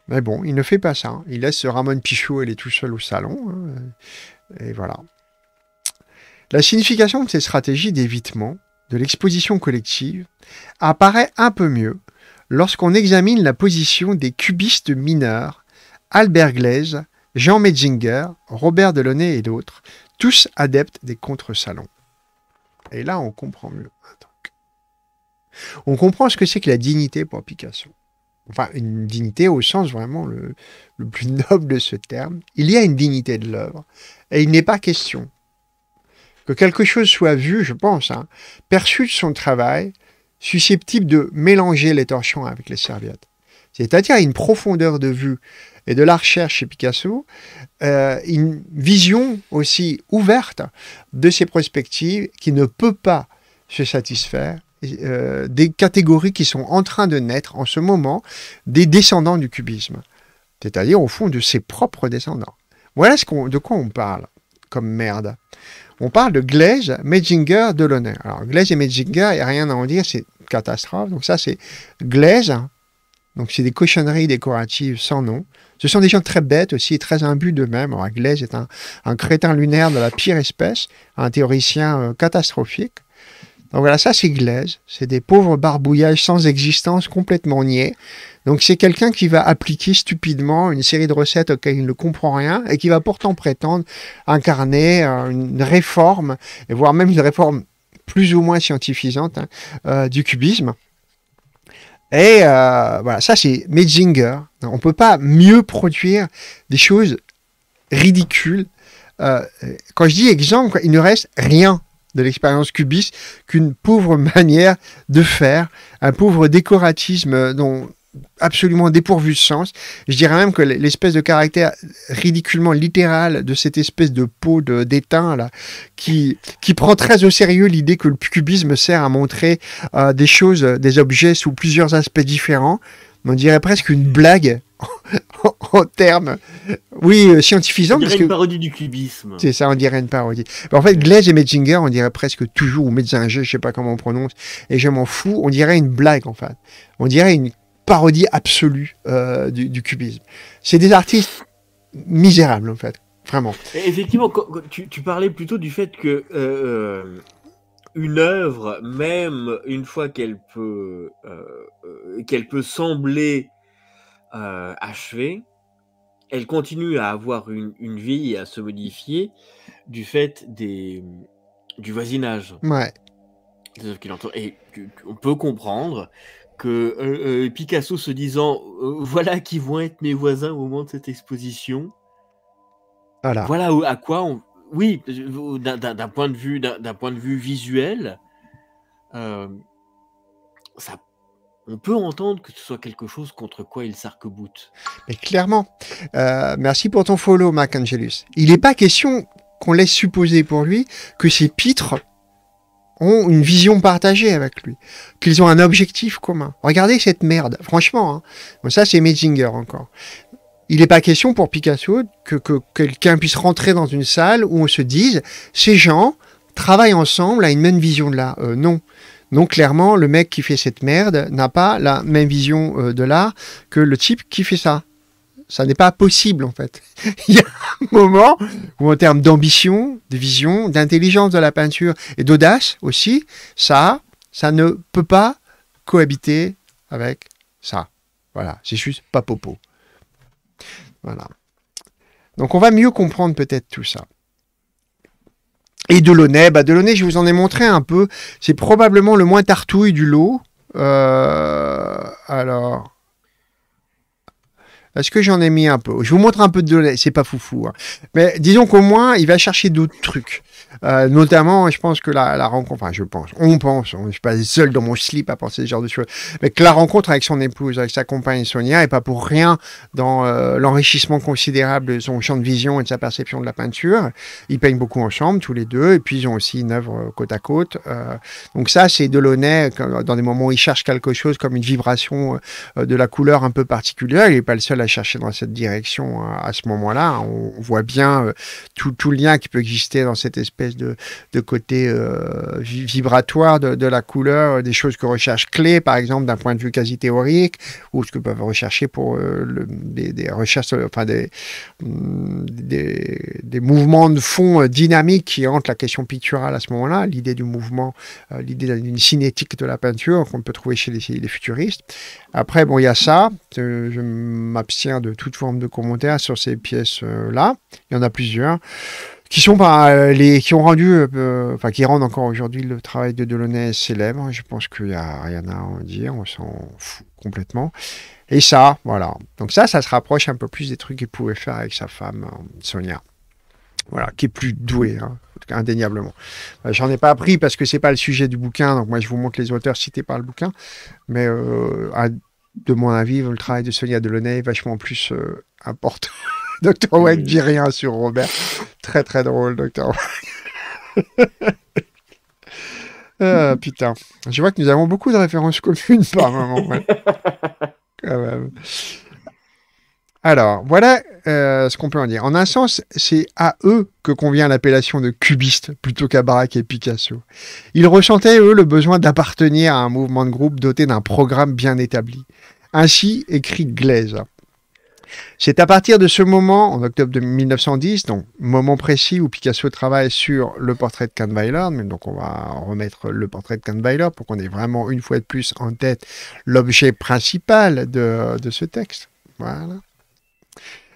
Mais bon, il ne fait pas ça. Il laisse Ramon Pichot, elle est tout seul au salon. Hein, et voilà. La signification de ces stratégies d'évitement de l'exposition collective apparaît un peu mieux lorsqu'on examine la position des cubistes mineurs, Albert Glaise, Jean Metzinger, Robert Delaunay et d'autres, tous adeptes des contre-salons. Et là, on comprend mieux. On comprend ce que c'est que la dignité pour Picasso enfin une dignité au sens vraiment le, plus noble de ce terme, il y a une dignité de l'œuvre. Et il n'est pas question que quelque chose soit vu, je pense, hein, perçu de son travail, susceptible de mélanger les torchons avec les serviettes. C'est-à-dire une profondeur de vue et de la recherche chez Picasso, euh, une vision aussi ouverte de ses perspectives qui ne peut pas se satisfaire euh, des catégories qui sont en train de naître en ce moment des descendants du cubisme, c'est-à-dire au fond de ses propres descendants. Voilà ce de quoi on parle comme merde. On parle de glaise Metzinger, Delaunay. Alors Glaze et Metzinger, il n'y a rien à en dire, c'est catastrophe. Donc ça c'est glaise donc c'est des cochonneries décoratives sans nom. Ce sont des gens très bêtes aussi, très imbus d'eux-mêmes. Alors Glaze est un, crétin lunaire de la pire espèce, un théoricien euh, catastrophique. Donc voilà, ça c'est glaise, c'est des pauvres barbouillages sans existence complètement niais. Donc c'est quelqu'un qui va appliquer stupidement une série de recettes auxquelles il ne comprend rien et qui va pourtant prétendre incarner euh, une réforme, et voire même une réforme plus ou moins scientifisante hein, euh, du cubisme. Et euh, voilà, ça c'est Metzinger. On ne peut pas mieux produire des choses ridicules. quand je dis exemple, il ne reste rien de l'expérience cubiste qu'une pauvre manière de faire, un pauvre décoratisme dont absolument dépourvu de sens. Je dirais même que l'espèce de caractère ridiculement littéral de cette espèce de peau d'étain là, qui, qui prend très au sérieux l'idée que le cubisme sert à montrer euh, des choses, des objets sous plusieurs aspects différents, on dirait presque une blague en termes, oui, euh, scientifisants. On dirait une parodie du cubisme. C'est ça, on dirait une parodie. En fait, Glaze et Metzinger, on dirait presque toujours, ou Metzinger, je sais pas comment on prononce, et je m'en fous, on dirait une blague, en fait. On dirait une parodie absolue euh, du, cubisme. C'est des artistes misérables, en fait. Vraiment. Effectivement, tu, tu, parlais plutôt du fait que euh, une œuvre, même une fois qu'elle peut, qu'elle peut sembler euh, achevée, elle continue à avoir une, vie et à se modifier du fait des, du voisinage. Ouais. Et on peut comprendre que euh, euh, Picasso se disant euh, voilà qui vont être mes voisins au moment de cette exposition. Voilà. Voilà à quoi on. Oui, d'un point de vue, d'un point de vue visuel, ça ça on peut entendre que ce soit quelque chose contre quoi il s'arc-boute. Mais clairement. Euh, merci pour ton follow, Mac Angelus. Il n'est pas question qu'on laisse supposer pour lui que ces pitres ont une vision partagée avec lui, qu'ils ont un objectif commun. Regardez cette merde, franchement. Hein. Bon, ça, c'est Metzinger encore. Il n'est pas question pour Picasso que, quelqu'un puisse rentrer dans une salle où on se dise ces gens travaillent ensemble à une même vision de la. Euh, non, donc clairement, le mec qui fait cette merde n'a pas la même vision euh, de l'art que le type qui fait ça. Ça n'est pas possible en fait. Il y a un moment où en termes d'ambition, de vision, d'intelligence de la peinture et d'audace aussi, ça, ça ne peut pas cohabiter avec ça. Voilà, c'est juste pas popo. Voilà. Donc on va mieux comprendre peut-être tout ça. Et Delaunay, bah Delaunay, je vous en ai montré un peu. C'est probablement le moins tartouille du lot. Euh, alors. Est-ce que j'en ai mis un peu Je vous montre un peu de Delaunay, c'est pas foufou. Hein. Mais disons qu'au moins, il va chercher d'autres trucs. Euh, notamment, je pense que la, rencontre, enfin je pense, on pense, hein, je ne suis pas seul dans mon slip à penser ce genre de choses, mais que la rencontre avec son épouse, avec sa compagne Sonia, n'est pas pour rien dans euh, l'enrichissement considérable de son champ de vision et de sa perception de la peinture. Ils peignent beaucoup ensemble, tous les deux, et puis ils ont aussi une œuvre euh, côte à côte. donc ça, c'est Delaunay, dans des moments où il cherche quelque chose comme une vibration de la couleur un peu particulière, il n'est pas le seul à chercher dans cette direction à ce moment-là. On voit bien tout, tout le lien qui peut exister dans cette espèce de, côté euh, vibratoire de, la couleur, euh, des choses que recherche Clé, par exemple, d'un point de vue quasi théorique, ou ce que peuvent rechercher pour euh, des, recherches, enfin mm, des, des, mouvements de fond dynamiques qui entrent la question picturale à ce moment-là, l'idée du mouvement, l'idée d'une cinétique de la peinture qu'on peut trouver chez les, les futuristes. Après, bon, il y a ça, je m'abstiens de toute forme de commentaires sur ces pièces-là, il y en a plusieurs qui sont bah, euh, les qui ont rendu, euh, euh, enfin qui rendent encore aujourd'hui le travail de Delaunay célèbre. Je pense qu'il n'y a rien à en dire, on s'en fout complètement. Et ça, voilà. Donc ça, ça se rapproche un peu plus des trucs qu'il pouvait faire avec sa femme Sonia. Voilà, qui est plus douée, hein, indéniablement. J'en ai pas appris parce que c'est pas le sujet du bouquin, donc moi je vous montre les auteurs cités par le bouquin. Mais de mon avis, le travail de Sonia Delaunay est vachement plus important Dr. Wack dit rien sur Robert. Très très drôle, Docteur Wack. Ah, putain. Je vois que nous avons beaucoup de références communes par moment. Alors, voilà euh, ce qu'on peut en dire. En un sens, c'est à eux que convient l'appellation de cubiste plutôt qu'à Barack et Picasso. Ils ressentaient, eux, le besoin d'appartenir à un mouvement de groupe doté d'un programme bien établi. Ainsi écrit glaise c'est à partir de ce moment, en octobre de 1910, donc moment précis où Picasso travaille sur le portrait de Kahnweiler, donc on va remettre le portrait de Kahnweiler pour qu'on ait vraiment une fois de plus en tête l'objet principal de, ce texte. Voilà.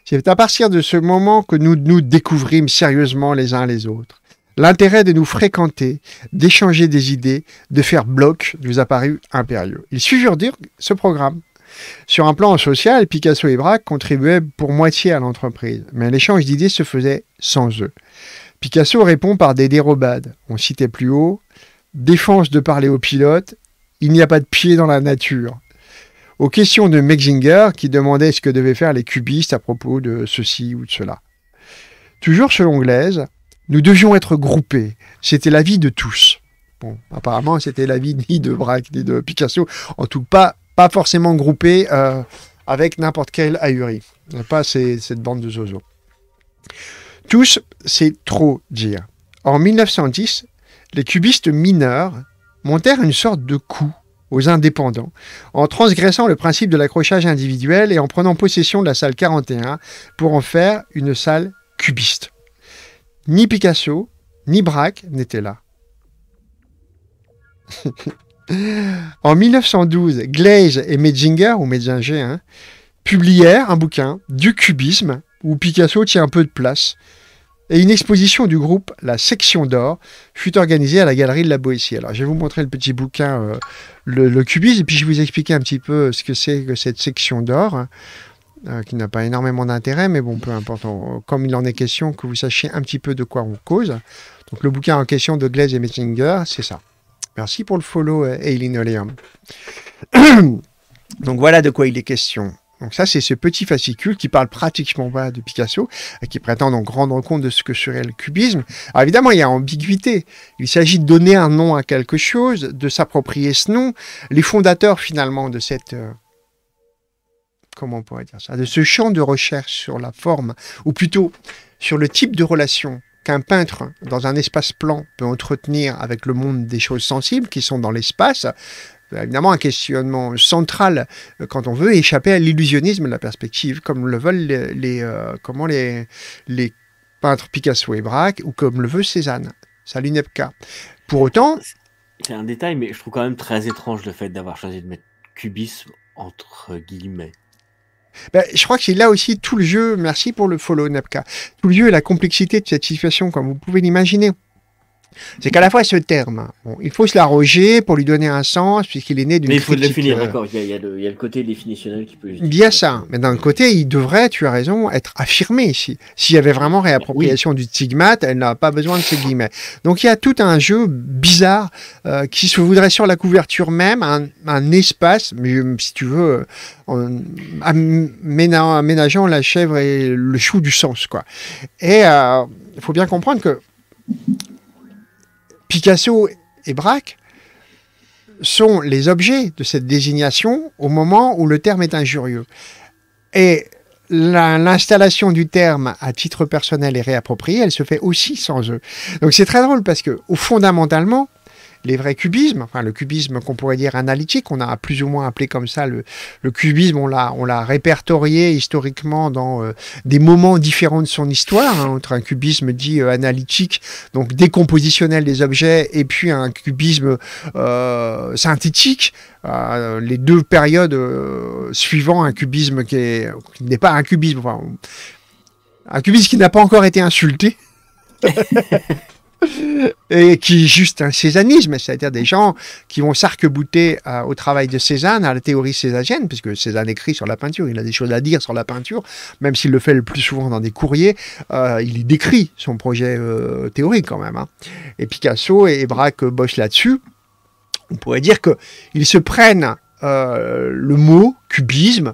C'est à partir de ce moment que nous nous découvrîmes sérieusement les uns les autres. L'intérêt de nous fréquenter, d'échanger des idées, de faire bloc nous a paru impérieux. Il suffit de dire ce programme. Sur un plan social, Picasso et Braque contribuaient pour moitié à l'entreprise, mais l'échange d'idées se faisait sans eux. Picasso répond par des dérobades, on citait plus haut, défense de parler aux pilotes, il n'y a pas de pied dans la nature. Aux questions de Mexinger qui demandait ce que devaient faire les cubistes à propos de ceci ou de cela. Toujours selon Glaise, nous devions être groupés, c'était l'avis de tous. Bon, apparemment, c'était l'avis ni de Braque ni de Picasso, en tout, cas pas forcément groupé euh, avec n'importe quel ahuri. Euh, pas cette bande de zozo. Tous, c'est trop dire. En 1910, les cubistes mineurs montèrent une sorte de coup aux indépendants, en transgressant le principe de l'accrochage individuel et en prenant possession de la salle 41 pour en faire une salle cubiste. Ni Picasso, ni Braque n'étaient là. En 1912, Glaze et Metzinger, ou Metzinger, hein, publièrent un bouquin du cubisme, où Picasso tient un peu de place. Et une exposition du groupe La Section d'Or fut organisée à la galerie de la Boétie. Alors, je vais vous montrer le petit bouquin, euh, le, cubisme, et puis je vais vous expliquer un petit peu euh, ce que c'est que cette Section d'Or, hein, euh, qui n'a pas énormément d'intérêt, mais bon, peu importe, comme il en est question, que vous sachiez un petit peu de quoi on cause. Donc, le bouquin en question de Glaze et Metzinger, c'est ça. Merci pour le follow, euh, Eileen O'Leary. Donc voilà de quoi il est question. Donc ça, c'est ce petit fascicule qui parle pratiquement pas de Picasso et euh, qui prétend donc rendre compte de ce que serait le cubisme. Alors évidemment, il y a ambiguïté. Il s'agit de donner un nom à quelque chose, de s'approprier ce nom. Les fondateurs finalement de cette euh, comment on pourrait dire ça, de ce champ de recherche sur la forme, ou plutôt sur le type de relation qu'un peintre dans un espace plan peut entretenir avec le monde des choses sensibles qui sont dans l'espace, euh, évidemment un questionnement central euh, quand on veut échapper à l'illusionnisme de la perspective, comme le veulent les, euh, comment les, les peintres Picasso et Braque, ou comme le veut Cézanne, Salinepka. Pour autant... C'est un détail, mais je trouve quand même très étrange le fait d'avoir choisi de mettre cubisme entre guillemets. Bah, je crois que c'est là aussi tout le jeu, merci pour le follow Napka, tout le jeu et la complexité de cette situation, comme vous pouvez l'imaginer. C'est qu'à la fois ce terme, hein, il faut se l'arroger pour lui donner un sens, puisqu'il est né d'une. Mais il faut le définir, euh, d'accord. Il, y a le côté définitionnel qui peut. Bien ça. Mais d'un côté, il devrait, tu as raison, être affirmé ici. S'il y avait vraiment réappropriation du stigmate, elle n'a pas besoin de ces guillemets. Donc il y a tout un jeu bizarre euh, qui se voudrait sur la couverture même, un, espace, mais euh, si tu veux, en aménageant, la chèvre et le chou du sens, quoi. Et il faut bien comprendre que Picasso et Braque sont les objets de cette désignation au moment où le terme est injurieux. Et l'installation du terme à titre personnel et réapproprié, elle se fait aussi sans eux. Donc c'est très drôle parce que, fondamentalement, les vrais cubismes, enfin le cubisme qu'on pourrait dire analytique, on a plus ou moins appelé comme ça le, cubisme, on l'a, on l'a répertorié historiquement dans euh, des moments différents de son histoire, hein, entre un cubisme dit euh, analytique, donc décompositionnel des objets, et puis un cubisme euh, synthétique, les deux périodes suivant un cubisme qui, qui n'est pas un cubisme, enfin, un cubisme qui n'a pas encore été insulté. et qui est juste un césanisme, c'est-à-dire des gens qui vont s'arc-bouter euh, au travail de Cézanne, à la théorie césagienne, puisque Cézanne écrit sur la peinture, il a des choses à dire sur la peinture, même s'il le fait le plus souvent dans des courriers, euh, il y décrit son projet euh, théorique quand même. Hein. Et Picasso et Braque bossent là-dessus. On pourrait dire qu'ils se prennent le mot cubisme,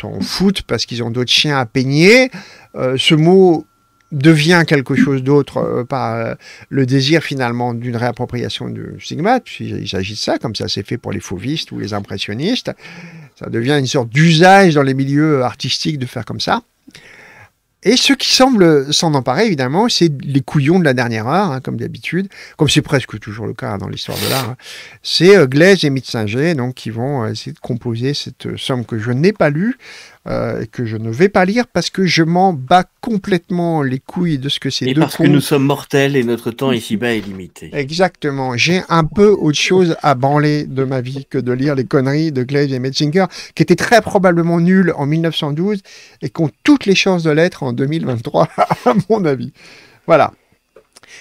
s'en foutent parce qu'ils ont d'autres chiens à peigner. ce mot devient quelque chose d'autre euh, par euh, le désir finalement d'une réappropriation du stigmate. Il, s'agit de ça, comme ça s'est fait pour les fauvistes ou les impressionnistes. Ça devient une sorte d'usage dans les milieux artistiques de faire comme ça. Et ce qui semble s'en emparer, évidemment, c'est les couillons de la dernière heure, hein, comme d'habitude, comme c'est presque toujours le cas dans l'histoire de l'art. Hein. C'est euh, Glaise et Mitzinger, donc, qui vont essayer de composer cette somme que je n'ai pas lue, euh, et que je ne vais pas lire parce que je m'en bats complètement les couilles de ce que c'est. Et parce que nous sommes mortels et notre temps ici-bas est limité. Exactement. J'ai un peu autre chose à branler de ma vie que de lire les conneries de Glaive et Metzinger, qui étaient très probablement nulles en 1912 et qui ont toutes les chances de l'être en 2023, à mon avis. Voilà.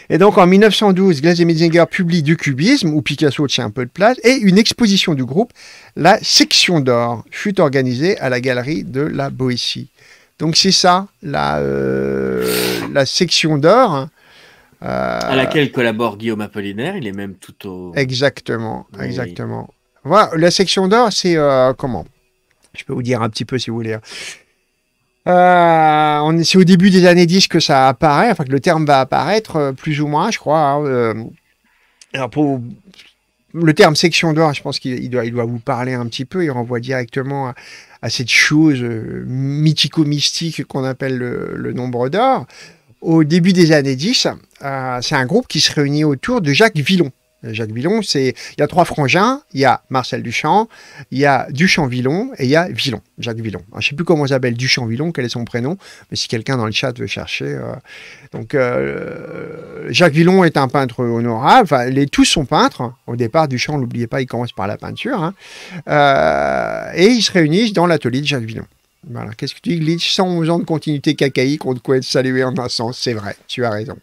Et donc en 1912, Glaze et Metzinger publient du cubisme, où Picasso tient un peu de place, et une exposition du groupe, la Section d'Or, fut organisée à la galerie de la Boétie. Donc c'est ça, la, euh, la Section d'Or. Hein, euh, à laquelle collabore Guillaume Apollinaire, il est même tout au. Exactement, exactement. Voilà, la section d'or, c'est euh, comment Je peux vous dire un petit peu si vous voulez. Hein. Euh, on c'est au début des années 10 que ça apparaît, enfin que le terme va apparaître, euh, plus ou moins, je crois. Hein, euh. alors pour le terme section d'or, je pense qu'il doit, il doit vous parler un petit peu. Il renvoie directement à, cette chose mythico-mystique qu'on appelle le, nombre d'or. Au début des années 10, c'est un groupe qui se réunit autour de Jacques Villon. Euh, Jacques Villon, c'est il y a trois frangins, il y a Marcel Duchamp, il y a Duchamp-Villon et il y a Villon, Jacques Villon. je ne sais plus comment on s'appelle Duchamp-Villon, quel est son prénom, mais si quelqu'un dans le chat veut chercher. Euh, donc euh, Jacques Villon est un peintre honorable, enfin, les, tous sont peintres. Au départ, Duchamp, n'oubliez pas, il commence par la peinture. Hein. et ils se réunissent dans l'atelier de Jacques Villon. Voilà, qu'est-ce que tu dis, Glitch 111 ans de continuité cacaïque, on te quoi être salué en un sens, c'est vrai, tu as raison.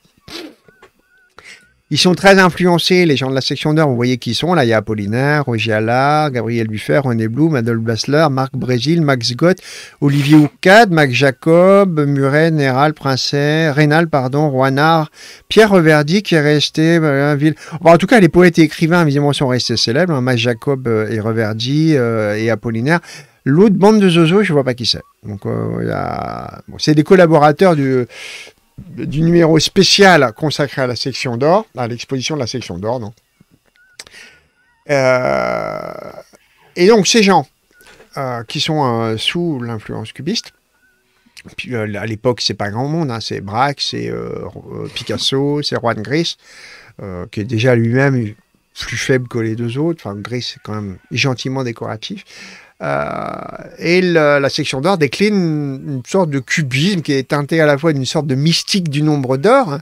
Ils sont très influencés, les gens de la section d'heure, Vous voyez qui sont. Là, il y a Apollinaire, Roger Allard, Gabriel Buffet, René Blum, Adolphe Blassler, Marc Brésil, Max Gott, Olivier Houcade, Max Jacob, Muret, Néral, Prince, Rénal, pardon, Roanard, Pierre Reverdy qui est resté, euh, ville. en tout cas, les poètes et écrivains, visiblement, sont restés célèbres. Hein. Max Jacob euh, et Reverdy euh, et Apollinaire. L'autre bande de Zozo, je vois pas qui c'est. Donc, c'est des collaborateurs du, du numéro spécial consacré à la section d'or, à l'exposition de la section d'or, euh, et donc ces gens euh, qui sont euh, sous l'influence cubiste, puis, à l'époque c'est pas grand monde, hein, c'est Braque, c'est Picasso, c'est Juan Gris, qui est déjà lui-même plus faible que les deux autres, enfin Gris c'est quand même gentiment décoratif, euh, et la section d'or décline une sorte de cubisme qui est teinté à la fois d'une sorte de mystique du nombre d'or, hein,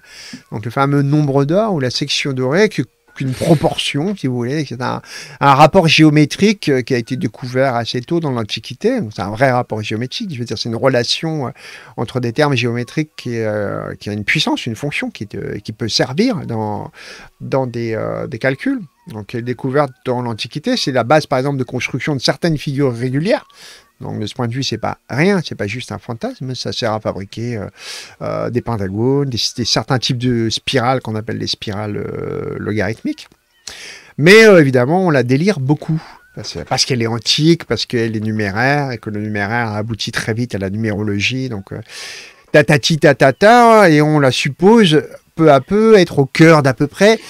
donc le fameux nombre d'or ou la section dorée que une proportion, si vous voulez. C'est un, un, rapport géométrique euh, qui a été découvert assez tôt dans l'Antiquité. C'est un vrai rapport géométrique. Je veux dire, c'est une relation euh, entre des termes géométriques qui, euh, qui a une puissance, une fonction qui, qui peut servir dans, dans des, des calculs. Donc, elle est découverte dans l'Antiquité. C'est la base, par exemple, de construction de certaines figures régulières. Donc de ce point de vue, c'est pas rien, c'est pas juste un fantasme, ça sert à fabriquer euh, euh, des pentagones, certains types de spirales qu'on appelle les spirales euh, logarithmiques. Mais évidemment, on la délire beaucoup. Parce, qu'elle est antique, parce qu'elle est numéraire, et que le numéraire aboutit très vite à la numérologie. Donc, tatati tatata, et on la suppose peu à peu être au cœur d'à peu près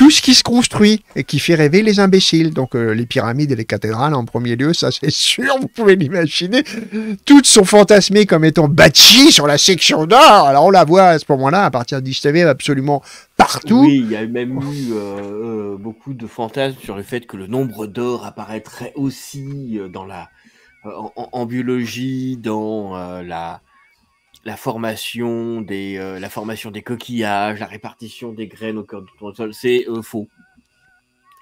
tout ce qui se construit et qui fait rêver les imbéciles. Donc euh, les pyramides et les cathédrales en premier lieu, ça c'est sûr, vous pouvez l'imaginer. Toutes sont fantasmées comme étant bâties sur la section d'or. Alors on la voit à ce moment-là, à partir d'ICTV, absolument partout. Oui, il y a même eu euh, euh, beaucoup de fantasmes sur le fait que le nombre d'or apparaîtrait aussi dans la, en, biologie, dans la la formation des euh, la formation des coquillages, la répartition des graines au cœur du ton sol, c'est euh, faux.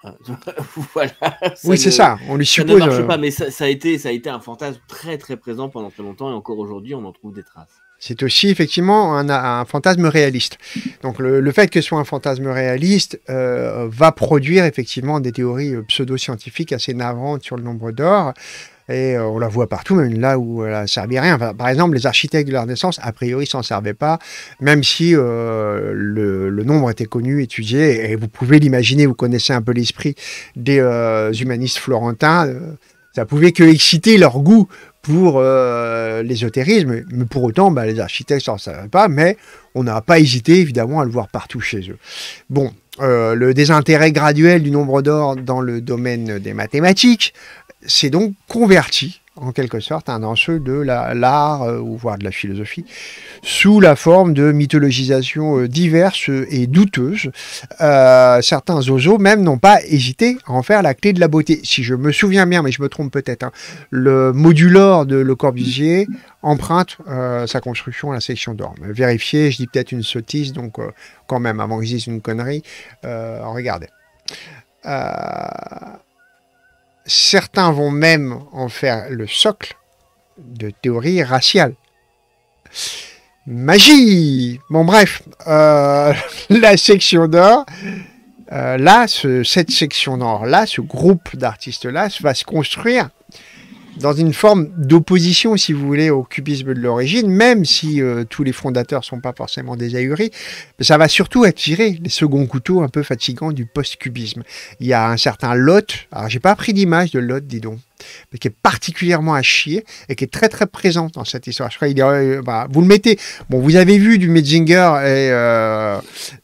Hein. oui, c'est ça. On lui suppose. Ça ne marche euh. pas, mais ça, a été ça a été un fantasme très très présent pendant très longtemps et encore aujourd'hui, on en trouve des traces. C'est aussi effectivement un, fantasme réaliste. Donc le, fait que ce soit un fantasme réaliste va produire effectivement des théories pseudo-scientifiques assez navrantes sur le nombre d'or. Et euh, on la voit partout, même là où elle euh, n'a servi à rien. par exemple, les architectes de la Renaissance, a priori, s'en servaient pas, même si euh, le, nombre était connu, étudié. Et vous pouvez l'imaginer, vous connaissez un peu l'esprit des humanistes florentins. ça pouvait que exciter leur goût pour l'ésotérisme. Mais pour autant, bah, les architectes s'en servaient pas, mais on n'a pas hésité évidemment à le voir partout chez eux. Bon, le désintérêt graduel du nombre d'or dans le domaine des mathématiques, s'est donc converti en quelque sorte un hein, enjeu de l'art euh, ou voire de la philosophie sous la forme de mythologisations euh, diverses et douteuses. Euh, certains oiseaux même n'ont pas hésité à en faire la clé de la beauté. Si je me souviens bien, mais je me trompe peut-être, hein, le modulor de Le Corbusier emprunte sa construction à la section d'or. Vérifiez, je dis peut-être une sottise, donc quand même, avant que je une connerie, regardez. Euh, Certains vont même en faire le socle de théories raciales. Magie Bon bref, euh, la section d'or, euh, là, cette section d'or, là, ce groupe d'artistes-là va se construire dans une forme d'opposition, si vous voulez, au cubisme de l'origine, même si euh, tous les fondateurs sont pas forcément des ahuris, ça va surtout attirer les seconds couteaux un peu fatigants du post-cubisme. Il y a un certain Lot, alors j'ai pas pris d'image de Lot, dis donc mais qui est particulièrement à chier et qui est très très présente dans cette histoire. Je crois euh, bah, vous le mettez. Bon, vous avez vu du Metzinger et euh,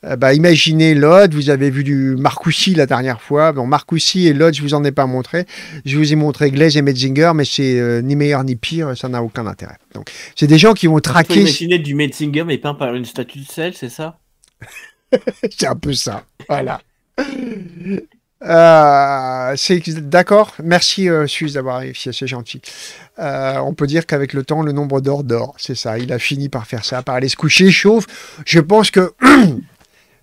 euh, bah, imaginez Lod Vous avez vu du Marcoussi la dernière fois. Bon, Marcoussi et Lod je vous en ai pas montré. Je vous ai montré Glaze et Metzinger, mais c'est ni meilleur ni pire. Ça n'a aucun intérêt. Donc, c'est des gens qui vont traquer. Vous imaginez du Metzinger mais peint par une statue de sel, c'est ça C'est un peu ça. Voilà. Euh, c'est d'accord. Merci euh, Suisse d'avoir réussi, c'est gentil. Euh, on peut dire qu'avec le temps, le nombre d'or dort. C'est ça. Il a fini par faire ça, par aller se coucher chauffe. Je pense que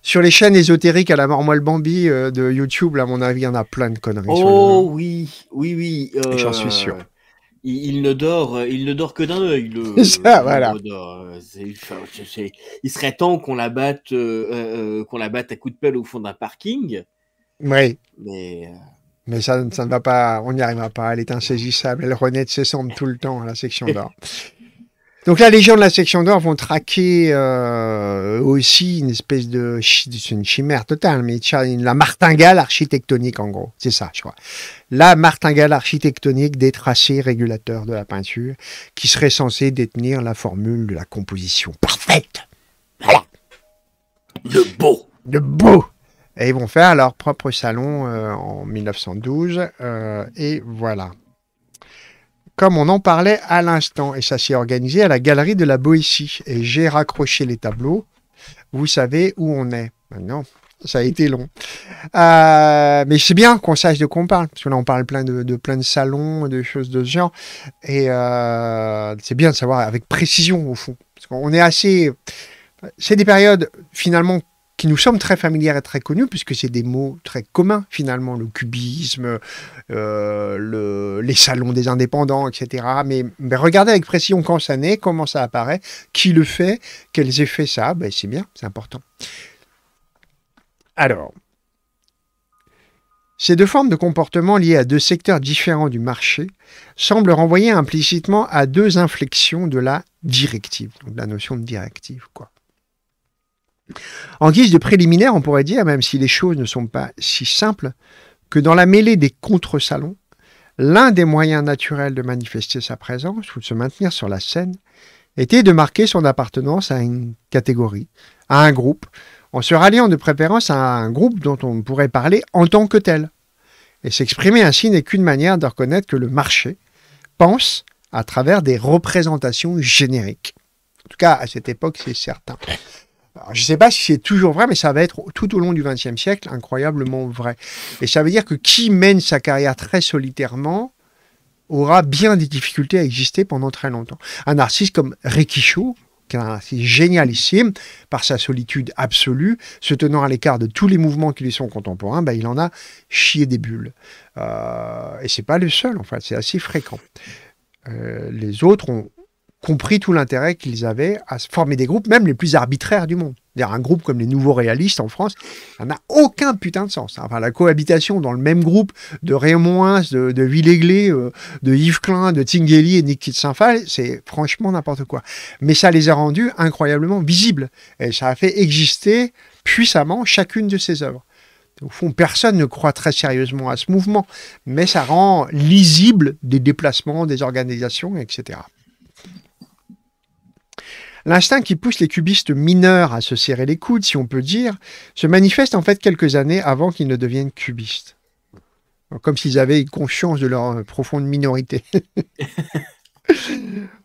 sur les chaînes ésotériques à la marmole Bambi de YouTube, à mon avis, il y en a plein de conneries. Oh oui, oui, oui. J'en suis sûr. Il, ne dort, il ne dort que d'un œil. Le, voilà. il serait temps qu'on la batte, qu'on la batte à coups de pelle au fond d'un parking. Oui. Mais, euh, mais ça, ça, ne va pas, on n'y arrivera pas. Elle est insaisissable. Elle renaît de ses cendres tout le temps, à la section d'or. Donc là, les gens de la section d'or vont traquer euh, aussi une espèce de une chimère totale, mais la martingale architectonique en gros, c'est ça, je crois. La martingale architectonique des tracés régulateurs de la peinture, qui serait censée détenir la formule de la composition parfaite. Voilà. Le beau. Le beau. Et ils vont faire leur propre salon euh, en 1912. Euh, et voilà. Comme on en parlait à l'instant, et ça s'est organisé à la Galerie de la Boétie. Et j'ai raccroché les tableaux. Vous savez où on est maintenant. Ça a été long. Euh, mais c'est bien qu'on sache de quoi on parle. Parce que là, on parle plein de, de plein de salons, de choses de ce genre. Et c'est bien de savoir avec précision, au fond. Parce qu'on est assez. C'est des périodes finalement qui nous sommes très familières et très connus, puisque c'est des mots très communs finalement, le cubisme, euh, les salons des indépendants, etc. Mais, regardez avec précision quand ça naît, comment ça apparaît, qui le fait, quels effets ça a, ben, c'est bien, c'est important. Alors, ces deux formes de comportement liées à deux secteurs différents du marché semblent renvoyer implicitement à deux inflexions de la directive, donc la notion de directive. Quoi. En guise de préliminaire, on pourrait dire, même si les choses ne sont pas si simples, que dans la mêlée des contre-salons, l'un des moyens naturels de manifester sa présence ou de se maintenir sur la scène était de marquer son appartenance à une catégorie, à un groupe, en se ralliant de préférence à un groupe dont on pourrait parler en tant que tel. Et s'exprimer ainsi n'est qu'une manière de reconnaître que le marché pense à travers des représentations génériques. En tout cas, à cette époque, c'est certain je ne sais pas si c'est toujours vrai, mais ça va être tout au long du XXe siècle incroyablement vrai. Et ça veut dire que qui mène sa carrière très solitairement aura bien des difficultés à exister pendant très longtemps. Un artiste comme Rikisho, qui est un artiste génialissime, par sa solitude absolue, se tenant à l'écart de tous les mouvements qui lui sont contemporains, ben, il en a chié des bulles. Euh, et c'est pas le seul, en fait, c'est assez fréquent. Euh, les autres ont, compris tout l'intérêt qu'ils avaient à former des groupes, même les plus arbitraires du monde. Un groupe comme les Nouveaux Réalistes en France, ça n'a aucun putain de sens. Enfin, la cohabitation dans le même groupe de Raymond de, ville euh, de Yves Klein, de Tinguely et de saint c'est franchement n'importe quoi. Mais ça les a rendus incroyablement visibles. Et ça a fait exister puissamment chacune de ces œuvres. Au fond, personne ne croit très sérieusement à ce mouvement, mais ça rend lisible des déplacements, des organisations, etc. L'instinct qui pousse les cubistes mineurs à se serrer les coudes, si on peut dire, se manifeste en fait quelques années avant qu'ils ne deviennent cubistes. Comme s'ils avaient conscience de leur euh, profonde minorité.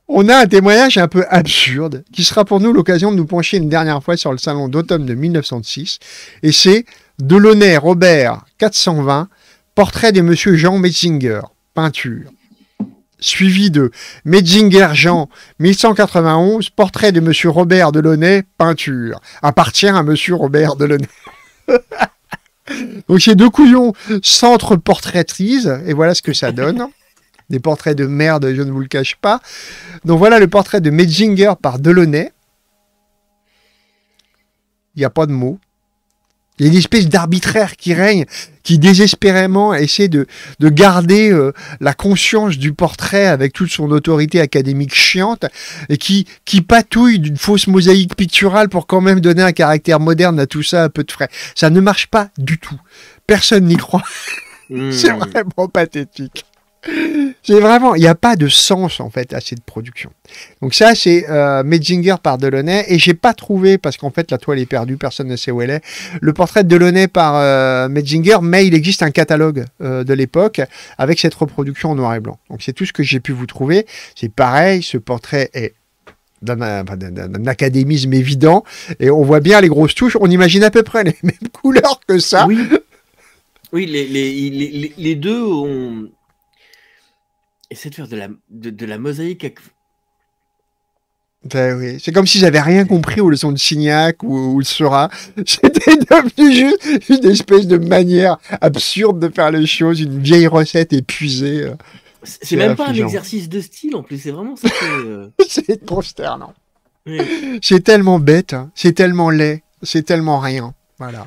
On a un témoignage un peu absurde qui sera pour nous l'occasion de nous pencher une dernière fois sur le salon d'automne de 1906 et c'est Delaunay Robert 420, portrait de monsieur Jean Metzinger, peinture suivi de Metzinger Jean, 1191, portrait de M. Robert Delaunay, peinture, appartient à M. Robert Delaunay. Donc c'est deux couillons centre portraitrice et voilà ce que ça donne. Des portraits de merde, je ne vous le cache pas. Donc voilà le portrait de Metzinger par Delaunay. Il n'y a pas de mots. Il y a une espèce d'arbitraire qui règne, qui désespérément essaie de, de garder euh, la conscience du portrait avec toute son autorité académique chiante et qui, qui patouille d'une fausse mosaïque picturale pour quand même donner un caractère moderne à tout ça un peu de frais. Ça ne marche pas du tout. Personne n'y croit. Mmh, C'est vraiment pathétique. C'est vraiment, il n'y a pas de sens en fait à cette production. Donc ça, c'est euh, Metzinger par Delaunay et j'ai pas trouvé parce qu'en fait la toile est perdue, personne ne sait où elle est. Le portrait de Delaunay par euh, Metzinger, mais il existe un catalogue euh, de l'époque avec cette reproduction en noir et blanc. Donc c'est tout ce que j'ai pu vous trouver. C'est pareil, ce portrait est d'un académisme évident et on voit bien les grosses touches. On imagine à peu près les mêmes couleurs que ça. Oui. les deux ont, essaie de faire de la, de, la mosaïque. Ben oui, c'est comme si j'avais rien compris aux leçons de Signac ou, ou le Sera. J'étais devenu juste une espèce de manière absurde de faire les choses, une vieille recette épuisée. Euh, c'est même pas un exercice de style en plus, c'est vraiment ça. Euh. c'est consternant. Oui. C'est tellement bête, hein. c'est tellement laid, c'est tellement rien. Voilà.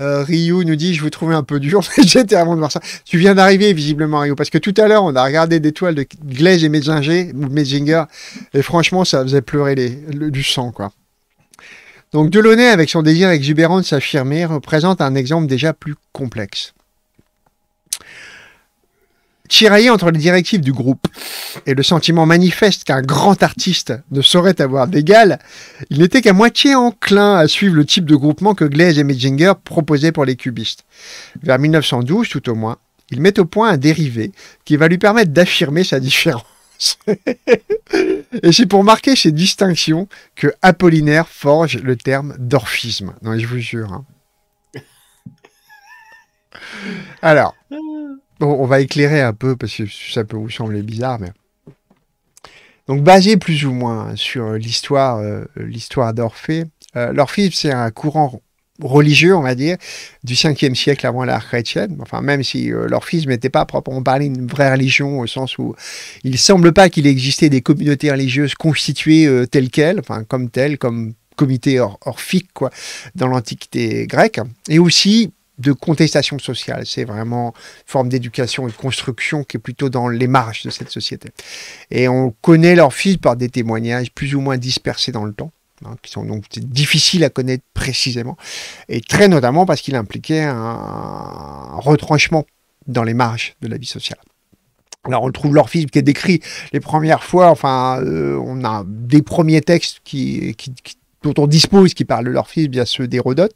Euh, Ryu nous dit, je vous trouvais un peu dur, j'étais avant de voir ça. Tu viens d'arriver, visiblement, Ryu, parce que tout à l'heure, on a regardé des toiles de glaise et Mezinger, Mezinger, et franchement, ça faisait pleurer les, du sang, quoi. Donc Delaunay, avec son désir exubérant de s'affirmer, représente un exemple déjà plus complexe. Tiraillé entre les directives du groupe et le sentiment manifeste qu'un grand artiste ne saurait avoir d'égal, il n'était qu'à moitié enclin à suivre le type de groupement que Glaze et Metzinger proposaient pour les cubistes. Vers 1912, tout au moins, il met au point un dérivé qui va lui permettre d'affirmer sa différence. et c'est pour marquer ces distinctions que Apollinaire forge le terme d'orphisme. Non, je vous jure. Hein. Alors, ah on va éclairer un peu parce que ça peut vous sembler bizarre, mais. Donc basé plus ou moins sur l'histoire, euh, l'histoire d'Orphée. Euh, l'orphisme, c'est un courant religieux, on va dire, du 5e siècle avant l'ère chrétienne. Enfin, même si euh, l'orphisme n'était pas proprement parler, une vraie religion, au sens où il semble pas qu'il existait des communautés religieuses constituées telles quelles, enfin, comme telles, comme comité orphique, quoi, dans l'Antiquité grecque. Et aussi, de contestation sociale. C'est vraiment une forme d'éducation et de construction qui est plutôt dans les marges de cette société. Et on connaît leur fils par des témoignages plus ou moins dispersés dans le temps. Hein, qui sont donc difficiles à connaître précisément, et très notamment parce qu'il impliquait un, retranchement dans les marges de la vie sociale. Alors on trouve leur fils qui est décrit les premières fois, enfin euh, on a des premiers textes qui, qui dont on dispose, qui parle de leur fils, bien ceux d'Hérodote,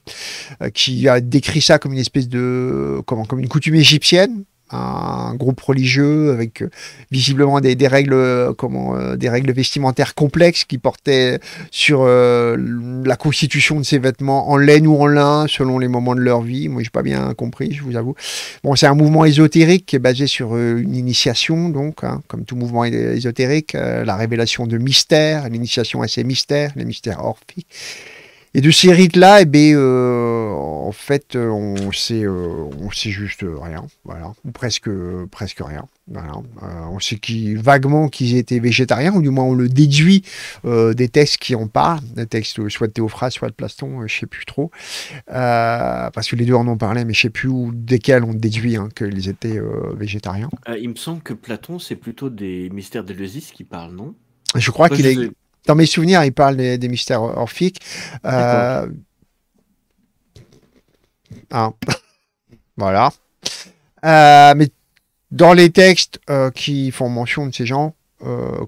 euh, qui a décrit ça comme une espèce de, comment, comme une coutume égyptienne, un groupe religieux avec euh, visiblement des, règles euh, comment euh, des règles vestimentaires complexes qui portaient sur la constitution de ces vêtements en laine ou en lin selon les moments de leur vie moi j'ai pas bien compris je vous avoue bon c'est un mouvement ésotérique qui est basé sur une initiation donc hein, comme tout mouvement ésotérique la révélation de mystères l'initiation à ces mystères les mystères orphiques et de ces rites-là, eh ben, euh, en fait, euh, on sait, euh, sait juste rien, voilà, ou presque, presque rien. on sait vaguement qu'ils étaient végétariens, ou du moins on le déduit des textes qui en parlent, des textes soit de Théophras, soit de Plaston, je ne sais plus trop, parce que les deux en ont parlé, mais je ne sais plus où, desquels on déduit hein, qu'ils étaient végétariens. il me semble que Platon, c'est plutôt des mystères d'Eleusis qui parlent, non je crois qu'il est. Dans mes souvenirs, il parle des, mystères orphiques. Euh, hein. voilà. Euh, mais dans les textes euh, qui font mention de ces gens,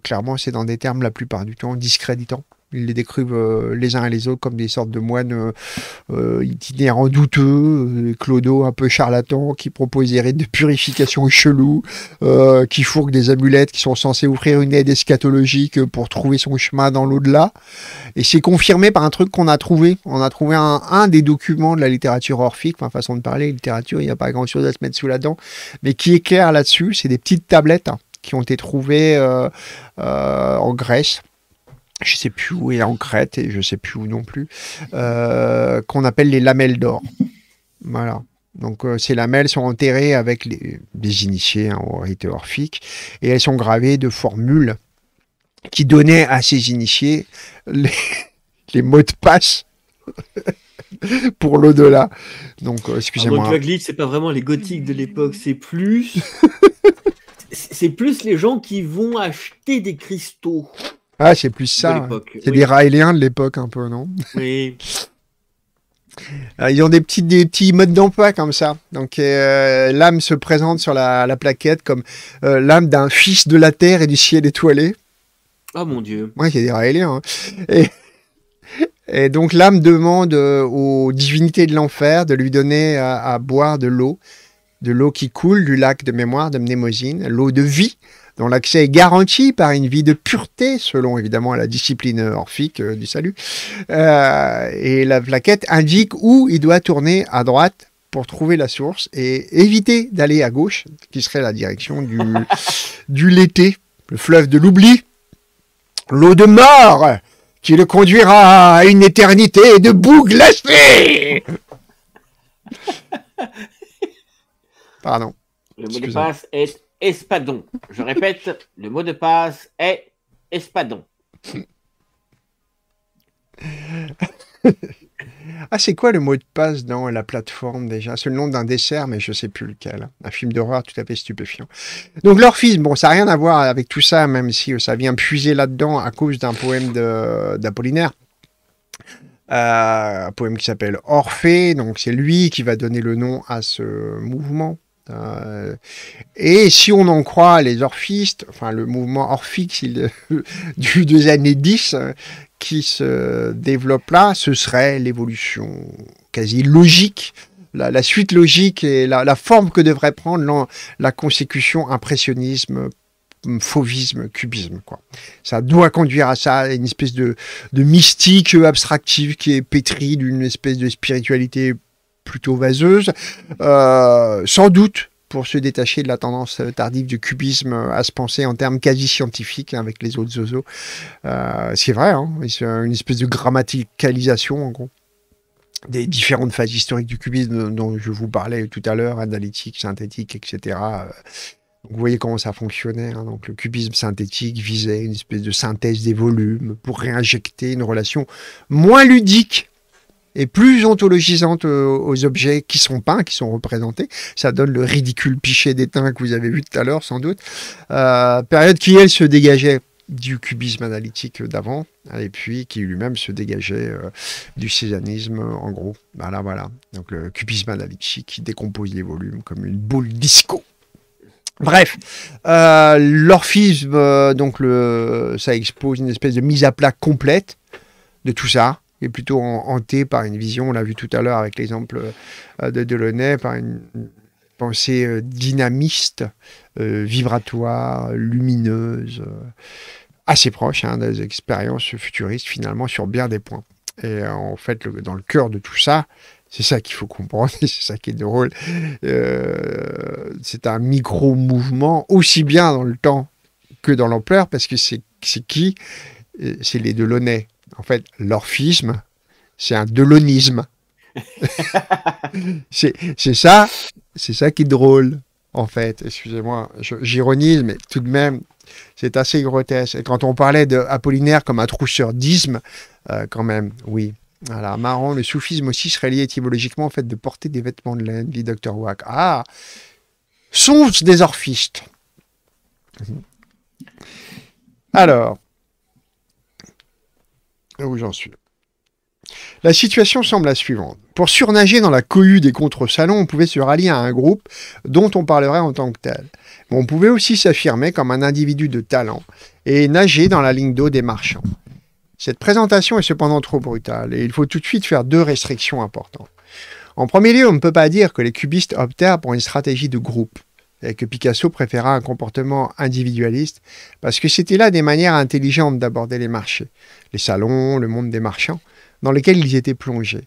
clairement, c'est dans des termes la plupart du temps discréditants. Ils les décrivent euh, les uns et les autres comme des sortes de moines euh, euh, itinérants douteux, clodo un peu charlatan, qui proposent des rites de purification chelous, qui fourguent des amulettes qui sont censés offrir une aide eschatologique pour trouver son chemin dans l'au-delà. Et c'est confirmé par un truc qu'on a trouvé. On a trouvé un, des documents de la littérature orphique, enfin façon de parler, littérature, il n'y a pas grand-chose à se mettre sous la dent, mais qui est clair là-dessus. C'est des petites tablettes qui ont été trouvées en Grèce je sais plus où est en Crète et je sais plus où non plus, euh, qu'on appelle les lamelles d'or. Voilà. Donc euh, ces lamelles sont enterrées avec les, initiés hein, au orphique et elles sont gravées de formules qui donnaient à ces initiés les, mots de passe. pour l'au-delà. Donc, euh, excusez-moi. Ah, donc, ce c'est pas vraiment les gothiques de l'époque, c'est plus. c'est plus les gens qui vont acheter des cristaux. Ah, c'est plus ça. C'est des Raéliens de l'époque, un peu, non Oui. Ah, ils ont des petits, des petits modes d'emploi comme ça. Donc euh, l'âme se présente sur la, la plaquette comme euh, l'âme d'un fils de la terre et du ciel étoilé. Ah oh, mon dieu. Ouais, c'est des raéliens. Hein. Et, donc l'âme demande euh, aux divinités de l'enfer de lui donner à, boire de l'eau, de l'eau qui coule du lac de mémoire de Mnémosyne, l'eau de vie dont l'accès est garanti par une vie de pureté, selon évidemment la discipline orphique euh, du salut. Euh, et la plaquette indique où il doit tourner à droite pour trouver la source et éviter d'aller à gauche, qui serait la direction du, du l'été, le fleuve de l'oubli, l'eau de mort qui le conduira à une éternité de boue glacée. Pardon. Le est Espadon. Je répète, le mot de passe est Espadon. ah, c'est quoi le mot de passe dans la plateforme déjà C'est le nom d'un dessert, mais je ne sais plus lequel. Un film d'horreur tout à fait stupéfiant. Donc l'orphisme, bon, ça n'a rien à voir avec tout ça, même si euh, ça vient puiser là-dedans à cause d'un poème d'Apollinaire. Euh, un poème qui s'appelle Orphée, donc c'est lui qui va donner le nom à ce mouvement. Hein, euh. Et si on en croit les orphistes, enfin le mouvement orphique du, des années 10 euh, qui se développe là, ce serait l'évolution quasi logique la, suite logique et la, forme que devrait prendre la, consécution impressionnisme fauvisme, cubisme. Quoi. Ça doit conduire à ça, une espèce de, de mystique abstractive qui est pétrie d'une espèce de spiritualité plutôt vaseuse, euh, sans doute pour se détacher de la tendance tardive du cubisme à se penser en termes quasi scientifiques avec les autres zozos. Euh, c'est vrai, hein. c'est une espèce de grammaticalisation des différentes phases historiques du cubisme dont je vous parlais tout à l'heure, analytique, synthétique, etc. vous voyez comment ça fonctionnait. Hein. Donc, le cubisme synthétique visait une espèce de synthèse des volumes pour réinjecter une relation moins ludique et plus ontologisante euh, aux objets qui sont peints, qui sont représentés. Ça donne le ridicule pichet d'étain que vous avez vu tout à l'heure, sans doute. Euh, période qui, elle, se dégageait du cubisme analytique d'avant, et puis qui lui-même se dégageait euh, du césanisme, en gros. Voilà, voilà. Donc le cubisme analytique qui décompose les volumes comme une boule disco. Bref, l'orphisme, donc le, ça expose une espèce de mise à plat complète de tout ça, est plutôt hanté par une vision, on l'a vu tout à l'heure avec l'exemple euh, de Delaunay, par une pensée euh, dynamiste, euh, vibratoire, lumineuse, assez proche hein, des expériences futuristes finalement sur bien des points. Et en fait, dans le cœur de tout ça, c'est ça qu'il faut comprendre, c'est ça qui est drôle. c'est un micro-mouvement, aussi bien dans le temps que dans l'ampleur, parce que c'est qui C'est les Delaunay. En fait, l'orphisme, c'est un delonisme. c'est ça, c'est ça qui est drôle, en fait. Excusez-moi, j'ironise, mais tout de même, c'est assez grotesque. Et quand on parlait d'Apollinaire comme un trousseur d'isme, euh, quand même, oui. Voilà, marrant, le soufisme aussi serait lié étymologiquement au fait de porter des vêtements de laine, dit Dr. Wack. Ah Sont des orphistes Alors, ah où j'en suis. La situation semble la suivante. Pour surnager dans la cohue des contre-salons, on pouvait se rallier à un groupe dont on parlerait en tant que tel. Mais on pouvait aussi s'affirmer comme un individu de talent et nager dans la ligne d'eau des marchands. Cette présentation est cependant trop brutale et il faut tout de suite faire deux restrictions importantes. En premier lieu, on ne peut pas dire que les cubistes optèrent pour une stratégie de groupe et que Picasso préféra un comportement individualiste, parce que c'était là des manières intelligentes d'aborder les marchés, les salons, le monde des marchands, dans lesquels ils étaient plongés.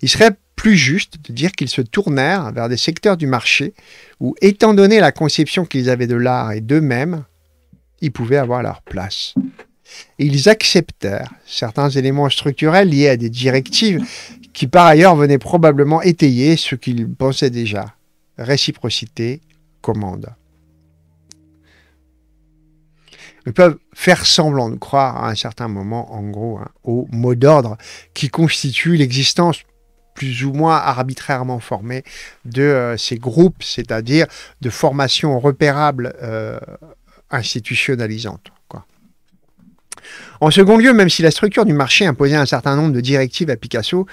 Il serait plus juste de dire qu'ils se tournèrent vers des secteurs du marché où, étant donné la conception qu'ils avaient de l'art et d'eux-mêmes, ils pouvaient avoir leur place. ils acceptèrent certains éléments structurels liés à des directives qui par ailleurs venaient probablement étayer ce qu'ils pensaient déjà. Réciprocité, commande. Ils peuvent faire semblant de croire à un certain moment, en gros, hein, au mot d'ordre qui constitue l'existence plus ou moins arbitrairement formée de euh, ces groupes, c'est-à-dire de formations repérables euh, institutionnalisantes. En second lieu, même si la structure du marché imposait un certain nombre de directives à Picasso,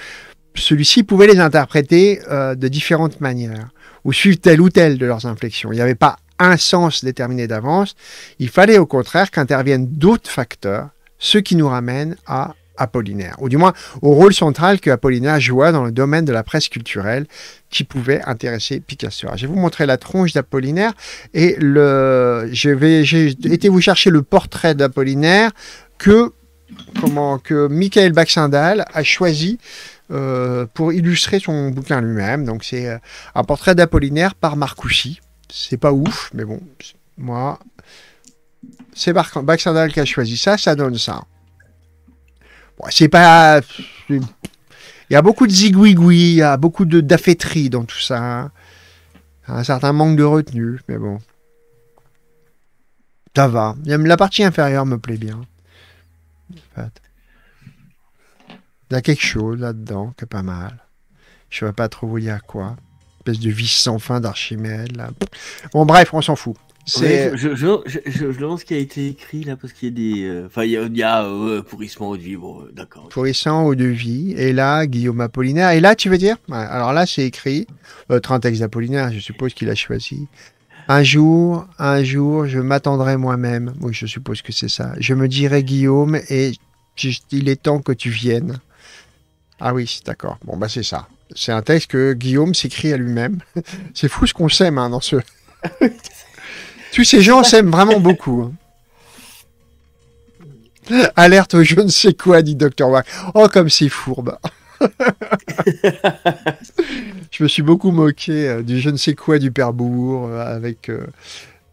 celui-ci pouvait les interpréter euh, de différentes manières ou suivent telle ou telle de leurs inflexions. Il n'y avait pas un sens déterminé d'avance. Il fallait au contraire qu'interviennent d'autres facteurs, ce qui nous ramène à Apollinaire, ou du moins au rôle central que Apollinaire joua dans le domaine de la presse culturelle qui pouvait intéresser Picasso. je vais vous montrer la tronche d'Apollinaire et le, je vais, j'ai été vous chercher le portrait d'Apollinaire que, comment, que Michael Baxendal a choisi euh, pour illustrer son bouquin lui-même. Donc c'est euh, un portrait d'Apollinaire par Marcucci. C'est pas ouf, mais bon, moi, c'est Baxandal qui a choisi ça, ça donne ça. c'est pas... Il y a beaucoup de zigouigoui, il y a beaucoup d'affétrie dans tout ça. Hein. Un certain manque de retenue, mais bon. Ça va. La partie inférieure me plaît bien. En il y a quelque chose là-dedans que pas mal. Je ne sais pas trop vous dire quoi. Une espèce de vie sans fin d'Archimède. Bon, bref, on s'en fout. C'est... je, je, je, je, ce qui a été écrit là parce qu'il y a euh, Enfin, il y a, euh, pourrissement de vie. Euh, d'accord. Pourrissant ou de vie. Et là, Guillaume Apollinaire. Et là, tu veux dire Alors là, c'est écrit. 30 un d'Apollinaire, je suppose qu'il a choisi. Un jour, un jour, je m'attendrai moi-même. Oui, je suppose que c'est ça. Je me dirai Guillaume et il est temps que tu viennes. Ah oui, d'accord. Bon, bah c'est ça. C'est un texte que Guillaume s'écrit à lui-même. c'est fou ce qu'on s'aime hein, dans ce... Tous ces gens s'aiment vraiment beaucoup. Hein. Alerte au je ne sais quoi, dit Dr. Wack. Oh, comme c'est fourbe. je me suis beaucoup moqué euh, du je ne sais quoi du père Bourg euh, avec... Euh,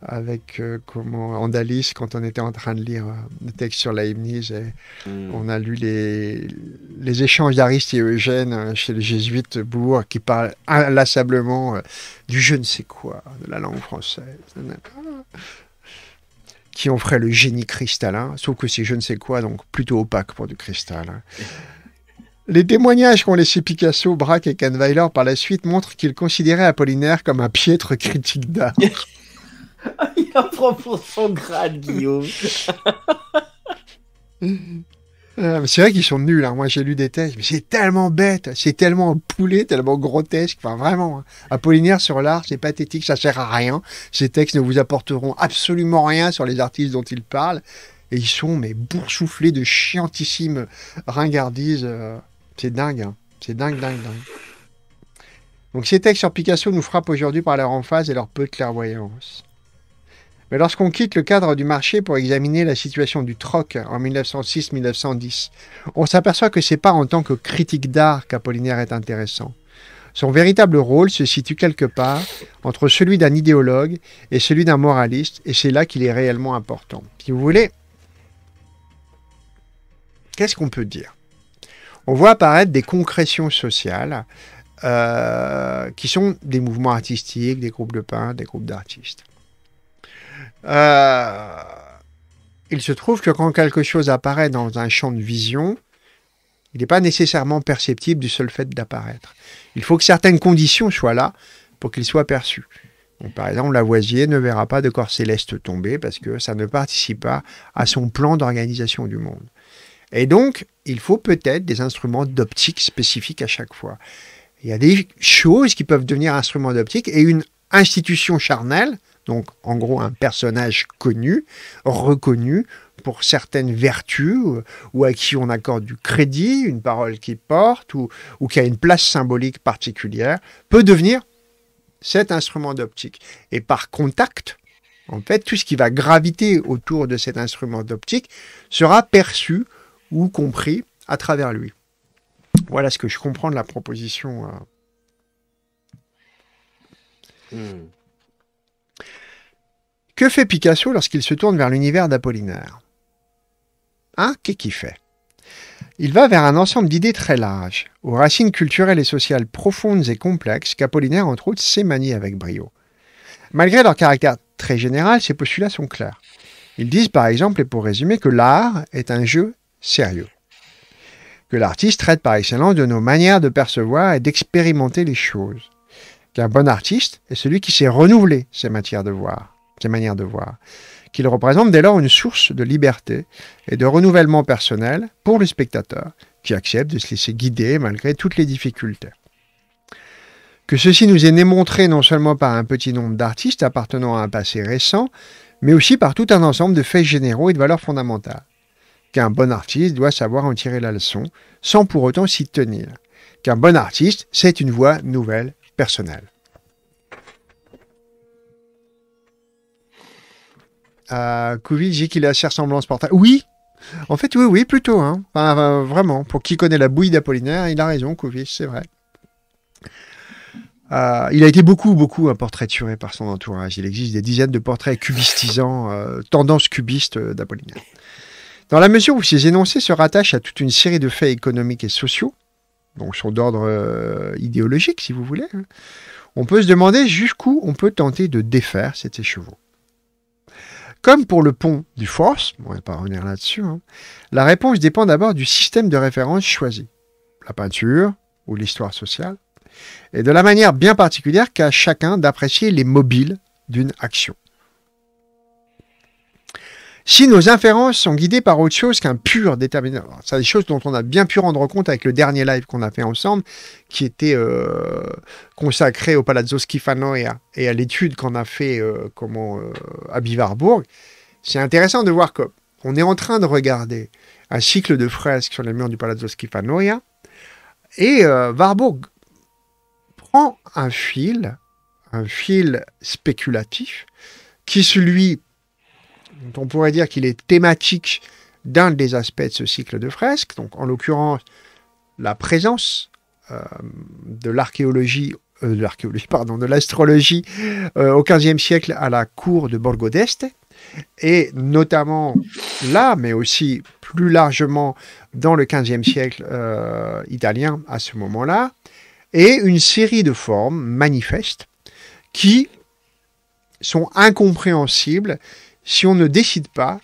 avec euh, comment Andalis quand on était en train de lire le euh, texte sur la et hmm. on a lu les, les échanges d'Ariste et Eugène euh, chez les jésuites Bourg qui parlent inlassablement du je ne sais quoi de la langue française qui ont ferait le génie cristallin sauf que c'est je ne sais quoi donc plutôt opaque pour du cristal hein. les témoignages qu'ont laissé Picasso, Braque et Kahnweiler par la suite montrent qu'ils considéraient Apollinaire comme un piètre critique d'art. Il apprend pour son grade, Guillaume. Ah, c'est vrai qu'ils sont nuls. Hein. Moi, j'ai lu des textes, mais c'est tellement bête, c'est tellement poulet, tellement grotesque. Enfin, vraiment. Hein. Apollinaire sur l'art, c'est pathétique, ça sert à rien. Ces textes ne vous apporteront absolument rien sur les artistes dont ils parlent. Et ils sont, mais boursouflés de chiantissimes ringardises. Euh, c'est dingue, hein. c'est dingue, dingue, dingue. Donc, ces textes sur Picasso nous frappent aujourd'hui par leur emphase et leur peu de clairvoyance. Mais lorsqu'on quitte le cadre du marché pour examiner la situation du troc en 1906-1910, on s'aperçoit que c'est pas en tant que critique d'art qu'Apollinaire est intéressant. Son véritable rôle se situe quelque part entre celui d'un idéologue et celui d'un moraliste, et c'est là qu'il est réellement important. Si vous voulez, qu'est-ce qu'on peut dire On voit apparaître des concrétions sociales euh, qui sont des mouvements artistiques, des groupes de peintres, des groupes d'artistes. Euh, il se trouve que quand quelque chose apparaît dans un champ de vision, il n'est pas nécessairement perceptible du seul fait d'apparaître. Il faut que certaines conditions soient là pour qu'il soit perçu. par exemple, Lavoisier ne verra pas de corps céleste tomber parce que ça ne participe pas à son plan d'organisation du monde. Et donc, il faut peut-être des instruments d'optique spécifiques à chaque fois. Il y a des choses qui peuvent devenir instruments d'optique et une institution charnelle, donc en gros un personnage connu, reconnu pour certaines vertus, ou à qui on accorde du crédit, une parole qui porte, ou, qui a une place symbolique particulière, peut devenir cet instrument d'optique. Et par contact, en fait, tout ce qui va graviter autour de cet instrument d'optique sera perçu ou compris à travers lui. Voilà ce que je comprends de la proposition. Euh. Hmm. Que fait Picasso lorsqu'il se tourne vers l'univers d'Apollinaire Hein Qu'est-ce qu'il fait Il va vers un ensemble d'idées très larges, aux racines culturelles et sociales profondes et complexes qu'Apollinaire, entre autres, s'est avec brio. Malgré leur caractère très général, ces postulats sont clairs. Ils disent par exemple, et pour résumer, que l'art est un jeu sérieux que l'artiste traite par excellence de nos manières de percevoir et d'expérimenter les choses. Qu'un bon artiste est celui qui sait renouveler ses matières de voir ses manières de voir, qu'il représente dès lors une source de liberté et de renouvellement personnel pour le spectateur, qui accepte de se laisser guider malgré toutes les difficultés. Que ceci nous est démontré non seulement par un petit nombre d'artistes appartenant à un passé récent, mais aussi par tout un ensemble de faits généraux et de valeurs fondamentales. Qu'un bon artiste doit savoir en tirer la leçon, sans pour autant s'y tenir. Qu'un bon artiste, c'est une voie nouvelle, personnelle. Kouvis dit qu'il a cher semblance portable. Oui, en fait, oui, oui, plutôt. Hein. Euh, vraiment, pour qui connaît la bouille d'Apollinaire, il a raison, Covid, c'est vrai. Euh, il a été beaucoup, beaucoup portraituré par son entourage. Il existe des dizaines de portraits cubistisants, tendances euh, tendance cubiste d'Apollinaire. Dans la mesure où ces énoncés se rattachent à toute une série de faits économiques et sociaux, donc sont d'ordre idéologique, si vous voulez, hein, on peut se demander jusqu'où on peut tenter de défaire cet écheveau. Comme pour le pont du force, on va pas revenir là-dessus, hein, la réponse dépend d'abord du système de référence choisi, la peinture ou l'histoire sociale, et de la manière bien particulière qu'a chacun d'apprécier les mobiles d'une action. Si nos inférences sont guidées par autre chose qu'un pur déterminisme, c'est des choses dont on a bien pu rendre compte avec le dernier live qu'on a fait ensemble, qui était euh, consacré au Palazzo Schifanoia et à, l'étude qu'on a fait euh, comment, à euh, Bivarbourg, c'est intéressant de voir qu'on est en train de regarder un cycle de fresques sur les murs du Palazzo Schifanoia, et Warburg prend un fil, un fil spéculatif, qui, celui on pourrait dire qu'il est thématique d'un des aspects de ce cycle de fresques, donc en l'occurrence la présence euh, de l'archéologie, euh, de l'archéologie, pardon, de l'astrologie euh, au XVe siècle à la cour de Borgo d'Este, et notamment là, mais aussi plus largement dans le XVe siècle italien à ce moment-là, et une série de formes manifestes qui sont incompréhensibles si on ne décide pas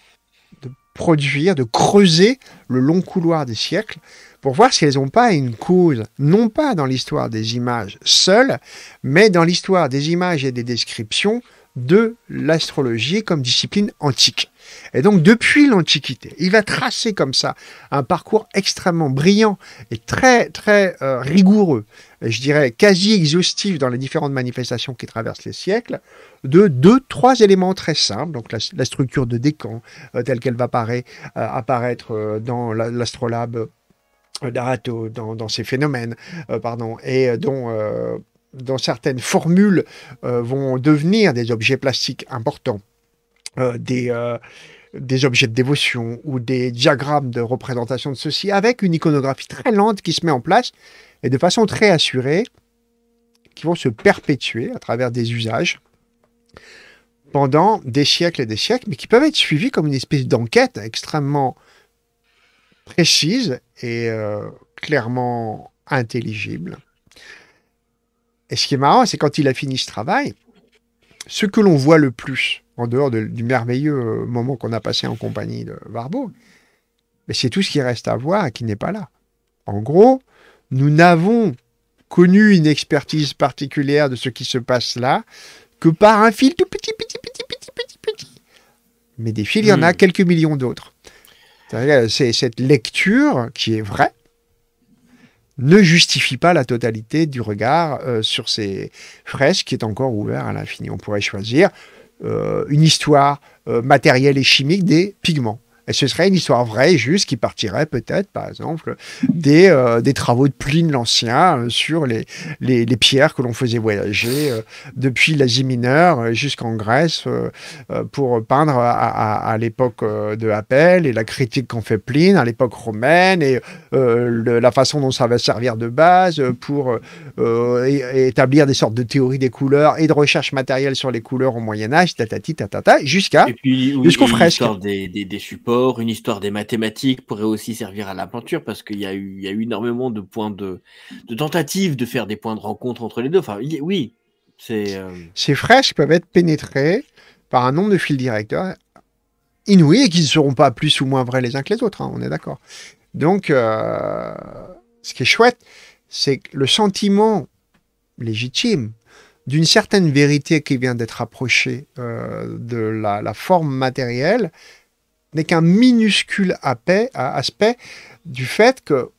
de produire, de creuser le long couloir des siècles pour voir si elles n'ont pas une cause, non pas dans l'histoire des images seules, mais dans l'histoire des images et des descriptions de l'astrologie comme discipline antique. Et donc depuis l'Antiquité, il va tracer comme ça un parcours extrêmement brillant et très très euh, rigoureux, je dirais quasi exhaustif dans les différentes manifestations qui traversent les siècles, de deux, trois éléments très simples, donc la, structure de Décan euh, telle qu'elle va euh, apparaître dans l'astrolabe d'Arato, dans, ses phénomènes, pardon, et dont dans certaines formules, euh, vont devenir des objets plastiques importants, euh, euh, des, objets de dévotion ou des diagrammes de représentation de ceci, avec une iconographie très lente qui se met en place et de façon très assurée, qui vont se perpétuer à travers des usages pendant des siècles et des siècles, mais qui peuvent être suivis comme une espèce d'enquête extrêmement précise et clairement intelligible. Et ce qui est marrant, c'est quand il a fini ce travail, ce que l'on voit le plus, en dehors du merveilleux euh, moment qu'on a passé en compagnie de Warburg, ben, c'est tout ce qui reste à voir et qui n'est pas là. En gros, nous n'avons connu une expertise particulière de ce qui se passe là que par un fil tout petit, petit, petit, petit, petit, petit. Mais des fils, il y en a hmm. quelques millions d'autres. C'est cette lecture qui est vraie, ne justifie pas la totalité du regard euh, sur ces fresques qui est encore ouvert à l'infini. On pourrait choisir euh, une histoire euh, matérielle et chimique des pigments. Et ce serait une histoire vraie, juste, qui partirait peut-être, par exemple, des, euh, travaux de Pline l'Ancien euh, sur les, les, pierres que l'on faisait voyager euh, depuis l'Asie mineure jusqu'en Grèce pour peindre à, l'époque de Appel et la critique qu'en fait Pline à l'époque romaine et la façon dont ça va servir de base pour établir des sortes de théories des couleurs et de recherches matérielles sur les couleurs au Moyen-Âge, tatati, tatata, jusqu'à jusqu'aux fresques. des supports une histoire des mathématiques pourrait aussi servir à la peinture parce qu'il y, y, a eu énormément de points de, de tentatives de faire des points de rencontre entre les deux. Enfin, oui, c'est. Euh, Ces fraises peuvent être pénétrées par un nombre de fils directeurs inouïs et qui ne seront pas plus ou moins vrais les uns que les autres, hein, on est d'accord. Donc, euh, ce qui est chouette, c'est que le sentiment légitime d'une certaine vérité qui vient d'être approchée euh, de la, la, forme matérielle n'est qu'un minuscule aspect du fait que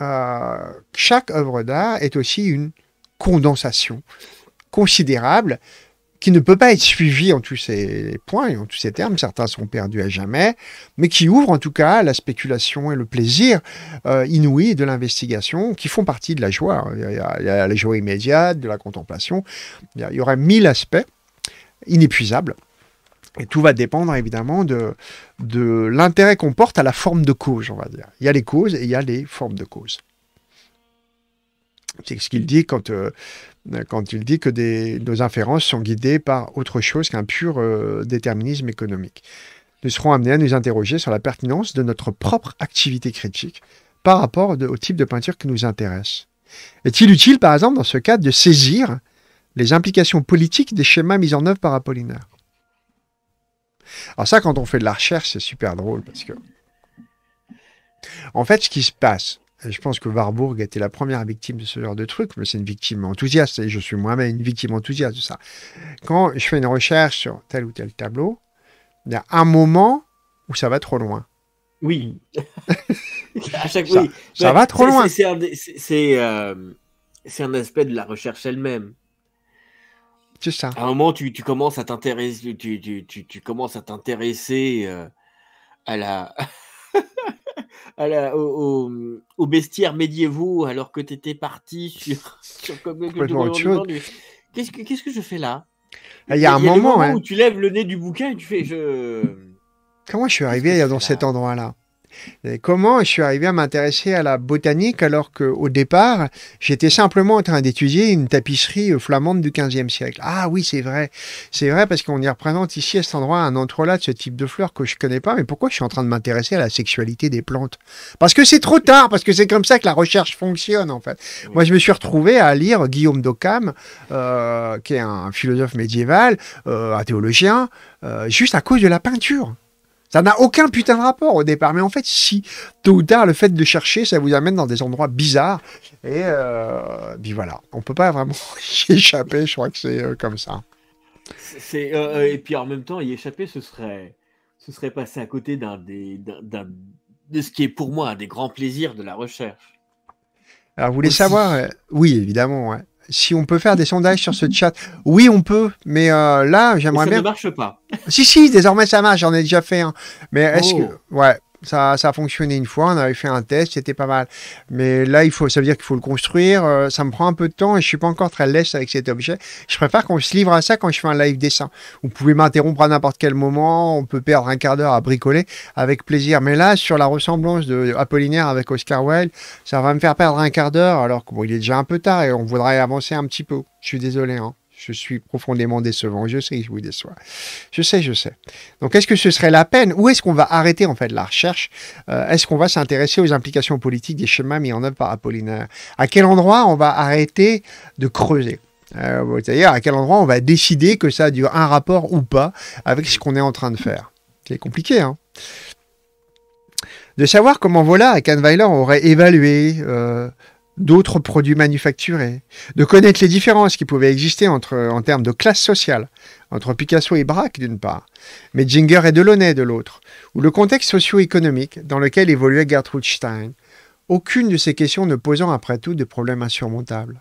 euh, chaque œuvre d'art est aussi une condensation considérable qui ne peut pas être suivie en tous ces points et en tous ces termes, certains sont perdus à jamais, mais qui ouvre en tout cas la spéculation et le plaisir euh, inouï de l'investigation qui font partie de la joie. Il y, a, la joie immédiate, de la contemplation, il y aurait mille aspects inépuisables et tout va dépendre évidemment de, de l'intérêt qu'on porte à la forme de cause, on va dire. Il y a les causes et il y a les formes de cause. C'est ce qu'il dit quand, euh, quand il dit que nos inférences sont guidées par autre chose qu'un pur euh, déterminisme économique. Nous serons amenés à nous interroger sur la pertinence de notre propre activité critique par rapport au type de peinture qui nous intéresse. Est-il utile, par exemple, dans ce cas, de saisir les implications politiques des schémas mis en œuvre par Apollinaire alors ça, quand on fait de la recherche, c'est super drôle parce que... En fait, ce qui se passe, je pense que Warburg était la première victime de ce genre de truc, mais c'est une victime enthousiaste, et je suis moi-même une victime enthousiaste de ça. Quand je fais une recherche sur tel ou tel tableau, il y a un moment où ça va trop loin. Oui. à chaque fois, ça, va trop loin. Euh, c'est un aspect de la recherche elle-même ça. À un moment, tu, tu commences à t'intéresser, tu, tu, commences à t'intéresser euh, à la. aux, bestiaires médiévaux alors que tu étais parti sur, sur comme, Qu'est-ce que, je fais là ah, Il y a un moment, hein. où tu lèves le nez du bouquin et tu fais je. Comment je suis arrivé dans cet endroit-là euh, comment je suis arrivé à m'intéresser à la botanique alors qu'au départ, j'étais simplement en train d'étudier une tapisserie euh, flamande du 15 15e siècle Ah oui, c'est vrai. C'est vrai parce qu'on y représente ici à cet endroit un entrelac de ce type de fleurs que je ne connais pas. Mais pourquoi je suis en train de m'intéresser à la sexualité des plantes Parce que c'est trop tard, parce que c'est comme ça que la recherche fonctionne en fait. Moi, je me suis retrouvé à lire Guillaume d'Occam, euh, qui est un philosophe médiéval, un théologien, juste à cause de la peinture. Ça n'a aucun putain de rapport au départ. Mais en fait, si, tôt ou tard, le fait de chercher, ça vous amène dans des endroits bizarres. Et euh, puis voilà, on peut pas vraiment y échapper, je crois que c'est euh, comme ça. C'est, euh, et puis en même temps, y échapper, ce serait, ce serait passer à côté d'un des, d'un, de ce qui est pour moi un des grands plaisirs de la recherche. Alors, vous voulez savoir Oui, évidemment. Ouais si on peut faire des sondages sur ce chat. Oui, on peut, mais euh, là, j'aimerais bien. Ça ne marche pas. Si, si, désormais ça marche, j'en ai déjà fait un. Mais est-ce que. Oh. Ouais, ça, ça a fonctionné une fois, on avait fait un test, c'était pas mal. Mais là, il faut, ça veut dire qu'il faut le construire. Euh, ça me prend un peu de temps et je suis pas encore très leste avec cet objet. Je préfère qu'on se livre à ça quand je fais un live dessin. Vous pouvez m'interrompre à n'importe quel moment, on peut perdre un quart d'heure à bricoler avec plaisir. Mais là, sur la ressemblance de Apollinaire avec Oscar Wilde, ça va me faire perdre un quart d'heure alors qu'il est déjà un peu tard et on voudrait avancer un petit peu. Je suis désolé. Hein. Je suis profondément décevant. Je sais que je vous déçois. Je sais, je sais. Donc, est-ce que ce serait la peine Où est-ce qu'on va arrêter en fait la recherche euh, Est-ce qu'on va s'intéresser aux implications politiques des chemins mis en œuvre par Apollinaire À quel endroit on va arrêter de creuser C'est-à-dire euh, à quel endroit on va décider que ça a un rapport ou pas avec ce qu'on est en train de faire C'est compliqué, hein de savoir comment voilà, et Kahnweiler aurait évalué euh, d'autres produits manufacturés, de connaître les différences qui pouvaient exister entre, en termes de classe sociale, entre Picasso et Braque d'une part, mais Jinger et Delaunay de l'autre, ou le contexte socio-économique dans lequel évoluait Gertrude Stein, aucune de ces questions ne posant après tout de problèmes insurmontables.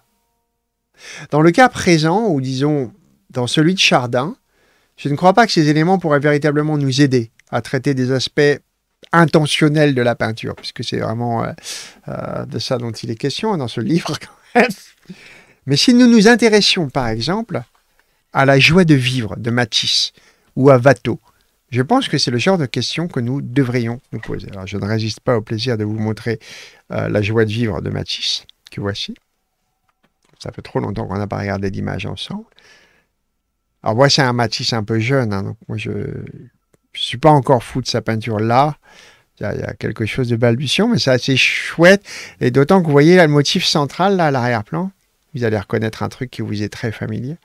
Dans le cas présent, ou disons dans celui de Chardin, je ne crois pas que ces éléments pourraient véritablement nous aider à traiter des aspects intentionnel de la peinture, puisque c'est vraiment euh, euh, de ça dont il est question dans ce livre quand même. Mais si nous nous intéressions par exemple à la joie de vivre de Matisse ou à Watteau, je pense que c'est le genre de question que nous devrions nous poser. Alors, je ne résiste pas au plaisir de vous montrer euh, la joie de vivre de Matisse, que voici. Ça fait trop longtemps qu'on n'a pas regardé d'image ensemble. Alors, voici un Matisse un peu jeune. Hein, donc moi, je, je suis pas encore fou de sa peinture là. Il y, a quelque chose de balbutiant, mais c'est assez chouette. Et d'autant que vous voyez le motif central là à l'arrière-plan, vous allez reconnaître un truc qui vous est très familier.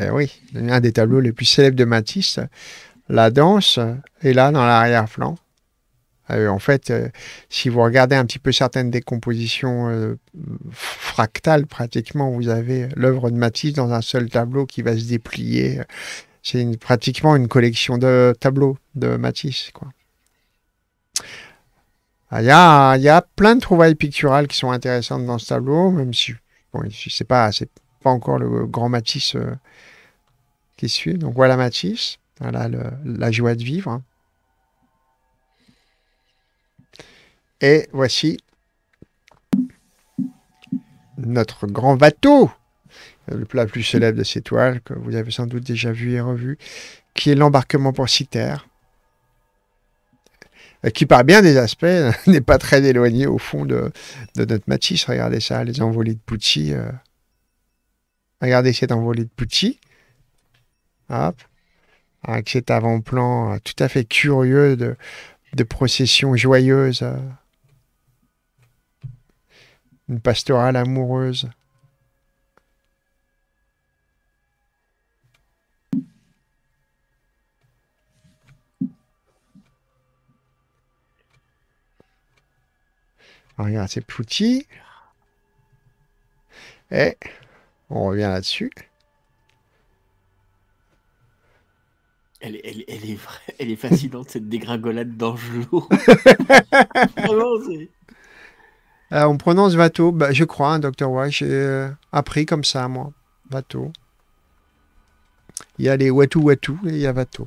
Eh oui, un des tableaux les plus célèbres de Matisse, la danse est là dans l'arrière-plan. Euh, en fait, euh, si vous regardez un petit peu certaines décompositions euh, fractales, pratiquement, vous avez l'œuvre de Matisse dans un seul tableau qui va se déplier. C'est pratiquement une collection de tableaux de Matisse. Ah, il y, a, plein de trouvailles picturales qui sont intéressantes dans ce tableau, même si bon, n'est pas, pas encore le grand Matisse qui suit. Donc voilà Matisse, la joie de vivre. Hein. Et voici notre grand bateau, le plat plus célèbre de ces toiles, que vous avez sans doute déjà vu et revu, qui est l'embarquement pour Citerre, euh, qui par bien des aspects n'est pas très éloigné au fond de, notre Matisse. Regardez ça, les envolées de Pucci. Euh. Regardez cette envolée de Pucci. Avec cet avant-plan euh, tout à fait curieux de, de procession joyeuse. Une pastorale amoureuse. Alors, ah, regarde, c'est poutilles. Et on revient là-dessus. Elle, elle, elle, est, elle est fascinante cette dégringolade d'Angelot. Euh, on prononce Vato, bah, je crois, hein, Dr. Why. J'ai euh, appris comme ça, moi. Vato. Il y a les Watu Watu et il y a Vato.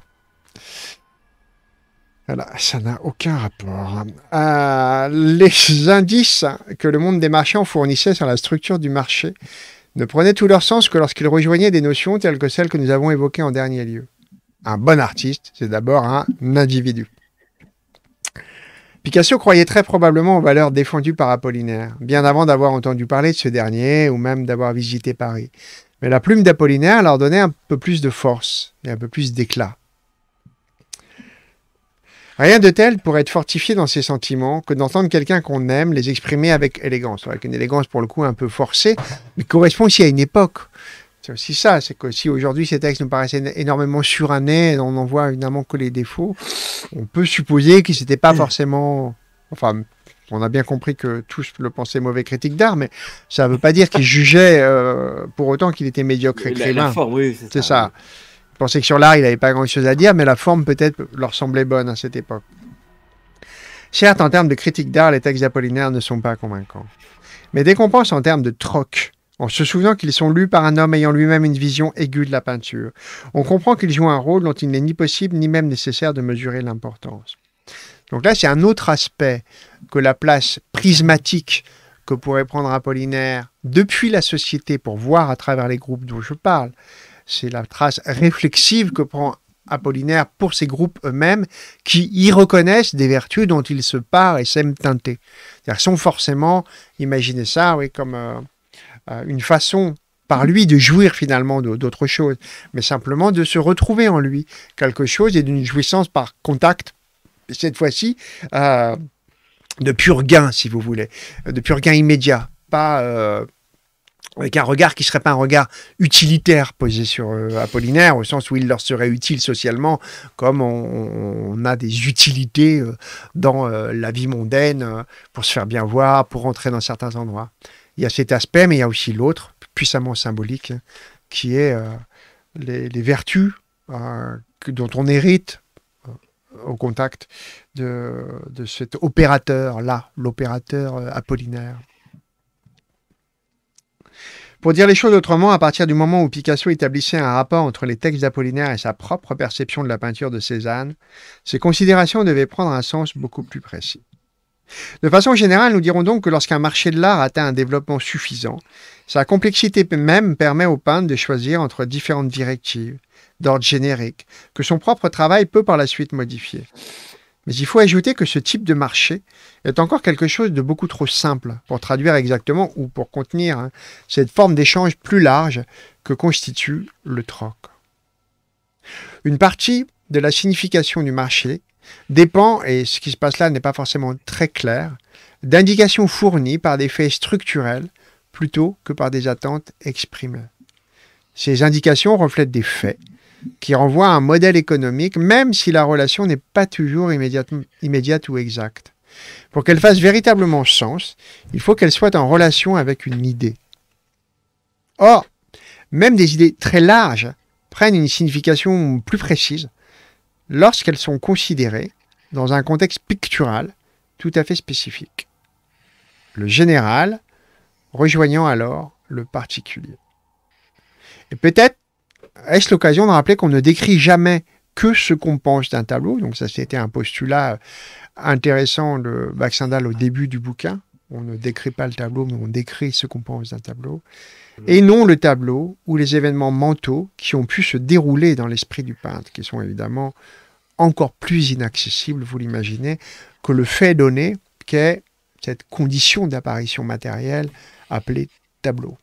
Voilà, ça n'a aucun rapport. Euh, les indices que le monde des marchands fournissait sur la structure du marché ne prenaient tout leur sens que lorsqu'ils rejoignaient des notions telles que celles que nous avons évoquées en dernier lieu. Un bon artiste, c'est d'abord un individu. Picasso croyait très probablement aux valeurs défendues par Apollinaire, bien avant d'avoir entendu parler de ce dernier ou même d'avoir visité Paris. Mais la plume d'Apollinaire leur donnait un peu plus de force et un peu plus d'éclat. Rien de tel pour être fortifié dans ses sentiments que d'entendre quelqu'un qu'on aime les exprimer avec élégance, avec une élégance pour le coup un peu forcée, mais qui correspond aussi à une époque si ça, c'est que si aujourd'hui ces textes nous paraissaient énormément surannés, on n'en voit évidemment que les défauts, on peut supposer qu'ils n'étaient pas mm. forcément... Enfin, on a bien compris que tous le pensaient mauvais critique d'art, mais ça ne veut pas dire qu'ils jugeaient euh, pour autant qu'il était médiocre écrivain. c'est ça. Ils pensaient que sur l'art, il n'avait pas grand-chose à dire, mais la forme peut-être leur semblait bonne à cette époque. Certes, en termes de critique d'art, les textes d'Apollinaire ne sont pas convaincants. Mais dès qu'on pense en termes de troc, on se souvient qu'ils sont lus par un homme ayant lui-même une vision aiguë de la peinture. On comprend qu'ils jouent un rôle dont il n'est ni possible ni même nécessaire de mesurer l'importance. Donc là, c'est un autre aspect que la place prismatique que pourrait prendre Apollinaire depuis la société pour voir à travers les groupes dont je parle. C'est la trace réflexive que prend Apollinaire pour ces groupes eux-mêmes qui y reconnaissent des vertus dont ils se parent et s'aiment teinter. cest à sont forcément, imaginez ça, oui, comme... Euh, euh, une façon par lui de jouir finalement d'autres choses, mais simplement de se retrouver en lui quelque chose et d'une jouissance par contact, cette fois-ci, euh, de pur gain, si vous voulez, de pur gain immédiat, pas... Euh, avec un regard qui ne serait pas un regard utilitaire posé sur Apollinaire, au sens où il leur serait utile socialement, comme on, a des utilités dans la vie mondaine, pour se faire bien voir, pour entrer dans certains endroits il y a cet aspect, mais il y a aussi l'autre, puissamment symbolique, qui est euh, les, vertus euh, dont on hérite euh, au contact de, de cet opérateur-là, l'opérateur Apollinaire. Pour dire les choses autrement, à partir du moment où Picasso établissait un rapport entre les textes d'Apollinaire et sa propre perception de la peinture de Cézanne, ces considérations devaient prendre un sens beaucoup plus précis. De façon générale, nous dirons donc que lorsqu'un marché de l'art atteint un développement suffisant, sa complexité même permet au peintre de choisir entre différentes directives d'ordre générique que son propre travail peut par la suite modifier. Mais il faut ajouter que ce type de marché est encore quelque chose de beaucoup trop simple pour traduire exactement ou pour contenir hein, cette forme d'échange plus large que constitue le troc. Une partie de la signification du marché dépend, et ce qui se passe là n'est pas forcément très clair, d'indications fournies par des faits structurels plutôt que par des attentes exprimées. Ces indications reflètent des faits qui renvoient à un modèle économique, même si la relation n'est pas toujours immédiate, ou exacte. Pour qu'elle fasse véritablement sens, il faut qu'elle soit en relation avec une idée. Or, même des idées très larges prennent une signification plus précise lorsqu'elles sont considérées dans un contexte pictural tout à fait spécifique. Le général rejoignant alors le particulier. Et peut-être est-ce l'occasion de rappeler qu'on ne décrit jamais que ce qu'on pense d'un tableau. Donc ça, c'était un postulat intéressant de Baxendal au début du bouquin. On ne décrit pas le tableau, mais on décrit ce qu'on pense d'un tableau. Mm. Et non le tableau ou les événements mentaux qui ont pu se dérouler dans l'esprit du peintre, qui sont évidemment encore plus inaccessible, vous l'imaginez, que le fait donné qu'est cette condition d'apparition matérielle appelée tableau,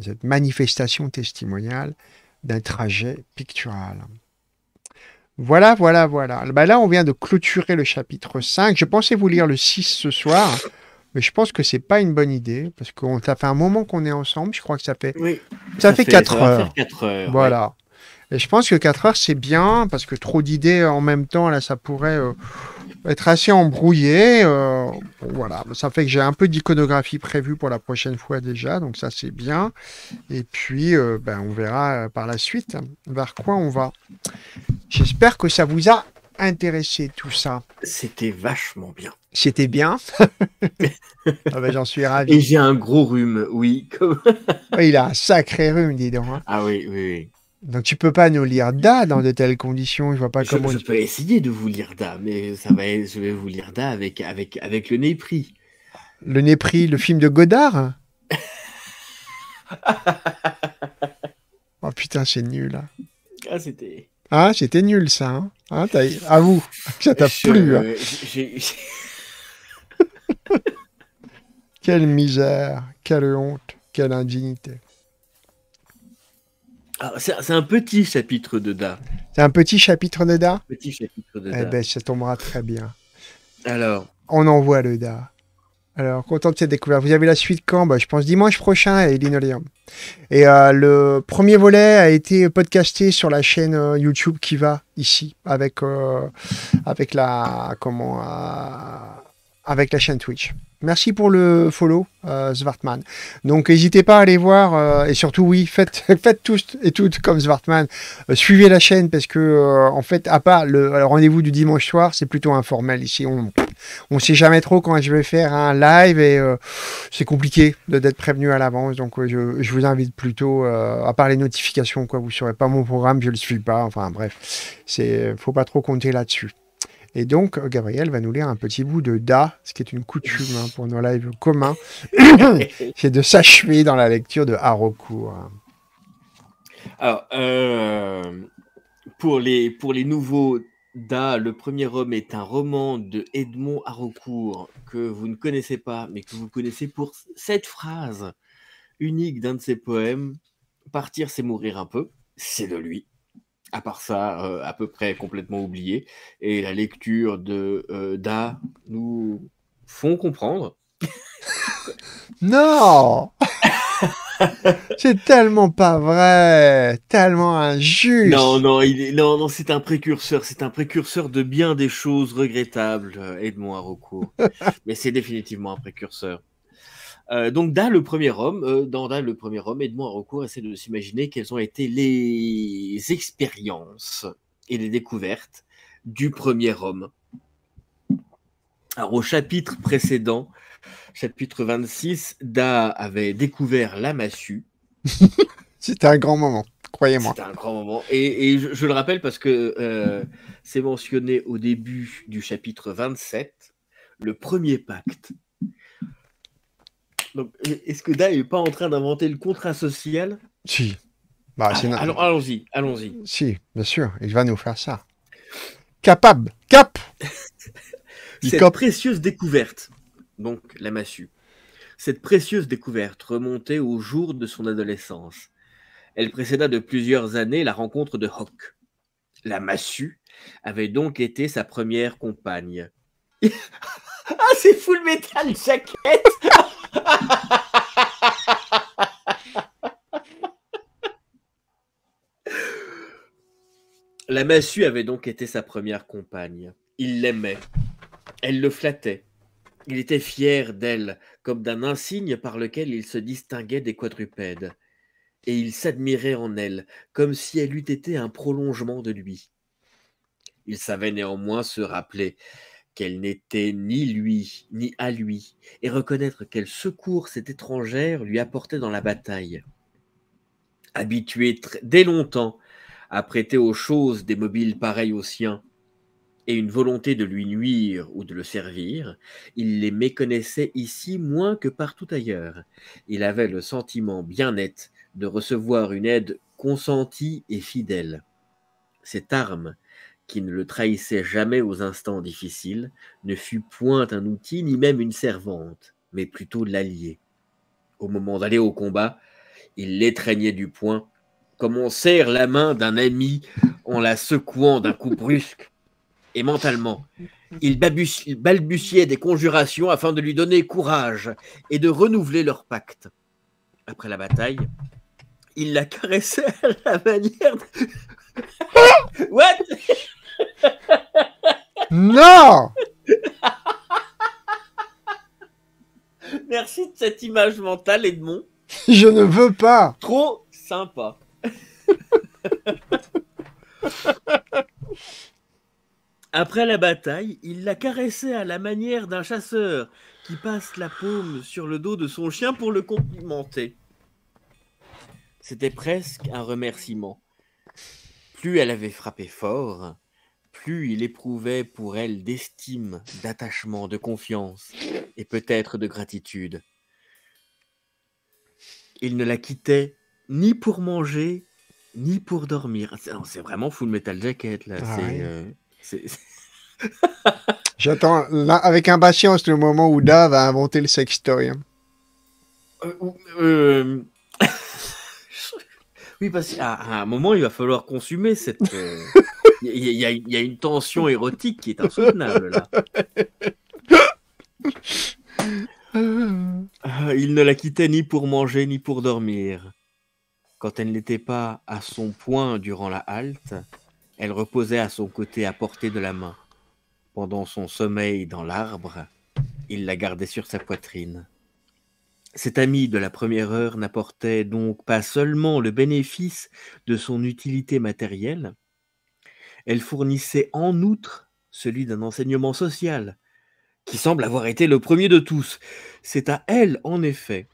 cette manifestation testimoniale d'un trajet pictural. Voilà, voilà, voilà. Ben là, on vient de clôturer le chapitre 5. Je pensais vous lire le 6 ce soir, mais je pense que c'est pas une bonne idée, parce que ça fait un moment qu'on est ensemble. Je crois que ça fait, oui, ça, fait, 4 heures. Voilà. Et je pense que 4 heures, c'est bien, parce que trop d'idées en même temps, là, ça pourrait euh, être assez embrouillé. Euh, voilà, ça fait que j'ai un peu d'iconographie prévue pour la prochaine fois déjà, donc ça, c'est bien. Et puis, euh, ben, on verra par la suite vers quoi on va. J'espère que ça vous a intéressé tout ça. C'était vachement bien. C'était bien. Ah ben, J'en suis ravi. Et j'ai un gros rhume, oui. Ah, il a un sacré rhume, dis donc. Hein. Ah oui, oui, oui. Donc tu peux pas nous lire Da dans de telles conditions. Je vois pas comment. Je peux essayer de vous lire Da, mais ça va. Je vais vous lire Da avec avec avec le népris. Le népris, le film de Godard. oh putain, c'est nul. Hein. Ah c'était. Ah nul ça. Hein, ah, à vous, ça t'a plu. Hein. Euh, quelle misère, quelle honte, quelle indignité. Ah, c'est un petit chapitre de Da. C'est un petit chapitre de Da Petit chapitre de eh Da. Eh ben, ça tombera très bien. Alors On envoie le Da. Alors, content de cette découverte. Vous avez la suite quand bah, Je pense dimanche prochain à Linoleum. Et euh, le premier volet a été podcasté sur la chaîne euh, YouTube qui va ici avec, euh, avec, la, comment, avec la chaîne Twitch. Merci pour le follow, euh, Donc, n'hésitez pas à aller voir euh, et surtout, oui, faites, faites tous et toutes comme Svartman. Euh, suivez la chaîne parce que, euh, en fait, à part le, rendez-vous du dimanche soir, c'est plutôt informel. Ici, on ne sait jamais trop quand je vais faire un live et c'est compliqué d'être prévenu à l'avance. Donc, je, je, vous invite plutôt, à part les notifications, quoi, vous ne saurez pas mon programme, je ne le suis pas. Enfin, bref, il ne faut pas trop compter là-dessus. Et donc, Gabriel va nous lire un petit bout de Da, ce qui est une coutume hein, pour nos lives communs, c'est de s'achever dans la lecture de Haraucourt. Hein. Alors, euh, pour, les, pour les nouveaux Da, le premier homme est un roman de Edmond Haraucourt que vous ne connaissez pas, mais que vous connaissez pour cette phrase unique d'un de ses poèmes Partir, c'est mourir un peu. C'est de lui à part ça, euh, à peu près complètement oublié. Et la lecture de euh, Da nous font comprendre. non C'est tellement pas vrai, tellement injuste. Non, non, il non, non, c'est un précurseur, c'est un précurseur de bien des choses regrettables, euh, Edmond Harocourt. Mais c'est définitivement un précurseur. Euh, donc le premier homme, euh, dans le premier homme, Edmond recours, essaie de s'imaginer quelles ont été les expériences et les découvertes du premier homme. Alors au chapitre précédent, chapitre 26, Da avait découvert la massue. C'était un grand moment, croyez-moi. C'était un grand moment. Et, je, le rappelle parce que euh, c'est mentionné au début du chapitre 27, le premier pacte est-ce que Da est pas en train d'inventer le contrat social Si. Bah, ah, allons, y allons-y. Si, bien sûr, il va nous faire ça. Capable, cap Cette précieuse découverte, donc la massue, cette précieuse découverte remontait au jour de son adolescence. Elle précéda de plusieurs années la rencontre de Hawk. La massue avait donc été sa première compagne. ah, c'est full métal, jacket La massue avait donc été sa première compagne. Il l'aimait. Elle le flattait. Il était fier d'elle, comme d'un insigne par lequel il se distinguait des quadrupèdes. Et il s'admirait en elle, comme si elle eût été un prolongement de lui. Il savait néanmoins se rappeler qu'elle n'était ni lui, ni à lui, et reconnaître quel secours cette étrangère lui apportait dans la bataille. Habitué dès longtemps à prêter aux choses des mobiles pareils aux siens, et une volonté de lui nuire ou de le servir, il les méconnaissait ici moins que partout ailleurs. Il avait le sentiment bien net de recevoir une aide consentie et fidèle. Cette arme qui ne le trahissait jamais aux instants difficiles, ne fut point un outil ni même une servante, mais plutôt l'allié. Au moment d'aller au combat, il l'étreignait du poing, comme on serre la main d'un ami en la secouant d'un coup brusque. Et mentalement, il balbutiait des conjurations afin de lui donner courage et de renouveler leur pacte. Après la bataille, il la caressait à la manière de... What non Merci de cette image mentale, Edmond. Je ne veux pas. Trop sympa. Après la bataille, il la caressait à la manière d'un chasseur qui passe la paume sur le dos de son chien pour le complimenter. C'était presque un remerciement. Plus elle avait frappé fort, plus il éprouvait pour elle d'estime, d'attachement, de confiance et peut-être de gratitude. Il ne la quittait ni pour manger, ni pour dormir. C'est vraiment full metal jacket là. Ah euh, J'attends avec impatience le moment où Da va inventer le sextoy. Hein. Euh, euh, oui, parce qu'à un moment, il va falloir consumer cette. Il y, a une tension érotique qui est insoutenable là. Ah, il ne la quittait ni pour manger ni pour dormir. Quand elle n'était pas à son point durant la halte, elle reposait à son côté à portée de la main. Pendant son sommeil dans l'arbre, il la gardait sur sa poitrine. Cet ami de la première heure n'apportait donc pas seulement le bénéfice de son utilité matérielle, elle fournissait en outre celui d'un enseignement social, qui semble avoir été le premier de tous. C'est à elle, en effet,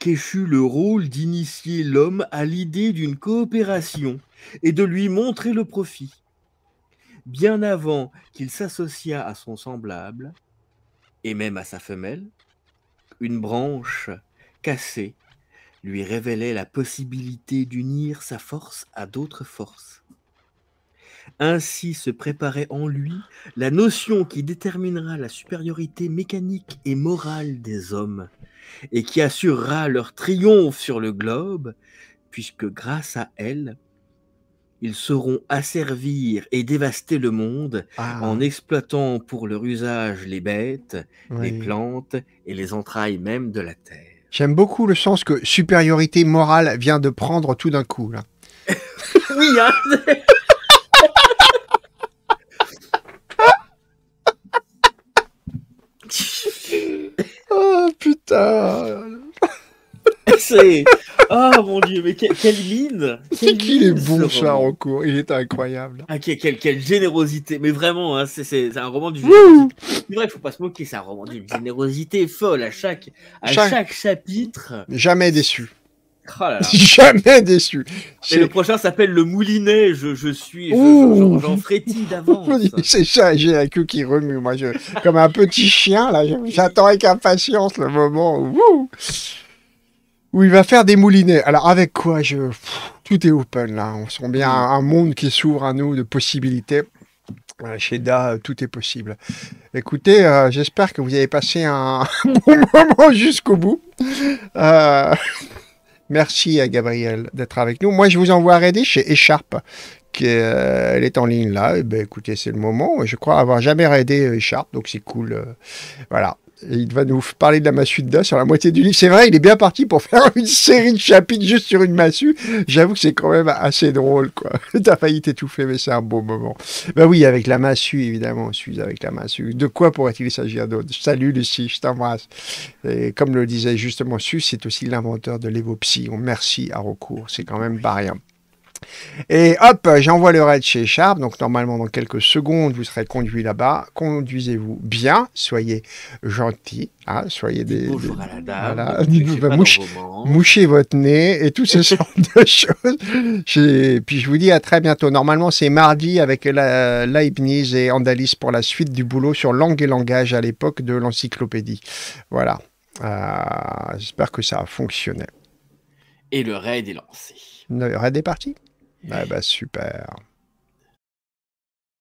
qu'échut le rôle d'initier l'homme à l'idée d'une coopération et de lui montrer le profit. Bien avant qu'il s'associât à son semblable, et même à sa femelle, une branche cassée lui révélait la possibilité d'unir sa force à d'autres forces. Ainsi se préparait en lui la notion qui déterminera la supériorité mécanique et morale des hommes, et qui assurera leur triomphe sur le globe, puisque grâce à elle, ils sauront asservir et dévaster le monde ah. en exploitant pour leur usage les bêtes, les plantes et les entrailles même de la terre. J'aime beaucoup le sens que supériorité morale vient de prendre tout d'un coup. oui, hein. oh, mon dieu, mais quelle, quelle mine C'est qu'il est bon, cours il est incroyable. Ah, quelle, générosité, mais vraiment, hein, c'est un roman du C'est vrai, il faut pas se moquer, c'est un roman d'une générosité folle à chaque, à chaque chapitre. Jamais déçu. Oh jamais déçu. Et le prochain s'appelle le Moulinet. Je, suis. J'en frétille d'avance. C'est ça, j'ai la queue qui remue. Moi, comme un petit chien, là, j'attends avec impatience le moment où, où il va faire des moulinets. Alors, avec quoi je... tout est open, là. On sent bien mm. un, monde qui s'ouvre à nous de possibilités. Euh, chez Da, euh, tout est possible. Écoutez, euh, j'espère que vous avez passé un bon moment jusqu'au bout. Merci à Gabriel d'être avec nous. Moi, je vous envoie aider chez Écharpe, qui est, euh, elle est en ligne là. Et eh ben, écoutez, c'est le moment. Je crois avoir jamais raidé euh, Écharpe, donc c'est cool. Euh, voilà il va nous parler de la massue de sur la moitié du livre. C'est vrai, il est bien parti pour faire une série de chapitres juste sur une massue. J'avoue que c'est quand même assez drôle, quoi. T'as failli t'étouffer, mais c'est un beau moment. Ben oui, avec la massue, évidemment, on suis avec la massue. De quoi pourrait-il s'agir d'autre Salut Lucie, je t'embrasse. Et comme le disait justement Sus, c'est aussi l'inventeur de l'évopsie. On merci à recours, c'est quand même pas rien. Et hop, j'envoie le raid chez Sharp. Donc normalement, dans quelques secondes, vous serez conduit là-bas. Conduisez-vous bien, soyez gentils, hein. soyez des... des à la dame, voilà, mouchez votre nez et tout ce sortes de choses. puis je vous dis à très bientôt. Normalement, c'est mardi avec la, Leibniz et Andalis pour la suite du boulot sur langue et langage à l'époque de l'encyclopédie. Voilà. Euh, j'espère que ça a fonctionné. Et le raid est lancé. Le raid est parti. Ah bah super.